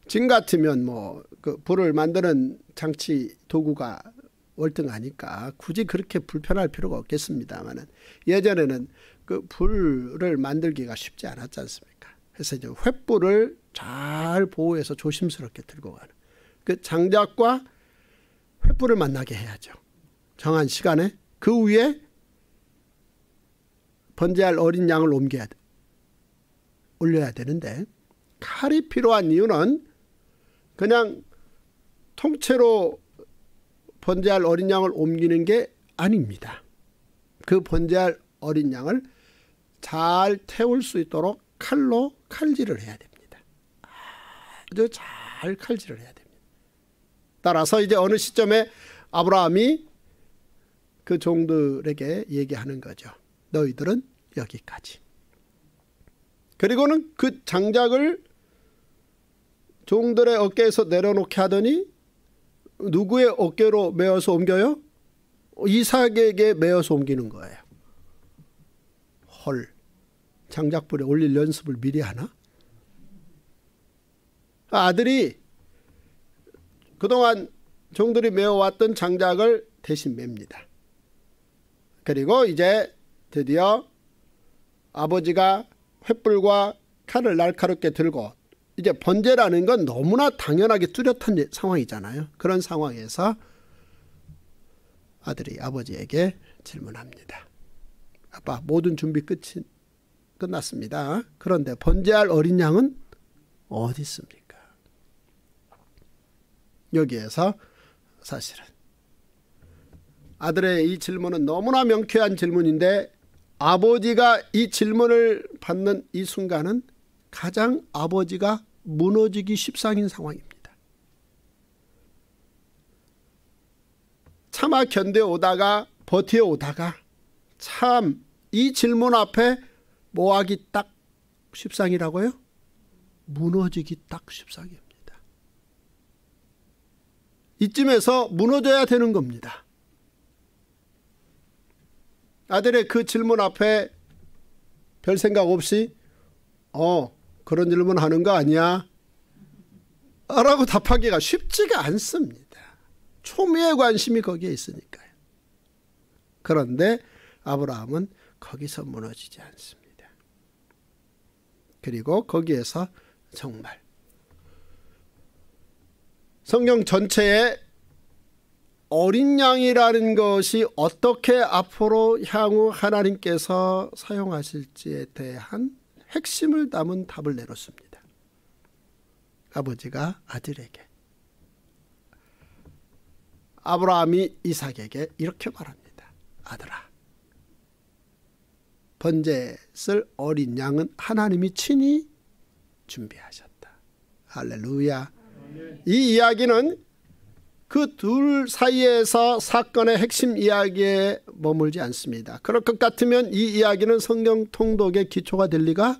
지금 같으면 뭐그 불을 만드는 장치 도구가 월등하니까 굳이 그렇게 불편할 필요가 없겠습니다만은 예전에는 그 불을 만들기가 쉽지 않았지 않습니까? 그래서 이제 횃불을 잘 보호해서 조심스럽게 들고 가는 그 장작과 횃불을 만나게 해야죠. 정한 시간에 그 위에 번제할 어린 양을 옮겨야 올려야 되는데 칼이 필요한 이유는 그냥 통째로 번제할 어린 양을 옮기는 게 아닙니다. 그 번제할 어린 양을 잘 태울 수 있도록 칼로 칼질을 해야 됩니다. 아주 잘 칼질을 해야 됩니다. 따라서 이제 어느 시점에 아브라함이 그 종들에게 얘기하는 거죠. 너희들은 여기까지. 그리고는 그 장작을 종들의 어깨에서 내려놓게 하더니 누구의 어깨로 메어서 옮겨요? 이삭에게 메어서 옮기는 거예요. 헐. 장작불에 올릴 연습을 미리 하나? 아, 아들이 그동안 종들이 메어왔던 장작을 대신 맵니다. 그리고 이제 드디어 아버지가 횃불과 칼을 날카롭게 들고 이제 번제라는 건 너무나 당연하게 뚜렷한 상황이잖아요. 그런 상황에서 아들이 아버지에게 질문합니다. 아빠 모든 준비 끝이 끝났습니다. 그런데 번제할 어린 양은 어디 있습니까? 여기에서 사실은 아들의 이 질문은 너무나 명쾌한 질문인데 아버지가 이 질문을 받는 이 순간은 가장 아버지가 무너지기 십상인 상황입니다. 차마 견뎌오다가 버텨오다가 참 이 질문 앞에 모하기 딱 십상이라고요? 무너지기 딱 십상입니다. 이쯤에서 무너져야 되는 겁니다. 아들의 그 질문 앞에 별 생각 없이 어 그런 질문 하는 거 아니야? 라고 답하기가 쉽지가 않습니다. 초미의 관심이 거기에 있으니까요. 그런데 아브라함은 거기서 무너지지 않습니다. 그리고 거기에서 정말 성경 전체에 어린 양이라는 것이 어떻게 앞으로 향후 하나님께서 사용하실지에 대한 핵심을 담은 답을 내놓습니다. 아버지가 아들에게 아브라함이 이삭에게 이렇게 말합니다. 아들아 번제 쓸 어린 양은 하나님이 친히 준비하셨다. 할렐루야. 이 이야기는 그둘 사이에서 사건의 핵심 이야기에 머물지 않습니다. 그럴 것 같으면 이 이야기는 성경 통독의 기초가 될 리가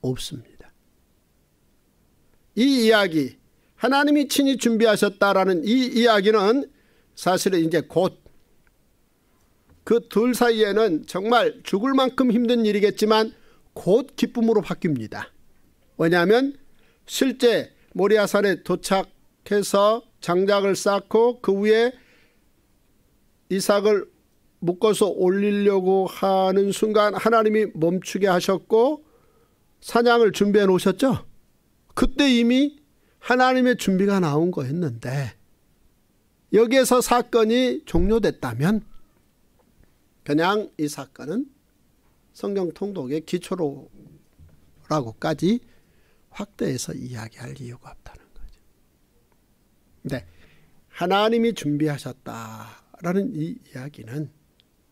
없습니다. 이 이야기, 하나님이 친히 준비하셨다라는 이 이야기는 사실은 이제 곧 그 둘 사이에는 정말 죽을 만큼 힘든 일이겠지만 곧 기쁨으로 바뀝니다. 왜냐하면 실제 모리아산에 도착해서 장작을 쌓고 그 위에 이삭을 묶어서 올리려고 하는 순간 하나님이 멈추게 하셨고 사냥을 준비해 놓으셨죠? 그때 이미 하나님의 준비가 나온 거였는데 여기에서 사건이 종료됐다면 그냥 이 사건은 성경 통독의 기초로라고까지 확대해서 이야기할 이유가 네. 하나님이 준비하셨다라는 이 이야기는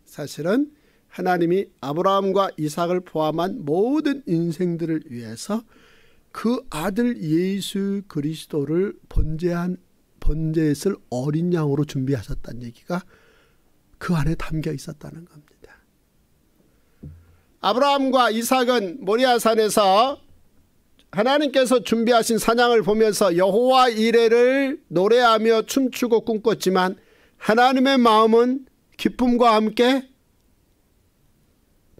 사실은 하나님이 아브라함과 이삭을 포함한 모든 인생들을 위해서 그 아들 예수 그리스도를 번제한 번제했을 어린 양으로 준비하셨다는 얘기가 그 안에 담겨 있었다는 겁니다. 아브라함과 이삭은 모리아산에서 하나님께서 준비하신 사냥을 보면서 여호와 이레를 노래하며 춤추고 꿈꿨지만 하나님의 마음은 기쁨과 함께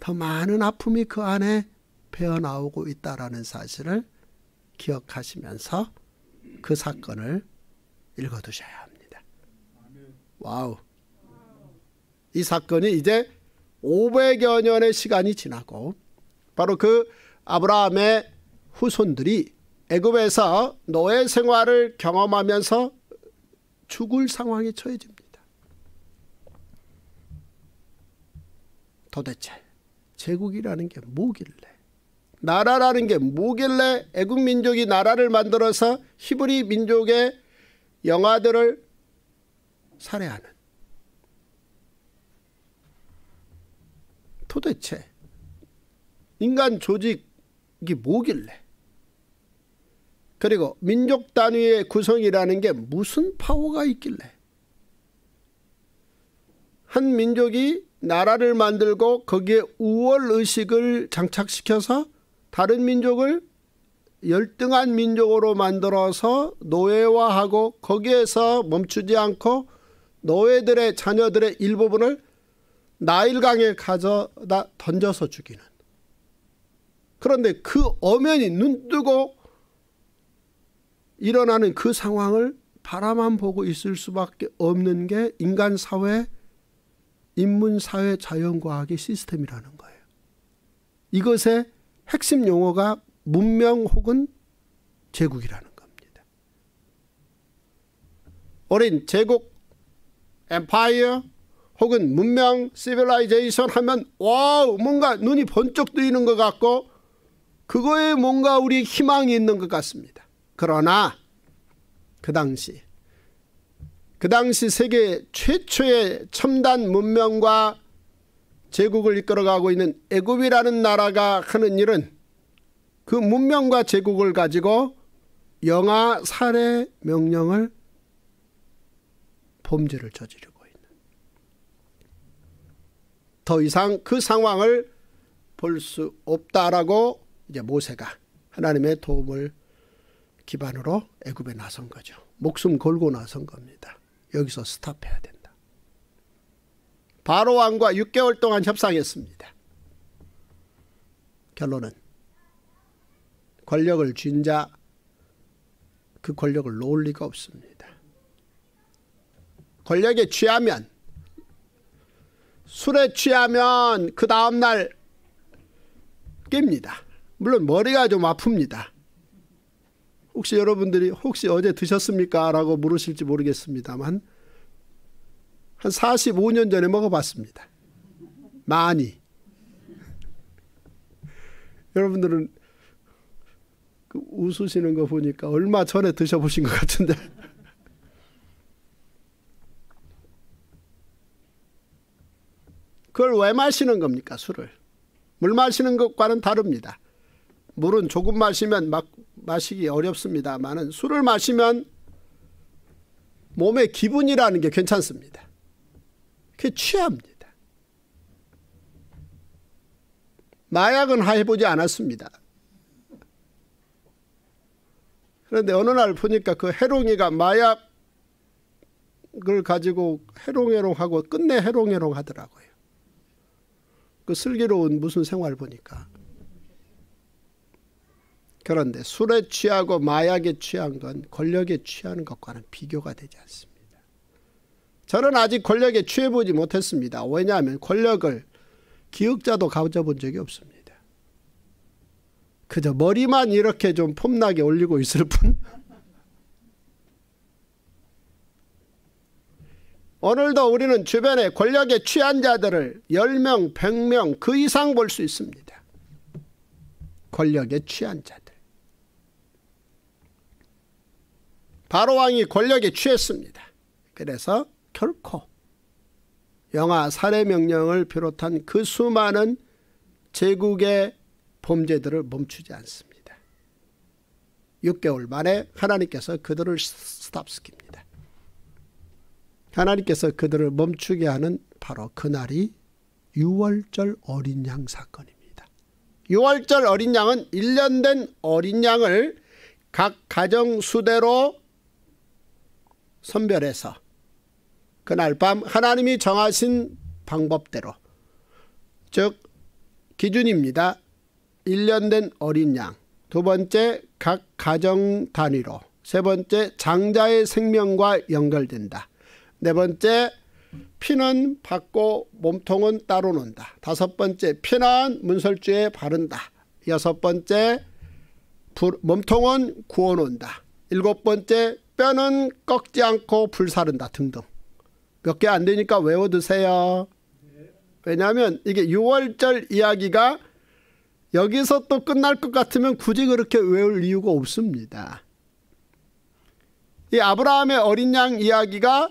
더 많은 아픔이 그 안에 배어나오고 있다라는 사실을 기억하시면서 그 사건을 읽어두셔야 합니다. 와우. 이 사건이 이제 500여 년의 시간이 지나고 바로 그 아브라함의 후손들이 애굽에서 노예 생활을 경험하면서 죽을 상황에 처해집니다. 도대체 제국이라는 게 뭐길래 나라라는 게 뭐길래 애국 민족이 나라를 만들어서 히브리 민족의 영아들을 살해하는 도대체 인간 조직이 뭐길래 그리고 민족 단위의 구성이라는 게 무슨 파워가 있길래 한 민족이 나라를 만들고 거기에 우월 의식을 장착시켜서 다른 민족을 열등한 민족으로 만들어서 노예화하고 거기에서 멈추지 않고 노예들의 자녀들의 일부분을 나일강에 가져다 던져서 죽이는 그런데 그 엄연히 눈 뜨고 일어나는 그 상황을 바라만 보고 있을 수밖에 없는 게 인간 사회, 인문 사회 자연과학의 시스템이라는 거예요. 이것의 핵심 용어가 문명 혹은 제국이라는 겁니다. 어린 제국, 엠파이어 혹은 문명, 시빌라이제이션 하면 와우 뭔가 눈이 번쩍 뜨이는 것 같고 그거에 뭔가 우리 희망이 있는 것 같습니다. 그러나 그 당시 그 당시 세계 최초의 첨단 문명과 제국을 이끌어가고 있는 애굽이라는 나라가 하는 일은 그 문명과 제국을 가지고 영아 살해 명령을 범죄를 저지르고 있는 더 이상 그 상황을 볼 수 없다라고 이제 모세가 하나님의 도움을 기반으로 애굽에 나선 거죠. 목숨 걸고 나선 겁니다. 여기서 스탑해야 된다. 바로 왕과 6개월 동안 협상했습니다. 결론은 권력을 쥔 자 그 권력을 놓을 리가 없습니다. 권력에 취하면 술에 취하면 그 다음날 깹니다. 물론 머리가 좀 아픕니다. 혹시 여러분들이 혹시 어제 드셨습니까? 라고 물으실지 모르겠습니다만 한 45년 전에 먹어봤습니다. 많이. 여러분들은 그 웃으시는 거 보니까 얼마 전에 드셔보신 것 같은데. 그걸 왜 마시는 겁니까, 술을? 물 마시는 것과는 다릅니다. 물은 조금 마시면 막 마시기 어렵습니다만은 술을 마시면 몸의 기분이라는 게 괜찮습니다. 그게 취합니다. 마약은 해보지 않았습니다. 그런데 어느 날 보니까 그 해롱이가 마약을 가지고 해롱해롱하고 끝내 해롱해롱 하더라고요. 그 슬기로운 무슨 생활 보니까. 그런데 술에 취하고 마약에 취한 건 권력에 취하는 것과는 비교가 되지 않습니다. 저는 아직 권력에 취해보지 못했습니다. 왜냐하면 권력을 기억자도 가져본 적이 없습니다. 그저 머리만 이렇게 좀 폼나게 올리고 있을 뿐. 오늘도 우리는 주변에 권력에 취한 자들을 10명, 100명 그 이상 볼 수 있습니다. 권력에 취한 자들. 바로왕이 권력에 취했습니다. 그래서 결코 영하 살해 명령을 비롯한 그 수많은 제국의 범죄들을 멈추지 않습니다. 6개월 만에 하나님께서 그들을 스탑시킵니다. 하나님께서 그들을 멈추게 하는 바로 그날이 6월절 어린 양 사건입니다. 6월절 어린 양은 1년 된 어린 양을 각 가정 수대로 선별해서 그날 밤 하나님이 정하신 방법대로 즉 기준입니다. 1년 된 어린 양, 두 번째 각 가정 단위로, 세 번째 장자의 생명과 연결된다. 네 번째 피는 받고 몸통은 따로 논다. 다섯 번째 피는 문설주에 바른다. 여섯 번째 몸통은 구워놓다 일곱 번째 뼈는 꺾지 않고 불사른다 등등. 몇 개 안 되니까 외워두세요. 왜냐하면 이게 6월절 이야기가 여기서 또 끝날 것 같으면 굳이 그렇게 외울 이유가 없습니다. 이 아브라함의 어린 양 이야기가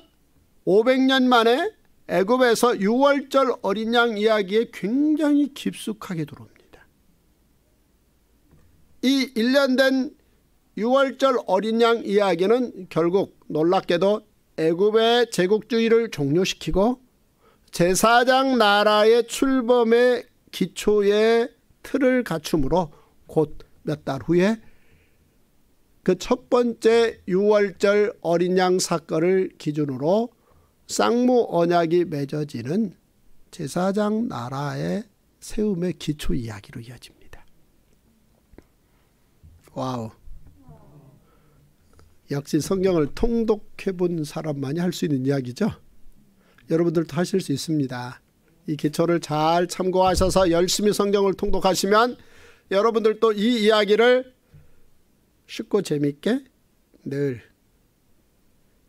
500년 만에 애굽에서 6월절 어린 양 이야기에 굉장히 깊숙하게 들어옵니다. 이 1년 된 유월절 어린 양 이야기는 결국 놀랍게도 애굽의 제국주의를 종료시키고 제사장 나라의 출범의 기초의 틀을 갖춤으로 곧 몇 달 후에 그 첫 번째 유월절 어린 양 사건을 기준으로 쌍무 언약이 맺어지는 제사장 나라의 세움의 기초 이야기로 이어집니다. 와우. 역시 성경을 통독해 본 사람만이 할 수 있는 이야기죠. 여러분들도 하실 수 있습니다. 이 기초를 잘 참고하셔서 열심히 성경을 통독하시면 여러분들도 이 이야기를 쉽고 재밌게 늘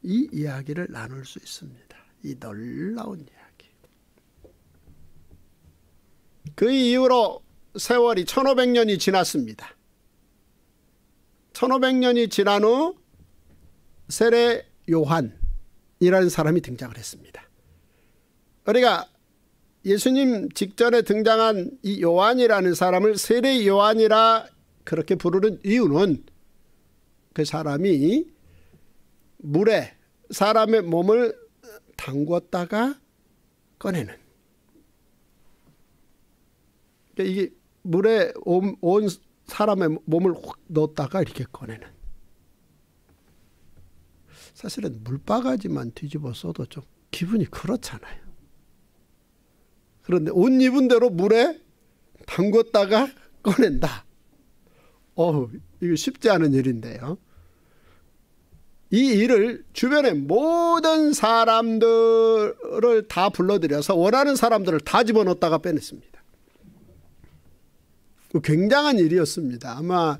이 이야기를 나눌 수 있습니다. 이 놀라운 이야기. 그 이후로 세월이 1500년이 지났습니다. 1500년이 지난 후 세례 요한이라는 사람이 등장을 했습니다. 우리가 그러니까 예수님 직전에 등장한 이 요한이라는 사람을 세례 요한이라 그렇게 부르는 이유는 그 사람이 물에 사람의 몸을 담궜다가 꺼내는 그러니까 이게 물에 온, 사람의 몸을 넣었다가 이렇게 꺼내는 사실은 물바가지만 뒤집어 써도 좀 기분이 그렇잖아요. 그런데 옷 입은 대로 물에 담궜다가 꺼낸다. 어우, 이거 쉽지 않은 일인데요. 이 일을 주변의 모든 사람들을 다 불러들여서 원하는 사람들을 다 집어넣었다가 빼냈습니다. 굉장한 일이었습니다. 아마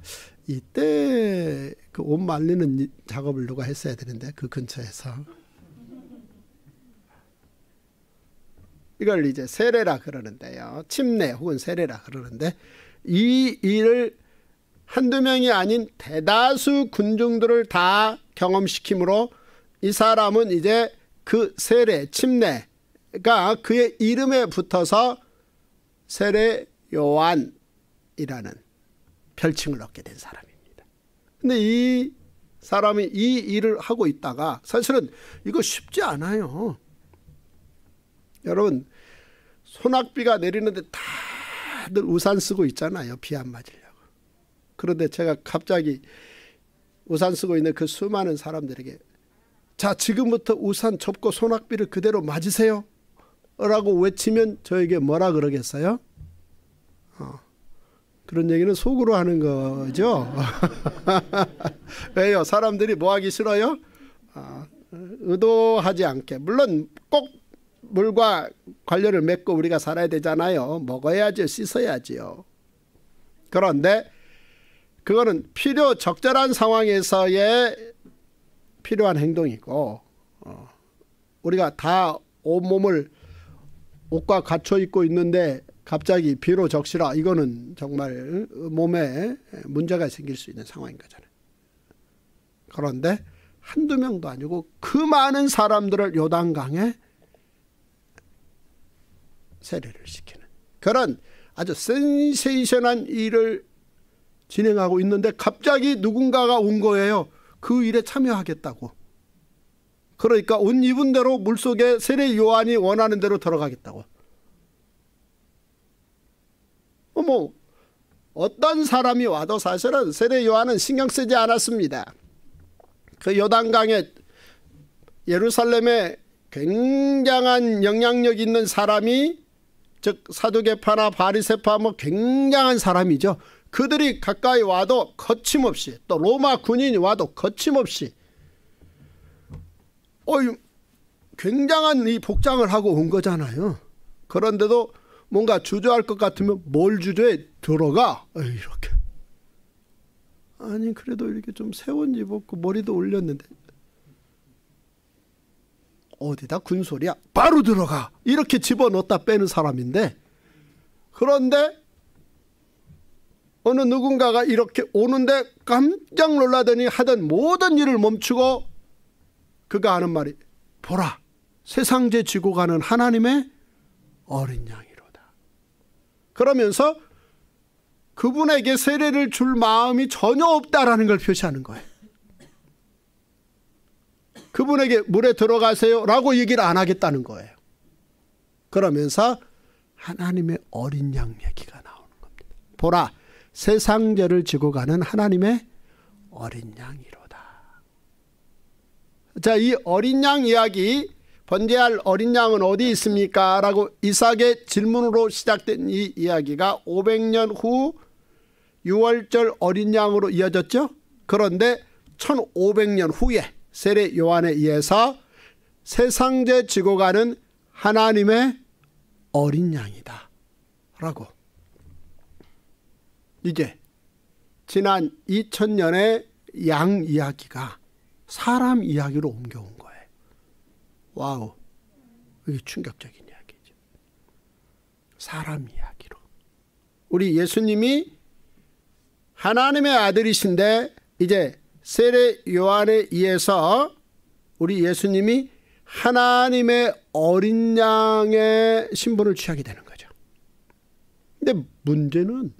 이때 그 옷 말리는 작업을 누가 했어야 되는데 그 근처에서 이걸 이제 세례라 그러는데요. 침례 혹은 세례라 그러는데 이 일을 한두 명이 아닌 대다수 군중들을 다 경험시키므로 이 사람은 이제 그 세례, 침례가 그의 이름에 붙어서 세례 요한이라는 별칭을 얻게 된 사람입니다. 근데 이 사람이 이 일을 하고 있다가 사실은 이거 쉽지 않아요. 여러분 소낙비가 내리는데 다들 우산 쓰고 있잖아요. 비 안 맞으려고. 그런데 제가 갑자기 우산 쓰고 있는 그 수많은 사람들에게 자 지금부터 우산 접고 소낙비를 그대로 맞으세요. 라고 외치면 저에게 뭐라 그러겠어요? 어. 그런 얘기는 속으로 하는 거죠. 왜요? 사람들이 뭐 하기 싫어요? 아, 의도하지 않게. 물론 꼭 물과 관련을 맺고 우리가 살아야 되잖아요. 먹어야지, 씻어야지 그런데 그거는 필요 적절한 상황에서의 필요한 행동이고 어, 우리가 다 온몸을 옷과 갖춰 입고 있는데 갑자기 비로 적시라 이거는 정말 몸에 문제가 생길 수 있는 상황인 거잖아요. 그런데 한두 명도 아니고 그 많은 사람들을 요단강에 세례를 시키는 그런 아주 센세이션한 일을 진행하고 있는데 갑자기 누군가가 온 거예요. 그 일에 참여하겠다고. 그러니까 온 입은 대로 물속에 세례 요한이 원하는 대로 들어가겠다고. 어머 뭐, 어떤 사람이 와도 사실은 세례 요한은 신경 쓰지 않았습니다. 그 요단강에 예루살렘에 굉장한 영향력 있는 사람이 즉 사두개파나 바리세파 뭐 굉장한 사람이죠. 그들이 가까이 와도 거침없이 또 로마 군인이 와도 거침없이 어 굉장한 이 복장을 하고 온 거잖아요. 그런데도 뭔가 주저할 것 같으면 뭘 주저해? 들어가. 아, 이렇게. 아니 그래도 이렇게 좀새옷 입었고 머리도 올렸는데 어디다 군소리야? 바로 들어가. 이렇게 집어넣다 빼는 사람인데 그런데 어느 누군가가 이렇게 오는데 깜짝 놀라더니 하던 모든 일을 멈추고 그가 하는 말이 보라 세상 제지고 가는 하나님의 어린 양이 그러면서 그분에게 세례를 줄 마음이 전혀 없다라는 걸 표시하는 거예요. 그분에게 물에 들어가세요 라고 얘기를 안 하겠다는 거예요. 그러면서 하나님의 어린 양 얘기가 나오는 겁니다. 보라, 세상죄를 지고 가는 하나님의 어린 양이로다. 자, 이 어린 양 이야기 번제할 어린 양은 어디 있습니까? 라고 이삭의 질문으로 시작된 이 이야기가 500년 후 6월절 어린 양으로 이어졌죠. 그런데 1500년 후에 세례 요한에 의해서 세상제 지고 가는 하나님의 어린 양이다. 라고. 이제 지난 2000년의 양 이야기가 사람 이야기로 옮겨온 와우. 이게 충격적인 이야기죠. 사람 이야기로. 우리 예수님이 하나님의 아들이신데 이제 세례 요한에 의해서 우리 예수님이 하나님의 어린 양의 신분을 취하게 되는 거죠. 근데 문제는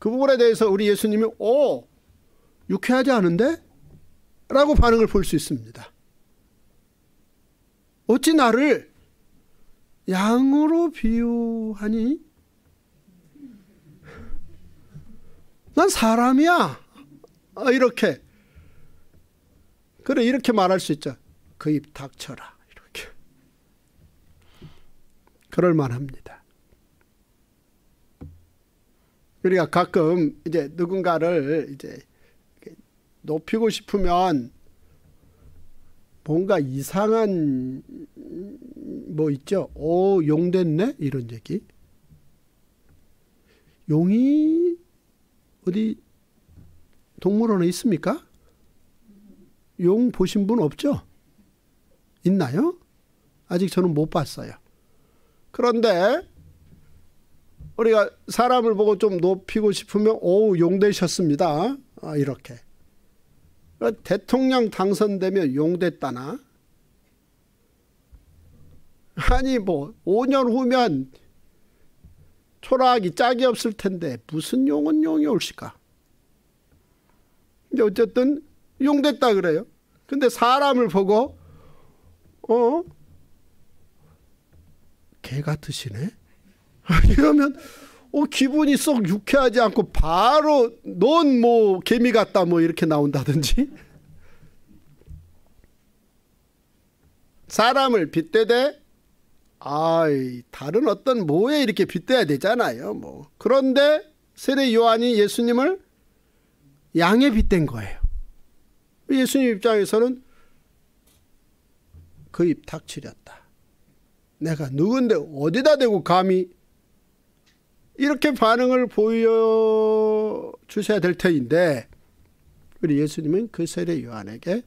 그 부분에 대해서 우리 예수님이 오 유쾌하지 않은데? 라고 반응을 볼 수 있습니다. 어찌 나를 양으로 비유하니? 난 사람이야. 아, 이렇게. 그래, 이렇게 말할 수 있죠. 그 입 닥쳐라. 이렇게. 그럴 만합니다. 우리가 가끔 이제 누군가를 이제 높이고 싶으면 뭔가 이상한 뭐 있죠. 오, 어, 용 됐네? 이런 얘기. 용이 어디 동물원에 있습니까? 용 보신 분 없죠? 있나요? 아직 저는 못 봤어요. 그런데 우리가 사람을 보고 좀 높이고 싶으면 오용 되셨습니다. 아, 이렇게. 그러니까 대통령 당선되면 용됐다나? 아니 뭐 5년 후면 초라하기 짝이 없을 텐데 무슨 용은 용이 올까 근데 어쨌든 용됐다 그래요. 근데 사람을 보고 어? 개 같으시네? 이러면 어, 기분이 썩 유쾌하지 않고 바로 넌 뭐 개미 같다 뭐 이렇게 나온다든지 사람을 빗대대 아이 다른 어떤 뭐에 이렇게 빗대야 되잖아요 뭐 그런데 세례 요한이 예수님을 양에 빗댄 거예요 예수님 입장에서는 그 입 탁 치렸다 내가 누군데 어디다 대고 감히 이렇게 반응을 보여주셔야 될 터인데 우리 예수님은 그 세례 요한에게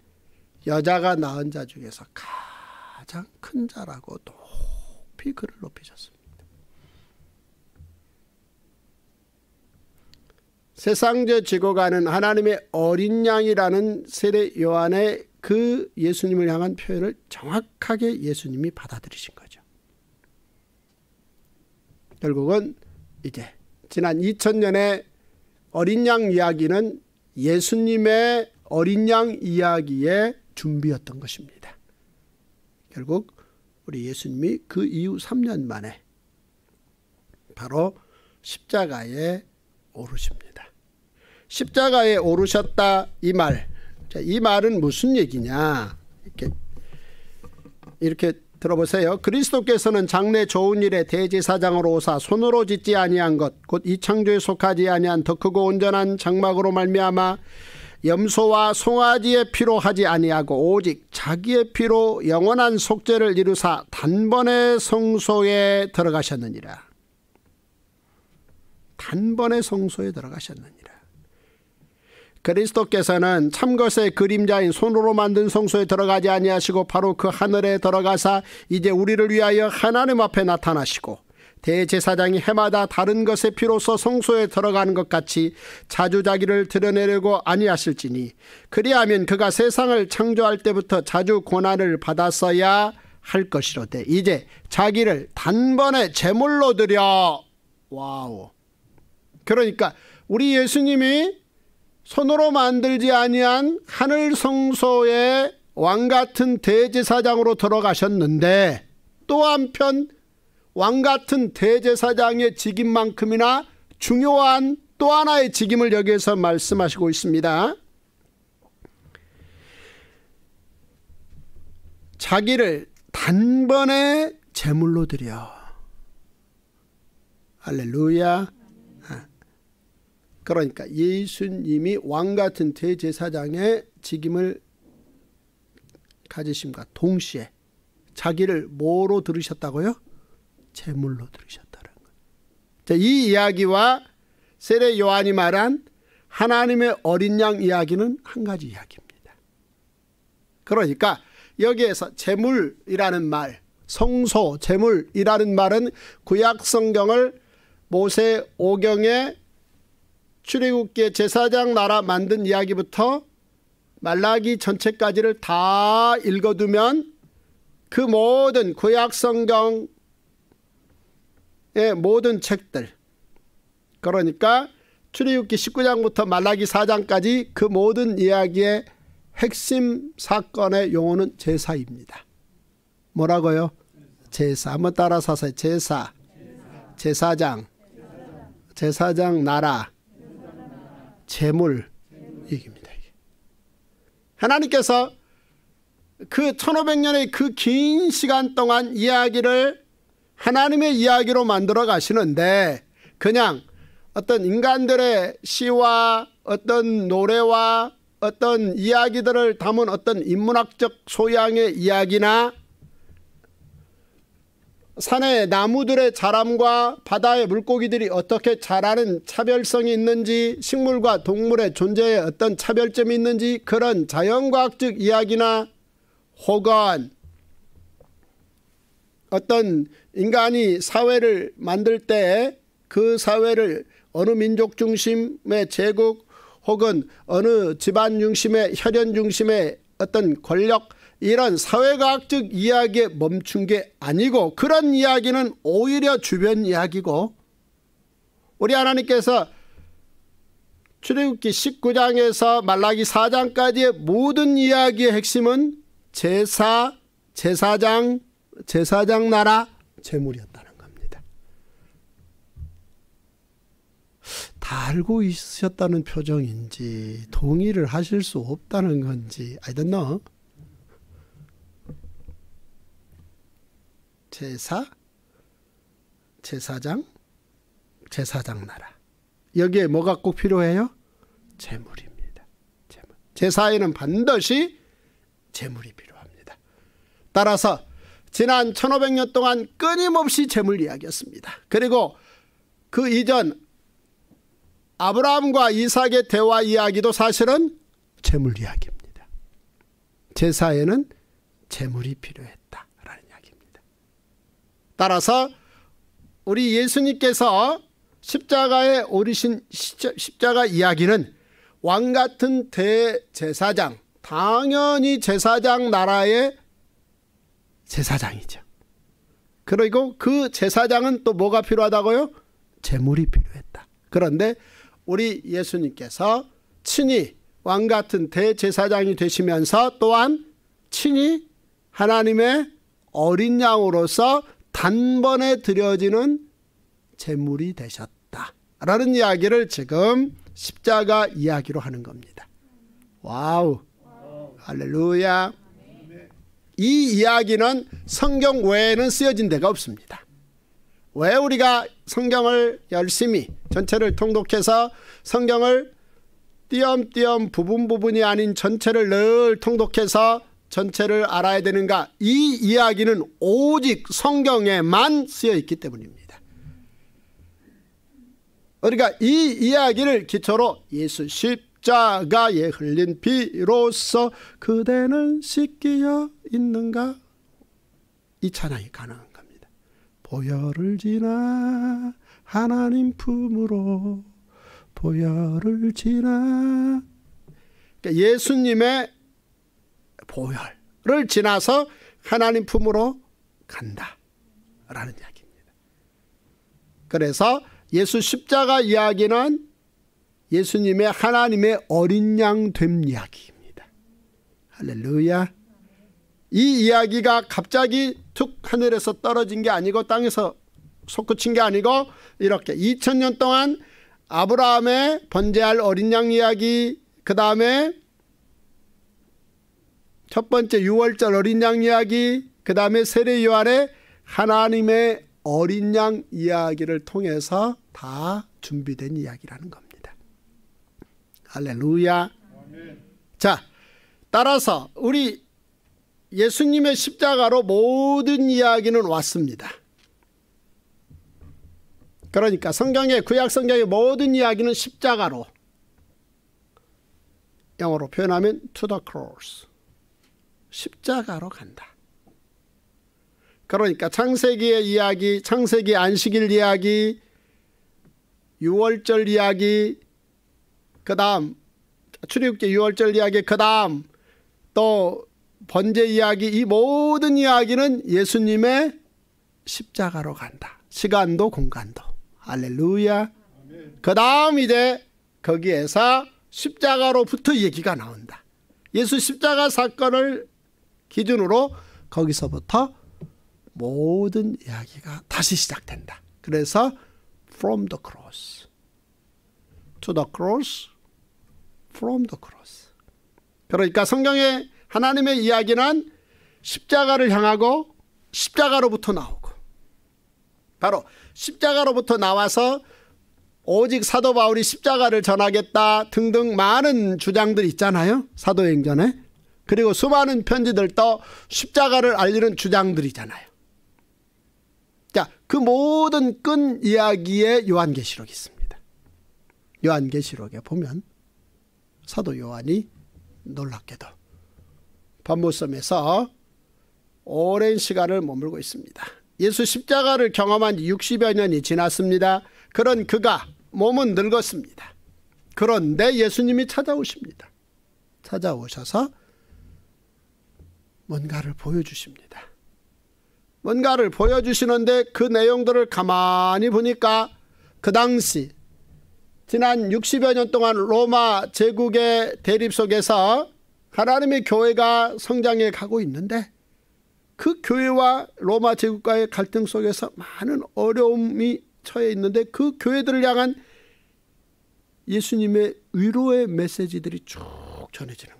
여자가 낳은 자 중에서 가장 큰 자라고 높이 그를 높이셨습니다. 세상제 지고 가는 하나님의 어린 양이라는 세례 요한의 그 예수님을 향한 표현을 정확하게 예수님이 받아들이신 거죠. 결국은 이게 지난 2000년에 어린 양 이야기는 예수님의 어린 양 이야기의 준비였던 것입니다. 결국 우리 예수님이 그 이후 3년 만에 바로 십자가에 오르십니다. 십자가에 오르셨다 이 말. 이 말은 무슨 얘기냐? 이렇게 이렇게 들어보세요. 그리스도께서는 장래 좋은 일에 대제사장으로 오사 손으로 짓지 아니한 것 곧 이 창조에 속하지 아니한 더 크고 온전한 장막으로 말미암아 염소와 송아지의 피로 하지 아니하고 오직 자기의 피로 영원한 속죄를 이루사 단번에 성소에 들어가셨느니라. 단번에 성소에 들어가셨느니라. 그리스도께서는 참것의 그림자인 손으로 만든 성소에 들어가지 아니하시고 바로 그 하늘에 들어가사 이제 우리를 위하여 하나님 앞에 나타나시고 대제사장이 해마다 다른 것에 피로써 성소에 들어가는 것 같이 자주 자기를 드러내려고 아니하실지니 그리하면 그가 세상을 창조할 때부터 자주 고난을 받았어야 할 것이로되 이제 자기를 단번에 제물로 드려 와우 그러니까 우리 예수님이 손으로 만들지 아니한 하늘 성소의 왕 같은 대제사장으로 들어가셨는데 또 한편 왕 같은 대제사장의 직임만큼이나 중요한 또 하나의 직임을 여기에서 말씀하시고 있습니다. 자기를 단번에 제물로 드려. 할렐루야. 그러니까 예수님이 왕 같은 대제사장의 직임을 가지심과 동시에 자기를 뭐로 들으셨다고요? 제물로 들으셨다는 거예요. 이 이야기와 세례 요한이 말한 하나님의 어린 양 이야기는 한 가지 이야기입니다. 그러니까 여기에서 제물이라는 말, 성소, 제물이라는 말은 구약 성경을 모세 오경의 출애굽기 제사장 나라 만든 이야기부터 말라기 전체까지를 다 읽어두면 그 모든 구약 성경의 모든 책들 그러니까 출애굽기 19장부터 말라기 4장까지 그 모든 이야기의 핵심 사건의 용어는 제사입니다. 뭐라고요? 제사. 한번 따라서 하세요. 제사. 제사장. 제사장 나라. 재물 이기입니다 하나님께서 그 1500년의 그 긴 시간 동안 이야기를 하나님의 이야기로 만들어 가시는데 그냥 어떤 인간들의 시와 어떤 노래와 어떤 이야기들을 담은 어떤 인문학적 소양의 이야기나 산의 나무들의 자람과 바다의 물고기들이 어떻게 자라는 차별성이 있는지 식물과 동물의 존재에 어떤 차별점이 있는지 그런 자연과학적 이야기나 혹은 어떤 인간이 사회를 만들 때 그 사회를 어느 민족 중심의 제국 혹은 어느 집안 중심의 혈연 중심의 어떤 권력 이런 사회과학적 이야기에 멈춘 게 아니고 그런 이야기는 오히려 주변 이야기고 우리 하나님께서 출애굽기 19장에서 말라기 4장까지의 모든 이야기의 핵심은 제사, 제사장, 제사장 나라, 재물이었다는 겁니다. 다 알고 있으셨다는 표정인지 동의를 하실 수 없다는 건지 I don't know. 제사, 제사장, 제사장 나라. 여기에 뭐가 꼭 필요해요? 재물입니다. 재물. 제사에는 반드시 재물이 필요합니다. 따라서 지난 1500년 동안 끊임없이 재물 이야기였습니다. 그리고 그 이전 아브라함과 이삭의 대화 이야기도 사실은 재물 이야기입니다. 제사에는 재물이 필요했다. 따라서 우리 예수님께서 십자가에 오르신 십자가 이야기는 왕 같은 대제사장, 당연히 제사장 나라의 제사장이죠. 그리고 그 제사장은 또 뭐가 필요하다고요? 재물이 필요했다. 그런데 우리 예수님께서 친히 왕 같은 대제사장이 되시면서 또한 친히 하나님의 어린 양으로서 단번에 드려지는 제물이 되셨다라는 이야기를 지금 십자가 이야기로 하는 겁니다. 와우. 할렐루야. 이 이야기는 성경 외에는 쓰여진 데가 없습니다. 왜 우리가 성경을 열심히 전체를 통독해서 성경을 띄엄띄엄 부분 부분이 아닌 전체를 늘 통독해서 전체를 알아야 되는가? 이 이야기는 오직 성경에만 쓰여 있기 때문입니다. 그러니까 이 이야기를 기초로 예수 십자가에 흘린 피로써 그대는 씻기어 있는가? 이 찬양이 가능한 겁니다. 보혈을 지나 하나님 품으로 보혈을 지나 그러니까 예수님의 보혈을 지나서 하나님 품으로 간다라는 이야기입니다. 그래서 예수 십자가 이야기는 예수님의 하나님의 어린 양됨 이야기입니다. 할렐루야. 이 이야기가 갑자기 툭 하늘에서 떨어진 게 아니고 땅에서 솟구친 게 아니고 이렇게 2 0년 동안 아브라함의 번제할 어린 양 이야기 그 다음에 첫 번째 유월절 어린 양 이야기, 그 다음에 세례 요한의 하나님의 어린 양 이야기를 통해서 다 준비된 이야기라는 겁니다. 할렐루야. 자, 따라서 우리 예수님의 십자가로 모든 이야기는 왔습니다. 그러니까 성경의 구약 성경의 모든 이야기는 십자가로 영어로 표현하면 to the cross. 십자가로 간다. 그러니까 창세기의 이야기, 창세기 안식일 이야기, 유월절 이야기, 그 다음 출애굽기 유월절 이야기, 그 다음 또 번제 이야기, 이 모든 이야기는 예수님의 십자가로 간다. 시간도 공간도. 할렐루야. 그 다음 이제 거기에서 십자가로부터 얘기가 나온다. 예수 십자가 사건을 기준으로 거기서부터 모든 이야기가 다시 시작된다. 그래서 from the cross to the cross from the cross 그러니까 성경의 하나님의 이야기는 십자가를 향하고 십자가로부터 나오고 바로 십자가로부터 나와서 오직 사도 바울이 십자가를 전하겠다 등등 많은 주장들 있잖아요. 사도행전에. 그리고 수많은 편지들도 십자가를 알리는 주장들이잖아요. 자, 그 모든 끈 이야기에 요한계시록이 있습니다. 요한계시록에 보면 사도 요한이 놀랍게도 밤모섬에서 오랜 시간을 머물고 있습니다. 예수 십자가를 경험한 지 60여 년이 지났습니다. 그런 그가 몸은 늙었습니다. 그런데 예수님이 찾아오십니다. 찾아오셔서 뭔가를 보여주십니다. 뭔가를 보여주시는데 그 내용들을 가만히 보니까 그 당시 지난 60여 년 동안 로마 제국의 대립 속에서 하나님의 교회가 성장해 가고 있는데 그 교회와 로마 제국과의 갈등 속에서 많은 어려움이 처해 있는데 그 교회들을 향한 예수님의 위로의 메시지들이 쭉 전해지는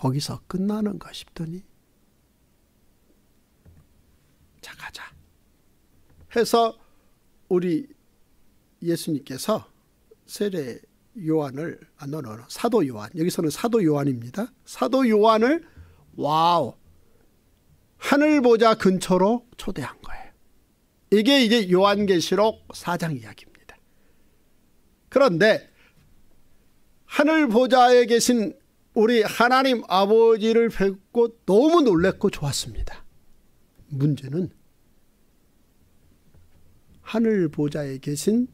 거기서 끝나는가 싶더니 자 가자 해서 우리 예수님께서 세례 요한을 아 너는 no, 사도 요한 여기서는 사도 요한입니다. 사도 요한을 와우 하늘 보자 근처로 초대한 거예요. 이게 이제 요한계시록 4장 이야기입니다. 그런데 하늘 보좌에 계신 우리 하나님 아버지를 뵙고 너무 놀랬고 좋았습니다. 문제는 하늘 보좌에 계신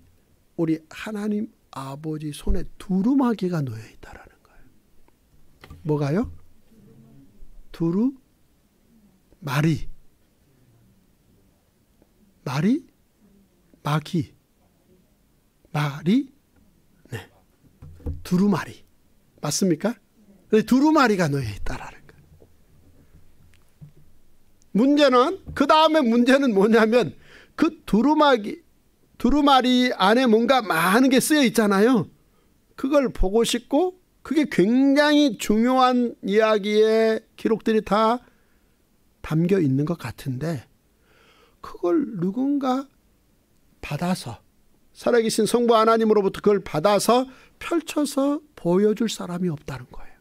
우리 하나님 아버지 손에 두루마기가 놓여 있다라는 거예요. 뭐가요? 두루 마리 마리 마기 마리 네 두루마리 맞습니까? 두루마리가 놓여 있다라는 거. 문제는 그 다음에 문제는 뭐냐면 그 두루마기 두루마리 안에 뭔가 많은 게 쓰여 있잖아요. 그걸 보고 싶고 그게 굉장히 중요한 이야기의 기록들이 다 담겨 있는 것 같은데 그걸 누군가 받아서 살아계신 성부 하나님으로부터 그걸 받아서 펼쳐서 보여줄 사람이 없다는 거예요.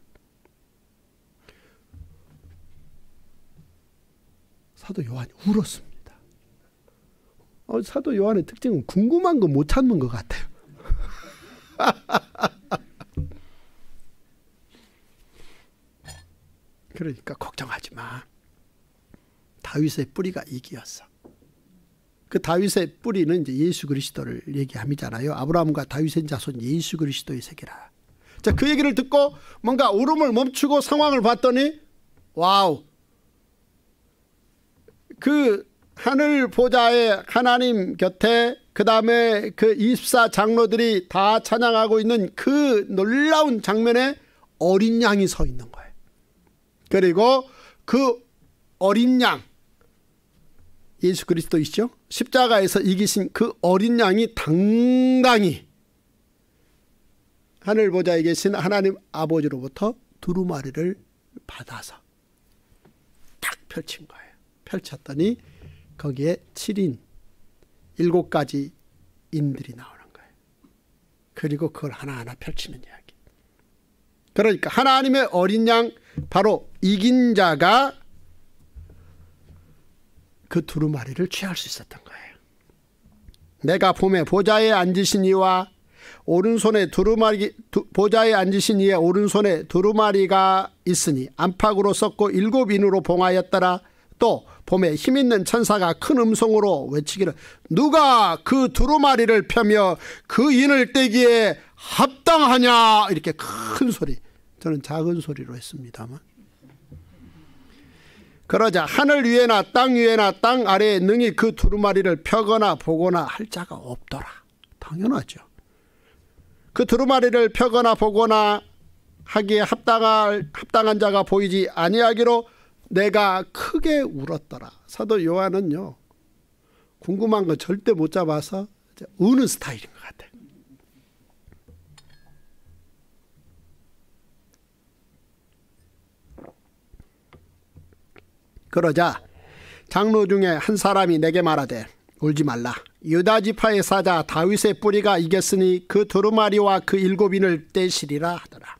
사도 요한이 울었습니다. 어, 사도 요한의 특징은 궁금한 거 못 찾는 것 같아요. 그러니까 걱정하지 마. 다윗의 뿌리가 이기였어. 그 다윗의 뿌리는 이제 예수 그리스도를 얘기함이잖아요. 아브라함과 다윗의 자손 예수 그리스도의 세계라. 자, 그 얘기를 듣고 뭔가 울음을 멈추고 상황을 봤더니 와우. 그 하늘 보좌의 하나님 곁에 그 다음에 그 24장로들이 다 찬양하고 있는 그 놀라운 장면에 어린 양이 서 있는 거예요. 그리고 그 어린 양, 예수 그리스도이시죠? 십자가에서 이기신 그 어린 양이 당당히 하늘 보좌에 계신 하나님 아버지로부터 두루마리를 받아서 딱 펼친 거예요. 펼쳤더니 거기에 7인 7가지 인들이 나오는 거예요. 그리고 그걸 하나하나 펼치는 이야기. 그러니까 하나님의 어린 양 바로 이긴 자가 그 두루마리를 취할 수 있었던 거예요. 내가 봄에 보좌에 앉으신 이와 오른손에 두루마리 두, 보좌에 앉으신 이의 오른손에 두루마리가 있으니 안팎으로 썩고 일곱 인으로 봉하였더라 또 봄에 힘있는 천사가 큰 음성으로 외치기를 누가 그 두루마리를 펴며 그 인을 떼기에 합당하냐 이렇게 큰 소리 저는 작은 소리로 했습니다만 그러자 하늘 위에나 땅 위에나 땅 아래에 능히 그 두루마리를 펴거나 보거나 할 자가 없더라 당연하죠 그 두루마리를 펴거나 보거나 하기에 합당할 합당한 자가 보이지 아니하기로 내가 크게 울었더라. 사도 요한은요. 궁금한 거 절대 못 잡아서 우는 스타일인 것 같아요. 그러자 장로 중에 한 사람이 내게 말하되 울지 말라. 유다 지파의 사자 다윗의 뿌리가 이겼으니 그 두루마리와 그 일곱인을 떼시리라 하더라.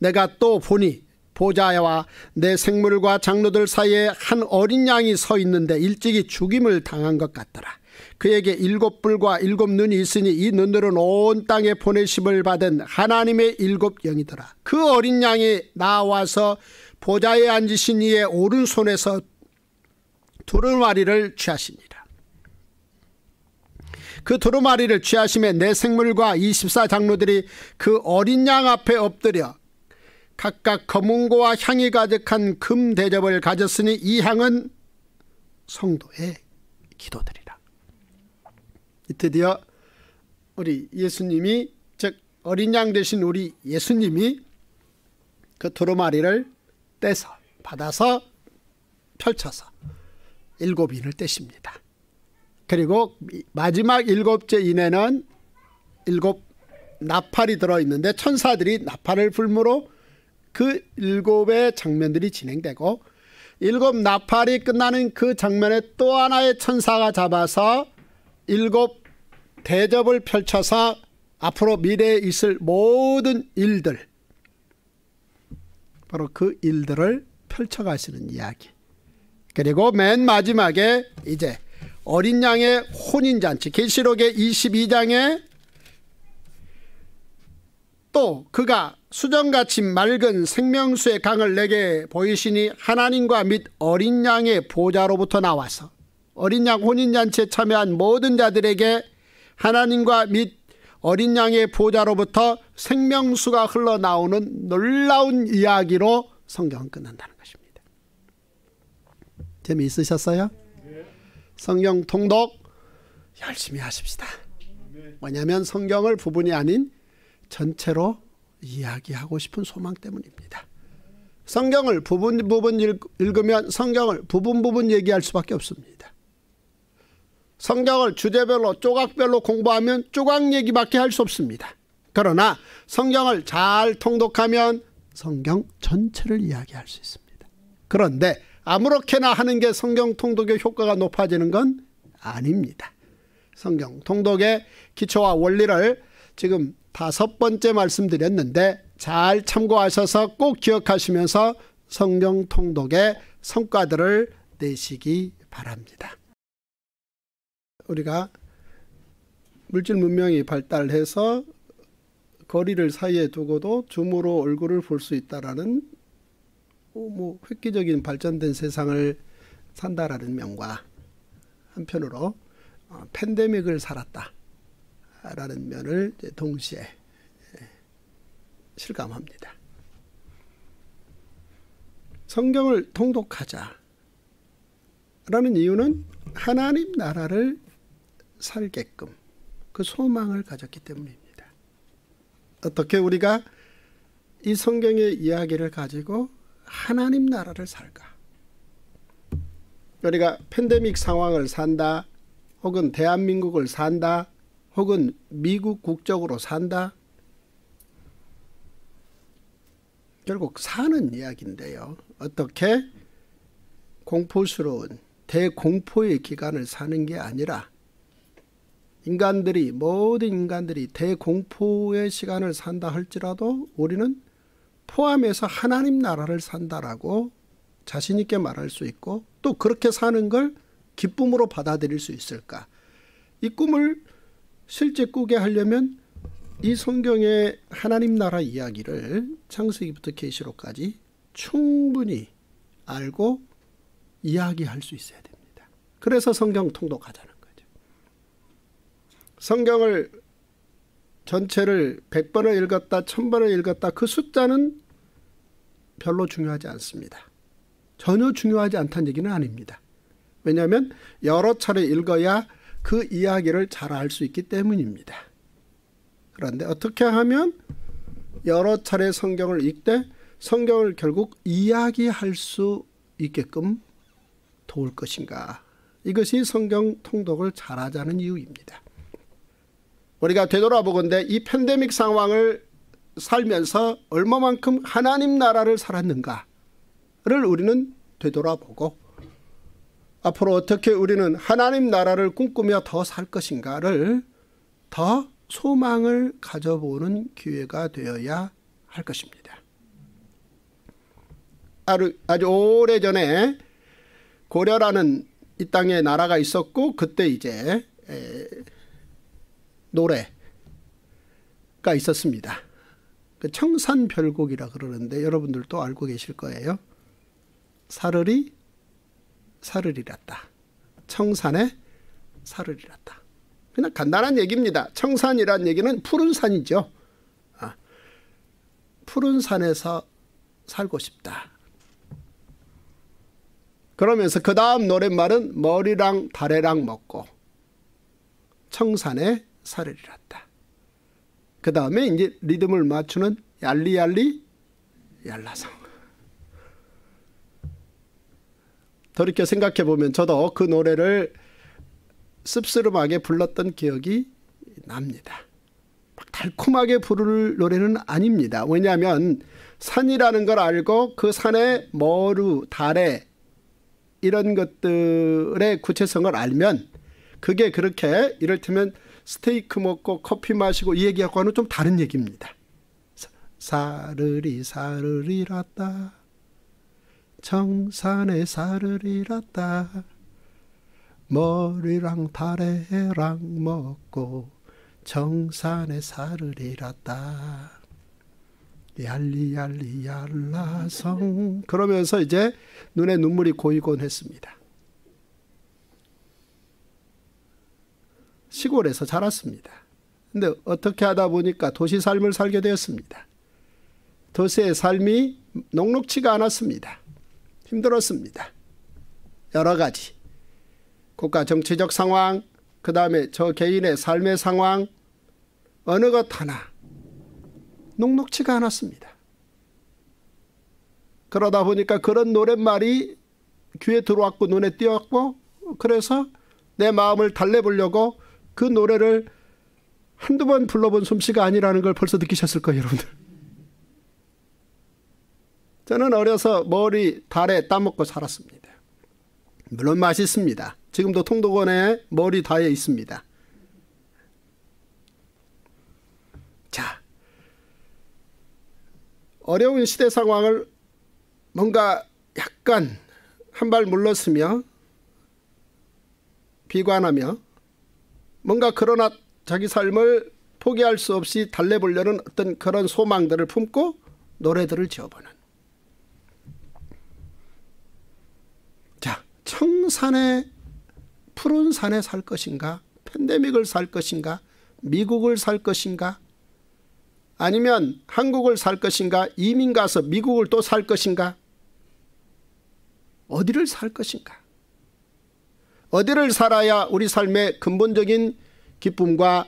내가 또 보니 보좌와 내 생물과 장로들 사이에 한 어린 양이 서 있는데 일찍이 죽임을 당한 것 같더라. 그에게 일곱 불과 일곱 눈이 있으니 이 눈들은 온 땅에 보내심을 받은 하나님의 일곱 영이더라. 그 어린 양이 나와서 보좌에 앉으신 이의 오른손에서 두루마리를 취하십니다그 두루마리를 취하심에 내 생물과 24장로들이 그 어린 양 앞에 엎드려 각각 검은고와 향이 가득한 금 대접을 가졌으니 이 향은 성도의 기도들이라. 드디어 우리 예수님이 즉 어린 양 되신 우리 예수님이 그 두루마리를 떼서 받아서 펼쳐서 일곱 인을 떼십니다. 그리고 마지막 일곱째 인에는 일곱 나팔이 들어있는데 천사들이 나팔을 불므로 그 일곱의 장면들이 진행되고 일곱 나팔이 끝나는 그 장면에 또 하나의 천사가 잡아서 일곱 대접을 펼쳐서 앞으로 미래에 있을 모든 일들 바로 그 일들을 펼쳐가시는 이야기 그리고 맨 마지막에 이제 어린 양의 혼인잔치 계시록의 22장에 또 그가 수정같이 맑은 생명수의 강을 내게 보이시니 하나님과 및 어린 양의 보좌로부터 나와서 어린 양 혼인잔치에 참여한 모든 자들에게 하나님과 및 어린 양의 보좌로부터 생명수가 흘러나오는 놀라운 이야기로 성경은 끝난다는 것입니다. 재미있으셨어요? 성경 통독 열심히 하십시다. 왜냐하면 성경을 부분이 아닌 전체로 이야기하고 싶은 소망 때문입니다. 성경을 부분 부분 읽으면 성경을 부분 부분 얘기할 수밖에 없습니다. 성경을 주제별로 조각별로 공부하면 조각 얘기밖에 할 수 없습니다. 그러나 성경을 잘 통독하면 성경 전체를 이야기할 수 있습니다. 그런데 아무렇게나 하는 게 성경 통독의 효과가 높아지는 건 아닙니다. 성경 통독의 기초와 원리를 지금 다섯 번째 말씀드렸는데 잘 참고하셔서 꼭 기억하시면서 성경 통독의 성과들을 내시기 바랍니다. 우리가 물질 문명이 발달해서 거리를 사이에 두고도 줌으로 얼굴을 볼 수 있다라는 뭐 획기적인 발전된 세상을 산다라는 명과 한편으로 어, 팬데믹을 살았다. 라는 면을 동시에 예, 실감합니다. 성경을 통독하자 라는 이유는 하나님 나라를 살게끔 그 소망을 가졌기 때문입니다. 어떻게 우리가 이 성경의 이야기를 가지고 하나님 나라를 살까? 우리가 팬데믹 상황을 산다 혹은 대한민국을 산다 혹은 미국 국적으로 산다? 결국 사는 이야기인데요. 어떻게 공포스러운 대공포의 기간을 사는 게 아니라 인간들이 모든 인간들이 대공포의 시간을 산다 할지라도 우리는 포함해서 하나님 나라를 산다라고 자신 있게 말할 수 있고 또 그렇게 사는 걸 기쁨으로 받아들일 수 있을까? 이 꿈을 실제 꾸게 하려면 이 성경의 하나님 나라 이야기를 창세기부터 계시록까지 충분히 알고 이야기할 수 있어야 됩니다. 그래서 성경 통독하자는 거죠. 성경을 전체를 100번을 읽었다, 1000번을 읽었다 그 숫자는 별로 중요하지 않습니다. 전혀 중요하지 않다는 얘기는 아닙니다. 왜냐하면 여러 차례 읽어야 그 이야기를 잘 알 수 있기 때문입니다. 그런데 어떻게 하면 여러 차례 성경을 읽되 성경을 결국 이야기할 수 있게끔 도울 것인가. 이것이 성경 통독을 잘하자는 이유입니다. 우리가 되돌아보건대 이 팬데믹 상황을 살면서 얼마만큼 하나님 나라를 살았는가를 우리는 되돌아보고 앞으로 어떻게 우리는 하나님 나라를 꿈꾸며 더 살 것인가를 더 소망을 가져보는 기회가 되어야 할 것입니다. 아주, 아주 오래전에 고려라는 이 땅에 나라가 있었고 그때 이제 노래가 있었습니다. 그 청산별곡이라 그러는데 여러분들도 알고 계실 거예요. 사르리 살을 잃었다. 청산에 살을 잃었다. 그냥 간단한 얘기입니다. 청산이란 얘기는 푸른 산이죠. 아, 푸른 산에서 살고 싶다. 그러면서 그 다음 노랫말은 머리랑 다래랑 먹고 청산에 살을 잃었다. 그 다음에 이제 리듬을 맞추는 얄리얄리 얄라성. 돌이켜 생각해 보면 저도 그 노래를 씁쓸하게 불렀던 기억이 납니다. 막 달콤하게 부를 노래는 아닙니다. 왜냐하면 산이라는 걸 알고 그 산의 머루, 달에 이런 것들의 구체성을 알면 그게 그렇게 이를테면 스테이크 먹고 커피 마시고 이 얘기하고는 좀 다른 얘기입니다. 사르리 사르리라따 청산의 살을 잃었다. 머리랑 다래랑 먹고 청산의 살을 잃었다. 얄리얄리 얄라성 그러면서 이제 눈에 눈물이 고이곤 했습니다. 시골에서 자랐습니다. 근데 어떻게 하다 보니까 도시 삶을 살게 되었습니다. 도시의 삶이 녹록치가 않았습니다. 힘들었습니다. 여러 가지. 국가 정치적 상황, 그 다음에 저 개인의 삶의 상황, 어느 것 하나 녹록치가 않았습니다. 그러다 보니까 그런 노랫말이 귀에 들어왔고 눈에 띄었고 그래서 내 마음을 달래보려고 그 노래를 한두 번 불러본 솜씨가 아니라는 걸 벌써 느끼셨을 거예요, 여러분들. 저는 어려서 머리 달에 따먹고 살았습니다. 물론 맛있습니다. 지금도 통도원에 머리 다에 있습니다. 자, 어려운 시대 상황을 뭔가 약간 한 발 물러서며 비관하며 뭔가 그러나 자기 삶을 포기할 수 없이 달래보려는 어떤 그런 소망들을 품고 노래들을 지어보는 청산의 푸른 산에 살 것인가? 팬데믹을 살 것인가? 미국을 살 것인가? 아니면 한국을 살 것인가? 이민 가서 미국을 또 살 것인가? 어디를 살 것인가? 어디를 살아야 우리 삶의 근본적인 기쁨과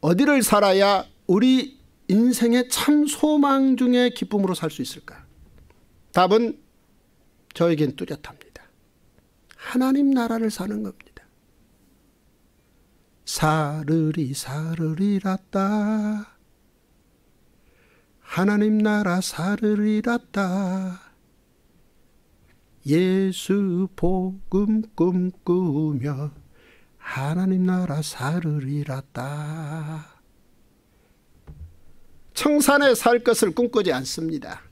어디를 살아야 우리 인생의 참 소망 중에 기쁨으로 살 수 있을까? 답은 저에겐 뚜렷합니다. 하나님 나라를 사는 겁니다. 사르리 사르리라따 하나님 나라 사르리라따 예수 복음 꿈꾸며 하나님 나라 사르리라따 청산에 살 것을 꿈꾸지 않습니다.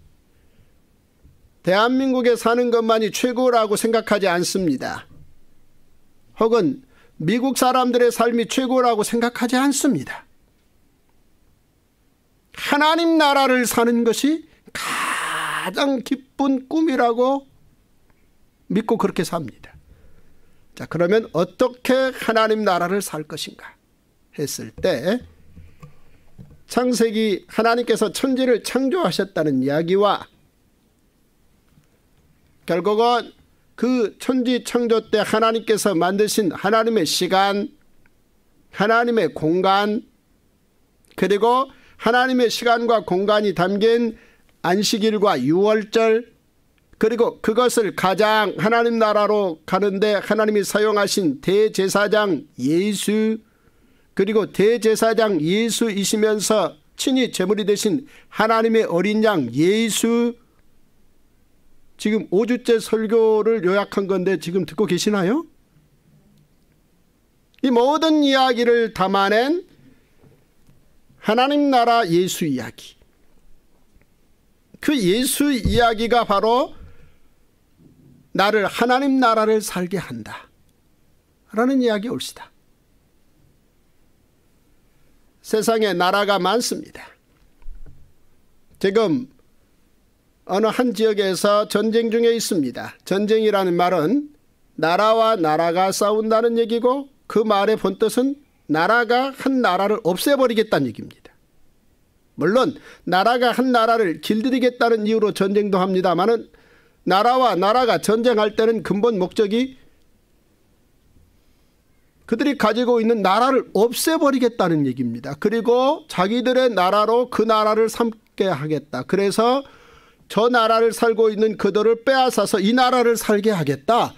대한민국에 사는 것만이 최고라고 생각하지 않습니다. 혹은 미국 사람들의 삶이 최고라고 생각하지 않습니다. 하나님 나라를 사는 것이 가장 기쁜 꿈이라고 믿고 그렇게 삽니다. 자, 그러면 어떻게 하나님 나라를 살 것인가 했을 때 창세기 하나님께서 천지를 창조하셨다는 이야기와 결국은 그 천지 창조 때 하나님께서 만드신 하나님의 시간, 하나님의 공간, 그리고 하나님의 시간과 공간이 담긴 안식일과 유월절, 그리고 그것을 가장 하나님 나라로 가는데 하나님이 사용하신 대제사장 예수, 그리고 대제사장 예수이시면서 친히 제물이 되신 하나님의 어린 양 예수, 지금 5주째 설교를 요약한 건데 지금 듣고 계시나요? 이 모든 이야기를 담아낸 하나님 나라 예수 이야기. 그 예수 이야기가 바로 나를 하나님 나라를 살게 한다. 라는 이야기 옳시다. 세상에 나라가 많습니다. 지금 어느 한 지역에서 전쟁 중에 있습니다. 전쟁이라는 말은 나라와 나라가 싸운다는 얘기고 그 말의 본뜻은 나라가 한 나라를 없애버리겠다는 얘기입니다. 물론 나라가 한 나라를 길들이겠다는 이유로 전쟁도 합니다마는 나라와 나라가 전쟁할 때는 근본 목적이 그들이 가지고 있는 나라를 없애버리겠다는 얘기입니다. 그리고 자기들의 나라로 그 나라를 삼게 하겠다. 그래서 저 나라를 살고 있는 그들을 빼앗아서 이 나라를 살게 하겠다.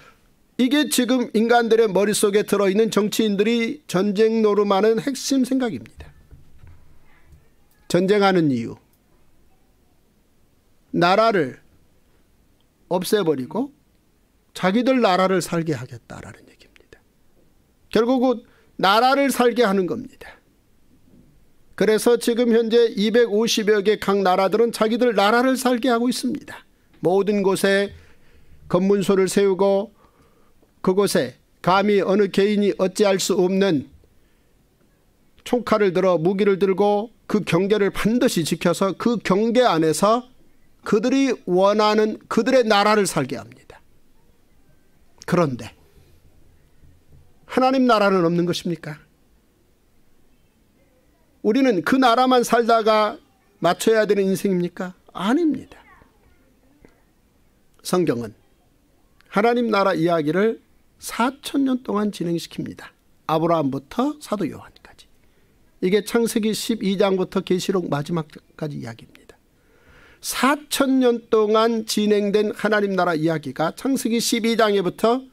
이게 지금 인간들의 머릿속에 들어있는 정치인들이 전쟁 노름하는 핵심 생각입니다. 전쟁하는 이유. 나라를 없애버리고 자기들 나라를 살게 하겠다라는 얘기입니다. 결국은 나라를 살게 하는 겁니다. 그래서 지금 현재 250여 개 각 나라들은 자기들 나라를 살게 하고 있습니다. 모든 곳에 검문소를 세우고 그곳에 감히 어느 개인이 어찌할 수 없는 총칼을 들어 무기를 들고 그 경계를 반드시 지켜서 그 경계 안에서 그들이 원하는 그들의 나라를 살게 합니다. 그런데 하나님 나라는 없는 것입니까? 우리는 그 나라만 살다가 맞춰야 되는 인생입니까? 아닙니다. 성경은 하나님 나라 이야기를 4천 년 동안 진행시킵니다. 아브라함부터 사도 요한까지. 이게 창세기 12장부터 계시록 마지막까지 이야기입니다. 4천 년 동안 진행된 하나님 나라 이야기가 창세기 12장에부터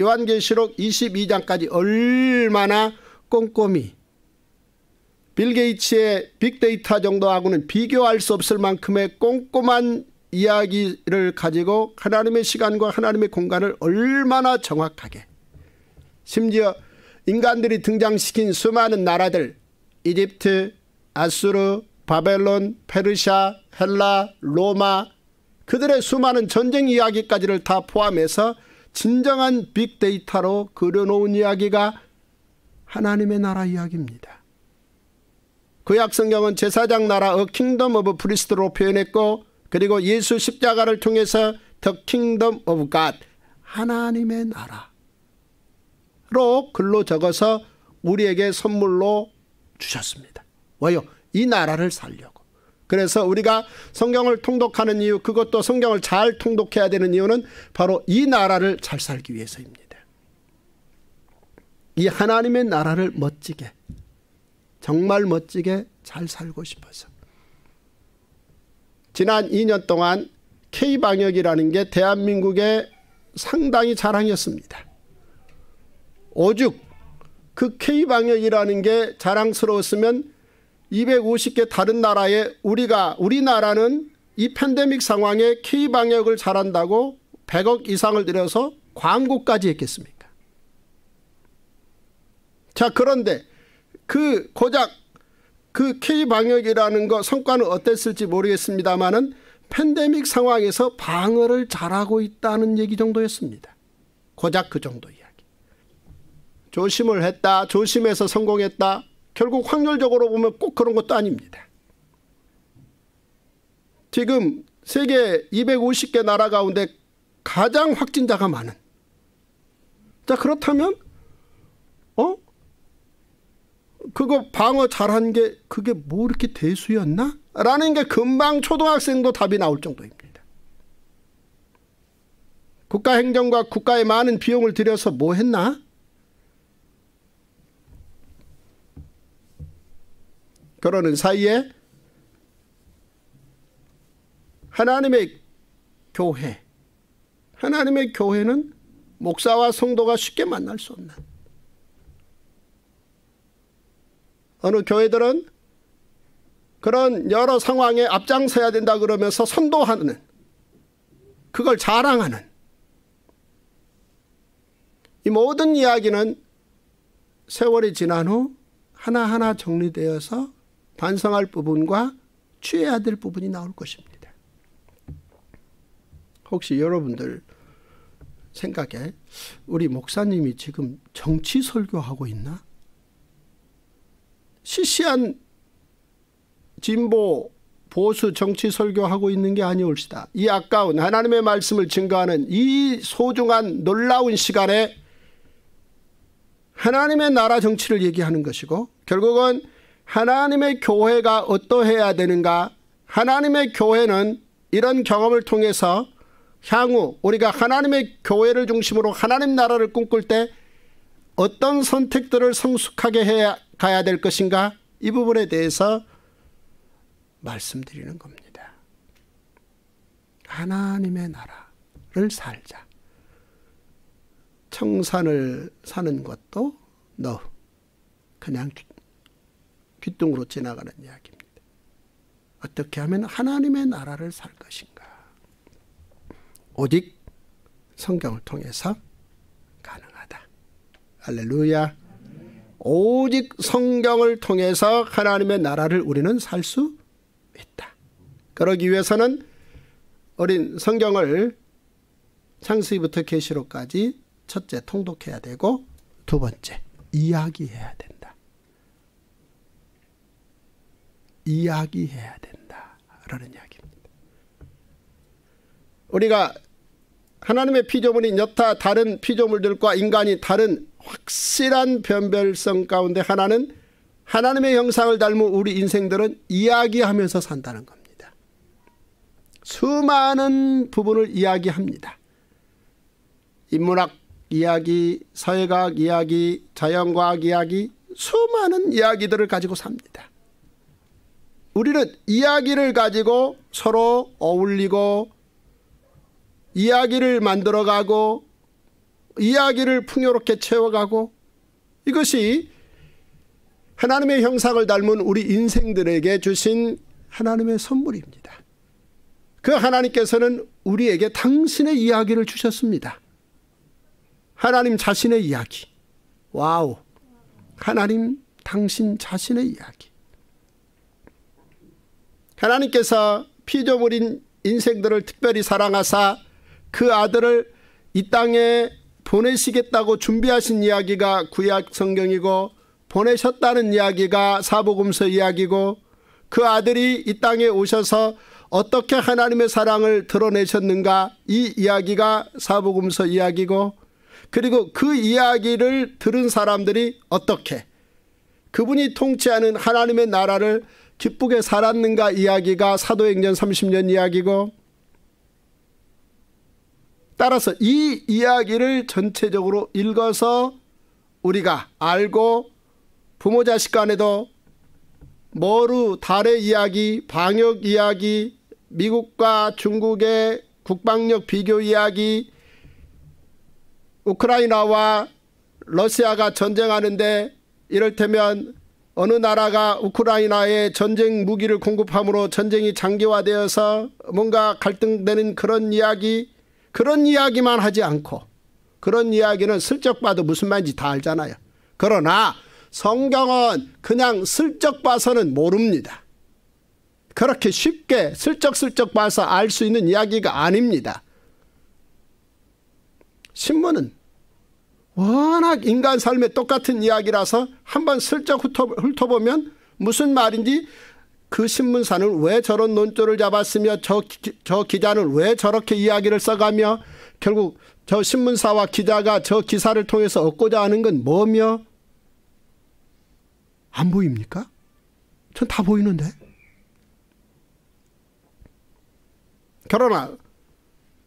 요한계시록 22장까지 얼마나 꼼꼼히 빌 게이츠의 빅데이터 정도하고는 비교할 수 없을 만큼의 꼼꼼한 이야기를 가지고 하나님의 시간과 하나님의 공간을 얼마나 정확하게 심지어 인간들이 등장시킨 수많은 나라들 이집트, 아수르, 바벨론, 페르시아, 헬라, 로마 그들의 수많은 전쟁 이야기까지를 다 포함해서 진정한 빅데이터로 그려놓은 이야기가 하나님의 나라 이야기입니다. 구약 그 성경은 제사장 나라 어 킹덤 오브 프리스트로 표현했고 그리고 예수 십자가를 통해서 더 킹덤 오브 갓 하나님의 나라로 글로 적어서 우리에게 선물로 주셨습니다. 왜요? 이 나라를 살려고. 그래서 우리가 성경을 통독하는 이유 그것도 성경을 잘 통독해야 되는 이유는 바로 이 나라를 잘 살기 위해서입니다. 이 하나님의 나라를 멋지게 정말 멋지게 잘 살고 싶어서. 지난 2년 동안 K방역이라는 게 대한민국의 상당히 자랑이었습니다. 오죽 그 K방역이라는 게 자랑스러웠으면 250개 다른 나라에 우리가 우리나라는 이 팬데믹 상황에 K방역을 잘한다고 100억 이상을 들여서 광고까지 했겠습니까? 자 그런데 그 고작 그 K 방역이라는 거 성과는 어땠을지 모르겠습니다만은 팬데믹 상황에서 방어를 잘하고 있다는 얘기 정도였습니다. 고작 그 정도 이야기. 조심을 했다. 조심해서 성공했다. 결국 확률적으로 보면 꼭 그런 것도 아닙니다. 지금 세계 250개 나라 가운데 가장 확진자가 많은. 자, 그렇다면, 어? 그거 방어 잘한 게 그게 뭐 이렇게 대수였나? 라는 게 금방 초등학생도 답이 나올 정도입니다. 국가행정과 국가에 많은 비용을 들여서 뭐 했나? 그러는 사이에 하나님의 교회, 하나님의 교회는 목사와 성도가 쉽게 만날 수 없는 어느 교회들은 그런 여러 상황에 앞장서야 된다 그러면서 선도하는 그걸 자랑하는 이 모든 이야기는 세월이 지난 후 하나하나 정리되어서 반성할 부분과 취해야 될 부분이 나올 것입니다. 혹시 여러분들 생각에 우리 목사님이 지금 정치 설교하고 있나? 시시한 진보 보수 정치 설교하고 있는 게아니옵시다이 아까운 하나님의 말씀을 증거하는 이 소중한 놀라운 시간에 하나님의 나라 정치를 얘기하는 것이고 결국은 하나님의 교회가 어떠해야 되는가 하나님의 교회는 이런 경험을 통해서 향후 우리가 하나님의 교회를 중심으로 하나님 나라를 꿈꿀 때 어떤 선택들을 성숙하게 해야 가야 될 것인가 이 부분에 대해서 말씀드리는 겁니다. 하나님의 나라를 살자. 청산을 사는 것도 너 그냥 귀뚱으로 지나가는 이야기입니다. 어떻게 하면 하나님의 나라를 살 것인가? 오직 성경을 통해서 할렐루야. 오직 성경을 통해서 하나님의 나라를 우리는 살 수 있다. 그러기 위해서는 어린 성경을 창세기부터 계시록까지 첫째 통독해야 되고 두 번째 이야기해야 된다. 이야기해야 된다라는 이야기입니다. 우리가 하나님의 피조물인 여타 다른 피조물들과 인간이 다른 확실한 변별성 가운데 하나는 하나님의 형상을 닮은 우리 인생들은 이야기하면서 산다는 겁니다. 수많은 부분을 이야기합니다. 인문학 이야기, 사회과학 이야기, 자연과학 이야기, 수많은 이야기들을 가지고 삽니다. 우리는 이야기를 가지고 서로 어울리고 이야기를 만들어가고 이야기를 풍요롭게 채워가고 이것이 하나님의 형상을 닮은 우리 인생들에게 주신 하나님의 선물입니다. 그 하나님께서는 우리에게 당신의 이야기를 주셨습니다. 하나님 자신의 이야기. 와우. 하나님 당신 자신의 이야기. 하나님께서 피조물인 인생들을 특별히 사랑하사 그 아들을 이 땅에 보내시겠다고 준비하신 이야기가 구약 성경이고 보내셨다는 이야기가 사복음서 이야기고 그 아들이 이 땅에 오셔서 어떻게 하나님의 사랑을 드러내셨는가 이 이야기가 사복음서 이야기고 그리고 그 이야기를 들은 사람들이 어떻게 그분이 통치하는 하나님의 나라를 기쁘게 살았는가 이야기가 사도행전 30년 이야기고 따라서 이 이야기를 전체적으로 읽어서 우리가 알고 부모 자식 간에도 머루 달의 이야기, 방역 이야기, 미국과 중국의 국방력 비교 이야기, 우크라이나와 러시아가 전쟁하는데 이를테면 어느 나라가 우크라이나에 전쟁 무기를 공급함으로 전쟁이 장기화되어서 뭔가 갈등되는 그런 이야기 그런 이야기만 하지 않고 그런 이야기는 슬쩍 봐도 무슨 말인지 다 알잖아요. 그러나 성경은 그냥 슬쩍 봐서는 모릅니다. 그렇게 쉽게 슬쩍슬쩍 봐서 알 수 있는 이야기가 아닙니다. 신문은 워낙 인간 삶에 똑같은 이야기라서 한번 슬쩍 훑어보면 무슨 말인지 그 신문사는 왜 저런 논조를 잡았으며 저, 기, 저 기자는 왜 저렇게 이야기를 써가며 결국 저 신문사와 기자가 저 기사를 통해서 얻고자 하는 건 뭐며? 안 보입니까? 전 다 보이는데. 그러나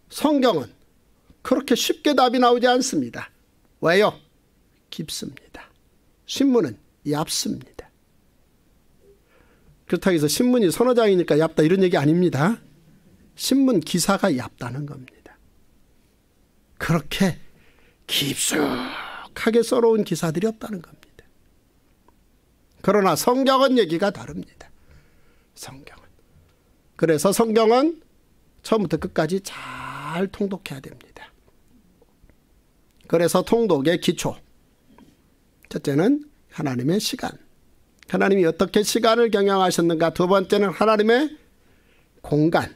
성경은 그렇게 쉽게 답이 나오지 않습니다. 왜요? 깊습니다. 신문은 얕습니다. 그렇다고 해서 신문이 선호 장이니까 얕다 이런 얘기 아닙니다. 신문 기사가 얕다는 겁니다. 그렇게 깊숙하게 써놓은 기사들이 없다는 겁니다. 그러나 성경은 얘기가 다릅니다. 성경은. 그래서 성경은 처음부터 끝까지 잘 통독해야 됩니다. 그래서 통독의 기초. 첫째는 하나님의 시간. 하나님이 어떻게 시간을 경영하셨는가. 두 번째는 하나님의 공간.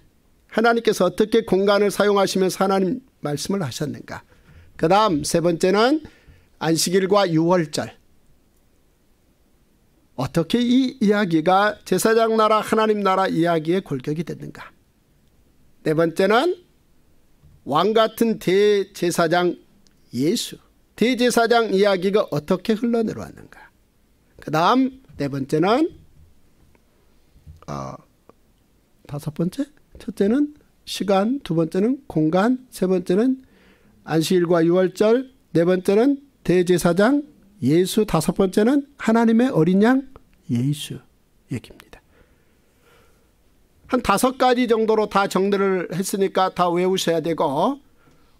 하나님께서 어떻게 공간을 사용하시면서 하나님 말씀을 하셨는가. 그 다음 세 번째는 안식일과 유월절. 어떻게 이 이야기가 제사장 나라 하나님 나라 이야기의 골격이 됐는가. 네 번째는 왕같은 대제사장 예수. 대제사장 이야기가 어떻게 흘러내려왔는가. 그 다음 네 번째는 어, 다섯 번째, 첫째는 시간, 두 번째는 공간, 세 번째는 안식일과 유월절, 네 번째는 대제사장 예수, 다섯 번째는 하나님의 어린 양 예수 얘기입니다. 한 다섯 가지 정도로 다 정리를 했으니까 다 외우셔야 되고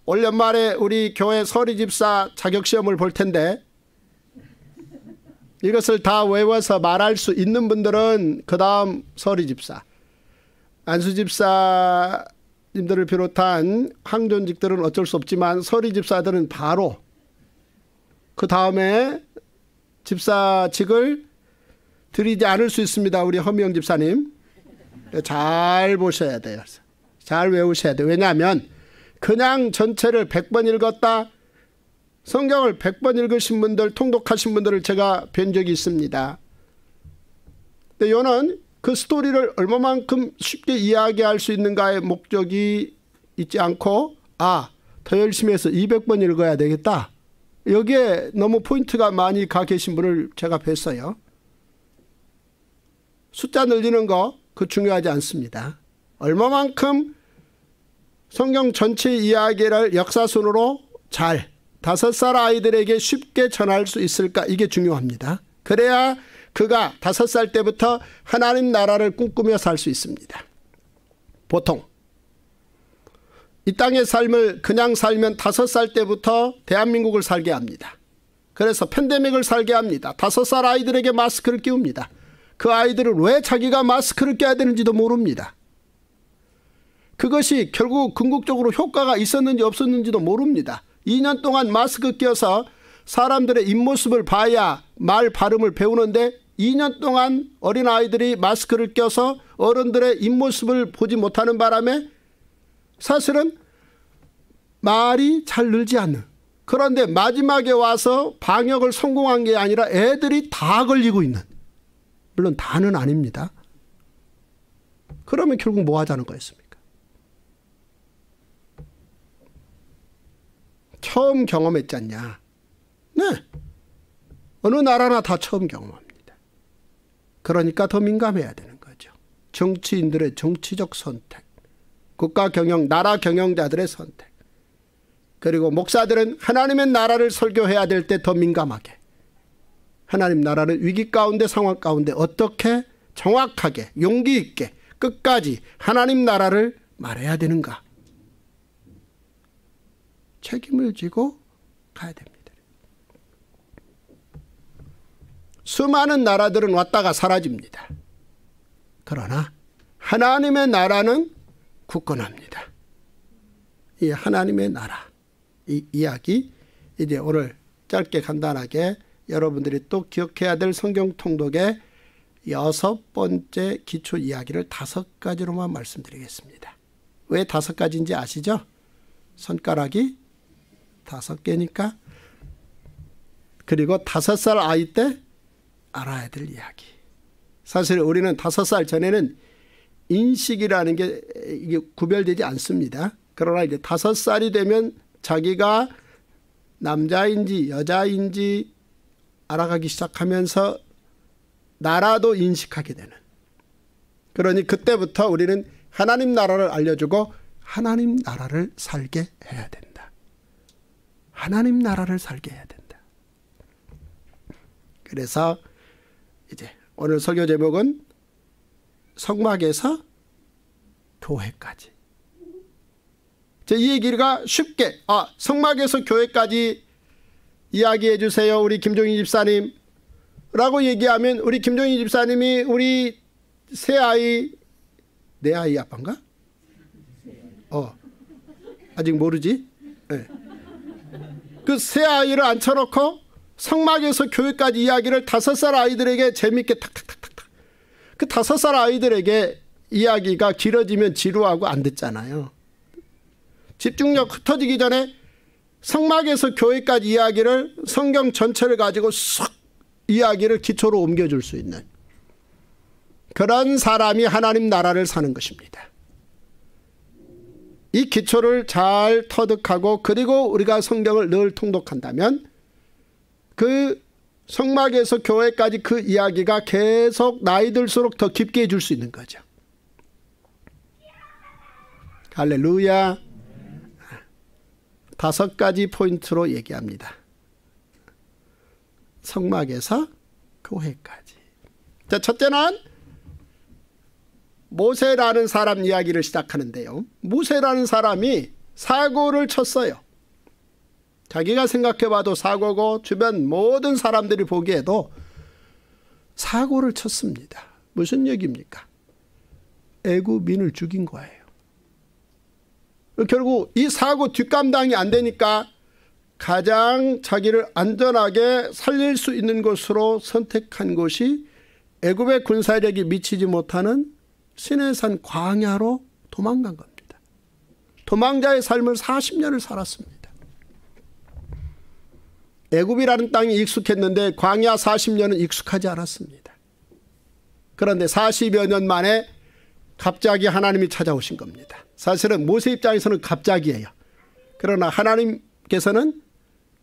올 연말에 우리 교회 서리 집사 자격 시험을 볼 텐데 이것을 다 외워서 말할 수 있는 분들은 그 다음 서리 집사, 안수 집사님들을 비롯한 황존직들은 어쩔 수 없지만 서리 집사들은 바로 그 다음에 집사직을 드리지 않을 수 있습니다. 우리 허미영 집사님. 네, 잘 보셔야 돼요. 잘 외우셔야 돼요. 왜냐하면 그냥 전체를 100번 읽었다. 성경을 100번 읽으신 분들 통독하신 분들을 제가 뵌 적이 있습니다. 근데 요는 그 스토리를 얼마만큼 쉽게 이야기할 수 있는가의 목적이 있지 않고 아더 열심히 해서 200번 읽어야 되겠다. 여기에 너무 포인트가 많이 가 계신 분을 제가 뵀어요. 숫자 늘리는 거 그 중요하지 않습니다. 얼마만큼 성경 전체 이야기를 역사순으로 잘 다섯 살 아이들에게 쉽게 전할 수 있을까? 이게 중요합니다. 그래야 그가 다섯 살 때부터 하나님 나라를 꿈꾸며 살 수 있습니다. 보통 이 땅의 삶을 그냥 살면 다섯 살 때부터 대한민국을 살게 합니다. 그래서 팬데믹을 살게 합니다. 다섯 살 아이들에게 마스크를 끼웁니다. 그 아이들은 왜 자기가 마스크를 껴야 되는지도 모릅니다. 그것이 결국 궁극적으로 효과가 있었는지 없었는지도 모릅니다. 2년 동안 마스크 껴서 사람들의 입모습을 봐야 말 발음을 배우는데 2년 동안 어린아이들이 마스크를 껴서 어른들의 입모습을 보지 못하는 바람에 사실은 말이 잘 늘지 않는 그런데 마지막에 와서 방역을 성공한 게 아니라 애들이 다 걸리고 있는 물론 다는 아닙니다. 그러면 결국 뭐 하자는 거였습니까 처음 경험했지 않냐. 네. 어느 나라나 다 처음 경험합니다. 그러니까 더 민감해야 되는 거죠. 정치인들의 정치적 선택, 국가 경영, 나라 경영자들의 선택, 그리고 목사들은 하나님의 나라를 설교해야 될 때 더 민감하게 하나님 나라를 위기 가운데 상황 가운데 어떻게 정확하게 용기 있게 끝까지 하나님 나라를 말해야 되는가 책임을 지고 가야 됩니다. 수많은 나라들은 왔다가 사라집니다. 그러나 하나님의 나라는 굳건합니다. 이 하나님의 나라 이 이야기 이제 오늘 짧게 간단하게 여러분들이 또 기억해야 될 성경 통독의 여섯 번째 기초 이야기를 다섯 가지로만 말씀드리겠습니다. 왜 다섯 가지인지 아시죠? 손가락이 다섯 개니까 그리고 다섯 살 아이 때 알아야 될 이야기. 사실 우리는 다섯 살 전에는 인식이라는 게 이게 구별되지 않습니다. 그러나 이제 다섯 살이 되면 자기가 남자인지 여자인지 알아가기 시작하면서 나라도 인식하게 되는. 그러니 그때부터 우리는 하나님 나라를 알려주고 하나님 나라를 살게 해야 됩니다 하나님 나라를 살게 해야 된다. 그래서 이제 오늘 설교 제목은 성막에서 교회까지. 이 얘기가 쉽게 아 성막에서 교회까지 이야기해 주세요 우리 김종인 집사님 라고 얘기하면 우리 김종인 집사님이 우리 새 아이 내 네 아이 아빠인가? 어 아직 모르지? 네. 그세 아이를 앉혀놓고 성막에서 교회까지 이야기를 다섯 살 아이들에게 재밌게 탁탁탁탁탁. 그 다섯 살 아이들에게 이야기가 길어지면 지루하고 안 듣잖아요. 집중력 흩어지기 전에 성막에서 교회까지 이야기를 성경 전체를 가지고 쏙 이야기를 기초로 옮겨줄 수 있는 그런 사람이 하나님 나라를 사는 것입니다. 이 기초를 잘 터득하고 그리고 우리가 성경을 늘 통독한다면 그 성막에서 교회까지 그 이야기가 계속 나이 들수록 더 깊게 해줄 수 있는 거죠. 할렐루야. 다섯 가지 포인트로 얘기합니다. 성막에서 교회까지. 그 자, 첫째는 모세라는 사람 이야기를 시작하는데요. 모세라는 사람이 사고를 쳤어요. 자기가 생각해봐도 사고고 주변 모든 사람들이 보기에도 사고를 쳤습니다. 무슨 얘기입니까? 애굽민을 죽인 거예요. 결국 이 사고 뒷감당이 안 되니까 가장 자기를 안전하게 살릴 수 있는 것으로 선택한 것이 애굽의 군사력이 미치지 못하는 시내산 광야로 도망간 겁니다. 도망자의 삶을 40년을 살았습니다. 애굽이라는 땅이 익숙했는데 광야 40년은 익숙하지 않았습니다. 그런데 40여 년 만에 갑자기 하나님이 찾아오신 겁니다. 사실은 모세 입장에서는 갑자기예요. 그러나 하나님께서는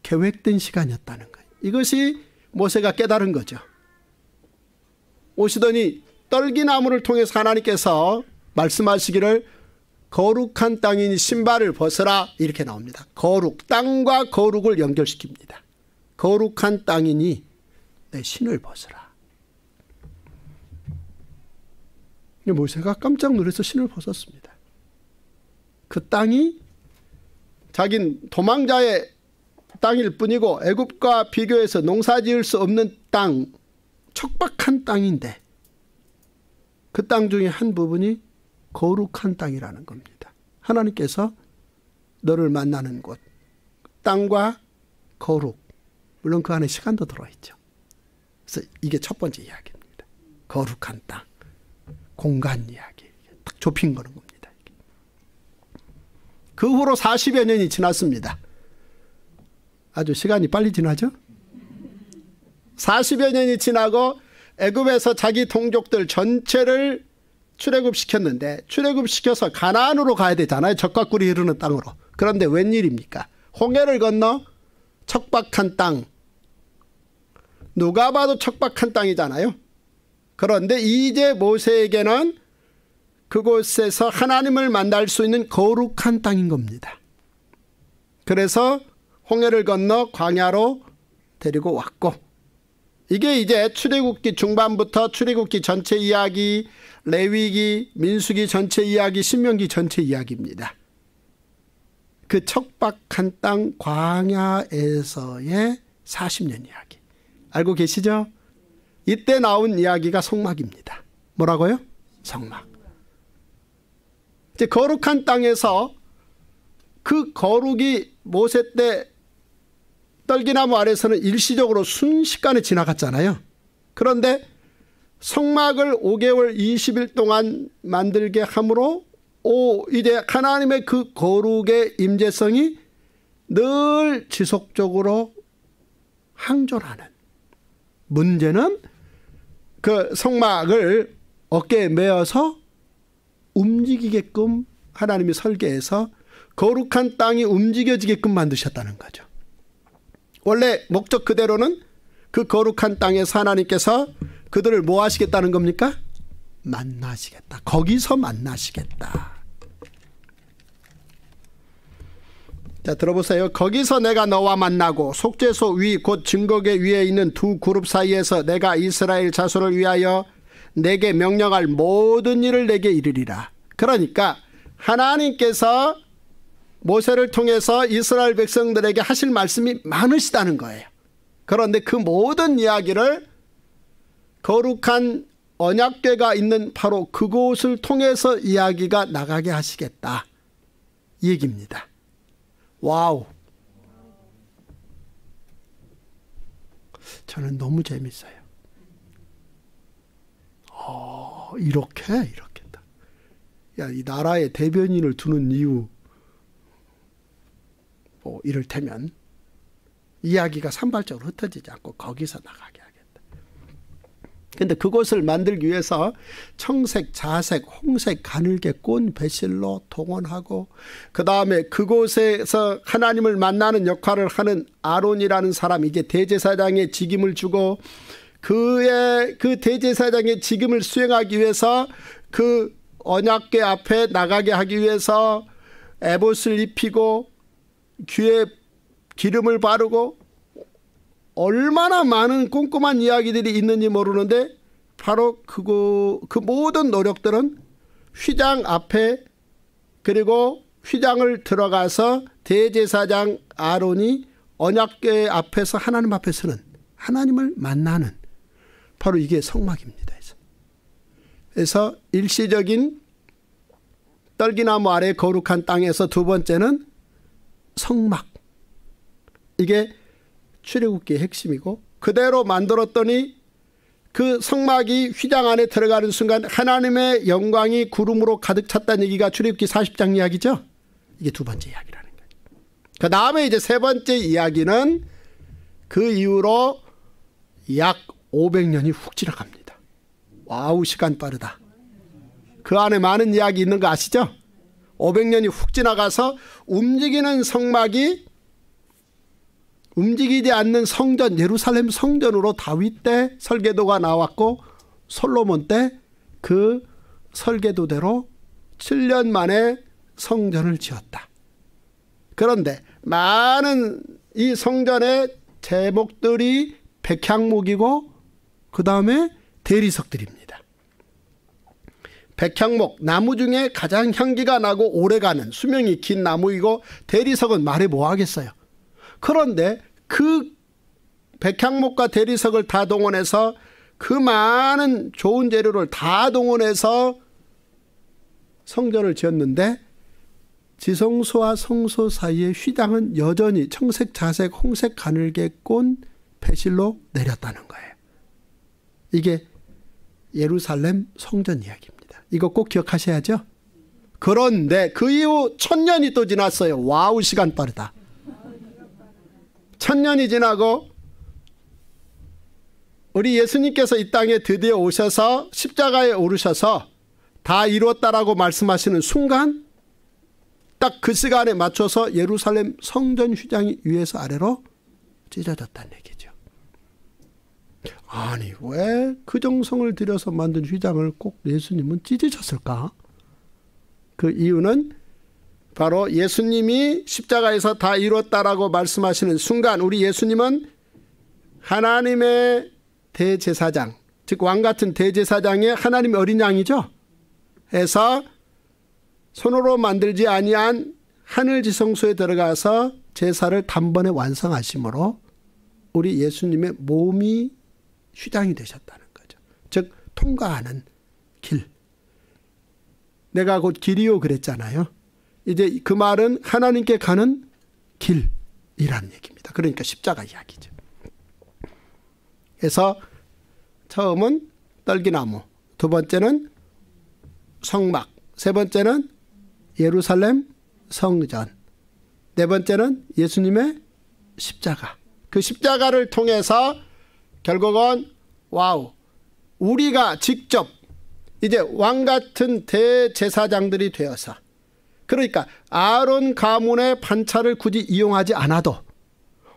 계획된 시간이었다는 거예요. 이것이 모세가 깨달은 거죠. 오시더니 떨기나무를 통해서 하나님께서 말씀하시기를 거룩한 땅이니 신발을 벗어라 이렇게 나옵니다. 거룩 땅과 거룩을 연결시킵니다. 거룩한 땅이니 내 신을 벗어라. 모세가 깜짝 놀라서 신을 벗었습니다. 그 땅이 자긴 도망자의 땅일 뿐이고 애굽과 비교해서 농사지을 수 없는 땅, 척박한 땅인데 그땅 중에 한 부분이 거룩한 땅이라는 겁니다. 하나님께서 너를 만나는 곳, 땅과 거룩, 물론 그 안에 시간도 들어있죠. 그래서 이게 첫 번째 이야기입니다. 거룩한 땅, 공간 이야기, 딱 좁힌 거는 겁니다. 그 후로 40여 년이 지났습니다. 아주 시간이 빨리 지나죠? 40여 년이 지나고 애굽에서 자기 동족들 전체를 출애굽시켰는데 출애굽시켜서 가나안으로 가야 되잖아요. 적과 꿀이 흐르는 땅으로. 그런데 웬일입니까? 홍해를 건너 척박한 땅. 누가 봐도 척박한 땅이잖아요. 그런데 이제 모세에게는 그곳에서 하나님을 만날 수 있는 거룩한 땅인 겁니다. 그래서 홍해를 건너 광야로 데리고 왔고 이게 이제 출애굽기 중반부터 출애굽기 전체 이야기, 레위기, 민수기 전체 이야기, 신명기 전체 이야기입니다. 그 척박한 땅 광야에서의 40년 이야기. 알고 계시죠? 이때 나온 이야기가 성막입니다. 뭐라고요? 성막. 이제 거룩한 땅에서 그 거룩이 모세 때 떨기나무 아래서는 일시적으로 순식간에 지나갔잖아요. 그런데 성막을 5개월 20일 동안 만들게 함으로 오 이제 하나님의 그 거룩의 임재성이 늘 지속적으로 항존하는 문제는 그 성막을 어깨에 메어서 움직이게끔 하나님이 설계해서 거룩한 땅이 움직여지게끔 만드셨다는 거죠. 원래 목적 그대로는 그 거룩한 땅에 하나님께서 그들을 뭐 하시겠다는 겁니까? 만나시겠다. 거기서 만나시겠다. 자 들어보세요. 거기서 내가 너와 만나고 속죄소 위 곧 증거계 위에 있는 두 그룹 사이에서 내가 이스라엘 자손을 위하여 내게 명령할 모든 일을 내게 이르리라. 그러니까 하나님께서 모세를 통해서 이스라엘 백성들에게 하실 말씀이 많으시다는 거예요. 그런데 그 모든 이야기를 거룩한 언약궤가 있는 바로 그곳을 통해서 이야기가 나가게 하시겠다. 이 얘기입니다. 와우. 저는 너무 재밌어요. 어, 이렇게 이렇게 다. 야, 이 나라에 대변인을 두는 이유 뭐 이를테면 이야기가 산발적으로 흩어지지 않고 거기서 나가게 하겠다. 근데 그것을 만들기 위해서 청색, 자색, 홍색 가늘게 꼰 배실로 동원하고 그 다음에 그곳에서 하나님을 만나는 역할을 하는 아론이라는 사람 이게 대제사장의 직임을 주고 그의 그 대제사장의 직임을 수행하기 위해서 그 언약궤 앞에 나가게 하기 위해서 에봇을 입히고 귀에 기름을 바르고 얼마나 많은 꼼꼼한 이야기들이 있는지 모르는데 바로 그거 그 모든 노력들은 휘장 앞에 그리고 휘장을 들어가서 대제사장 아론이 언약궤 앞에서 하나님 앞에서는 하나님을 만나는 바로 이게 성막입니다. 그래서 일시적인 떨기나무 아래 거룩한 땅에서 두 번째는 성막. 이게 출애굽기의 핵심이고 그대로 만들었더니 그 성막이 휘장 안에 들어가는 순간 하나님의 영광이 구름으로 가득 찼다는 얘기가 출애굽기 40장 이야기죠. 이게 두 번째 이야기라는 거예요. 그 다음에 이제 세 번째 이야기는 그 이후로 약 500년이 훅 지나갑니다. 와우 시간 빠르다. 그 안에 많은 이야기 있는 거 아시죠? 500년이 훅 지나가서 움직이는 성막이 움직이지 않는 성전 예루살렘 성전으로 다윗 때 설계도가 나왔고 솔로몬 때 그 설계도대로 7년 만에 성전을 지었다. 그런데 많은 이 성전의 제목들이 백향목이고 그 다음에 대리석들입니다. 백향목 나무 중에 가장 향기가 나고 오래가는 수명이 긴 나무이고 대리석은 말해 뭐 하겠어요. 그런데 그 백향목과 대리석을 다 동원해서 그 많은 좋은 재료를 다 동원해서 성전을 지었는데 지성소와 성소 사이의 휘당은 여전히 청색, 자색, 홍색 가늘게 꼰 배실로 내렸다는 거예요. 이게 예루살렘 성전 이야기입니다. 이거 꼭 기억하셔야죠. 그런데 그 이후 천년이 또 지났어요. 와우 시간 빠르다. 천년이 지나고 우리 예수님께서 이 땅에 드디어 오셔서 십자가에 오르셔서 다 이루었다라고 말씀하시는 순간 딱 그 시간에 맞춰서 예루살렘 성전 휘장이 위에서 아래로 찢어졌다는 얘기죠. 아니 왜 그 정성을 들여서 만든 휘장을 꼭 예수님은 찢으셨을까? 그 이유는 바로 예수님이 십자가에서 다 이뤘다라고 말씀하시는 순간 우리 예수님은 하나님의 대제사장 즉 왕 같은 대제사장의 하나님 어린 양이죠. 에서 손으로 만들지 아니한 하늘 지성소에 들어가서 제사를 단번에 완성하심으로 우리 예수님의 몸이 휴장이 되셨다는 거죠. 즉 통과하는 길. 내가 곧 길이요 그랬잖아요. 이제 그 말은 하나님께 가는 길이란 얘기입니다. 그러니까 십자가 이야기죠. 그래서 처음은 떨기나무, 두 번째는 성막, 세 번째는 예루살렘 성전, 네 번째는 예수님의 십자가. 그 십자가를 통해서 결국은 와우 우리가 직접 이제 왕 같은 대제사장들이 되어서 그러니까 아론 가문의 반차를 굳이 이용하지 않아도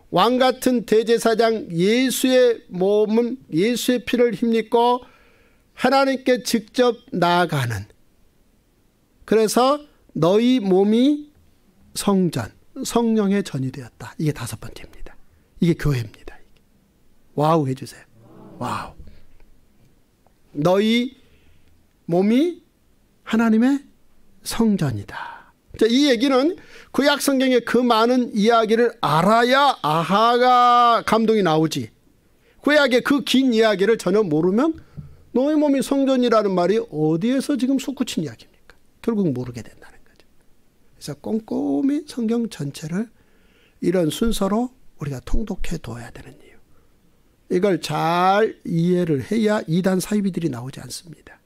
왕 같은 대제사장 예수의 몸은 예수의 피를 힘입고 하나님께 직접 나아가는 그래서 너희 몸이 성전 성령의 전이 되었다. 이게 다섯 번째입니다. 이게 교회입니다. 와우 해주세요. 와우. 너희 몸이 하나님의 성전이다. 자, 이 얘기는 구약 성경의 그 많은 이야기를 알아야 아하가 감동이 나오지. 구약의 그 긴 이야기를 전혀 모르면 너희 몸이 성전이라는 말이 어디에서 지금 솟구친 이야기입니까? 결국 모르게 된다는 거죠. 그래서 꼼꼼히 성경 전체를 이런 순서로 우리가 통독해 둬야 되는 이걸 잘 이해를 해야 이단 사이비들이 나오지 않습니다.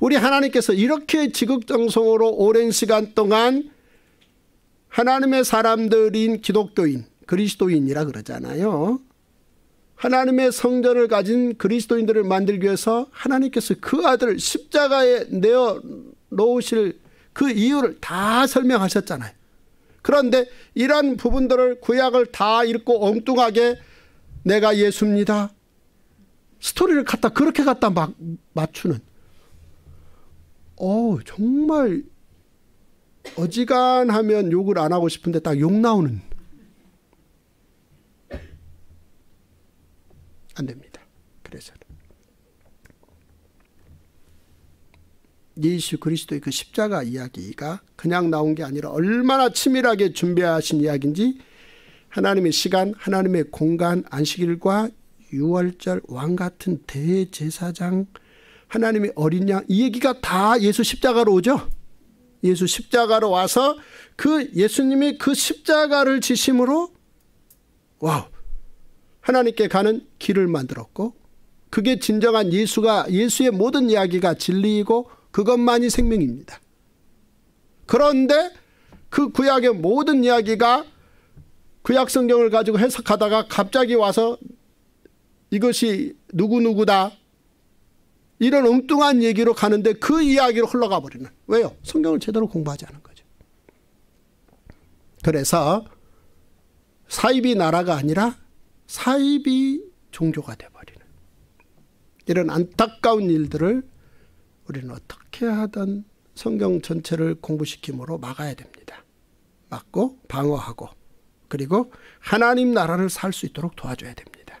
우리 하나님께서 이렇게 지극정성으로 오랜 시간 동안 하나님의 사람들인 기독교인, 그리스도인이라 그러잖아요. 하나님의 성전을 가진 그리스도인들을 만들기 위해서 하나님께서 그 아들을 십자가에 내어 놓으실 그 이유를 다 설명하셨잖아요. 그런데 이런 부분들을 구약을 다 읽고 엉뚱하게 내가 예수입니다. 스토리를 갖다 그렇게 갖다 막 맞추는. 어 정말 어지간하면 욕을 안 하고 싶은데 딱 욕 나오는. 안 됩니다. 그래서 예수 그리스도의 그 십자가 이야기가 그냥 나온 게 아니라 얼마나 치밀하게 준비하신 이야기인지 하나님의 시간, 하나님의 공간, 안식일과 유월절 왕 같은 대제사장, 하나님의 어린 양, 이 얘기가 다 예수 십자가로 오죠? 예수 십자가로 와서 그 예수님이 그 십자가를 지심으로, 와우! 하나님께 가는 길을 만들었고, 그게 진정한 예수가, 예수의 모든 이야기가 진리이고, 그것만이 생명입니다. 그런데 그 구약의 모든 이야기가 구약 그 성경을 가지고 해석하다가 갑자기 와서 이것이 누구누구다. 이런 엉뚱한 얘기로 가는데 그 이야기로 흘러가 버리는. 왜요? 성경을 제대로 공부하지 않은 거죠. 그래서 사이비 나라가 아니라 사이비 종교가 돼버리는 이런 안타까운 일들을 우리는 어떻게 하든 성경 전체를 공부시킴으로 막아야 됩니다. 막고 방어하고 그리고 하나님 나라를 살 수 있도록 도와줘야 됩니다.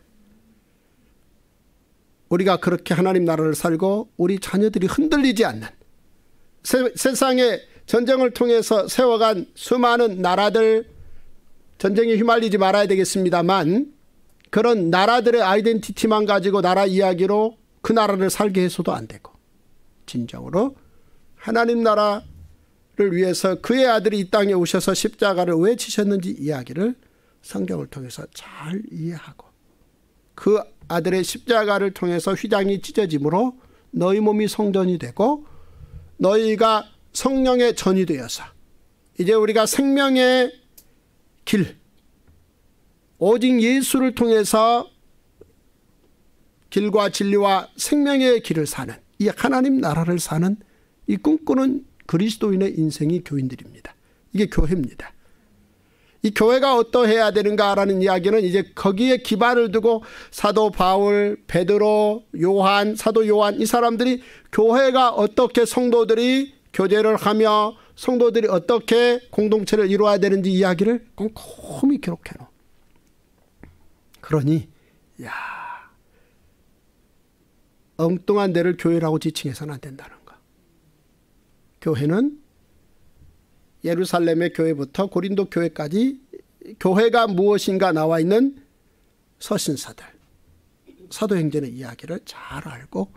우리가 그렇게 하나님 나라를 살고 우리 자녀들이 흔들리지 않는 세, 세상에 전쟁을 통해서 세워간 수많은 나라들 전쟁에 휘말리지 말아야 되겠습니다만 그런 나라들의 아이덴티티만 가지고 나라 이야기로 그 나라를 살게 해서도 안 되고 진정으로 하나님 나라 를 위해서 그의 아들이 이 땅에 오셔서 십자가를 왜 치셨는지 이야기를 성경을 통해서 잘 이해하고 그 아들의 십자가를 통해서 휘장이 찢어짐으로 너희 몸이 성전이 되고 너희가 성령의 전이 되어서 이제 우리가 생명의 길 오직 예수를 통해서 길과 진리와 생명의 길을 사는 이 하나님 나라를 사는 이 꿈꾸는 그리스도인의 인생이 교인들입니다. 이게 교회입니다. 이 교회가 어떠해야 되는가라는 이야기는 이제 거기에 기반을 두고 사도 바울, 베드로, 요한, 사도 요한 이 사람들이 교회가 어떻게 성도들이 교제를 하며 성도들이 어떻게 공동체를 이루어야 되는지 이야기를 꼼꼼히 기록해 놓. 그러니 야 엉뚱한 데를 교회라고 지칭해서는 안 된다는 교회는 예루살렘의 교회부터 고린도 교회까지 교회가 무엇인가 나와 있는 서신사들 사도행전의 이야기를 잘 알고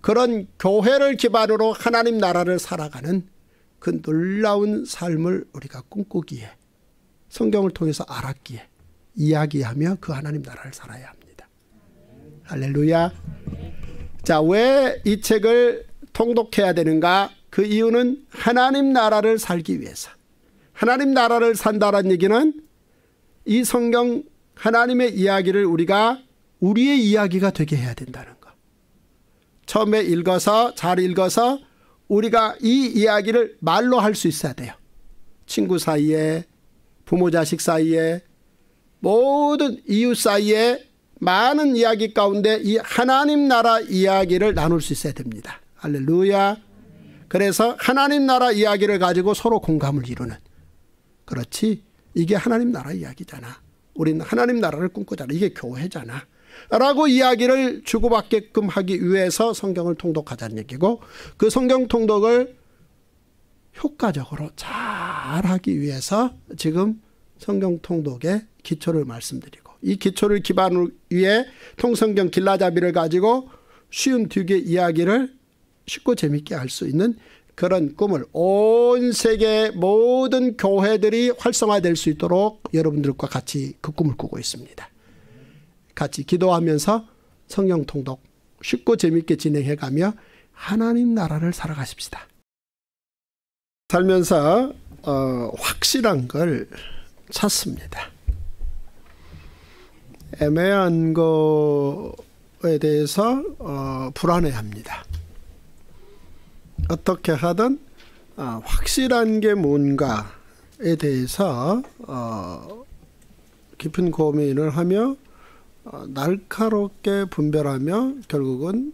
그런 교회를 기반으로 하나님 나라를 살아가는 그 놀라운 삶을 우리가 꿈꾸기에 성경을 통해서 알았기에 이야기하며 그 하나님 나라를 살아야 합니다. 할렐루야. 자, 왜 이 책을 통독해야 되는가? 그 이유는 하나님 나라를 살기 위해서. 하나님 나라를 산다라는 얘기는 이 성경 하나님의 이야기를 우리가 우리의 이야기가 되게 해야 된다는 거. 처음에 읽어서 잘 읽어서 우리가 이 이야기를 말로 할 수 있어야 돼요. 친구 사이에 부모 자식 사이에 모든 이웃 사이에 많은 이야기 가운데 이 하나님 나라 이야기를 나눌 수 있어야 됩니다. 할렐루야. 그래서 하나님 나라 이야기를 가지고 서로 공감을 이루는. 그렇지. 이게 하나님 나라 이야기잖아. 우리는 하나님 나라를 꿈꾸잖아. 이게 교회잖아. 라고 이야기를 주고받게끔 하기 위해서 성경을 통독하자는 얘기고 그 성경 통독을 효과적으로 잘 하기 위해서 지금 성경 통독의 기초를 말씀드리고 이 기초를 기반으로 위해 통성경 길라잡이를 가지고 쉬운 뒤의 이야기를 쉽고 재밌게 알수 있는 그런 꿈을 온 세계 모든 교회들이 활성화될 수 있도록 여러분들과 같이 그 꿈을 꾸고 있습니다. 같이 기도하면서 성령 통독 쉽고 재밌게 진행해 가며 하나님 나라를 살아가십시다. 살면서 어, 확실한 걸 찾습니다. 애매한 거에 대해서 어, 불안해합니다. 어떻게 하든 어, 확실한 게 뭔가에 대해서 어, 깊은 고민을 하며 어, 날카롭게 분별하며 결국은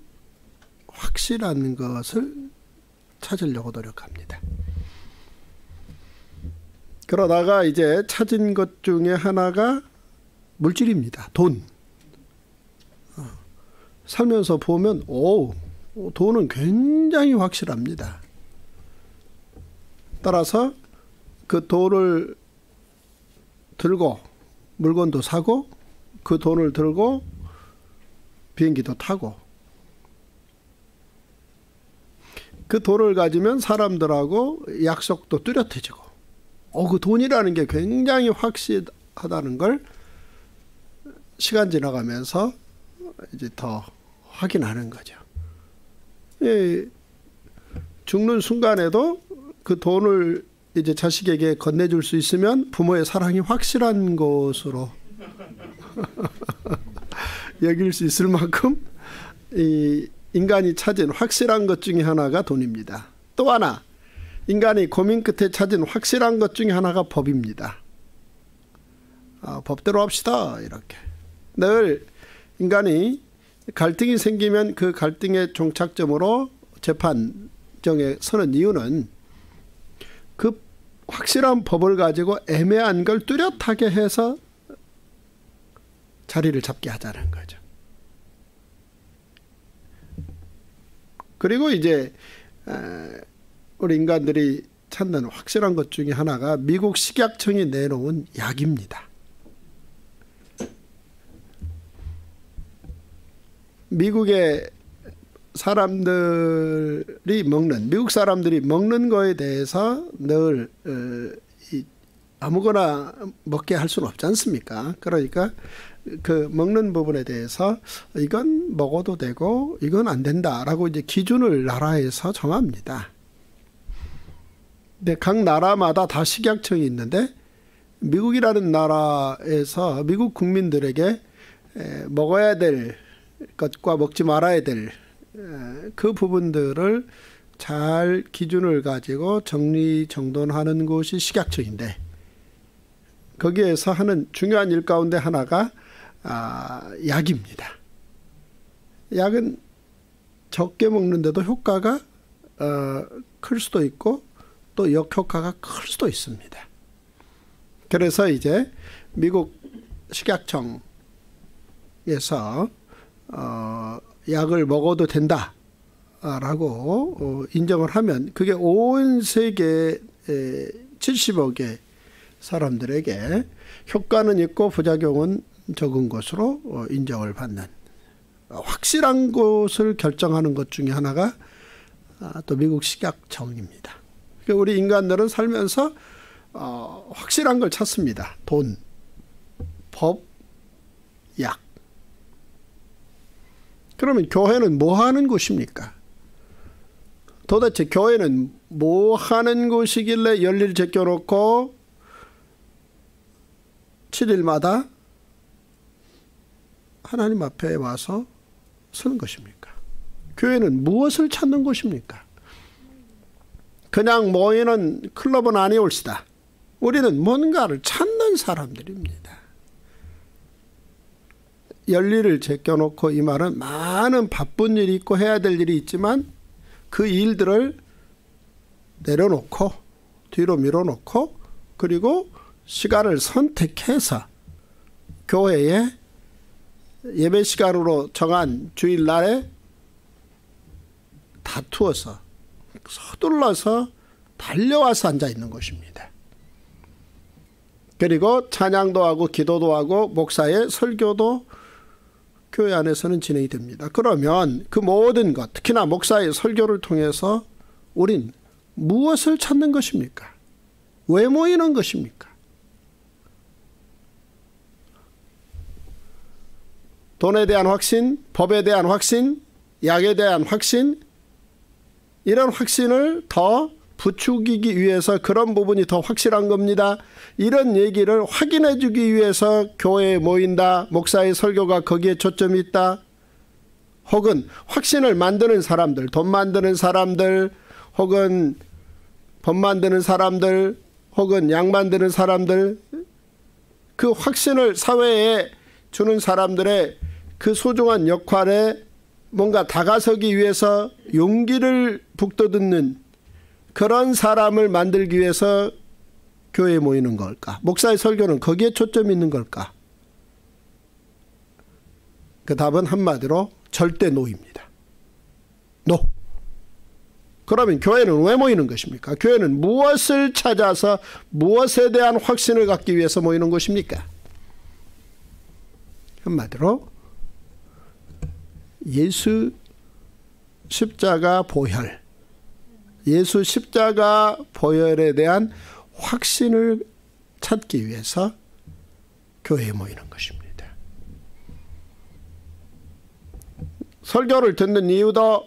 확실한 것을 찾으려고 노력합니다. 그러다가 이제 찾은 것 중에 하나가 물질입니다. 돈. 어, 살면서 보면 오 도는 굉장히 확실합니다. 따라서 그 돈을 들고 물건도 사고 그 돈을 들고 비행기도 타고 그 돈을 가지면 사람들하고 약속도 뚜렷해지고 어그 돈이라는 게 굉장히 확실하다는 걸 시간 지나가면서 이제 더 확인하는 거죠. 예, 죽는 순간에도 그 돈을 이제 자식에게 건네줄 수 있으면 부모의 사랑이 확실한 것으로 여길 수 있을 만큼 이 인간이 찾은 확실한 것 중에 하나가 돈입니다. 또 하나 인간이 고민 끝에 찾은 확실한 것 중에 하나가 법입니다. 아, 법대로 합시다 이렇게 늘 인간이 갈등이 생기면 그 갈등의 종착점으로 재판정에 서는 이유는 그 확실한 법을 가지고 애매한 걸 뚜렷하게 해서 자리를 잡게 하자는 거죠. 그리고 이제 우리 인간들이 찾는 확실한 것 중에 하나가 미국 식약청이 내놓은 약입니다. 미국의 사람들이 먹는 미국 사람들이 먹는 거에 대해서 늘 어, 아무거나 먹게 할 수는 없지 않습니까? 그러니까 그 먹는 부분에 대해서 이건 먹어도 되고 이건 안 된다라고 이제 기준을 나라에서 정합니다. 근데 각 나라마다 다 식약청이 있는데 미국이라는 나라에서 미국 국민들에게 먹어야 될 것과 먹지 말아야 될 그 부분들을 잘 기준을 가지고 정리 정돈하는 것이 식약처인데 거기에서 하는 중요한 일 가운데 하나가 아, 약입니다. 약은 적게 먹는데도 효과가 어, 클 수도 있고 또 역효과가 클 수도 있습니다. 그래서 이제 미국 식약청에서 어, 약을 먹어도 된다라고 아, 어, 인정을 하면 그게 온 세계 70억의 사람들에게 효과는 있고 부작용은 적은 것으로 어, 인정을 받는 어, 확실한 것을 결정하는 것 중에 하나가 아, 또 미국 식약청입니다. 그러니까 우리 인간들은 살면서 어, 확실한 걸 찾습니다. 돈, 법, 약. 그러면 교회는 뭐 하는 곳입니까? 도대체 교회는 뭐 하는 곳이길래 열일 제껴놓고 7일마다 하나님 앞에 와서 서는 것입니까? 교회는 무엇을 찾는 곳입니까? 그냥 모이는 클럽은 아니올시다. 우리는 뭔가를 찾는 사람들입니다. 열리를 제껴놓고 이 말은 많은 바쁜 일이 있고 해야 될 일이 있지만 그 일들을 내려놓고 뒤로 밀어놓고 그리고 시간을 선택해서 교회에 예배 시간으로 정한 주일날에 다투어서 서둘러서 달려와서 앉아 있는 것입니다. 그리고 찬양도 하고 기도도 하고 목사의 설교도 교회 안에서는 진행이 됩니다. 그러면 그 모든 것, 특히나 목사의 설교를 통해서 우린 무엇을 찾는 것입니까? 왜 모이는 것입니까? 돈에 대한 확신, 법에 대한 확신, 약에 대한 확신, 이런 확신을 더 부추기기 위해서 그런 부분이 더 확실한 겁니다. 이런 얘기를 확인해 주기 위해서 교회에 모인다. 목사의 설교가 거기에 초점이 있다. 혹은 확신을 만드는 사람들, 돈 만드는 사람들, 혹은 법 만드는 사람들, 혹은 양 만드는 사람들, 그 확신을 사회에 주는 사람들의 그 소중한 역할에 뭔가 다가서기 위해서 용기를 북돋는 그런 사람을 만들기 위해서 교회에 모이는 걸까? 목사의 설교는 거기에 초점이 있는 걸까? 그 답은 한마디로 절대 노입니다. 노. No. 그러면 교회는 왜 모이는 것입니까? 교회는 무엇을 찾아서 무엇에 대한 확신을 갖기 위해서 모이는 것입니까? 한마디로 예수 십자가 보혈 예수 십자가 보혈에 대한 확신을 찾기 위해서 교회에 모이는 것입니다. 설교를 듣는 이유도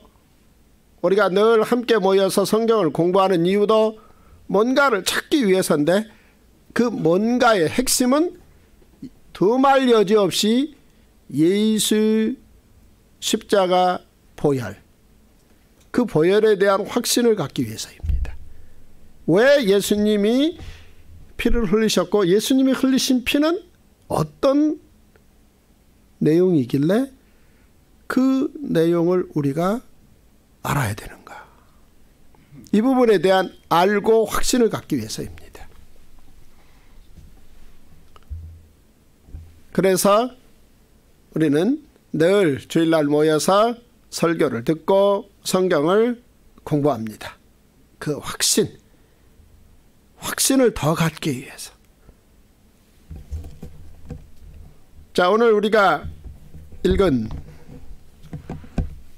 우리가 늘 함께 모여서 성경을 공부하는 이유도 뭔가를 찾기 위해서인데 그 뭔가의 핵심은 두말 여지 없이 예수 십자가 보혈 그 보혈에 대한 확신을 갖기 위해서입니다. 왜 예수님이 피를 흘리셨고 예수님이 흘리신 피는 어떤 내용이길래 그 내용을 우리가 알아야 되는가. 이 부분에 대한 알고 확신을 갖기 위해서입니다. 그래서 우리는 늘 주일날 모여서 설교를 듣고 성경을 공부합니다. 그 확신, 확신을 더 갖기 위해서. 자, 오늘 우리가 읽은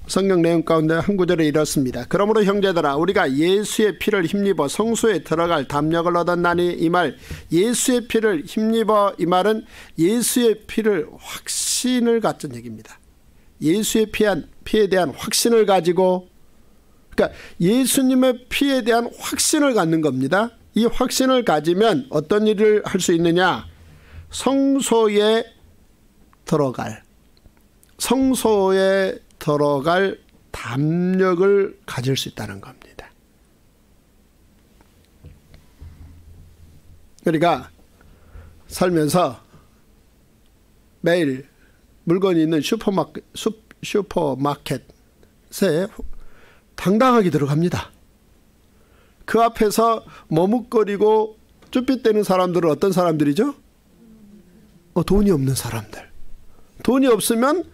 성경 내용 가운데 한 구절에 이렇습니다. 그러므로 형제들아 우리가 예수의 피를 힘입어 성소에 들어갈 담력을 얻었나니 이 말 예수의 피를 힘입어 이 말은 예수의 피를 확신을 갖은 얘기입니다. 예수의 피한 피에 대한 확신을 가지고 그러니까 예수님의 피에 대한 확신을 갖는 겁니다. 이 확신을 가지면 어떤 일을 할 수 있느냐? 성소에 들어갈 성소에 들어갈 담력을 가질 수 있다는 겁니다. 그러니까 살면서 매일 물건이 있는 슈퍼마켓, 슈퍼마켓에 당당하게 들어갑니다. 그 앞에서 머뭇거리고 쭈뼛대는 사람들은 어떤 사람들이죠? 어, 돈이 없는 사람들. 돈이 없으면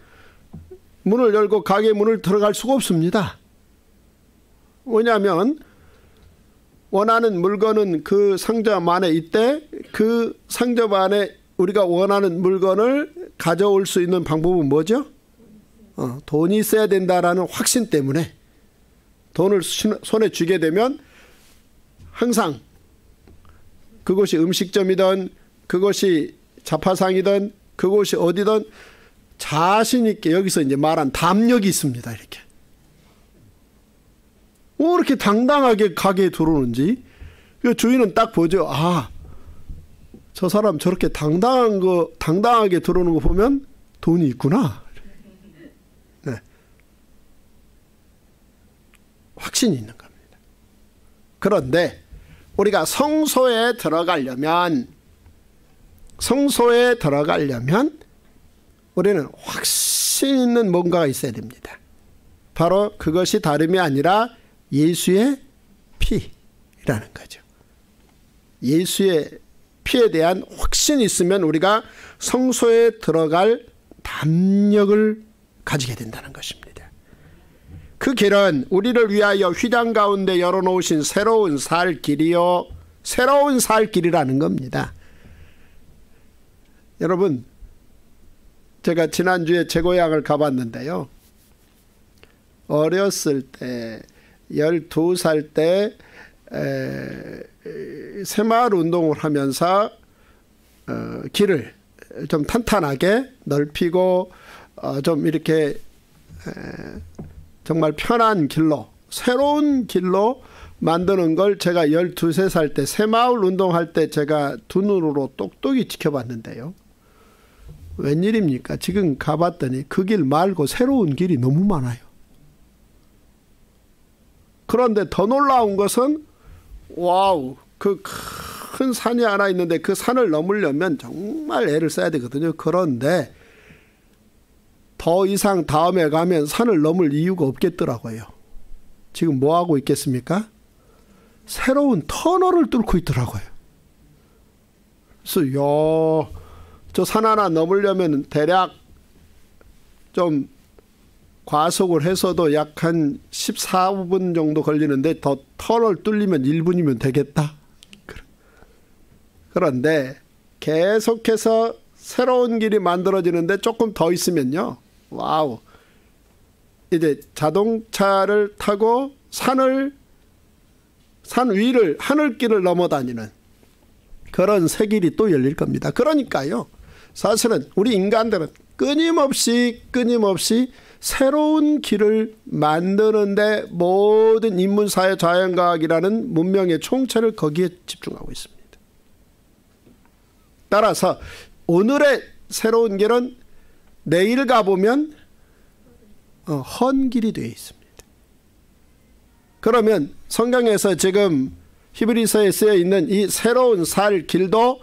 문을 열고 가게 문을 들어갈 수가 없습니다. 왜냐하면 원하는 물건은 그 상점 안에 있대 그 상점 안에 우리가 원하는 물건을 가져올 수 있는 방법은 뭐죠? 어, 돈이 있어야 된다라는 확신 때문에 돈을 손에 쥐게 되면 항상 그것이 음식점이든 그것이 자파상이든 그것이 어디든 자신 있게 여기서 이제 말한 담력이 있습니다. 이렇게. 왜 뭐 이렇게 당당하게 가게에 들어오는지 주인은 딱 보죠. 아, 저 사람 저렇게 당당한 거 당당하게 들어오는 거 보면 돈이 있구나. 확신이 있는 겁니다. 그런데 우리가 성소에 들어가려면 성소에 들어가려면 우리는 확신 있는 뭔가가 있어야 됩니다. 바로 그것이 다름이 아니라 예수의 피라는 거죠. 예수의 피에 대한 확신이 있으면 우리가 성소에 들어갈 담력을 가지게 된다는 것입니다. 그 길은 우리를 위하여 휘장 가운데 열어놓으신 새로운 살 길이요. 새로운 살 길이라는 겁니다. 여러분, 제가 지난주에 제 고향을 가봤는데요. 어렸을 때, 12살 때, 새마을 운동을 하면서 어, 길을 좀 탄탄하게 넓히고 어, 좀 이렇게 에, 정말 편한 길로 새로운 길로 만드는 걸 제가 12, 3살 때 새마을 운동할 때 제가 두 눈으로 똑똑히 지켜봤는데요. 웬일입니까? 지금 가봤더니 그 길 말고 새로운 길이 너무 많아요. 그런데 더 놀라운 것은 와우 그 큰 산이 하나 있는데 그 산을 넘으려면 정말 애를 써야 되거든요. 그런데 더 이상 다음에 가면 산을 넘을 이유가 없겠더라고요. 지금 뭐 하고 있겠습니까? 새로운 터널을 뚫고 있더라고요. 그래서 요저 산 하나 넘으려면 대략 좀 과속을 해서도 약 한 14분 정도 걸리는데 더 터널 뚫리면 1분이면 되겠다. 그런데 계속해서 새로운 길이 만들어지는데 조금 더 있으면요. 와우. 이제 자동차를 타고 산을 산 위를 하늘길을 넘어 다니는 그런 세 길이 또 열릴 겁니다. 그러니까요. 사실은 우리 인간들은 끊임없이 끊임없이 새로운 길을 만드는데 모든 인문사회 자연과학이라는 문명의 총체를 거기에 집중하고 있습니다. 따라서 오늘의 새로운 길은 내일 가보면 어, 헌 길이 되어 있습니다. 그러면 성경에서 지금 히브리서에 쓰여 있는 이 새로운 살 길도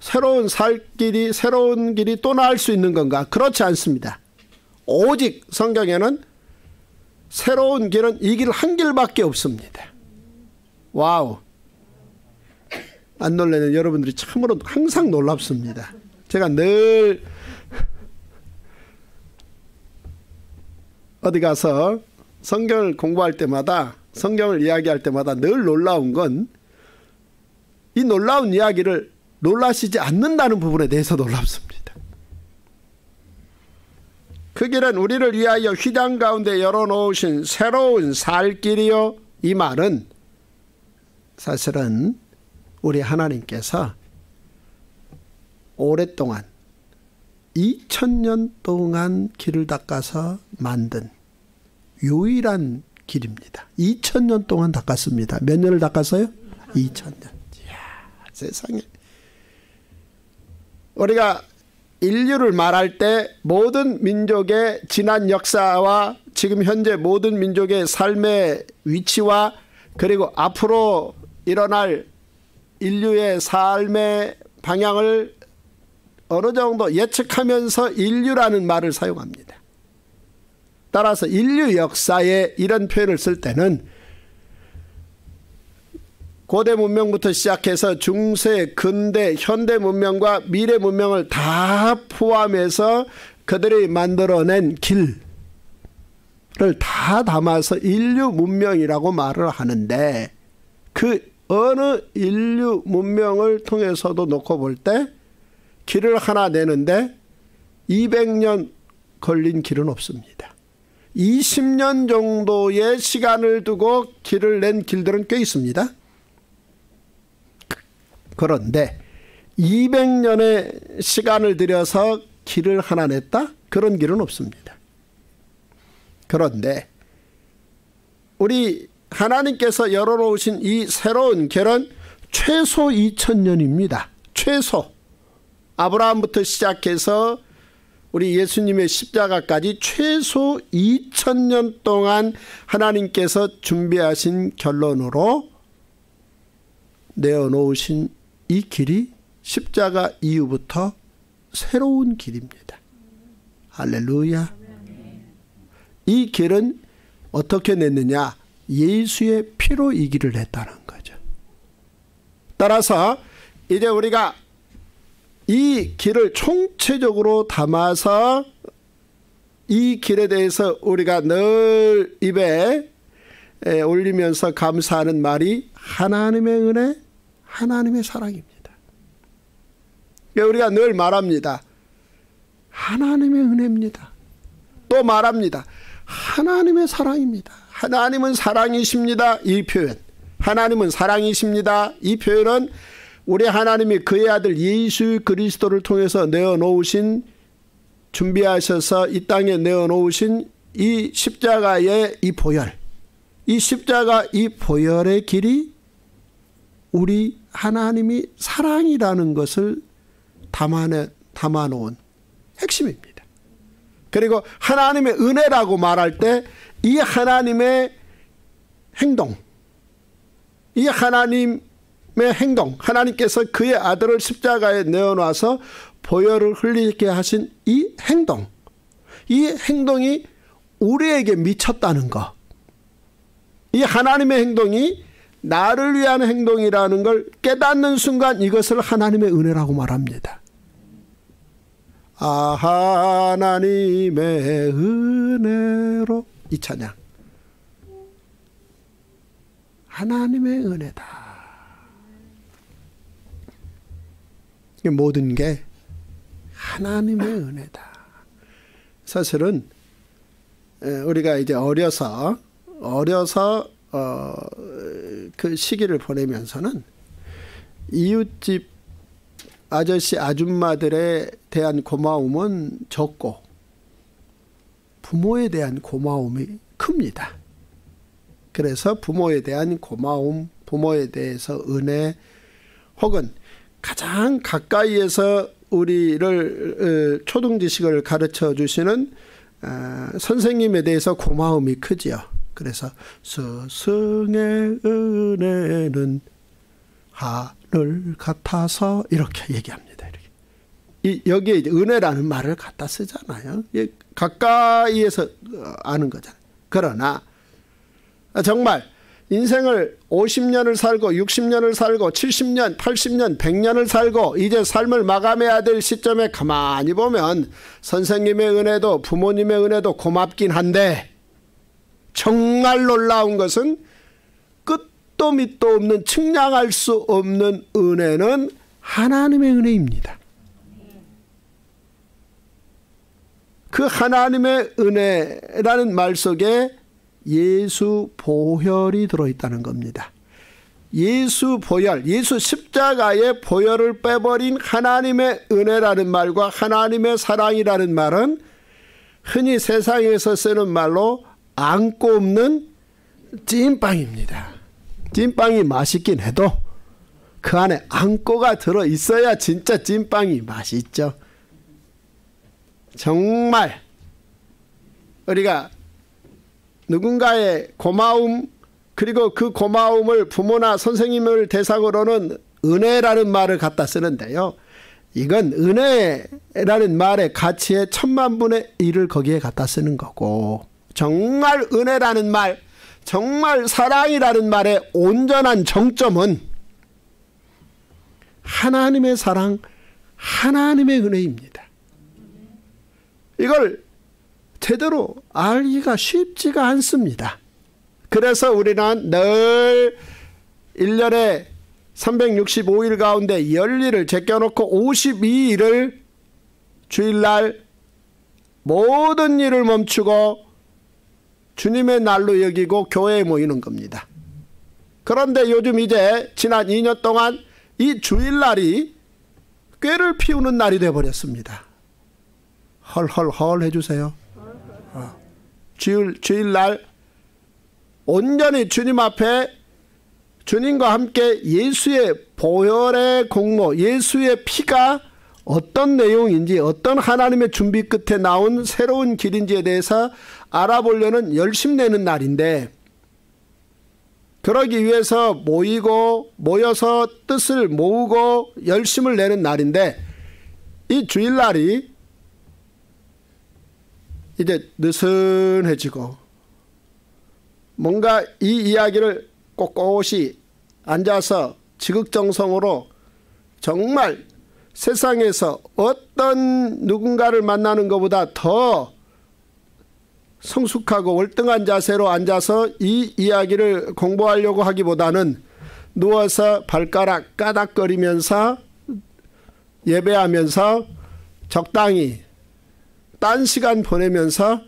새로운 살 길이 새로운 길이 또 나을 수 있는 건가? 그렇지 않습니다. 오직 성경에는 새로운 길은 이 길 한 길밖에 없습니다. 와우. 안 놀래는 여러분들이 참으로 항상 놀랍습니다. 제가 늘 어디 가서 성경을 공부할 때마다 성경을 이야기할 때마다 늘 놀라운 건 이 놀라운 이야기를 놀라시지 않는다는 부분에 대해서 놀랍습니다. 그 길은 우리를 위하여 휘장 가운데 열어놓으신 새로운 살 길이요. 이 말은 사실은 우리 하나님께서 오랫동안 2000년 동안 길을 닦아서 만든 유일한 길입니다. 2000년 동안 닦았습니다. 몇 년을 닦았어요? 2000년. 이야, 세상에. 우리가 인류를 말할 때 모든 민족의 지난 역사와 지금 현재 모든 민족의 삶의 위치와 그리고 앞으로 일어날 인류의 삶의 방향을 어느 정도 예측하면서 인류라는 말을 사용합니다. 따라서 인류 역사에 이런 표현을 쓸 때는 고대 문명부터 시작해서 중세, 근대, 현대 문명과 미래 문명을 다 포함해서 그들이 만들어낸 길을 다 담아서 인류 문명이라고 말을 하는데 그 어느 인류 문명을 통해서도 놓고 볼 때 길을 하나 내는데 200년 걸린 길은 없습니다. 20년 정도의 시간을 두고 길을 낸 길들은 꽤 있습니다. 그런데 200년의 시간을 들여서 길을 하나 냈다? 그런 길은 없습니다. 그런데 우리 하나님께서 열어놓으신 이 새로운 결은 최소 2 0 0 0년입니다 최소. 아브라함부터 시작해서 우리 예수님의 십자가까지 최소 2000년 동안 하나님께서 준비하신 결론으로 내어놓으신 이 길이 십자가 이후부터 새로운 길입니다. 할렐루야. 이 길은 어떻게 냈느냐? 예수의 피로 이 길을 냈다는 거죠. 따라서 이제 우리가 이 길을 총체적으로 담아서 이 길에 대해서 우리가 늘 입에 올리면서 감사하는 말이 하나님의 은혜, 하나님의 사랑입니다. 그러니까 우리가 늘 말합니다. 하나님의 은혜입니다. 또 말합니다. 하나님의 사랑입니다. 하나님은 사랑이십니다. 이 표현. 하나님은 사랑이십니다. 이 표현은 우리 하나님이 그의 아들 예수 그리스도를 통해서 내어놓으신 준비하셔서 이 땅에 내어놓으신 이 십자가의 이 보혈 이 십자가 이 보혈의 길이 우리 하나님이 사랑이라는 것을 담아내, 담아놓은 핵심입니다. 그리고 하나님의 은혜라고 말할 때 이 하나님의 행동, 이 하나님 행동, 하나님께서 그의 아들을 십자가에 내어놔서 보혈을 흘리게 하신 이 행동, 이 행동이 우리에게 미쳤다는 것. 이 하나님의 행동이 나를 위한 행동이라는 걸 깨닫는 순간 이것을 하나님의 은혜라고 말합니다. 아, 하나님의 은혜로 이 찬양. 하나님의 은혜다. 모든 게 하나님의 은혜다. 사실은 우리가 이제 어려서 어려서 어, 그 시기를 보내면서는 이웃집 아저씨 아줌마들에 대한 고마움은 적고 부모에 대한 고마움이 큽니다. 그래서 부모에 대한 고마움, 부모에 대해서 은혜 혹은 가장 가까이에서 우리를 어, 초등 지식을 가르쳐 주시는 어, 선생님에 대해서 고마움이 크지요. 그래서 스승의 은혜는 하늘 같아서 이렇게 얘기합니다. 이렇게. 이, 여기에 은혜라는 말을 갖다 쓰잖아요. 가까이에서 어, 아는 거잖아요. 그러나 정말 인생을 50년을 살고 60년을 살고 70년, 80년, 100년을 살고 이제 삶을 마감해야 될 시점에 가만히 보면 선생님의 은혜도 부모님의 은혜도 고맙긴 한데 정말 놀라운 것은 끝도 밑도 없는 측량할 수 없는 은혜는 하나님의 은혜입니다. 그 하나님의 은혜라는 말 속에 예수 보혈이 들어있다는 겁니다. 예수 보혈, 예수 십자가의 보혈을 빼버린 하나님의 은혜라는 말과 하나님의 사랑이라는 말은 흔히 세상에서 쓰는 말로 안고 없는 찐빵입니다. 찐빵이 맛있긴 해도 그 안에 안고가 들어 있어야 진짜 찐빵이 맛있죠. 정말 우리가 누군가의 고마움 그리고 그 고마움을 부모나 선생님을 대상으로는 은혜라는 말을 갖다 쓰는데요. 이건 은혜라는 말의 가치의 천만분의 일을 거기에 갖다 쓰는 거고 정말 은혜라는 말 정말 사랑이라는 말의 온전한 정점은 하나님의 사랑 하나님의 은혜입니다. 이걸 제대로 알기가 쉽지가 않습니다. 그래서 우리는 늘 1년에 365일 가운데 10일을 제껴놓고 52일을 주일날 모든 일을 멈추고 주님의 날로 여기고 교회에 모이는 겁니다. 그런데 요즘 이제 지난 2년 동안 이 주일날이 꾀를 피우는 날이 되어버렸습니다. 헐헐헐 해주세요. 주일, 주일날 온전히 주님 앞에 주님과 함께 예수의 보혈의 공로, 예수의 피가 어떤 내용인지 어떤 하나님의 준비 끝에 나온 새로운 길인지에 대해서 알아보려는 열심 내는 날인데 그러기 위해서 모이고 모여서 뜻을 모으고 열심을 내는 날인데 이 주일날이 이제 느슨해지고 뭔가 이 이야기를 꼿꼿이 앉아서 지극정성으로 정말 세상에서 어떤 누군가를 만나는 것보다 더 성숙하고 월등한 자세로 앉아서 이 이야기를 공부하려고 하기보다는 누워서 발가락 까닥거리면서 예배하면서 적당히 딴 시간 보내면서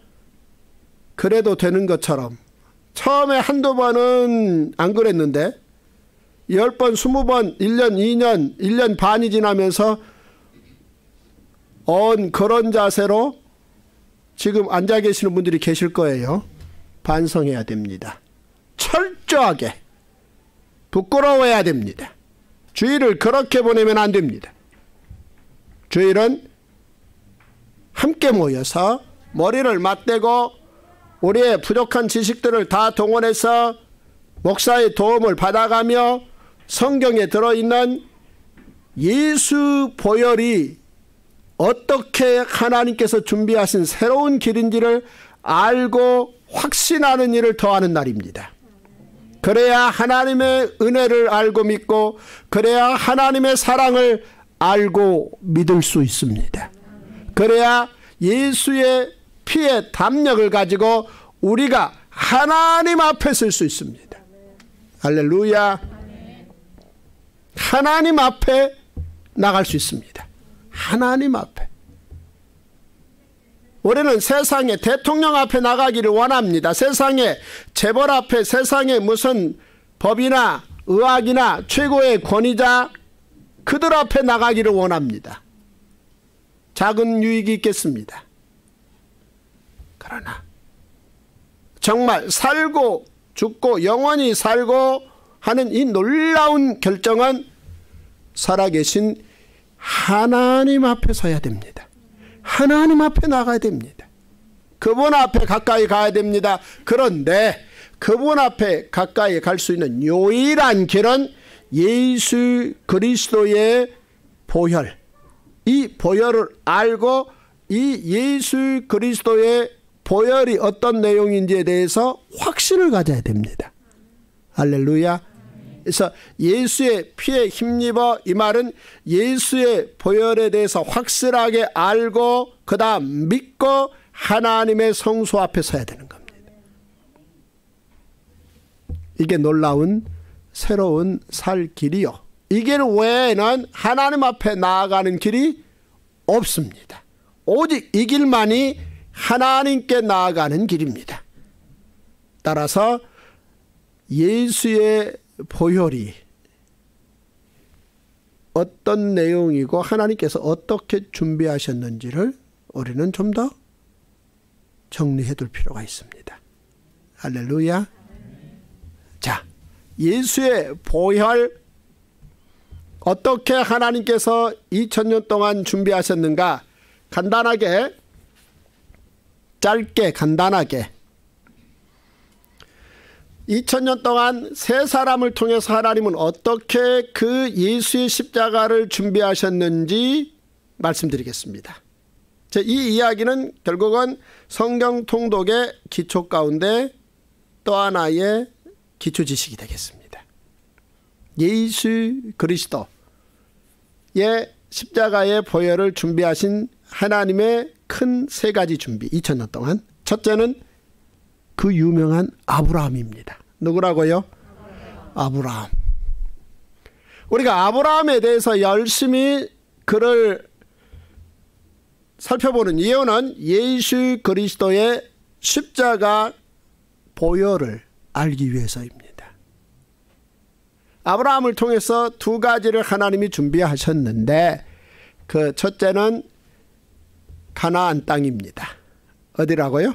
그래도 되는 것처럼 처음에 한두 번은 안 그랬는데 10번, 20번, 1년, 2년, 1년 반이 지나면서 언 그런 자세로 지금 앉아 계시는 분들이 계실 거예요. 반성해야 됩니다. 철저하게 부끄러워야 해 됩니다. 주일을 그렇게 보내면 안 됩니다. 주일은 함께 모여서 머리를 맞대고 우리의 부족한 지식들을 다 동원해서 목사의 도움을 받아가며 성경에 들어있는 예수 보혈이 어떻게 하나님께서 준비하신 새로운 길인지를 알고 확신하는 일을 더하는 날입니다. 그래야 하나님의 은혜를 알고 믿고 그래야 하나님의 사랑을 알고 믿을 수 있습니다. 그래야 예수의 피의 담력을 가지고 우리가 하나님 앞에 설 수 있습니다. 할렐루야. 하나님 앞에 나갈 수 있습니다. 하나님 앞에. 우리는 세상에 대통령 앞에 나가기를 원합니다. 세상에 재벌 앞에 세상에 무슨 법이나 의학이나 최고의 권위자 그들 앞에 나가기를 원합니다. 작은 유익이 있겠습니다. 그러나 정말 살고 죽고 영원히 살고 하는 이 놀라운 결정은 살아계신 하나님 앞에 서야 됩니다. 하나님 앞에 나가야 됩니다. 그분 앞에 가까이 가야 됩니다. 그런데 그분 앞에 가까이 갈 수 있는 유일한 길은 예수 그리스도의 보혈, 이 보혈을 알고 이 예수 그리스도의 보혈이 어떤 내용인지에 대해서 확신을 가져야 됩니다. 할렐루야. 그래서 예수의 피에 힘입어 이 말은 예수의 보혈에 대해서 확실하게 알고 그다음 믿고 하나님의 성소 앞에 서야 되는 겁니다. 이게 놀라운 새로운 살 길이요. 이길 외에는 하나님 앞에 나아가는 길이 없습니다. 오직 이 길만이 하나님께 나아가는 길입니다. 따라서 예수의 보혈이 어떤 내용이고 하나님께서 어떻게 준비하셨는지를 우리는 좀 더 정리해 둘 필요가 있습니다. 할렐루야. 자, 예수의 보혈 어떻게 하나님께서 2000년 동안 준비하셨는가 간단하게 짧게 간단하게 2000년 동안 세 사람을 통해서 하나님은 어떻게 그 예수의 십자가를 준비하셨는지 말씀드리겠습니다. 이 이야기는 결국은 성경 통독의 기초 가운데 또 하나의 기초 지식이 되겠습니다. 예수 그리스도 십자가의 보혈을 준비하신 하나님의 큰 세 가지 준비 2000년 동안 첫째는 그 유명한 아브라함입니다. 누구라고요? 아브라함. 우리가 아브라함에 대해서 열심히 그를 살펴보는 이유는 예수 그리스도의 십자가 보혈을 알기 위해서입니다. 아브라함을 통해서 두 가지를 하나님이 준비하셨는데 그 첫째는 가나안 땅입니다. 어디라고요?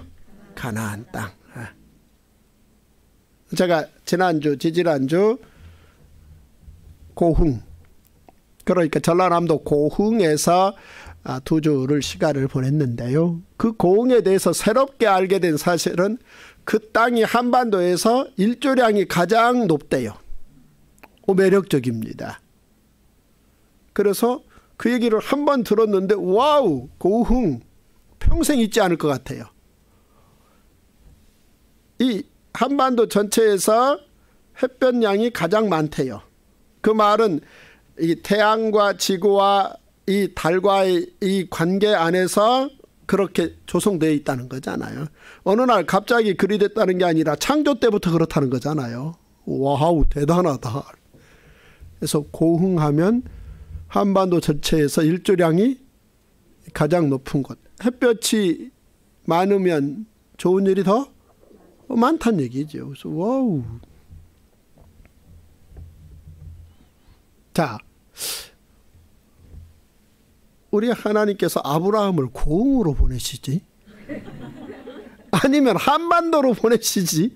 가나안 땅. 아. 제가 지난주, 지지난주 고흥 그러니까 전라남도 고흥에서 아, 두 주를 시간을 보냈는데요. 그 고흥에 대해서 새롭게 알게 된 사실은 그 땅이 한반도에서 일조량이 가장 높대요. 매력적입니다. 그래서 그 얘기를 한 번 들었는데 와우 고흥 평생 잊지 않을 것 같아요. 이 한반도 전체에서 햇볕 양이 가장 많대요. 그 말은 이 태양과 지구와 이 달과의 이 관계 안에서 그렇게 조성되어 있다는 거잖아요. 어느 날 갑자기 그리 됐다는 게 아니라 창조 때부터 그렇다는 거잖아요. 와우 대단하다. 그래서 고흥하면 한반도 전체에서 일조량이 가장 높은 곳. 햇볕이 많으면 좋은 일이 더 많다는 얘기죠. 그래서 와우. 자, 우리 하나님께서 아브라함을 고흥으로 보내시지. 아니면 한반도로 보내시지.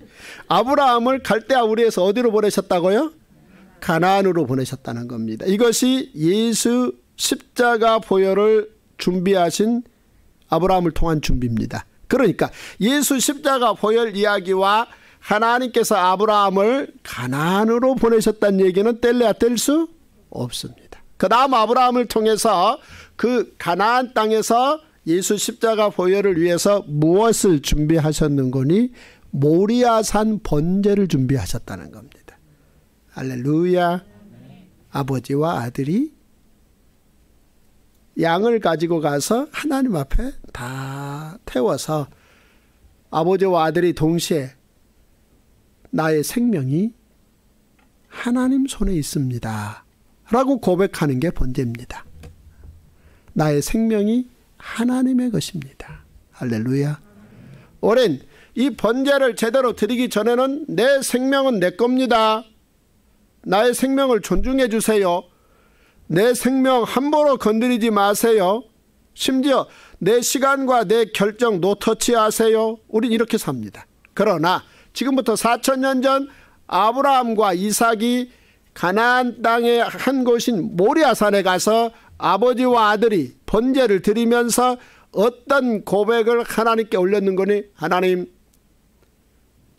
아브라함을 갈대아 우리에서 어디로 보내셨다고요? 가난으로 보내셨다는 겁니다. 이것이 예수 십자가 보혈을 준비하신 아브라함을 통한 준비입니다. 그러니까 예수 십자가 보혈 이야기와 하나님께서 아브라함을 가나으로 보내셨다는 얘기는 뗄래야 뗄 수 없습니다. 그 다음 아브라함을 통해서 그가나 땅에서 예수 십자가 보혈을 위해서 무엇을 준비하셨는거니 모리아산 번제를 준비하셨다는 겁니다. 할렐루야. 아버지와 아들이 양을 가지고 가서 하나님 앞에 다 태워서 아버지와 아들이 동시에 나의 생명이 하나님 손에 있습니다. 라고 고백하는 게 번제입니다. 나의 생명이 하나님의 것입니다. 할렐루야. 오랜 이 번제를 제대로 드리기 전에는 내 생명은 내 겁니다. 나의 생명을 존중해 주세요. 내 생명 함부로 건드리지 마세요. 심지어 내 시간과 내 결정 노터치 하세요. 우린 이렇게 삽니다. 그러나 지금부터 4천년 전 아브라함과 이삭이 가나안 땅의 한 곳인 모리아산에 가서 아버지와 아들이 번제를 드리면서 어떤 고백을 하나님께 올렸는 거니 하나님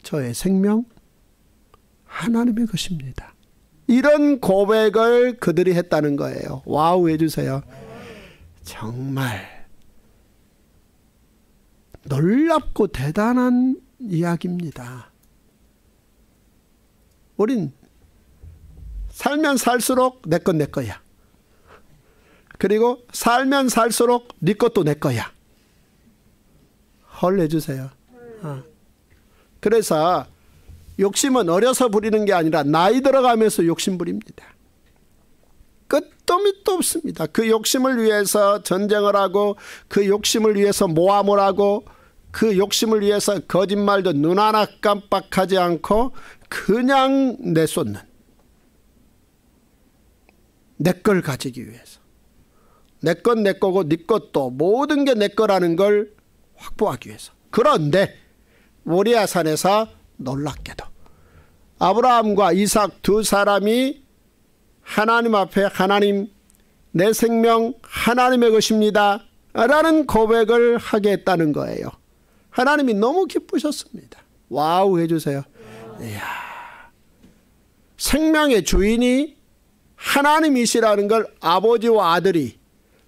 저의 생명 하나님의 것입니다. 이런 고백을 그들이 했다는 거예요. 와우 해주세요. 정말 놀랍고 대단한 이야기입니다. 우린 살면 살수록 내 건 내 거야. 그리고 살면 살수록 네 것도 내 거야. 헐 해주세요. 어. 그래서 욕심은 어려서 부리는 게 아니라 나이 들어가면서 욕심 부립니다. 끝도 밑도 없습니다. 그 욕심을 위해서 전쟁을 하고 그 욕심을 위해서 모함을 하고 그 욕심을 위해서 거짓말도 눈 하나 깜빡하지 않고 그냥 내쏟는 내걸 가지기 위해서 내 건 내 거고 네 것도 모든 게 내 거라는 걸 확보하기 위해서 그런데 모리아산에서 놀랍게도 아브라함과 이삭 두 사람이 하나님 앞에 하나님 내 생명 하나님의 것입니다. 라는 고백을 하게 했다는 거예요. 하나님이 너무 기쁘셨습니다. 와우 해주세요. 이야, 생명의 주인이 하나님이시라는 걸 아버지와 아들이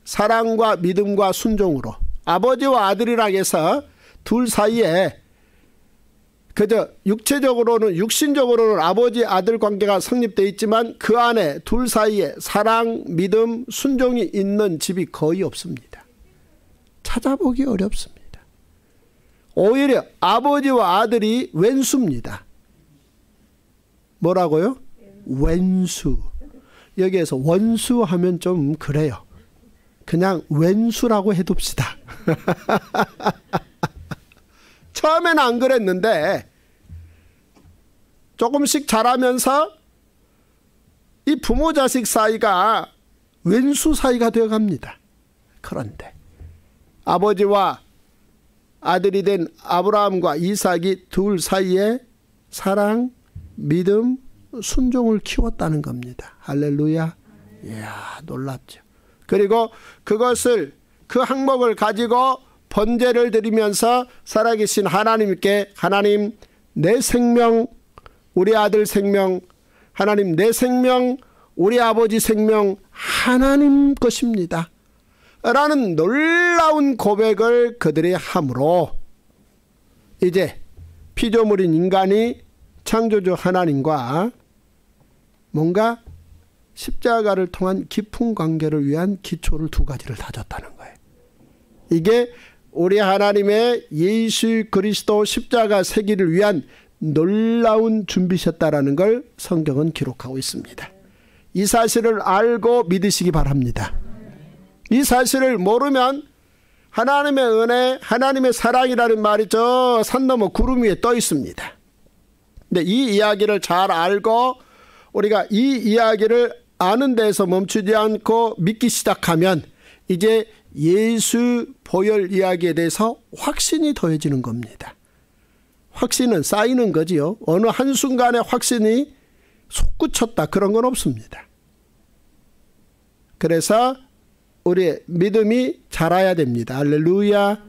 사랑과 믿음과 순종으로 아버지와 아들이라 해서 둘 사이에 그저 육체적으로는 육신적으로는 아버지 아들 관계가 성립돼 있지만 그 안에 둘 사이에 사랑, 믿음, 순종이 있는 집이 거의 없습니다. 찾아보기 어렵습니다. 오히려 아버지와 아들이 왼수입니다. 뭐라고요? 왼수. 여기에서 원수 하면 좀 그래요. 그냥 왼수라고 해둡시다. 처음에는 안 그랬는데 조금씩 자라면서 이 부모 자식 사이가 왼수 사이가 되어 갑니다. 그런데 아버지와 아들이 된 아브라함과 이삭이 둘 사이에 사랑, 믿음, 순종을 키웠다는 겁니다. 할렐루야. 이야, 놀랍죠. 그리고 그것을 그 항목을 가지고 번제를 드리면서 살아계신 하나님께 하나님 내 생명 우리 아들 생명 하나님 내 생명 우리 아버지 생명 하나님 것입니다. 라는 놀라운 고백을 그들이 함으로 이제 피조물인 인간이 창조주 하나님과 뭔가 십자가를 통한 깊은 관계를 위한 기초를 두 가지를 다졌다는 거예요. 이게 우리 하나님의 예수 그리스도 십자가 세기를 위한 놀라운 준비셨다라는 걸 성경은 기록하고 있습니다. 이 사실을 알고 믿으시기 바랍니다. 이 사실을 모르면 하나님의 은혜, 하나님의 사랑이라는 말이 저 산 넘어 구름 위에 떠 있습니다. 근데 이 이야기를 잘 알고 우리가 이 이야기를 아는 데서 멈추지 않고 믿기 시작하면 이제 예수 보혈 이야기에 대해서 확신이 더해지는 겁니다. 확신은 쌓이는 거지요. 어느 한순간에 확신이 솟구쳤다 그런 건 없습니다. 그래서 우리의 믿음이 자라야 됩니다. 할렐루야.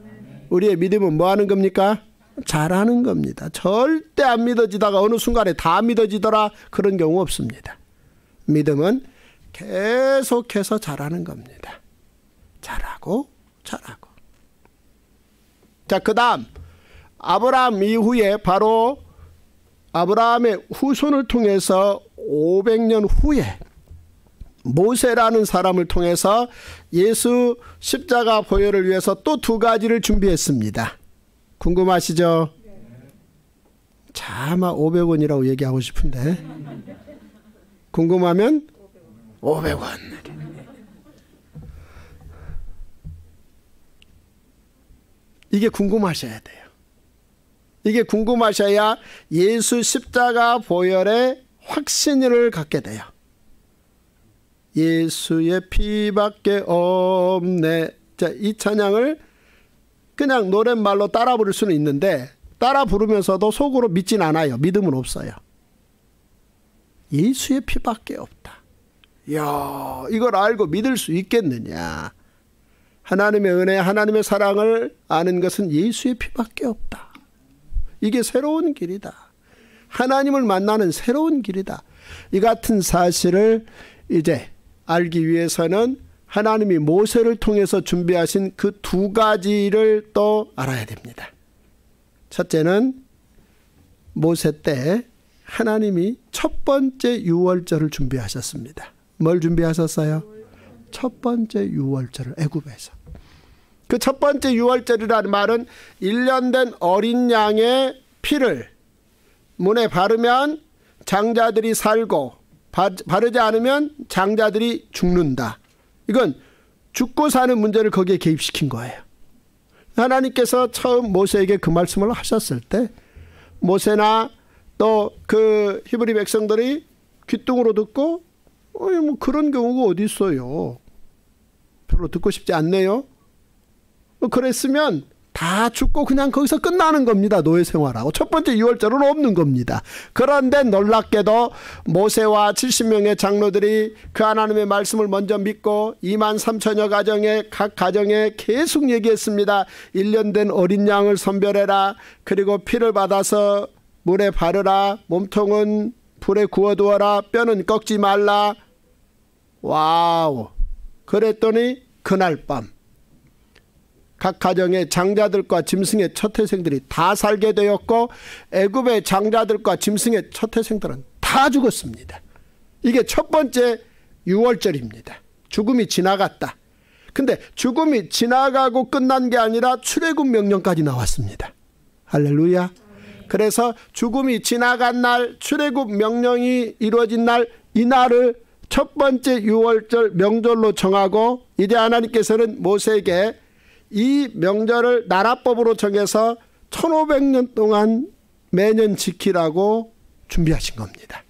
우리의 믿음은 뭐 하는 겁니까? 잘하는 겁니다. 절대 안 믿어지다가 어느 순간에 다 믿어지더라 그런 경우 없습니다. 믿음은 계속해서 잘하는 겁니다. 잘하고 잘하고. 자, 그다음 아브라함 이후에 바로 아브라함의 후손을 통해서 500년 후에 모세라는 사람을 통해서 예수 십자가 보혈을 위해서 또 두 가지를 준비했습니다. 궁금하시죠? 차마 500원이라고 얘기하고 싶은데 궁금하면 500원. 이게 궁금하셔야 돼요. 이게 궁금하셔야 예수 십자가 보혈의 확신을 갖게 돼요. 예수의 피밖에 없네. 자, 이 찬양을 그냥 노랫말로 따라 부를 수는 있는데 따라 부르면서도 속으로 믿진 않아요. 믿음은 없어요. 예수의 피밖에 없다. 야, 이걸 알고 믿을 수 있겠느냐? 하나님의 은혜, 하나님의 사랑을 아는 것은 예수의 피밖에 없다. 이게 새로운 길이다. 하나님을 만나는 새로운 길이다. 이 같은 사실을 이제 알기 위해서는 하나님이 모세를 통해서 준비하신 그 두 가지를 또 알아야 됩니다. 첫째는 모세 때 하나님이 첫 번째 유월절을 준비하셨습니다. 뭘 준비하셨어요? 첫 번째 유월절을 애굽에서 그첫 번째 유월절이라는 말은 1년 된 어린 양의 피를 문에 바르면 장자들이 살고 바르지 않으면 장자들이 죽는다. 이건 죽고 사는 문제를 거기에 개입시킨 거예요. 하나님께서 처음 모세에게 그 말씀을 하셨을 때 모세나 또 그 히브리 백성들이 귀뚱으로 듣고 어이 뭐 그런 경우가 어디 있어요. 별로 듣고 싶지 않네요. 뭐 그랬으면 다 죽고 그냥 거기서 끝나는 겁니다. 노예 생활하고 첫 번째 유월절은 없는 겁니다. 그런데 놀랍게도 모세와 70명의 장로들이 그 하나님의 말씀을 먼저 믿고 2만 3천여 가정에 각 가정에 계속 얘기했습니다. 1년 된 어린 양을 선별해라. 그리고 피를 받아서 물에 바르라. 몸통은 불에 구워두어라. 뼈는 꺾지 말라. 와우. 그랬더니 그날 밤각 가정의 장자들과 짐승의 첫태생들이 다 살게 되었고 애굽의 장자들과 짐승의 첫태생들은 다 죽었습니다. 이게 첫 번째 유월절입니다. 죽음이 지나갔다. 근데 죽음이 지나가고 끝난 게 아니라 출애굽 명령까지 나왔습니다. 할렐루야. 그래서 죽음이 지나간 날 출애굽 명령이 이루어진 날 이날을 첫 번째 유월절 명절로 정하고 이제 하나님께서는 모세에게 이 명절을 나라법으로 정해서 1500년 동안 매년 지키라고 준비하신 겁니다.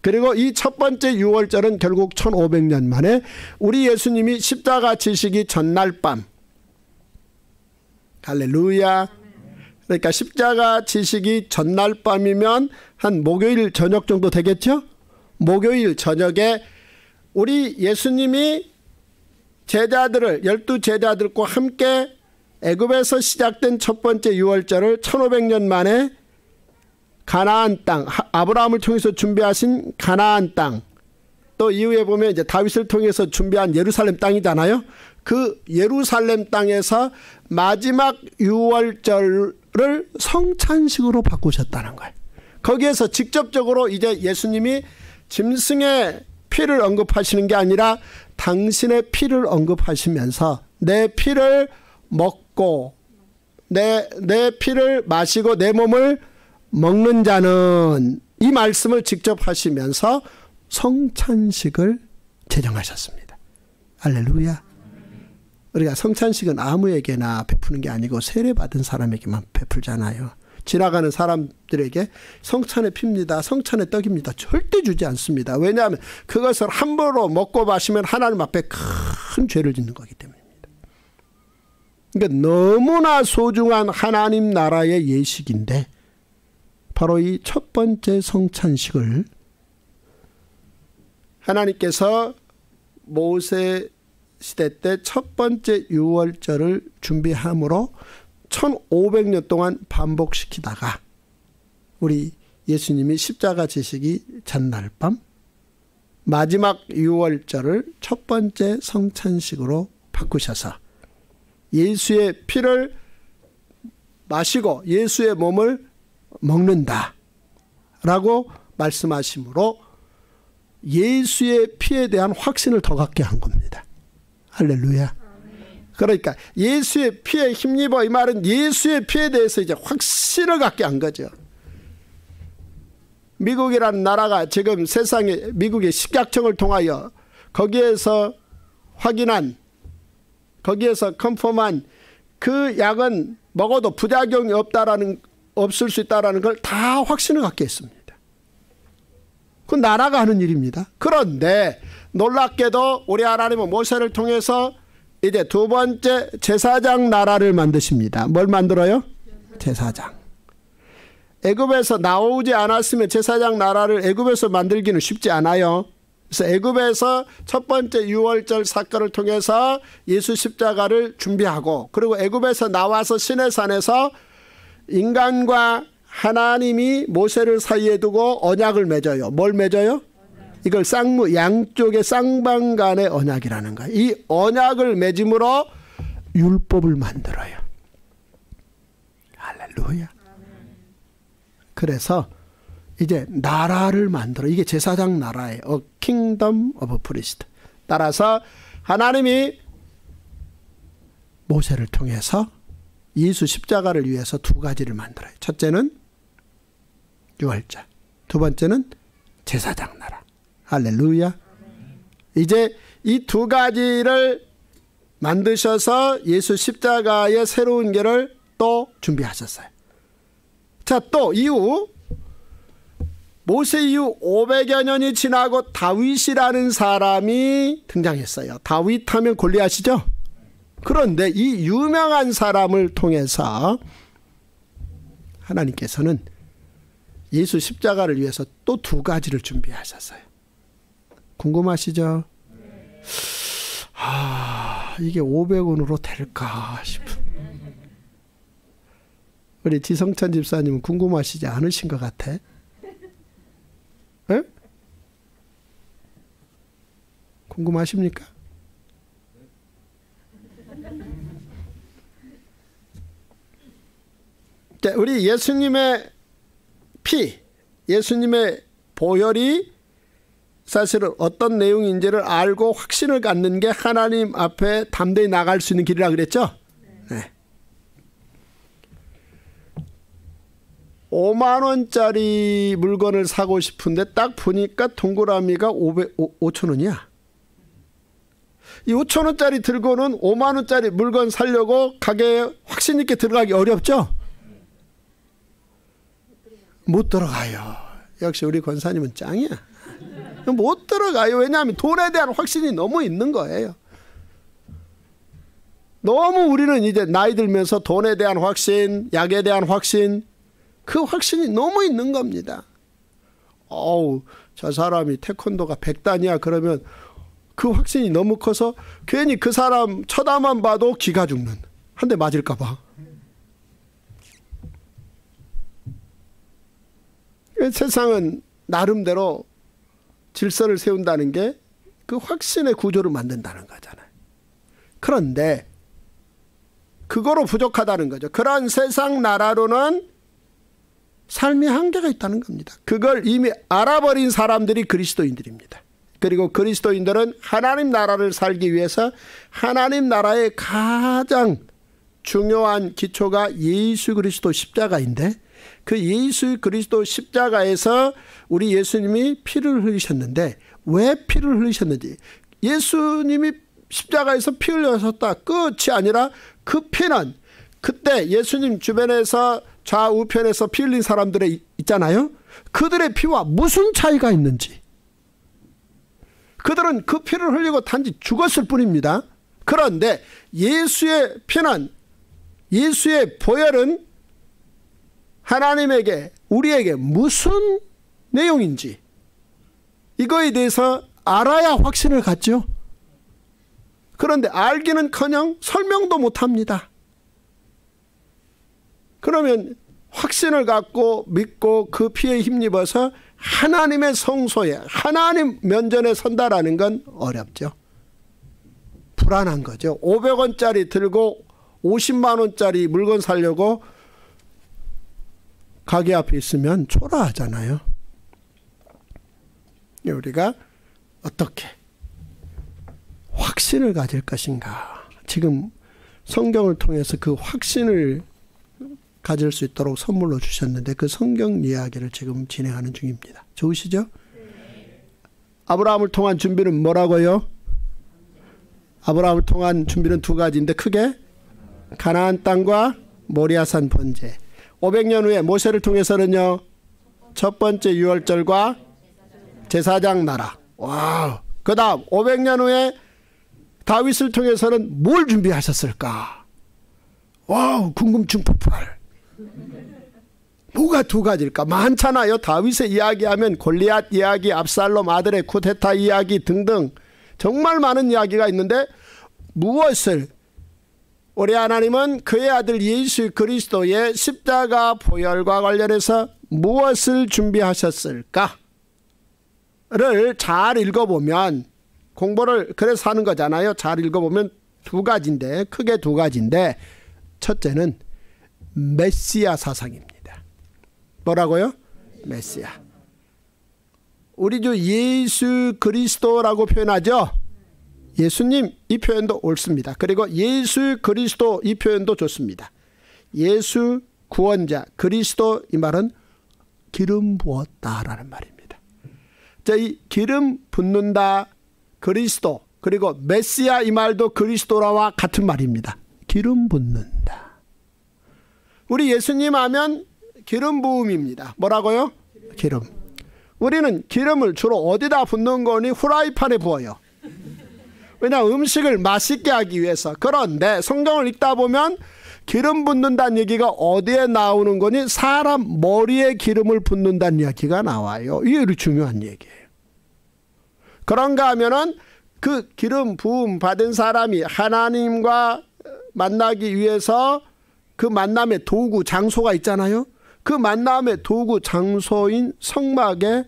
그리고 이 첫 번째 6월절은 결국 1500년 만에 우리 예수님이 십자가 지시기 전날 밤 할렐루야 그러니까 십자가 지시기 전날 밤이면 한 목요일 저녁 정도 되겠죠? 목요일 저녁에 우리 예수님이 제자들을 열두 제자들과 함께 애굽에서 시작된 첫 번째 유월절을 1500년 만에 가나안 땅 아브라함을 통해서 준비하신 가나안 땅 또 이후에 보면 이제 다윗을 통해서 준비한 예루살렘 땅이잖아요. 그 예루살렘 땅에서 마지막 유월절을 성찬식으로 바꾸셨다는 거예요. 거기에서 직접적으로 이제 예수님이 짐승의 피를 언급하시는 게 아니라 당신의 피를 언급하시면서 내 피를 먹고 내, 내 피를 마시고 내 몸을 먹는 자는 이 말씀을 직접 하시면서 성찬식을 제정하셨습니다. 알렐루야. 우리가 성찬식은 아무에게나 베푸는 게 아니고 세례받은 사람에게만 베풀잖아요. 지나가는 사람들에게 성찬의 핍니다. 성찬의 떡입니다. 절대 주지 않습니다. 왜냐하면 그것을 함부로 먹고 마시면 하나님 앞에 큰 죄를 짓는 거기 때문입니다. 그러니까 너무나 소중한 하나님 나라의 예식인데 바로 이 첫 번째 성찬식을 하나님께서 모세 시대 때 첫 번째 유월절을 준비함으로 1500년 동안 반복시키다가 우리 예수님이 십자가 지식이 잔날 밤 마지막 6월절을 첫 번째 성찬식으로 바꾸셔서 예수의 피를 마시고 예수의 몸을 먹는다. 라고 말씀하시므로 예수의 피에 대한 확신을 더 갖게 한 겁니다. 할렐루야. 그러니까 예수의 피에 힘입어 이 말은 예수의 피에 대해서 이제 확신을 갖게 한 거죠. 미국이란 나라가 지금 세상에 미국의 식약청을 통하여 거기에서 확인한 거기에서 컨펌한 그 약은 먹어도 부작용이 없다라는 없을 수 있다라는 걸 다 확신을 갖게 했습니다. 그 나라가 하는 일입니다. 그런데 놀랍게도 우리 하나님은 모세를 통해서 이제 두 번째 제사장 나라를 만드십니다. 뭘 만들어요? 제사장. 애굽에서 나오지 않았으면 제사장 나라를 애굽에서 만들기는 쉽지 않아요. 그래서 애굽에서 첫 번째 유월절 사건을 통해서 예수 십자가를 준비하고 그리고 애굽에서 나와서 시내산에서 인간과 하나님이 모세를 사이에 두고 언약을 맺어요. 뭘 맺어요? 이걸 쌍무 양쪽의 쌍방 간의 언약이라는 거야. 이 언약을 맺음으로 율법을 만들어요. 할렐루야. 그래서 이제 나라를 만들어. 이게 제사장 나라예요. A kingdom of priest. 따라서 하나님이 모세를 통해서 예수 십자가를 위해서 두 가지를 만들어요. 첫째는 유월자. 두 번째는 제사장 나라. 할렐루야. 이제 이 두 가지를 만드셔서 예수 십자가의 새로운 결을 또 준비하셨어요. 자, 또 이후 모세 이후 500여 년이 지나고 다윗이라는 사람이 등장했어요. 다윗 하면 골리앗이죠? 그런데 이 유명한 사람을 통해서 하나님께서는 예수 십자가를 위해서 또 두 가지를 준비하셨어요. 궁금하시죠? 아, 이게 500원으로 될까 싶은. 우리 지성찬 집사님은 궁금하시지 않으신 것 같아. 에? 궁금하십니까? 우리 예수님의 피, 예수님의 보혈이 사실은 어떤 내용인지를 알고 확신을 갖는 게 하나님 앞에 담대히 나갈 수 있는 길이라 그랬죠. 네. 5만 원짜리 물건을 사고 싶은데 딱 보니까 동그라미가 5천 원이야. 이 5천 원짜리 들고는 5만 원짜리 물건 살려고 가게에 확신 있게 들어가기 어렵죠? 못 들어가요. 역시 우리 권사님은 짱이야. 못 들어가요. 왜냐하면 돈에 대한 확신이 너무 있는 거예요. 너무 우리는 이제 나이 들면서 돈에 대한 확신, 약에 대한 확신, 그 확신이 너무 있는 겁니다. 어우, 저 사람이 태권도가 백단이야 그러면 그 확신이 너무 커서 괜히 그 사람 쳐다만 봐도 기가 죽는. 한대 맞을까 봐. 그 세상은 나름대로 질서를 세운다는 게 그 확신의 구조를 만든다는 거잖아요. 그런데 그거로 부족하다는 거죠. 그러한 세상 나라로는 삶의 한계가 있다는 겁니다. 그걸 이미 알아버린 사람들이 그리스도인들입니다. 그리고 그리스도인들은 하나님 나라를 살기 위해서 하나님 나라의 가장 중요한 기초가 예수 그리스도 십자가인데 그 예수 그리스도 십자가에서 우리 예수님이 피를 흘리셨는데 왜 피를 흘리셨는지 예수님이 십자가에서 피 흘리셨다 끝이 아니라 그 피는 그때 예수님 주변에서 좌우편에서 피 흘린 사람들의 있잖아요. 그들의 피와 무슨 차이가 있는지. 그들은 그 피를 흘리고 단지 죽었을 뿐입니다. 그런데 예수의 피는 예수의 보혈은 하나님에게 우리에게 무슨 내용인지 이거에 대해서 알아야 확신을 갖죠. 그런데 알기는커녕 설명도 못합니다. 그러면 확신을 갖고 믿고 그 피에 힘입어서 하나님의 성소에 하나님 면전에 선다라는 건 어렵죠. 불안한 거죠. 500원짜리 들고 50만 원짜리 물건 살려고 가게 앞에 있으면 초라하잖아요. 우리가 어떻게 확신을 가질 것인가. 지금 성경을 통해서 그 확신을 가질 수 있도록 선물로 주셨는데 그 성경 이야기를 지금 진행하는 중입니다. 좋으시죠? 아브라함을 통한 준비는 뭐라고요? 아브라함을 통한 준비는 두 가지인데 크게 가나안 땅과 모리아산 번제. 500년 후에 모세를 통해서는요. 첫 번째 유월절과 제사장 나라. 와. 그다음 500년 후에 다윗을 통해서는 뭘 준비하셨을까? 와우, 궁금증 폭발. 뭐가 두 가지일까? 많잖아요. 다윗의 이야기하면 골리앗 이야기, 압살롬 아들의 쿠데타 이야기 등등 정말 많은 이야기가 있는데 무엇을 우리 하나님은 그의 아들 예수 그리스도의 십자가 보혈과 관련해서 무엇을 준비하셨을까를 잘 읽어보면 공부를 그래서 하는 거잖아요. 잘 읽어보면 두 가지인데 크게 두 가지인데 첫째는 메시아 사상입니다. 뭐라고요? 메시아. 우리 주 예수 그리스도라고 표현하죠. 예수님 이 표현도 옳습니다. 그리고 예수 그리스도 이 표현도 좋습니다. 예수 구원자 그리스도 이 말은 기름 부었다라는 말입니다. 자, 이 기름 붓는다 그리스도 그리고 메시아 이 말도 그리스도라와 같은 말입니다. 기름 붓는다. 우리 예수님 하면 기름 부음입니다. 뭐라고요? 기름. 우리는 기름을 주로 어디다 붓는 거니? 후라이팬에 부어요. 왜냐 음식을 맛있게 하기 위해서. 그런데 성경을 읽다 보면 기름 붓는다는 얘기가 어디에 나오는 거니? 사람 머리에 기름을 붓는다는 이야기가 나와요. 이게 중요한 얘기예요. 그런가 하면은 그 기름 부음 받은 사람이 하나님과 만나기 위해서 그 만남의 도구 장소가 있잖아요. 그 만남의 도구 장소인 성막에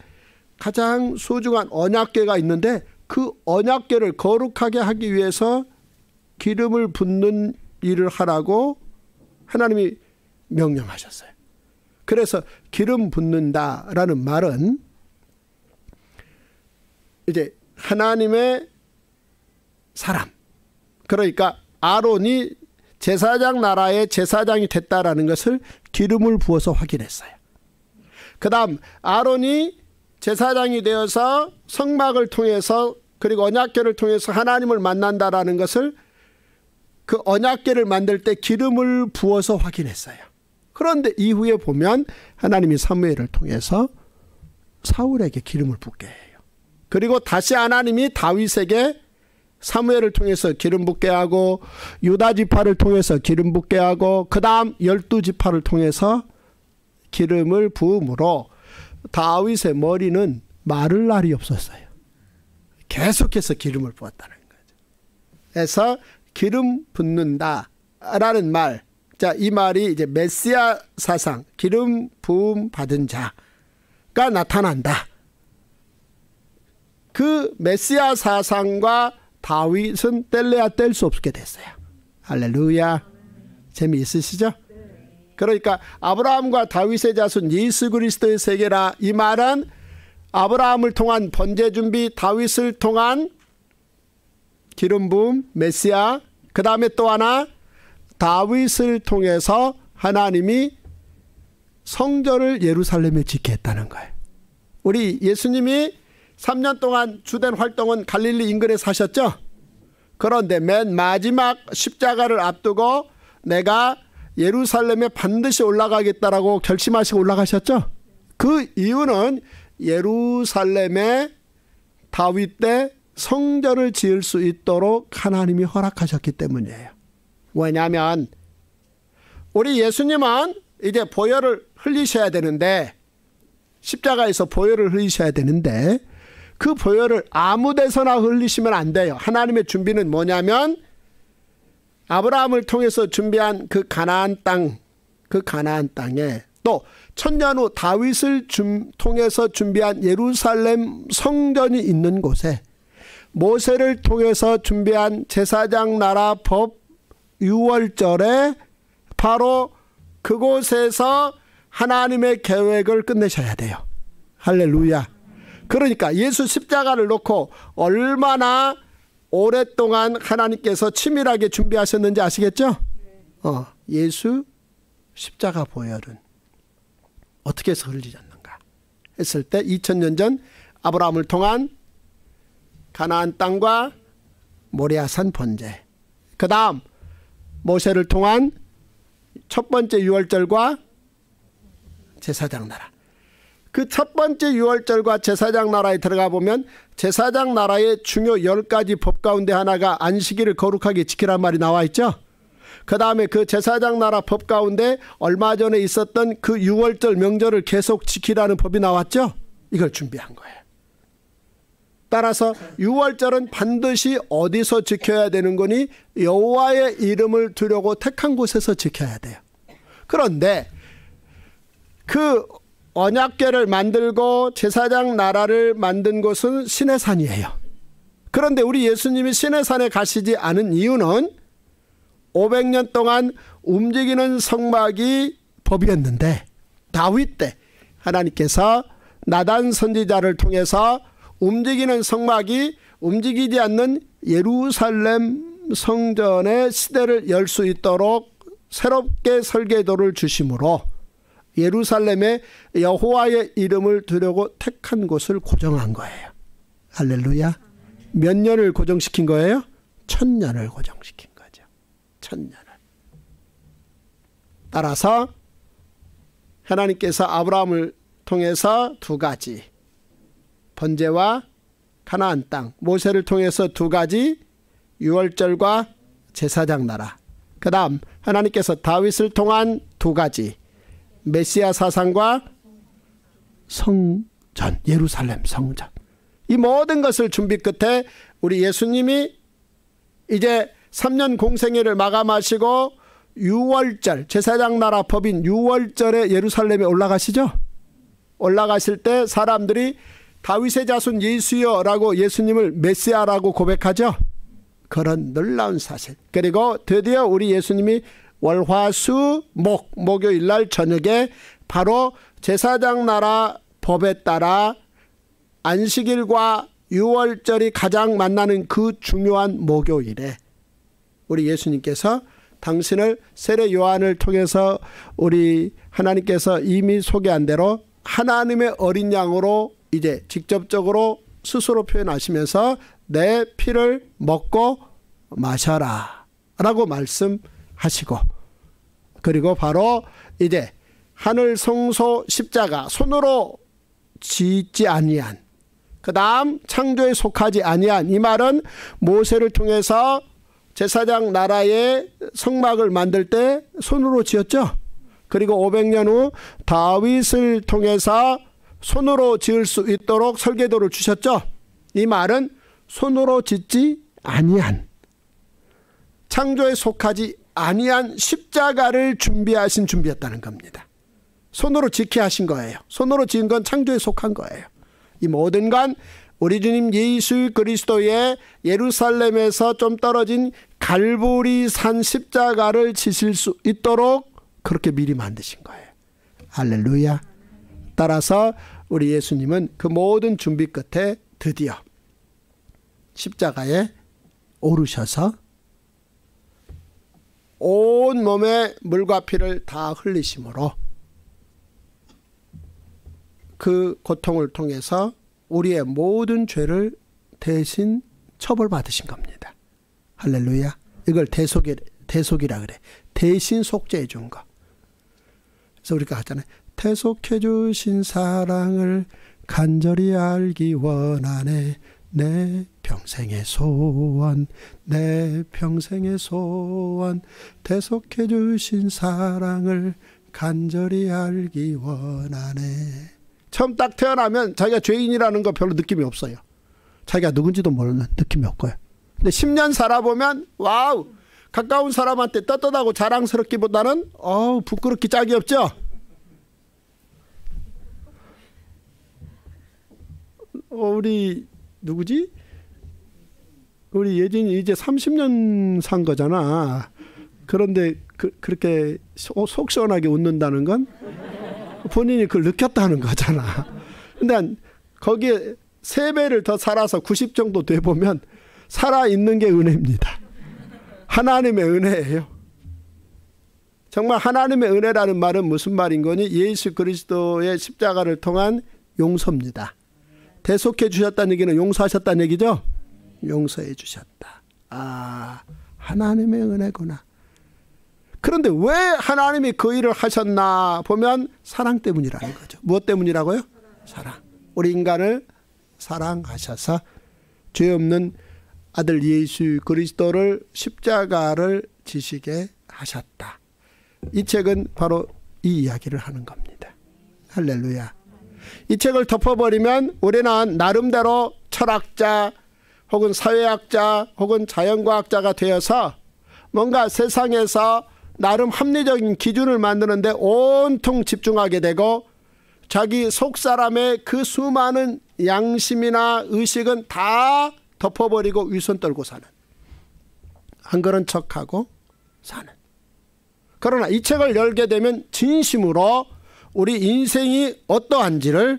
가장 소중한 언약궤가 있는데 그 언약궤를 거룩하게 하기 위해서 기름을 붓는 일을 하라고 하나님이 명령하셨어요. 그래서 기름 붓는다라는 말은 이제 하나님의 사람 그러니까 아론이 제사장 나라의 제사장이 됐다라는 것을 기름을 부어서 확인했어요. 그 다음 아론이 제사장이 되어서 성막을 통해서 그리고 언약계를 통해서 하나님을 만난다라는 것을 그언약계를 만들 때 기름을 부어서 확인했어요. 그런데 이후에 보면 하나님이 사무엘을 통해서 사울에게 기름을 붓게 해요. 그리고 다시 하나님이 다윗에게 사무엘을 통해서 기름 붓게 하고 유다 지파를 통해서 기름 붓게 하고 그다음 열두 지파를 통해서 기름을 부음으로 다윗의 머리는 마를 날이 없었어요. 계속해서 기름을 부었다는 거죠. 그래서 기름 붓는다라는 말. 자, 이 말이 이제 메시아 사상, 기름 부음 받은 자가 나타난다. 그 메시아 사상과 다윗은 뗄래야 뗄 수 없게 됐어요. 할렐루야. 재미있으시죠? 그러니까 아브라함과 다윗의 자손 예수 그리스도의 세계라 이 말은 아브라함을 통한 번제 준비, 다윗을 통한 기름 부음, 메시아, 그 다음에 또 하나 다윗을 통해서 하나님이 성전을 예루살렘에 짓게 했다는 거예요. 우리 예수님이 3년 동안 주된 활동은 갈릴리 인근에 사셨죠? 그런데 맨 마지막 십자가를 앞두고 내가 예루살렘에 반드시 올라가겠다라고 결심하시고 올라가셨죠? 그 이유는 예루살렘에 다윗 때 성전을 지을 수 있도록 하나님이 허락하셨기 때문이에요. 왜냐하면 우리 예수님은 이제 보혈을 흘리셔야 되는데 십자가에서 보혈을 흘리셔야 되는데 그 보혈을 아무 데서나 흘리시면 안 돼요. 하나님의 준비는 뭐냐면 아브라함을 통해서 준비한 그 가나안 땅, 그 가나안 땅에 또 천년 후 다윗을 줌, 통해서 준비한 예루살렘 성전이 있는 곳에 모세를 통해서 준비한 제사장 나라 법 6월절에 바로 그곳에서 하나님의 계획을 끝내셔야 돼요. 할렐루야. 그러니까 예수 십자가를 놓고 얼마나 오랫동안 하나님께서 치밀하게 준비하셨는지 아시겠죠? 네. 어, 예수 십자가 보혈은 어떻게 해서 흘리지 는가 했을 때 2000년 전 아브라함을 통한 가나안 땅과 모리아산 번제 그 다음 모세를 통한 첫 번째 유월절과 제사장 나라 그첫 번째 유월절과 제사장 나라에 들어가 보면 제사장 나라의 중요 열가지법 가운데 하나가 안식일을 거룩하게 지키란 말이 나와 있죠. 그 다음에 그 제사장 나라 법 가운데 얼마 전에 있었던 그유월절 명절을 계속 지키라는 법이 나왔죠. 이걸 준비한 거예요. 따라서 유월절은 반드시 어디서 지켜야 되는 거니 여호와의 이름을 두려고 택한 곳에서 지켜야 돼요. 그런데 그 언약계를 만들고 제사장 나라를 만든 곳은 시내산이에요. 그런데 우리 예수님이 시내산에 가시지 않은 이유는 500년 동안 움직이는 성막이 법이었는데 다윗 때 하나님께서 나단 선지자를 통해서 움직이는 성막이 움직이지 않는 예루살렘 성전의 시대를 열 수 있도록 새롭게 설계도를 주심으로 예루살렘에 여호와의 이름을 두려고 택한 곳을 고정한 거예요. 할렐루야. 몇 년을 고정시킨 거예요? 천 년을 고정시킨 거죠. 천 년을. 따라서 하나님께서 아브라함을 통해서 두 가지 번제와 가나안 땅, 모세를 통해서 두 가지 유월절과 제사장 나라. 그다음 하나님께서 다윗을 통한 두 가지 메시아 사상과 성전, 예루살렘 성전. 이 모든 것을 준비 끝에 우리 예수님이 이제 3년 공생회를 마감하시고 6월절, 제사장 나라 법인 6월절에 예루살렘에 올라가시죠? 올라가실 때 사람들이 다윗의 자손 예수여라고 예수님을 메시아라고 고백하죠? 그런 놀라운 사실. 그리고 드디어 우리 예수님이 월화수 목 목요일 날 저녁에 바로 제사장 나라 법에 따라 안식일과 유월절이 가장 만나는 그 중요한 목요일에 우리 예수님께서 당신을 세례 요한을 통해서 우리 하나님께서 이미 소개한 대로 하나님의 어린 양으로 이제 직접적으로 스스로 표현하시면서 내 피를 먹고 마셔라 라고 말씀 하시고 그리고 바로 이제 하늘 성소 십자가 손으로 짓지 아니한 그다음 창조에 속하지 아니한 이 말은 모세를 통해서 제사장 나라의 성막을 만들 때 손으로 지었죠. 그리고 500년 후 다윗을 통해서 손으로 지을 수 있도록 설계도를 주셨죠. 이 말은 손으로 짓지 아니한 창조에 속하지 아니한 십자가를 준비하신 준비였다는 겁니다. 손으로 지켜 하신 거예요. 손으로 지은 건 창조에 속한 거예요. 이 모든 건 우리 주님 예수 그리스도의 예루살렘에서 좀 떨어진 갈보리 산 십자가를 지실 수 있도록 그렇게 미리 만드신 거예요. 할렐루야. 따라서 우리 예수님은 그 모든 준비 끝에 드디어 십자가에 오르셔서 온 몸에 물과 피를 다 흘리심으로 그 고통을 통해서 우리의 모든 죄를 대신 처벌받으신 겁니다. 할렐루야. 이걸 대속이, 대속이라 그래. 대신 속죄해 준 거. 그래서 우리가 하잖아요. 대속해 주신 사랑을 간절히 알기 원하네. 내 평생의 소원 내 평생의 소원 대속해 주신 사랑을 간절히 알기 원하네 처음 딱 태어나면 자기가 죄인이라는 거 별로 느낌이 없어요 자기가 누군지도 모르는 느낌이 없고요 근데 10년 살아보면 와우 가까운 사람한테 떳떳하고 자랑스럽기보다는 어우 부끄럽기 짝이 없죠 어, 우리 누구지? 우리 예진이 이제 30년 산 거잖아. 그런데 그, 렇게 어, 속, 시원하게 웃는다는 건 본인이 그걸 느꼈다는 거잖아. 근데 거기에 세배를더 살아서 90 정도 돼 보면 살아 있는 게 은혜입니다. 하나님의 은혜예요. 정말 하나님의 은혜라는 말은 무슨 말인 거니? 예수 그리스도의 십자가를 통한 용서입니다. 대속해 주셨다는 얘기는 용서하셨다는 얘기죠. 용서해 주셨다. 아, 하나님의 은혜구나. 그런데 왜 하나님이 그 일을 하셨나 보면 사랑 때문이라는 거죠. 무엇 때문이라고요? 사랑. 우리 인간을 사랑하셔서 죄 없는 아들 예수 그리스도를 십자가를 지시게 하셨다. 이 책은 바로 이 이야기를 하는 겁니다. 할렐루야. 이 책을 덮어버리면 우리는 나름대로 철학자 혹은 사회학자 혹은 자연과학자가 되어서 뭔가 세상에서 나름 합리적인 기준을 만드는데 온통 집중하게 되고 자기 속 사람의 그 수많은 양심이나 의식은 다 덮어버리고 위선 떨고 사는 한 그런 척하고 사는 그러나 이 책을 열게 되면 진심으로 우리 인생이 어떠한지를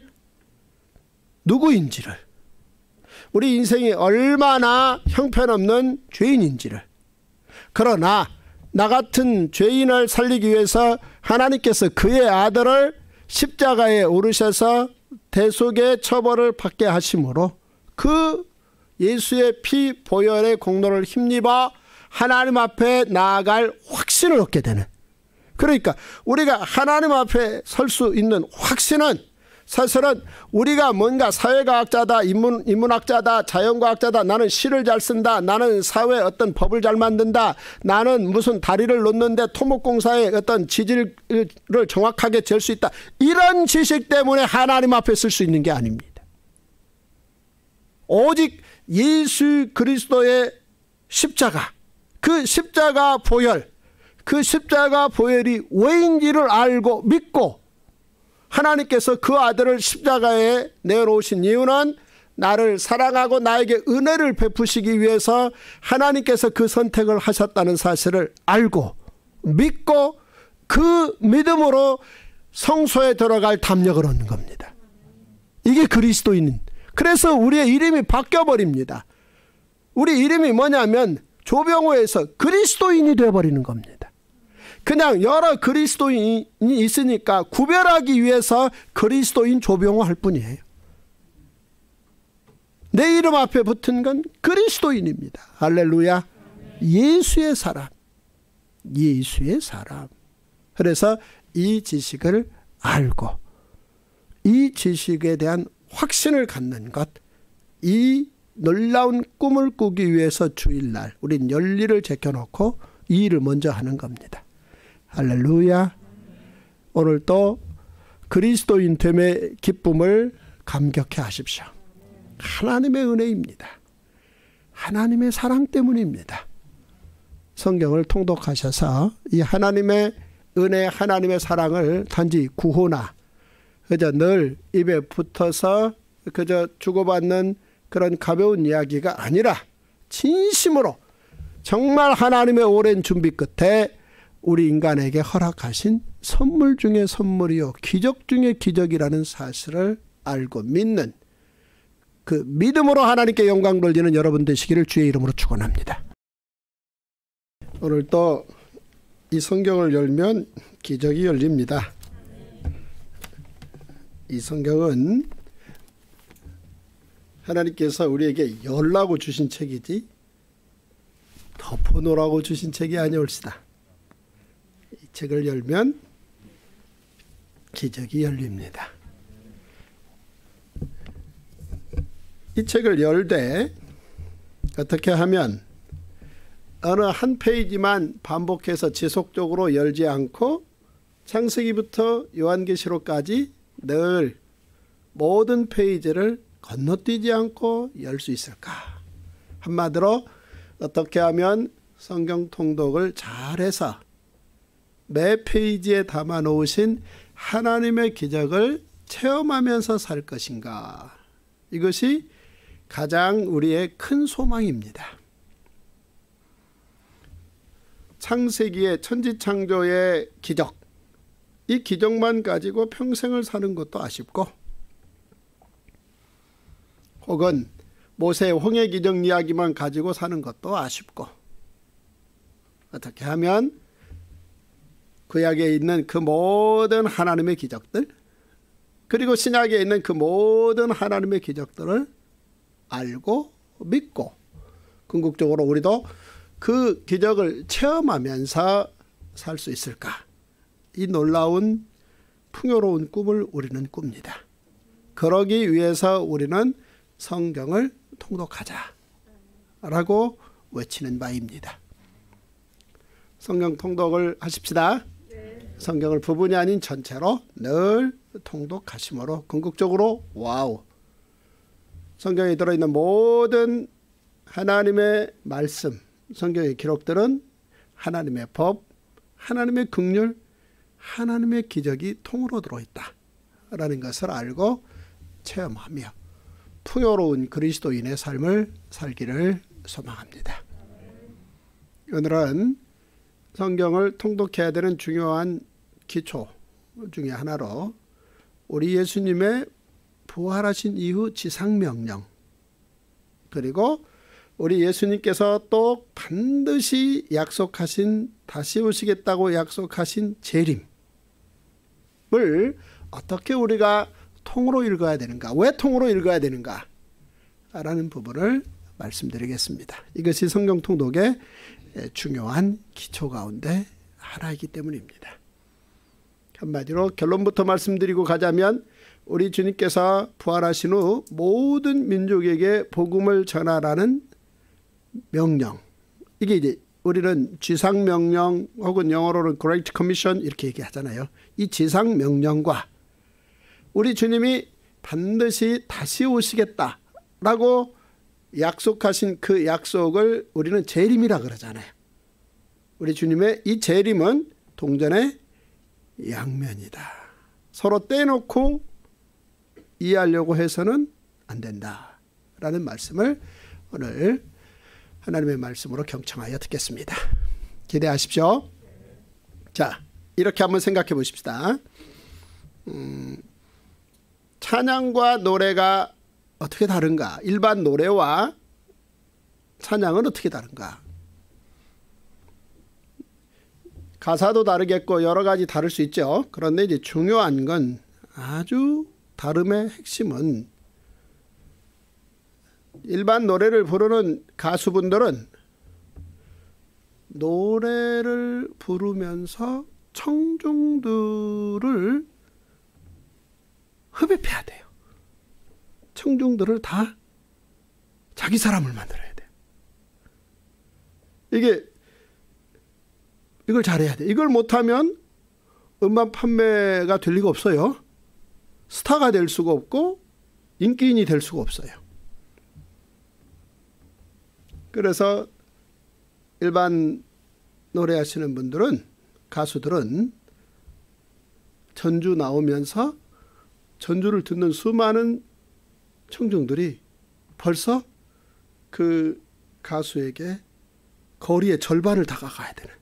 누구인지를 우리 인생이 얼마나 형편없는 죄인인지를 그러나 나 같은 죄인을 살리기 위해서 하나님께서 그의 아들을 십자가에 오르셔서 대속의 처벌을 받게 하심으로 그 예수의 피 보혈의 공로를 힘입어 하나님 앞에 나아갈 확신을 얻게 되는 그러니까 우리가 하나님 앞에 설 수 있는 확신은 사실은 우리가 뭔가 사회과학자다, 인문, 인문학자다, 자연과학자다, 나는 시를 잘 쓴다, 나는 사회 어떤 법을 잘 만든다, 나는 무슨 다리를 놓는데 토목공사의 어떤 지질을 정확하게 잴 수 있다. 이런 지식 때문에 하나님 앞에 쓸수 있는 게 아닙니다. 오직 예수 그리스도의 십자가, 그 십자가 보혈, 그 십자가 보혈이 왜인지를 알고 믿고 하나님께서 그 아들을 십자가에 내어놓으신 이유는 나를 사랑하고 나에게 은혜를 베푸시기 위해서 하나님께서 그 선택을 하셨다는 사실을 알고 믿고 그 믿음으로 성소에 들어갈 담력을 얻는 겁니다. 이게 그리스도인. 그래서 우리의 이름이 바뀌어버립니다. 우리 이름이 뭐냐면 조병호에서 그리스도인이 되어버리는 겁니다. 그냥 여러 그리스도인이 있으니까 구별하기 위해서 그리스도인 조병호 할 뿐이에요. 내 이름 앞에 붙은 건 그리스도인입니다. 할렐루야. 예수의 사람. 예수의 사람. 그래서 이 지식을 알고 이 지식에 대한 확신을 갖는 것. 이 놀라운 꿈을 꾸기 위해서 주일날 우린 열리를 제껴놓고 이 일을 먼저 하는 겁니다. 할렐루야. 오늘도 그리스도인 됨의 기쁨을 감격해 하십시오. 하나님의 은혜입니다. 하나님의 사랑 때문입니다. 성경을 통독하셔서 이 하나님의 은혜, 하나님의 사랑을 단지 구호나 그저 늘 입에 붙어서 그저 주고받는 그런 가벼운 이야기가 아니라 진심으로 정말 하나님의 오랜 준비 끝에 우리 인간에게 허락하신 선물 중의 선물이요. 기적 중의 기적이라는 사실을 알고 믿는 그 믿음으로 하나님께 영광 돌리는 여러분 되시기를 주의 이름으로 축원합니다. 오늘 또 이 성경을 열면 기적이 열립니다. 이 성경은 하나님께서 우리에게 열라고 주신 책이지 덮어놓으라고 주신 책이 아니올시다. 책을 열면 기적이 열립니다. 이 책을 열되 어떻게 하면 어느 한 페이지만 반복해서 지속적으로 열지 않고 창세기부터 요한계시록까지 늘 모든 페이지를 건너뛰지 않고 열 수 있을까? 한마디로 어떻게 하면 성경 통독을 잘해서 매 페이지에 담아 놓으신 하나님의 기적을 체험하면서 살 것인가. 이것이 가장 우리의 큰 소망입니다. 창세기의 천지창조의 기적, 이 기적만 가지고 평생을 사는 것도 아쉽고, 혹은 모세 홍해 기적 이야기만 가지고 사는 것도 아쉽고, 어떻게 하면 구약에 그 있는 그 모든 하나님의 기적들 그리고 신약에 있는 그 모든 하나님의 기적들을 알고 믿고 궁극적으로 우리도 그 기적을 체험하면서 살 수 있을까? 이 놀라운 풍요로운 꿈을 우리는 꿉니다. 그러기 위해서 우리는 성경을 통독하자 라고 외치는 바입니다. 성경 통독을 하십시다. 성경을 부분이 아닌 전체로 늘 통독하심으로 궁극적으로 와우 성경에 들어있는 모든 하나님의 말씀 성경의 기록들은 하나님의 법 하나님의 극률 하나님의 기적이 통으로 들어있다 라는 것을 알고 체험하며 풍요로운 그리스도인의 삶을 살기를 소망합니다. 오늘은 성경을 통독해야 되는 중요한 기초 중의 하나로 우리 예수님의 부활하신 이후 지상명령 그리고 우리 예수님께서 또 반드시 약속하신 다시 오시겠다고 약속하신 재림을 어떻게 우리가 통으로 읽어야 되는가 왜 통으로 읽어야 되는가 라는 부분을 말씀드리겠습니다. 이것이 성경통독의 중요한 기초 가운데 하나이기 때문입니다. 한마디로 결론부터 말씀드리고 가자면 우리 주님께서 부활하신 후 모든 민족에게 복음을 전하라는 명령. 이게 이제 우리는 지상 명령 혹은 영어로는 Great Commission 이렇게 얘기하잖아요. 이 지상 명령과 우리 주님이 반드시 다시 오시겠다라고 약속하신 그 약속을 우리는 재림이라 그러잖아요. 우리 주님의 이 재림은 동전에 양면이다. 서로 떼놓고 이해하려고 해서는 안 된다. 라는 말씀을 오늘 하나님의 말씀으로 경청하여 듣겠습니다. 기대하십시오. 자, 이렇게 한번 생각해 보십시다. 음, 찬양과 노래가 어떻게 다른가? 일반 노래와 찬양은 어떻게 다른가? 가사도 다르겠고 여러 가지 다를 수 있죠. 그런데 이제 중요한 건 아주 다름의 핵심은 일반 노래를 부르는 가수분들은 노래를 부르면서 청중들을 흡입해야 돼요. 청중들을 다 자기 사람을 만들어야 돼요. 이게 이걸 잘해야 돼. 이걸 못하면 음반 판매가 될 리가 없어요. 스타가 될 수가 없고 인기인이 될 수가 없어요. 그래서 일반 노래하시는 분들은 가수들은 전주 나오면서 전주를 듣는 수많은 청중들이 벌써 그 가수에게 거리의 절반을 다가가야 되는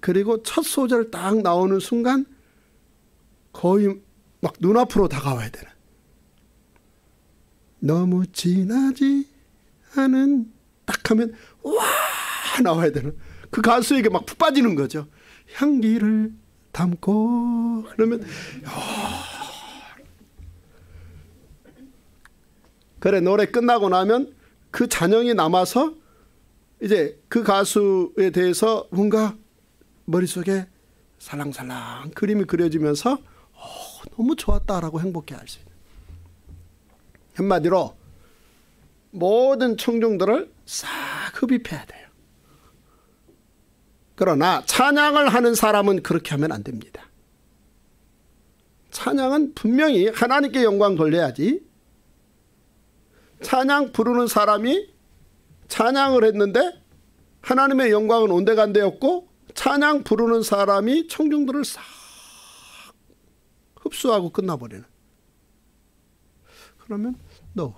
그리고 첫 소절 딱 나오는 순간 거의 막 눈앞으로 다가와야 되는. 너무 진하지 않은 딱 하면 와 나와야 되는 그 가수에게 막 푹 빠지는 거죠. 향기를 담고 그러면 그래 노래 끝나고 나면 그 잔영이 남아서 이제 그 가수에 대해서 뭔가 머릿속에 살랑살랑 그림이 그려지면서 오, 어, 너무 좋았다라고 행복해 할 수 있는. 한마디로 모든 청중들을 싹 흡입해야 돼요. 그러나 찬양을 하는 사람은 그렇게 하면 안 됩니다. 찬양은 분명히 하나님께 영광 돌려야지. 찬양 부르는 사람이 찬양을 했는데 하나님의 영광은 온데간데였고 찬양 부르는 사람이 청중들을 싹 흡수하고 끝나버리는. 그러면 no.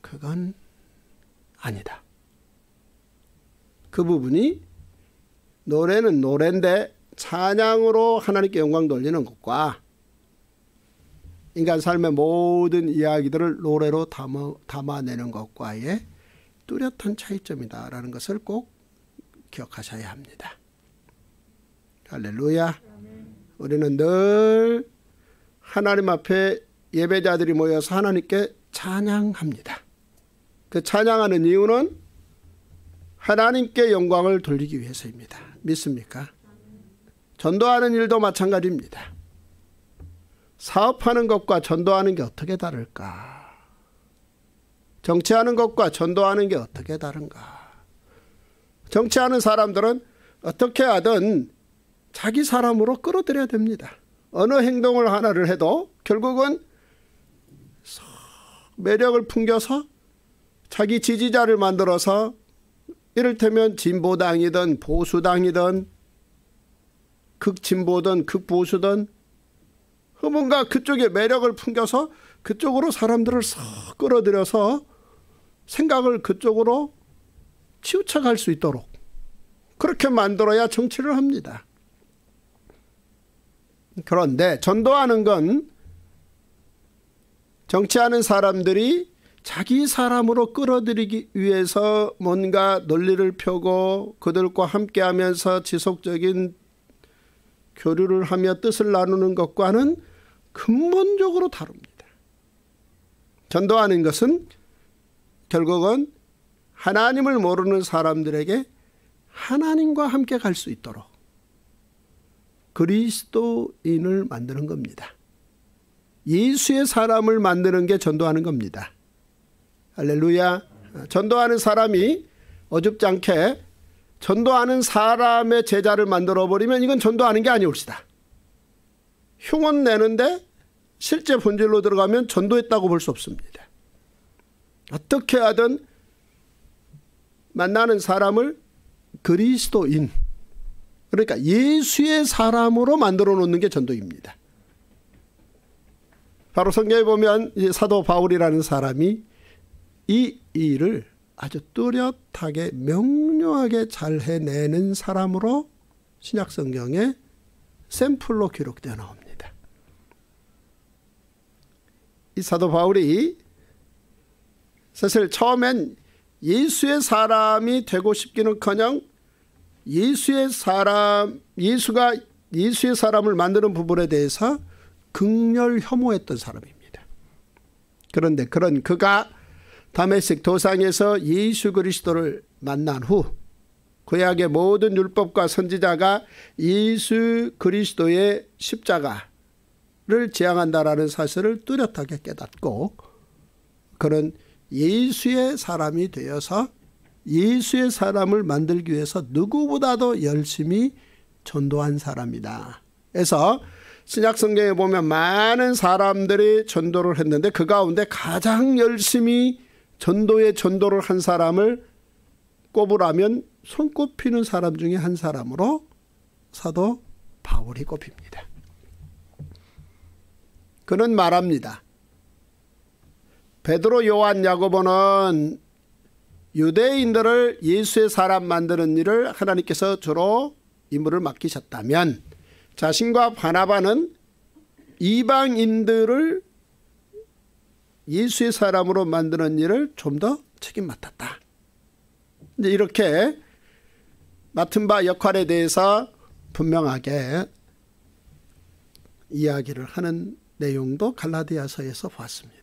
그건 아니다. 그 부분이 노래는 노래인데 찬양으로 하나님께 영광 돌리는 것과 인간 삶의 모든 이야기들을 노래로 담아, 담아내는 것과의 뚜렷한 차이점이다라는 것을 꼭 기억하셔야 합니다. 할렐루야. 우리는 늘 하나님 앞에 예배자들이 모여서 하나님께 찬양합니다. 그 찬양하는 이유는 하나님께 영광을 돌리기 위해서입니다. 믿습니까? 전도하는 일도 마찬가지입니다. 사업하는 것과 전도하는 게 어떻게 다를까? 정치하는 것과 전도하는 게 어떻게 다른가? 정치하는 사람들은 어떻게 하든 자기 사람으로 끌어들여야 됩니다. 어느 행동을 하나를 해도 결국은 매력을 풍겨서 자기 지지자를 만들어서 이를테면 진보당이든 보수당이든 극진보든 극보수든 뭔가 그쪽에 매력을 풍겨서 그쪽으로 사람들을 쏙 끌어들여서 생각을 그쪽으로 치우쳐 갈수 있도록 그렇게 만들어야 정치를 합니다. 그런데 전도하는 건 정치하는 사람들이 자기 사람으로 끌어들이기 위해서 뭔가 논리를 펴고 그들과 함께 하면서 지속적인 교류를 하며 뜻을 나누는 것과는 근본적으로 다릅니다. 전도하는 것은 결국은 하나님을 모르는 사람들에게 하나님과 함께 갈 수 있도록 그리스도인을 만드는 겁니다. 예수의 사람을 만드는 게 전도하는 겁니다. 할렐루야. 전도하는 사람이 어줍지 않게 전도하는 사람의 제자를 만들어 버리면 이건 전도하는 게 아니올시다. 흉은 내는데 실제 본질로 들어가면 전도했다고 볼 수 없습니다. 어떻게 하든 만나는 사람을 그리스도인 그러니까 예수의 사람으로 만들어 놓는 게 전도입니다. 바로 성경에 보면 사도 바울이라는 사람이 이 일을 아주 뚜렷하게 명료하게 잘 해내는 사람으로 신약 성경에 샘플로 기록되어 나옵니다. 이 사도 바울이 사실 처음엔 예수의 사람이 되고 싶기는커녕 예수의 사람 예수가 예수의 사람을 만드는 부분에 대해서 극렬 혐오했던 사람입니다. 그런데 그런 그가 다메섹 도상에서 예수 그리스도를 만난 후 구약의 모든 율법과 선지자가 예수 그리스도의 십자가를 지향한다라는 사실을 뚜렷하게 깨닫고 그런 예수의 사람이 되어서 예수의 사람을 만들기 위해서 누구보다도 열심히 전도한 사람이다. 그래서 신약 성경에 보면 많은 사람들이 전도를 했는데 그 가운데 가장 열심히 전도에 전도를 한 사람을 꼽으라면 손꼽히는 사람 중에 한 사람으로 사도 바울이 꼽힙니다. 그는 말합니다. 베드로 요한 야고보는 유대인들을 예수의 사람 만드는 일을 하나님께서 주로 임무를 맡기셨다면 자신과 바나바는 이방인들을 예수의 사람으로 만드는 일을 좀 더 책임 맡았다. 이제 이렇게 맡은 바 역할에 대해서 분명하게 이야기를 하는 내용도 갈라디아서에서 보았습니다.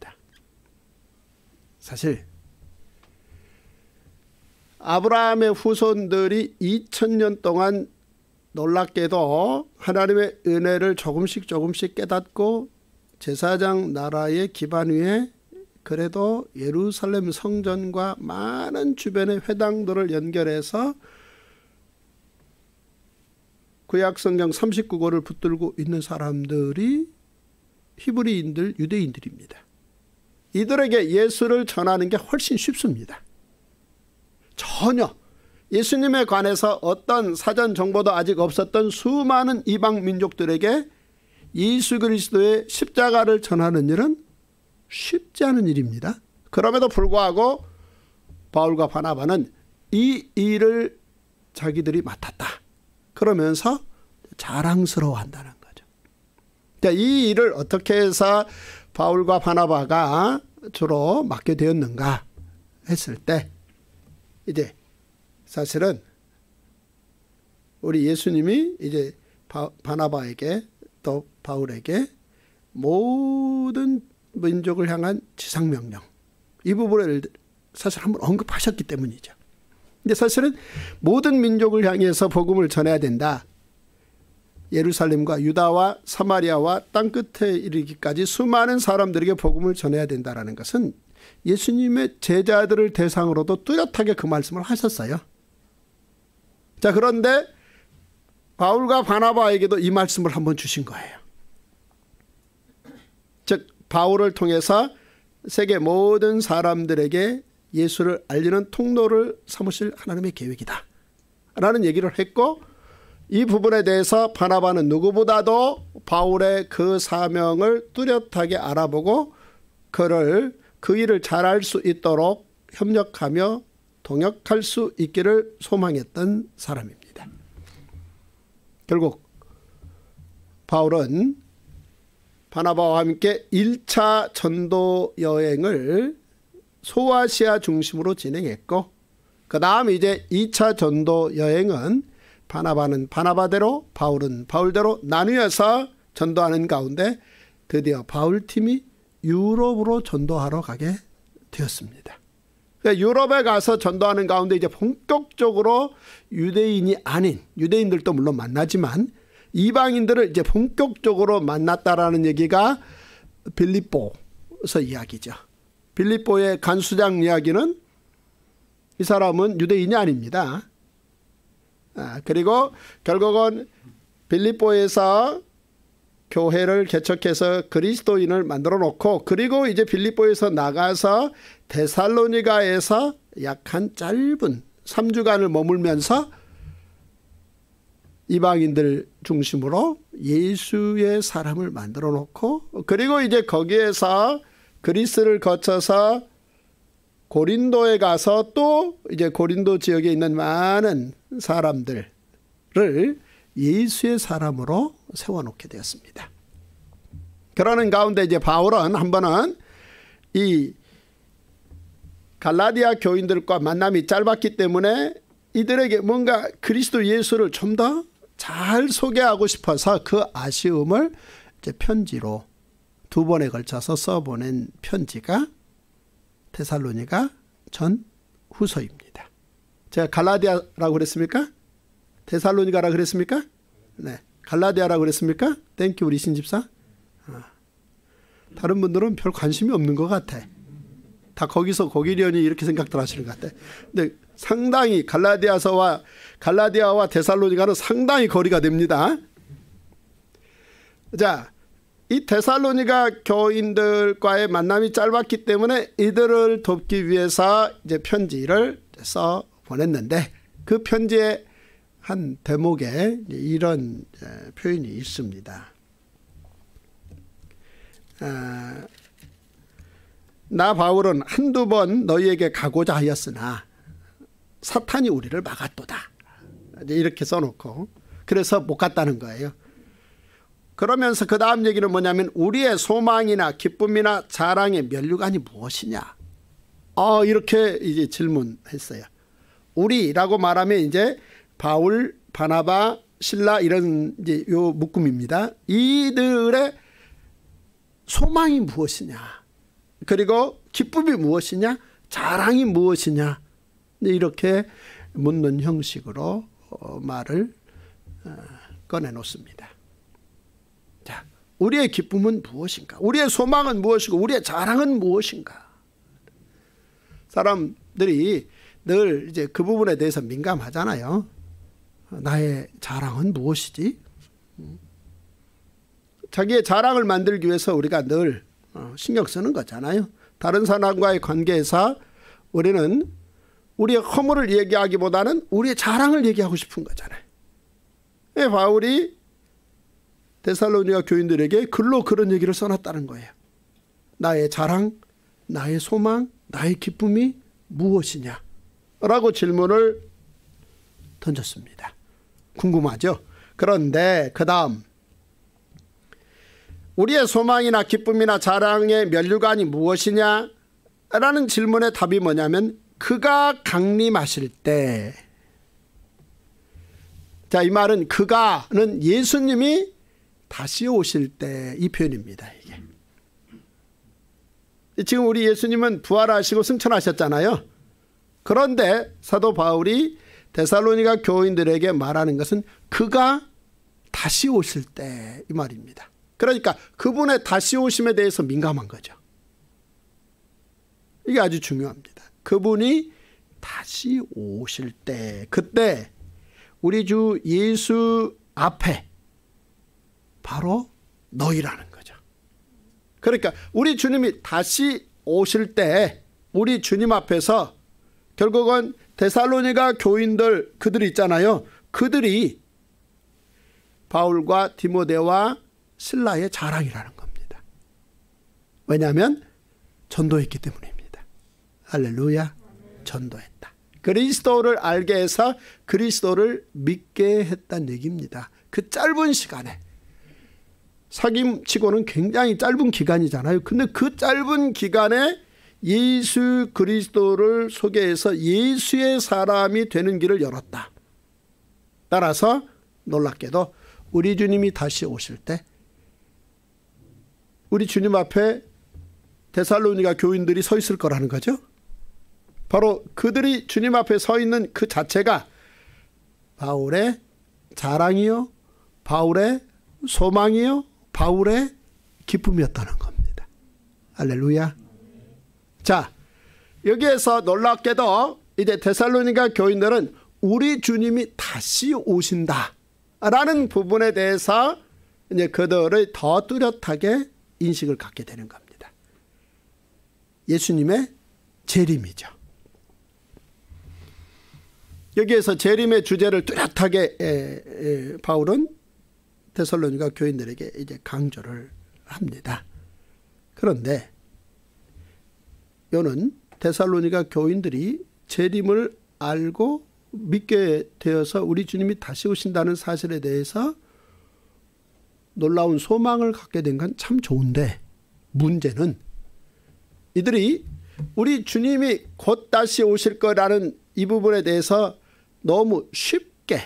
사실 아브라함의 후손들이 2000년 동안 놀랍게도 하나님의 은혜를 조금씩 조금씩 깨닫고 제사장 나라의 기반 위에 그래도 예루살렘 성전과 많은 주변의 회당들을 연결해서 구약성경 39권을 붙들고 있는 사람들이 히브리인들, 유대인들입니다. 이들에게 예수를 전하는 게 훨씬 쉽습니다. 전혀 예수님에 관해서 어떤 사전 정보도 아직 없었던 수많은 이방 민족들에게 예수 그리스도의 십자가를 전하는 일은 쉽지 않은 일입니다. 그럼에도 불구하고 바울과 바나바는 이 일을 자기들이 맡았다. 그러면서 자랑스러워한다는 거죠. 그러니까 이 일을 어떻게 해서 바울과 바나바가 주로 맡게 되었는가 했을 때 이제 사실은 우리 예수님이 이제 바, 바나바에게 또 바울에게 모든 민족을 향한 지상명령 이 부분을 사실 한번 언급하셨기 때문이죠. 근데 사실은 모든 민족을 향해서 복음을 전해야 된다. 예루살렘과 유다와 사마리아와 땅 끝에 이르기까지 수많은 사람들에게 복음을 전해야 된다라는 것은 예수님의 제자들을 대상으로도 뚜렷하게 그 말씀을 하셨어요. 자, 그런데 바울과 바나바에게도 이 말씀을 한번 주신 거예요. 즉 바울을 통해서 세계 모든 사람들에게 예수를 알리는 통로를 삼으실 하나님의 계획이다. 라는 얘기를 했고 이 부분에 대해서 바나바는 누구보다도 바울의 그 사명을 뚜렷하게 알아보고 그를 그 일을 잘할 수 있도록 협력하며 동역할 수 있기를 소망했던 사람입니다. 결국 바울은 바나바와 함께 1차 전도 여행을 소아시아 중심으로 진행했고 그 다음 이제 2차 전도 여행은 바나바는 바나바대로 바울은 바울대로 나뉘어서 전도하는 가운데 드디어 바울팀이 유럽으로 전도하러 가게 되었습니다. 그러니까 유럽에 가서 전도하는 가운데 이제 본격적으로 유대인이 아닌 유대인들도 물론 만나지만 이방인들을 이제 본격적으로 만났다라는 얘기가 빌립보서 이야기죠. 빌립보의 간수장 이야기는 이 사람은 유대인이 아닙니다. 아, 그리고 결국은 빌립보에서 교회를 개척해서 그리스도인을 만들어 놓고 그리고 이제 빌립보에서 나가서 데살로니가에서 약한 짧은 3주간을 머물면서 이방인들 중심으로 예수의 사람을 만들어 놓고 그리고 이제 거기에서 그리스를 거쳐서 고린도에 가서 또 이제 고린도 지역에 있는 많은 사람들을 예수의 사람으로 세워놓게 되었습니다. 그러는 가운데 이제 바울은 한 번은 이 갈라디아 교인들과 만남이 짧았기 때문에 이들에게 뭔가 그리스도 예수를 좀 더 잘 소개하고 싶어서 그 아쉬움을 이제 편지로 두 번에 걸쳐서 써보낸 편지가 테살로니가 전 후서입니다. 제가 갈라디아라고 그랬습니까? 테살로니가라 그랬습니까? 네. 갈라디아라고 그랬습니까? 땡큐 우리 신집사. 아. 다른 분들은 별 관심이 없는 것 같아. 다 거기서 거기려니 이렇게 생각들 하시는 것 같아. 근데 상당히 갈라디아서와 갈라디아와 데살로니가는 상당히 거리가 됩니다. 자, 이 데살로니가 교인들과의 만남이 짧았기 때문에 이들을 돕기 위해서 이제 편지를 써 보냈는데 그편지의한 대목에 이런 표현이 있습니다. 아, 나 바울은 한두 번 너희에게 가고자 하였으나 사탄이 우리를 막았도다. 이렇게 써놓고 그래서 못 갔다는 거예요. 그러면서 그 다음 얘기는 뭐냐면 우리의 소망이나 기쁨이나 자랑의 면류관이 무엇이냐. 어, 이렇게 이제 질문했어요. 우리라고 말하면 이제 바울, 바나바, 신라 이런 이제 요 묶음입니다. 이들의 소망이 무엇이냐. 그리고 기쁨이 무엇이냐. 자랑이 무엇이냐. 네, 이렇게 묻는 형식으로 어, 말을 어, 꺼내놓습니다. 우리의 기쁨은 무엇인가? 우리의 소망은 무엇이고 우리의 자랑은 무엇인가? 사람들이 늘 이제 그 부분에 대해서 민감하잖아요. 나의 자랑은 무엇이지? 자기의 자랑을 만들기 위해서 우리가 늘 어, 신경 쓰는 거잖아요. 다른 사람과의 관계에서 우리는 우리의 허물을 얘기하기보다는 우리의 자랑을 얘기하고 싶은 거잖아요. 바울이 데살로니아 교인들에게 글로 그런 얘기를 써놨다는 거예요. 나의 자랑, 나의 소망, 나의 기쁨이 무엇이냐? 라고 질문을 던졌습니다. 궁금하죠? 그런데 그 다음 우리의 소망이나 기쁨이나 자랑의 면류관이 무엇이냐? 라는 질문의 답이 뭐냐면 그가 강림하실 때 자, 이 말은 그가는 예수님이 다시 오실 때 이 표현입니다. 이게. 지금 우리 예수님은 부활하시고 승천하셨잖아요. 그런데 사도 바울이 데살로니가 교인들에게 말하는 것은 그가 다시 오실 때 이 말입니다. 그러니까 그분의 다시 오심에 대해서 민감한 거죠. 이게 아주 중요합니다. 그분이 다시 오실 때 그때 우리 주 예수 앞에 바로 너희라는 거죠. 그러니까 우리 주님이 다시 오실 때 우리 주님 앞에서 결국은 데살로니가 교인들 그들 있잖아요. 그들이 바울과 디모데와 신라의 자랑이라는 겁니다. 왜냐하면 전도했기 때문입니다. 할렐루야. 전도했다. 그리스도를 알게 해서 그리스도를 믿게 했다는 얘기입니다. 그 짧은 시간에 사김치고는 굉장히 짧은 기간이잖아요. 근데 그 짧은 기간에 예수 그리스도를 소개해서 예수의 사람이 되는 길을 열었다. 따라서 놀랍게도 우리 주님이 다시 오실 때 우리 주님 앞에 데살로니가 교인들이 서 있을 거라는 거죠. 바로 그들이 주님 앞에 서 있는 그 자체가 바울의 자랑이요, 바울의 소망이요, 바울의 기쁨이었다는 겁니다. 할렐루야. 자, 여기에서 놀랍게도 이제 데살로니가 교인들은 우리 주님이 다시 오신다. 라는 부분에 대해서 이제 그들을 더 뚜렷하게 인식을 갖게 되는 겁니다. 예수님의 재림이죠. 여기에서 재림의 주제를 뚜렷하게 바울은 데살로니가 교인들에게 이제 강조를 합니다. 그런데 요는 데살로니가 교인들이 재림을 알고 믿게 되어서 우리 주님이 다시 오신다는 사실에 대해서 놀라운 소망을 갖게 된 건 참 좋은데 문제는 이들이 우리 주님이 곧 다시 오실 거라는 이 부분에 대해서 너무 쉽게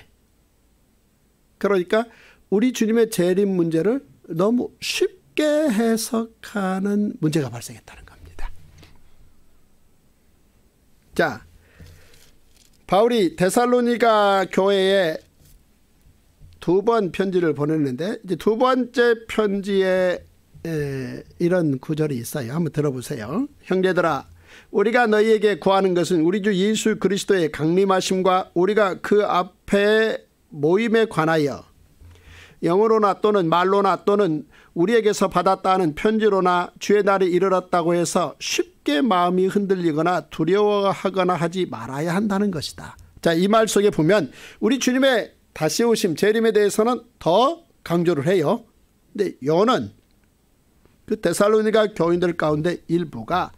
그러니까 우리 주님의 재림 문제를 너무 쉽게 해석하는 문제가 발생했다는 겁니다. 자, 바울이 데살로니가 교회에 두 번 편지를 보냈는데 이제 두 번째 편지에 에, 이런 구절이 있어요. 한번 들어보세요. 형제들아 우리가 너희에게 구하는 것은 우리 주 예수 그리스도의 강림하심과 우리가 그 앞에 모임에 관하여 영어로나 또는 말로나 또는 우리에게서 받았다는 편지로나 주의 날이 이르렀다고 해서 쉽게 마음이 흔들리거나 두려워하거나 하지 말아야 한다는 것이다. 자, 이 말 속에 보면 우리 주님의 다시 오심, 재림에 대해서는 더 강조를 해요. 근데 요는 그 데살로니가 교인들 가운데 일부가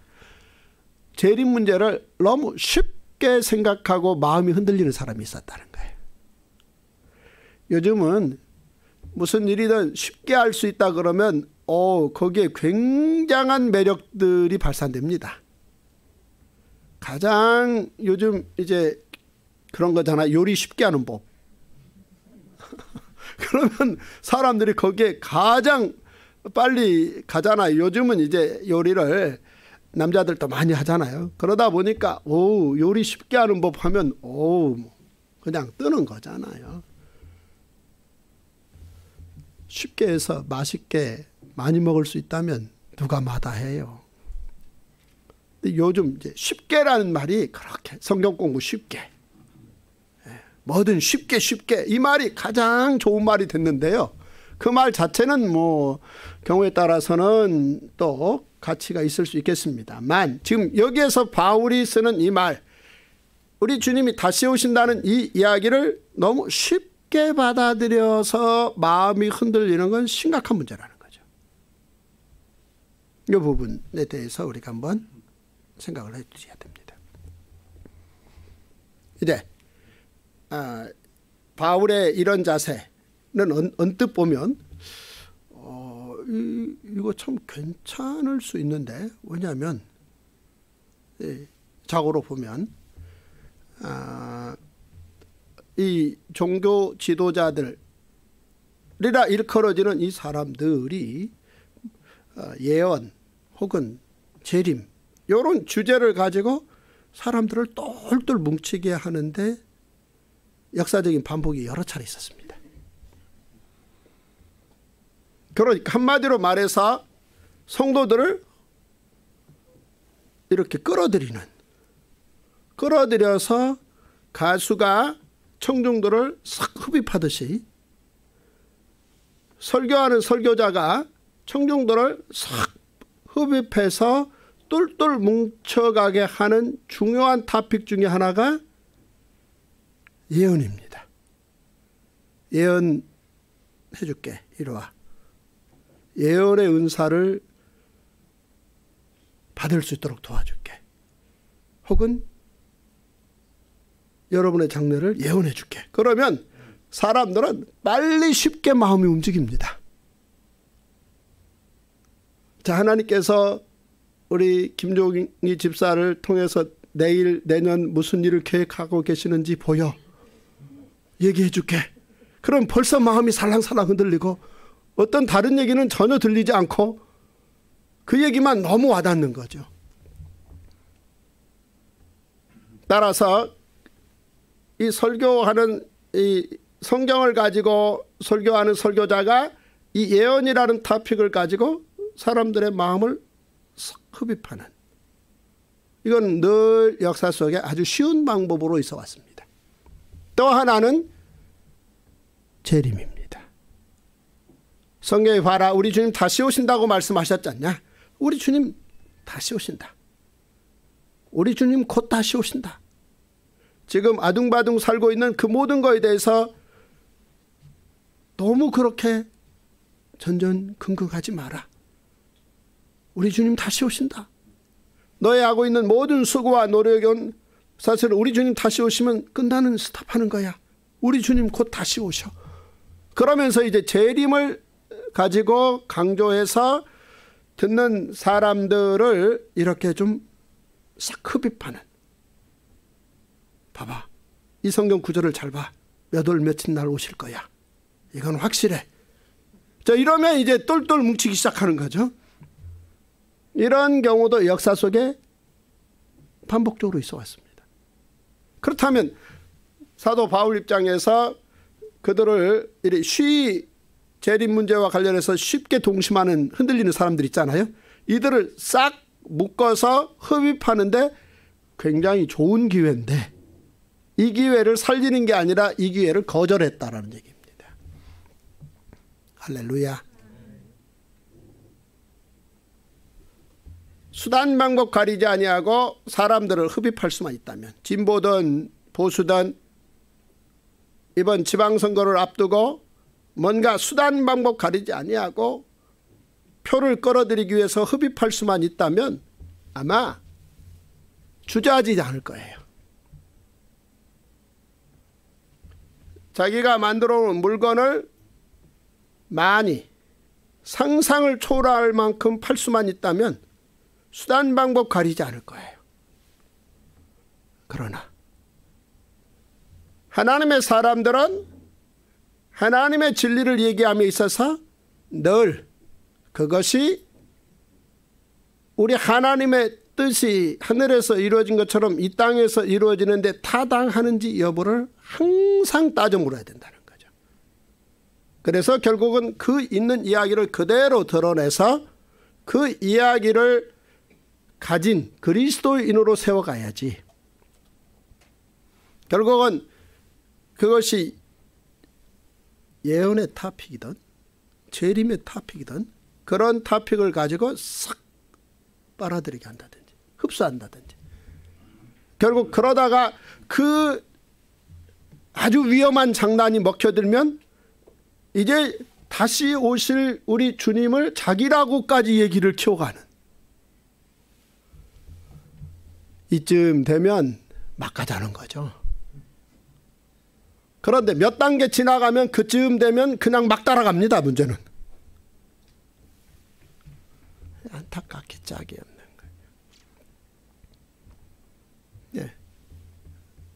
재림 문제를 너무 쉽게 생각하고 마음이 흔들리는 사람이 있었다는 거예요. 요즘은 무슨 일이든 쉽게 할 수 있다 그러면 어, 거기에 굉장한 매력들이 발산됩니다. 가장 요즘 이제 그런 거잖아. 요리 쉽게 하는 법. 그러면 사람들이 거기에 가장 빨리 가잖아요. 요즘은 이제 요리를 남자들도 많이 하잖아요. 그러다 보니까 오 요리 쉽게 하는 법 하면 오 그냥 뜨는 거잖아요. 쉽게 해서 맛있게 많이 먹을 수 있다면 누가 마다해요. 근데 요즘 이제 쉽게라는 말이 그렇게 성경 공부 쉽게 예, 뭐든 쉽게 쉽게 이 말이 가장 좋은 말이 됐는데요. 그 말 자체는 뭐 경우에 따라서는 또 가치가 있을 수 있겠습니다만 지금 여기에서 바울이 쓰는 이 말 우리 주님이 다시 오신다는 이 이야기를 너무 쉽게 쉽게 받아들여서 마음이 흔들리는 건 심각한 문제라는 거죠. 이 부분에 대해서 우리가 한번 생각을 해주셔야 됩니다. 이제 아, 바울의 이런 자세는 언, 뜻 보면 어, 이, 거참 괜찮을 수 있는데 왜냐하면 이, 예, 적으로 보면 아, 이 종교 지도자들이라 일컬어지는 이 사람들이 어, 예언 혹은 재림 이런 주제를 가지고 사람들을 똘똘 뭉치게 하는데 역사적인 반복이 여러 차례 있었습니다. 그러니까 한마디로 말해서 성도들을 이렇게 끌어들이는 끌어들여서 가수가 청중들을 싹 흡입하듯이 설교하는 설교자가 청중들을 싹 흡입해서 똘똘 뭉쳐가게 하는 중요한 타픽 중의 하나가 예언입니다. 예언 해줄게. 이리와. 예언의 은사를 받을 수 있도록 도와줄게. 혹은 여러분의 장래를 예언해 줄게. 그러면 사람들은 빨리 쉽게 마음이 움직입니다. 자, 하나님께서 우리 김종희 집사를 통해서 내일, 내년 무슨 일을 계획하고 계시는지 보여. 얘기해 줄게. 그럼 벌써 마음이 살랑살랑 흔들리고 어떤 다른 얘기는 전혀 들리지 않고 그 얘기만 너무 와닿는 거죠. 따라서 이 설교하는 이 성경을 가지고 설교하는 설교자가 이 예언이라는 타픽을 가지고 사람들의 마음을 흡입하는 이건 늘 역사 속에 아주 쉬운 방법으로 있어 왔습니다. 또 하나는 재림입니다. 성경에 봐라 우리 주님 다시 오신다고 말씀하셨지 않냐? 우리 주님 다시 오신다. 우리 주님 곧 다시 오신다. 지금 아둥바둥 살고 있는 그 모든 거에 대해서 너무 그렇게 전전긍긍하지 마라. 우리 주님 다시 오신다. 너의 하고 있는 모든 수고와 노력은 사실 우리 주님 다시 오시면 끝나는 스탑하는 거야. 우리 주님 곧 다시 오셔. 그러면서 이제 재림을 가지고 강조해서 듣는 사람들을 이렇게 좀 싹 흡입하는 봐봐. 이 성경 구절을 잘 봐. 몇 월 며칠 날 오실 거야. 이건 확실해. 자, 이러면 이제 똘똘 뭉치기 시작하는 거죠. 이런 경우도 역사 속에 반복적으로 있어 왔습니다. 그렇다면 사도 바울 입장에서 그들을 쉬 재림 문제와 관련해서 쉽게 동심하는 흔들리는 사람들 있잖아요. 이들을 싹 묶어서 흡입하는데 굉장히 좋은 기회인데 이 기회를 살리는 게 아니라 이 기회를 거절했다라는 얘기입니다. 할렐루야. 수단 방법 가리지 아니하고 사람들을 흡입할 수만 있다면 진보든 보수든 이번 지방선거를 앞두고 뭔가 수단 방법 가리지 아니하고 표를 끌어들이기 위해서 흡입할 수만 있다면 아마 주저하지 않을 거예요. 자기가 만들어 놓은 물건을 많이 상상을 초월할 만큼 팔 수만 있다면 수단 방법 가리지 않을 거예요. 그러나 하나님의 사람들은 하나님의 진리를 얘기함에 있어서 늘 그것이 우리 하나님의 뜻이 하늘에서 이루어진 것처럼 이 땅에서 이루어지는데 타당하는지 여부를 항상 따져 물어야 된다는 거죠. 그래서 결국은 그 있는 이야기를 그대로 드러내서 그 이야기를 가진 그리스도인으로 세워가야지. 결국은 그것이 예언의 타픽이든 재림의 타픽이든 그런 타픽을 가지고 싹 빨아들이게 한다든지 흡수한다든지 결국 그러다가 그 아주 위험한 장난이 먹혀들면 이제 다시 오실 우리 주님을 자기라고까지 얘기를 키워가는 이쯤 되면 막가자는 거죠. 그런데 몇 단계 지나가면 그쯤 되면 그냥 막 따라갑니다. 문제는 안타깝게 짝이요.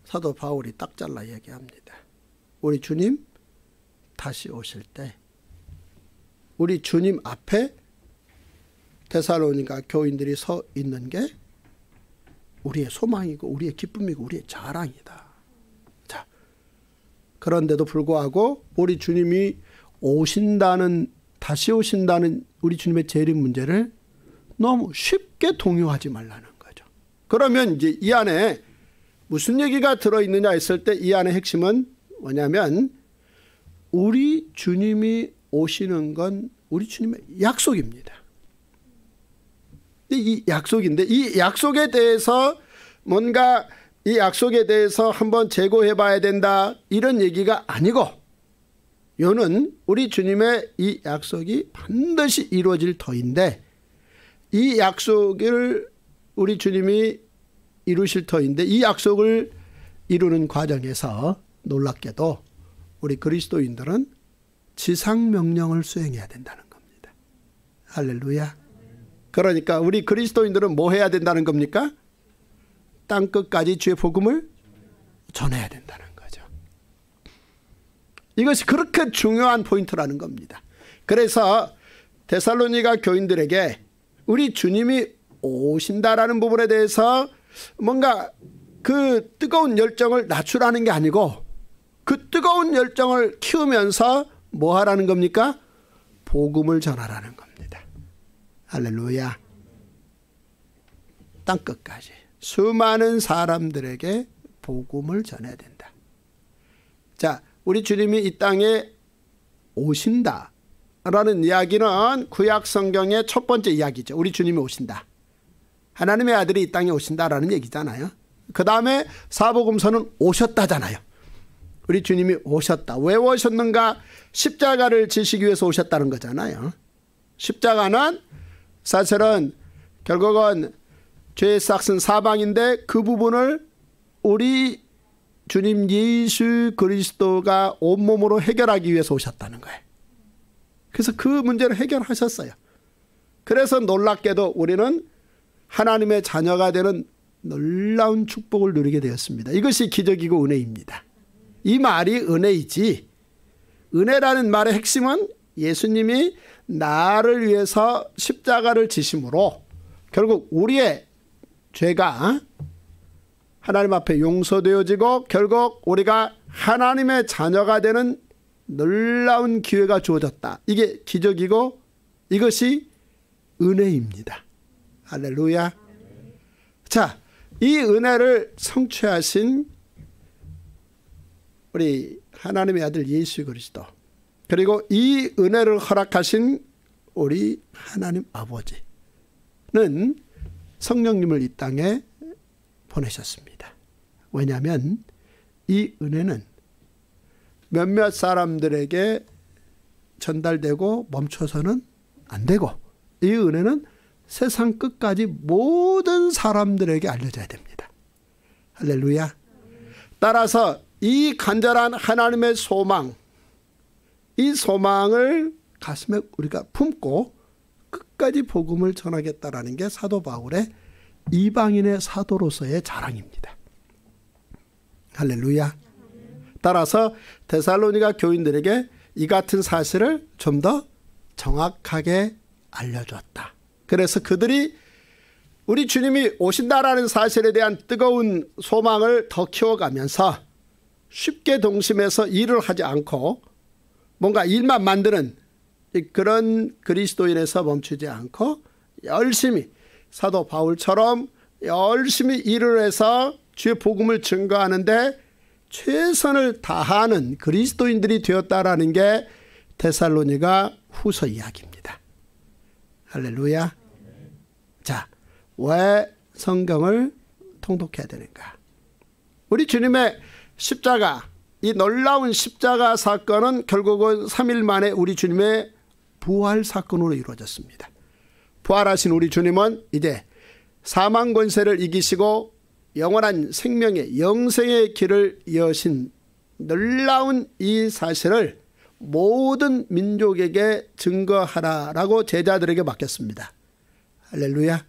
사도 바울이 딱 잘라 얘기합니다. 우리 주님 다시 오실 때 우리 주님 앞에 대살로니가 교인들이 서 있는 게 우리의 소망이고 우리의 기쁨이고 우리의 자랑이다. 자, 그런데도 불구하고 우리 주님이 오신다는 다시 오신다는 우리 주님의 재림 문제를 너무 쉽게 동요하지 말라는 거죠. 그러면 이제 이 안에 무슨 얘기가 들어있느냐 했을 때 이 안의 핵심은 뭐냐면 우리 주님이 오시는 건 우리 주님의 약속입니다. 이 약속인데 이 약속에 대해서 뭔가 이 약속에 대해서 한번 재고해 봐야 된다 이런 얘기가 아니고 요는 우리 주님의 이 약속이 반드시 이루어질 터인데 이 약속을 우리 주님이 이루실 터인데 이 약속을 이루는 과정에서 놀랍게도 우리 그리스도인들은 지상 명령을 수행해야 된다는 겁니다. 할렐루야. 그러니까 우리 그리스도인들은 뭐 해야 된다는 겁니까? 땅 끝까지 주의 복음을 전해야 된다는 거죠. 이것이 그렇게 중요한 포인트라는 겁니다. 그래서 데살로니가 교인들에게 우리 주님이 오신다라는 부분에 대해서 뭔가 그 뜨거운 열정을 낮추라는 게 아니고 그 뜨거운 열정을 키우면서 뭐 하라는 겁니까? 복음을 전하라는 겁니다. 할렐루야. 땅 끝까지 수많은 사람들에게 복음을 전해야 된다. 자, 우리 주님이 이 땅에 오신다. 라는 이야기는 구약 성경의 첫 번째 이야기죠. 우리 주님이 오신다. 하나님의 아들이 이 땅에 오신다라는 얘기잖아요. 그 다음에 사복음서는 오셨다잖아요. 우리 주님이 오셨다. 왜 오셨는가? 십자가를 지시기 위해서 오셨다는 거잖아요. 십자가는 사실은 결국은 죄의 싹슨 사방인데 그 부분을 우리 주님 예수 그리스도가 온몸으로 해결하기 위해서 오셨다는 거예요. 그래서 그 문제를 해결하셨어요. 그래서 놀랍게도 우리는 하나님의 자녀가 되는 놀라운 축복을 누리게 되었습니다. 이것이 기적이고 은혜입니다. 이 말이 은혜이지. 은혜라는 말의 핵심은 예수님이 나를 위해서 십자가를 지심으로 결국 우리의 죄가 하나님 앞에 용서되어지고 결국 우리가 하나님의 자녀가 되는 놀라운 기회가 주어졌다. 이게 기적이고 이것이 은혜입니다. 할렐루야. 자, 이 은혜를 성취하신 우리 하나님의 아들 예수 그리스도 그리고 이 은혜를 허락하신 우리 하나님 아버지는 성령님을 이 땅에 보내셨습니다. 왜냐하면 이 은혜는 몇몇 사람들에게 전달되고 멈춰서는 안 되고 이 은혜는 세상 끝까지 모든 사람들에게 알려져야 됩니다. 할렐루야. 따라서 이 간절한 하나님의 소망, 이 소망을 가슴에 우리가 품고 끝까지 복음을 전하겠다라는 게 사도 바울의 이방인의 사도로서의 자랑입니다. 할렐루야. 따라서 데살로니가 교인들에게 이 같은 사실을 좀 더 정확하게 알려줬다. 그래서 그들이 우리 주님이 오신다라는 사실에 대한 뜨거운 소망을 더 키워가면서 쉽게 동심에서 일을 하지 않고 뭔가 일만 만드는 그런 그리스도인에서 멈추지 않고 열심히 사도 바울처럼 열심히 일을 해서 주의 복음을 증거하는데 최선을 다하는 그리스도인들이 되었다라는 게 데살로니가 후서 이야기입니다. 할렐루야. 자, 왜 성경을 통독해야 되는가? 우리 주님의 십자가, 이 놀라운 십자가 사건은 결국은 3일 만에 우리 주님의 부활 사건으로 이루어졌습니다. 부활하신 우리 주님은 이제 사망 권세를 이기시고 영원한 생명의 영생의 길을 여신 놀라운 이 사실을 모든 민족에게 증거하라라고 제자들에게 맡겼습니다. 할렐루야.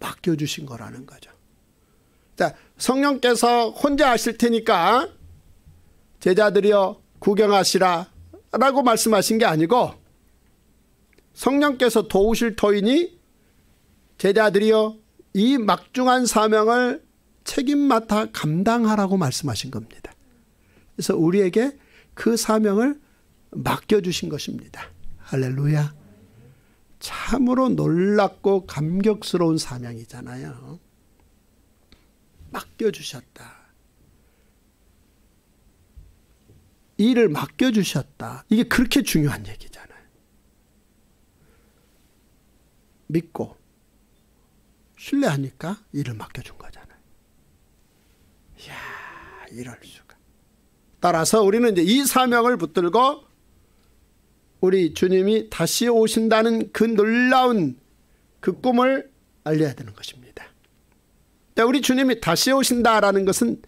맡겨주신 거라는 거죠. 자, 성령께서 혼자 하실 테니까 제자들이여 구경하시라 라고 말씀하신 게 아니고 성령께서 도우실 터이니 제자들이여 이 막중한 사명을 책임 맡아 감당하라고 말씀하신 겁니다. 그래서 우리에게 그 사명을 맡겨주신 것입니다. 할렐루야. 참으로 놀랍고 감격스러운 사명이잖아요. 맡겨주셨다. 일을 맡겨주셨다. 이게 그렇게 중요한 얘기잖아요. 믿고 신뢰하니까 일을 맡겨준 거잖아요. 이야, 이럴 수가. 따라서 우리는 이제 이 사명을 붙들고 우리 주님이 다시 오신다는 그 놀라운 그 꿈을 알려야 되는 것입니다. 우리 주님이 다시 오신다라는 것은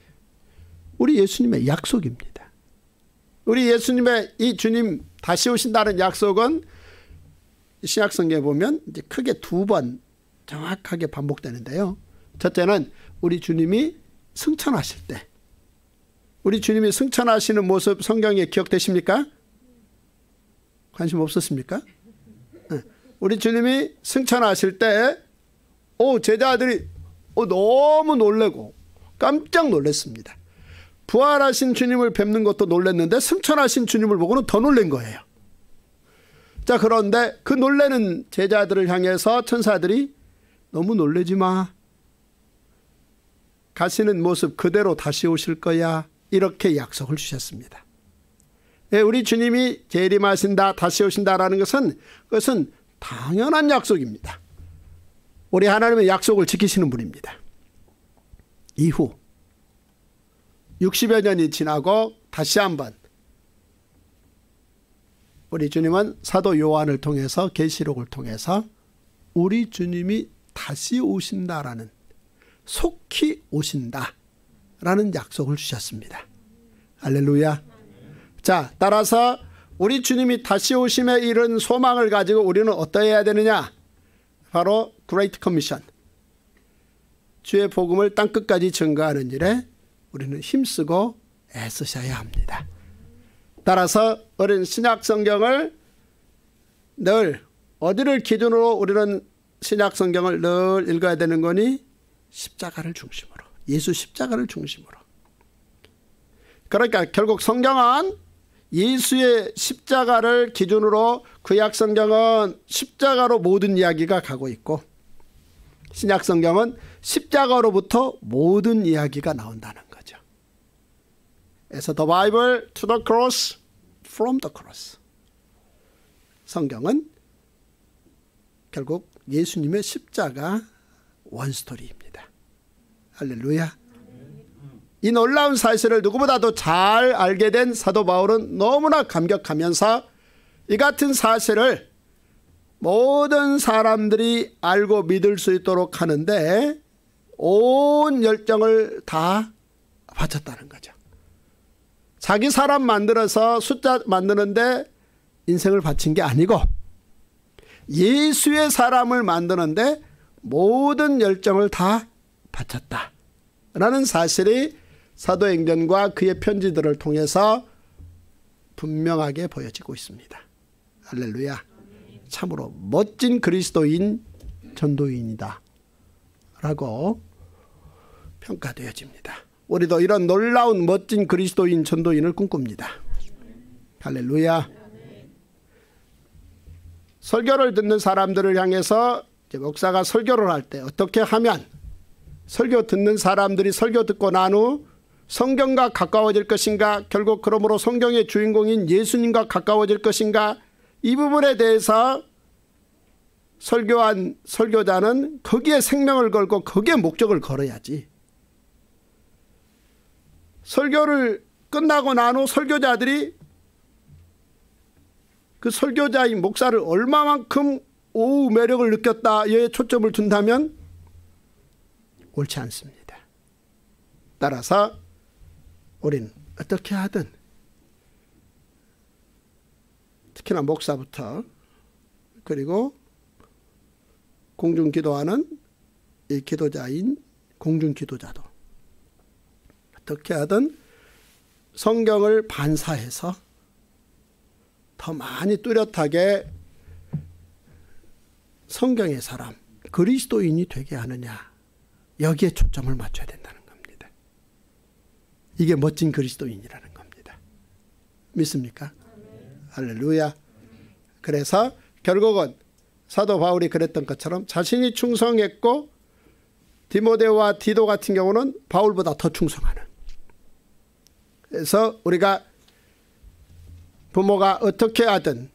우리 예수님의 약속입니다. 우리 예수님의 이 주님 다시 오신다는 약속은 신약성에 보면 이제 크게 두 번 정확하게 반복되는데요. 첫째는 우리 주님이 승천하실 때 우리 주님이 승천하시는 모습 성경에 기억되십니까? 관심 없었습니까? 예. 우리 주님이 승천하실 때, 오, 제자들이 오, 너무 놀래고 깜짝 놀랐습니다. 부활하신 주님을 뵙는 것도 놀랬는데 승천하신 주님을 보고는 더 놀란 거예요. 자, 그런데 그 놀래는 제자들을 향해서 천사들이 너무 놀래지 마. 가시는 모습 그대로 다시 오실 거야. 이렇게 약속을 주셨습니다. 예, 우리 주님이 재림하신다 다시 오신다라는 것은 그것은 당연한 약속입니다. 우리 하나님의 약속을 지키시는 분입니다. 이후 60여 년이 지나고 다시 한번 우리 주님은 사도 요한을 통해서 계시록을 통해서 우리 주님이 다시 오신다라는 속히 오신다라는 약속을 주셨습니다. 할렐루야. 자, 따라서 우리 주님이 다시 오심에 이른 소망을 가지고 우리는 어떠해야 되느냐? 바로 그레이트 커미션. 주의 복음을 땅 끝까지 증거하는 일에 우리는 힘쓰고 애쓰셔야 합니다. 따라서 어린 신약 성경을 늘 어디를 기준으로 우리는 신약 성경을 늘 읽어야 되는 거니 십자가를 중심으로 예수 십자가를 중심으로 그러니까 결국 성경은 예수의 십자가를 기준으로 구약 성경은 십자가로 모든 이야기가 가고 있고 신약 성경은 십자가로부터 모든 이야기가 나온다는 거죠. 그래서 the Bible to the cross from the cross. 성경은 결국 예수님의 십자가 원스토리입니다. 할렐루야. 이 놀라운 사실을 누구보다도 잘 알게 된 사도 바울은 너무나 감격하면서 이 같은 사실을 모든 사람들이 알고 믿을 수 있도록 하는데 온 열정을 다 바쳤다는 거죠. 자기 사람 만들어서 숫자 만드는데 인생을 바친 게 아니고 예수의 사람을 만드는데 모든 열정을 다 바쳤다. 라는 사실이 사도행전과 그의 편지들을 통해서 분명하게 보여지고 있습니다. 할렐루야. 참으로 멋진 그리스도인 전도인이다. 라고 평가되어집니다. 우리도 이런 놀라운 멋진 그리스도인 전도인을 꿈꿉니다. 할렐루야. 설교를 듣는 사람들을 향해서 목사가 설교를 할 때 어떻게 하면 설교 듣는 사람들이 설교 듣고 난후 성경과 가까워질 것인가 결국 그러므로 성경의 주인공인 예수님과 가까워질 것인가 이 부분에 대해서 설교한 설교자는 거기에 생명을 걸고 거기에 목적을 걸어야지. 설교를 끝나고 난 후 설교자들이 그 설교자인 목사를 얼마만큼 오우 매력을 느꼈다에 초점을 둔다면 옳지 않습니다. 따라서 우린 어떻게 하든 특히나 목사부터 그리고 공중 기도하는 이 기도자인 공중 기도자도 어떻게 하든 성경을 반사해서 더 많이 뚜렷하게 성경의 사람, 그리스도인이 되게 하느냐 여기에 초점을 맞춰야 된다. 이게 멋진 그리스도인이라는 겁니다. 믿습니까? 할렐루야. 그래서 결국은 사도 바울이 그랬던 것처럼 자신이 충성했고 디모데와 디도 같은 경우는 바울보다 더 충성하는. 그래서 우리가 부모가 어떻게 하든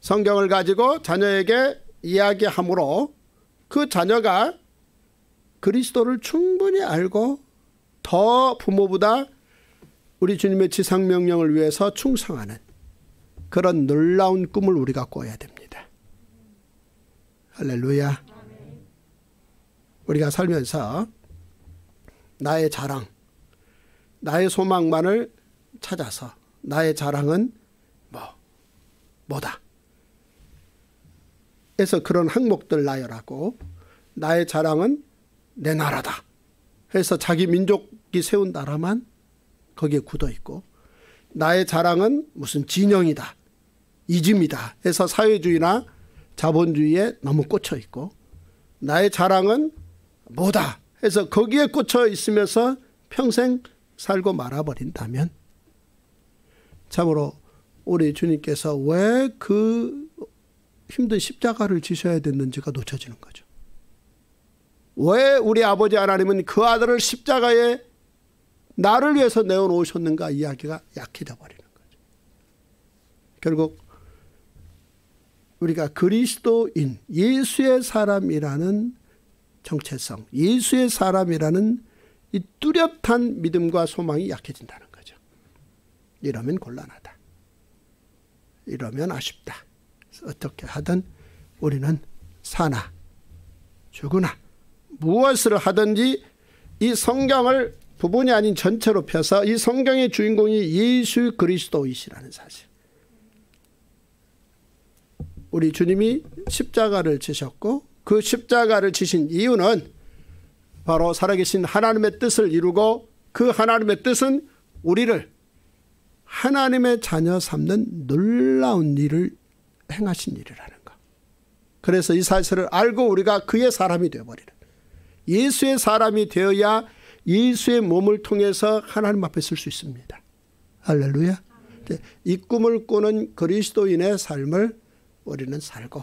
성경을 가지고 자녀에게 이야기함으로 그 자녀가 그리스도를 충분히 알고 더 부모보다 우리 주님의 지상명령을 위해서 충성하는 그런 놀라운 꿈을 우리가 꿔야 됩니다. 할렐루야. 우리가 살면서 나의 자랑, 나의 소망만을 찾아서 나의 자랑은 뭐, 뭐다. 해서 그런 항목들 나열하고 나의 자랑은 내 나라다. 해서 자기 민족 민이 세운 나라만 거기에 굳어 있고 나의 자랑은 무슨 진영이다, 이집니다 해서 사회주의나 자본주의에 너무 꽂혀 있고 나의 자랑은 뭐다 해서 거기에 꽂혀 있으면서 평생 살고 말아버린다면 참으로 우리 주님께서 왜 그 힘든 십자가를 지셔야 됐는지가 놓쳐지는 거죠. 왜 우리 아버지 하나님은 그 아들을 십자가에 나를 위해서 내어놓으셨는가 이야기가 약해져 버리는 거죠. 결국 우리가 그리스도인 예수의 사람이라는 정체성, 예수의 사람이라는 이 뚜렷한 믿음과 소망이 약해진다는 거죠. 이러면 곤란하다. 이러면 아쉽다. 어떻게 하든 우리는 사나 죽으나 무엇을 하든지 이 성경을 부분이 아닌 전체로 펴서 이 성경의 주인공이 예수 그리스도이시라는 사실. 우리 주님이 십자가를 지셨고 그 십자가를 지신 이유는 바로 살아계신 하나님의 뜻을 이루고 그 하나님의 뜻은 우리를 하나님의 자녀 삼는 놀라운 일을 행하신 일이라는 것. 그래서 이 사실을 알고 우리가 그의 사람이 되어버리는 예수의 사람이 되어야 예수의 몸을 통해서 하나님 앞에 설 수 있습니다. 할렐루야. 네, 이 꿈을 꾸는 그리스도인의 삶을 우리는 살고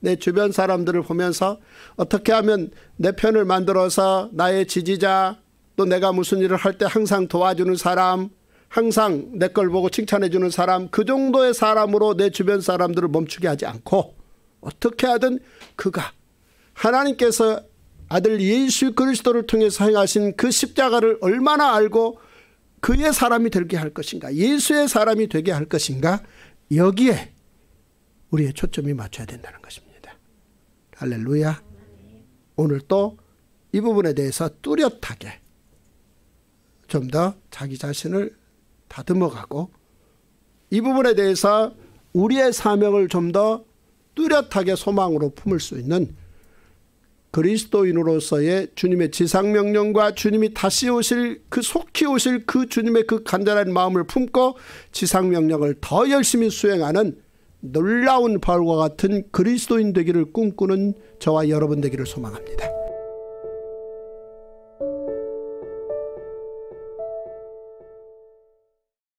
내 주변 사람들을 보면서 어떻게 하면 내 편을 만들어서 나의 지지자 또 내가 무슨 일을 할 때 항상 도와주는 사람 항상 내 걸 보고 칭찬해주는 사람 그 정도의 사람으로 내 주변 사람들을 멈추게 하지 않고 어떻게 하든 그가 하나님께서 아들 예수 그리스도를 통해서 행하신 그 십자가를 얼마나 알고 그의 사람이 되게 할 것인가 예수의 사람이 되게 할 것인가 여기에 우리의 초점이 맞춰야 된다는 것입니다. 할렐루야 오늘 또 이 부분에 대해서 뚜렷하게 좀 더 자기 자신을 다듬어가고 이 부분에 대해서 우리의 사명을 좀 더 뚜렷하게 소망으로 품을 수 있는 그리스도인으로서의 주님의 지상명령과 주님이 다시 오실 그 속히 오실 그 주님의 그 간절한 마음을 품고 지상명령을 더 열심히 수행하는 놀라운 바울과 같은 그리스도인 되기를 꿈꾸는 저와 여러분 되기를 소망합니다.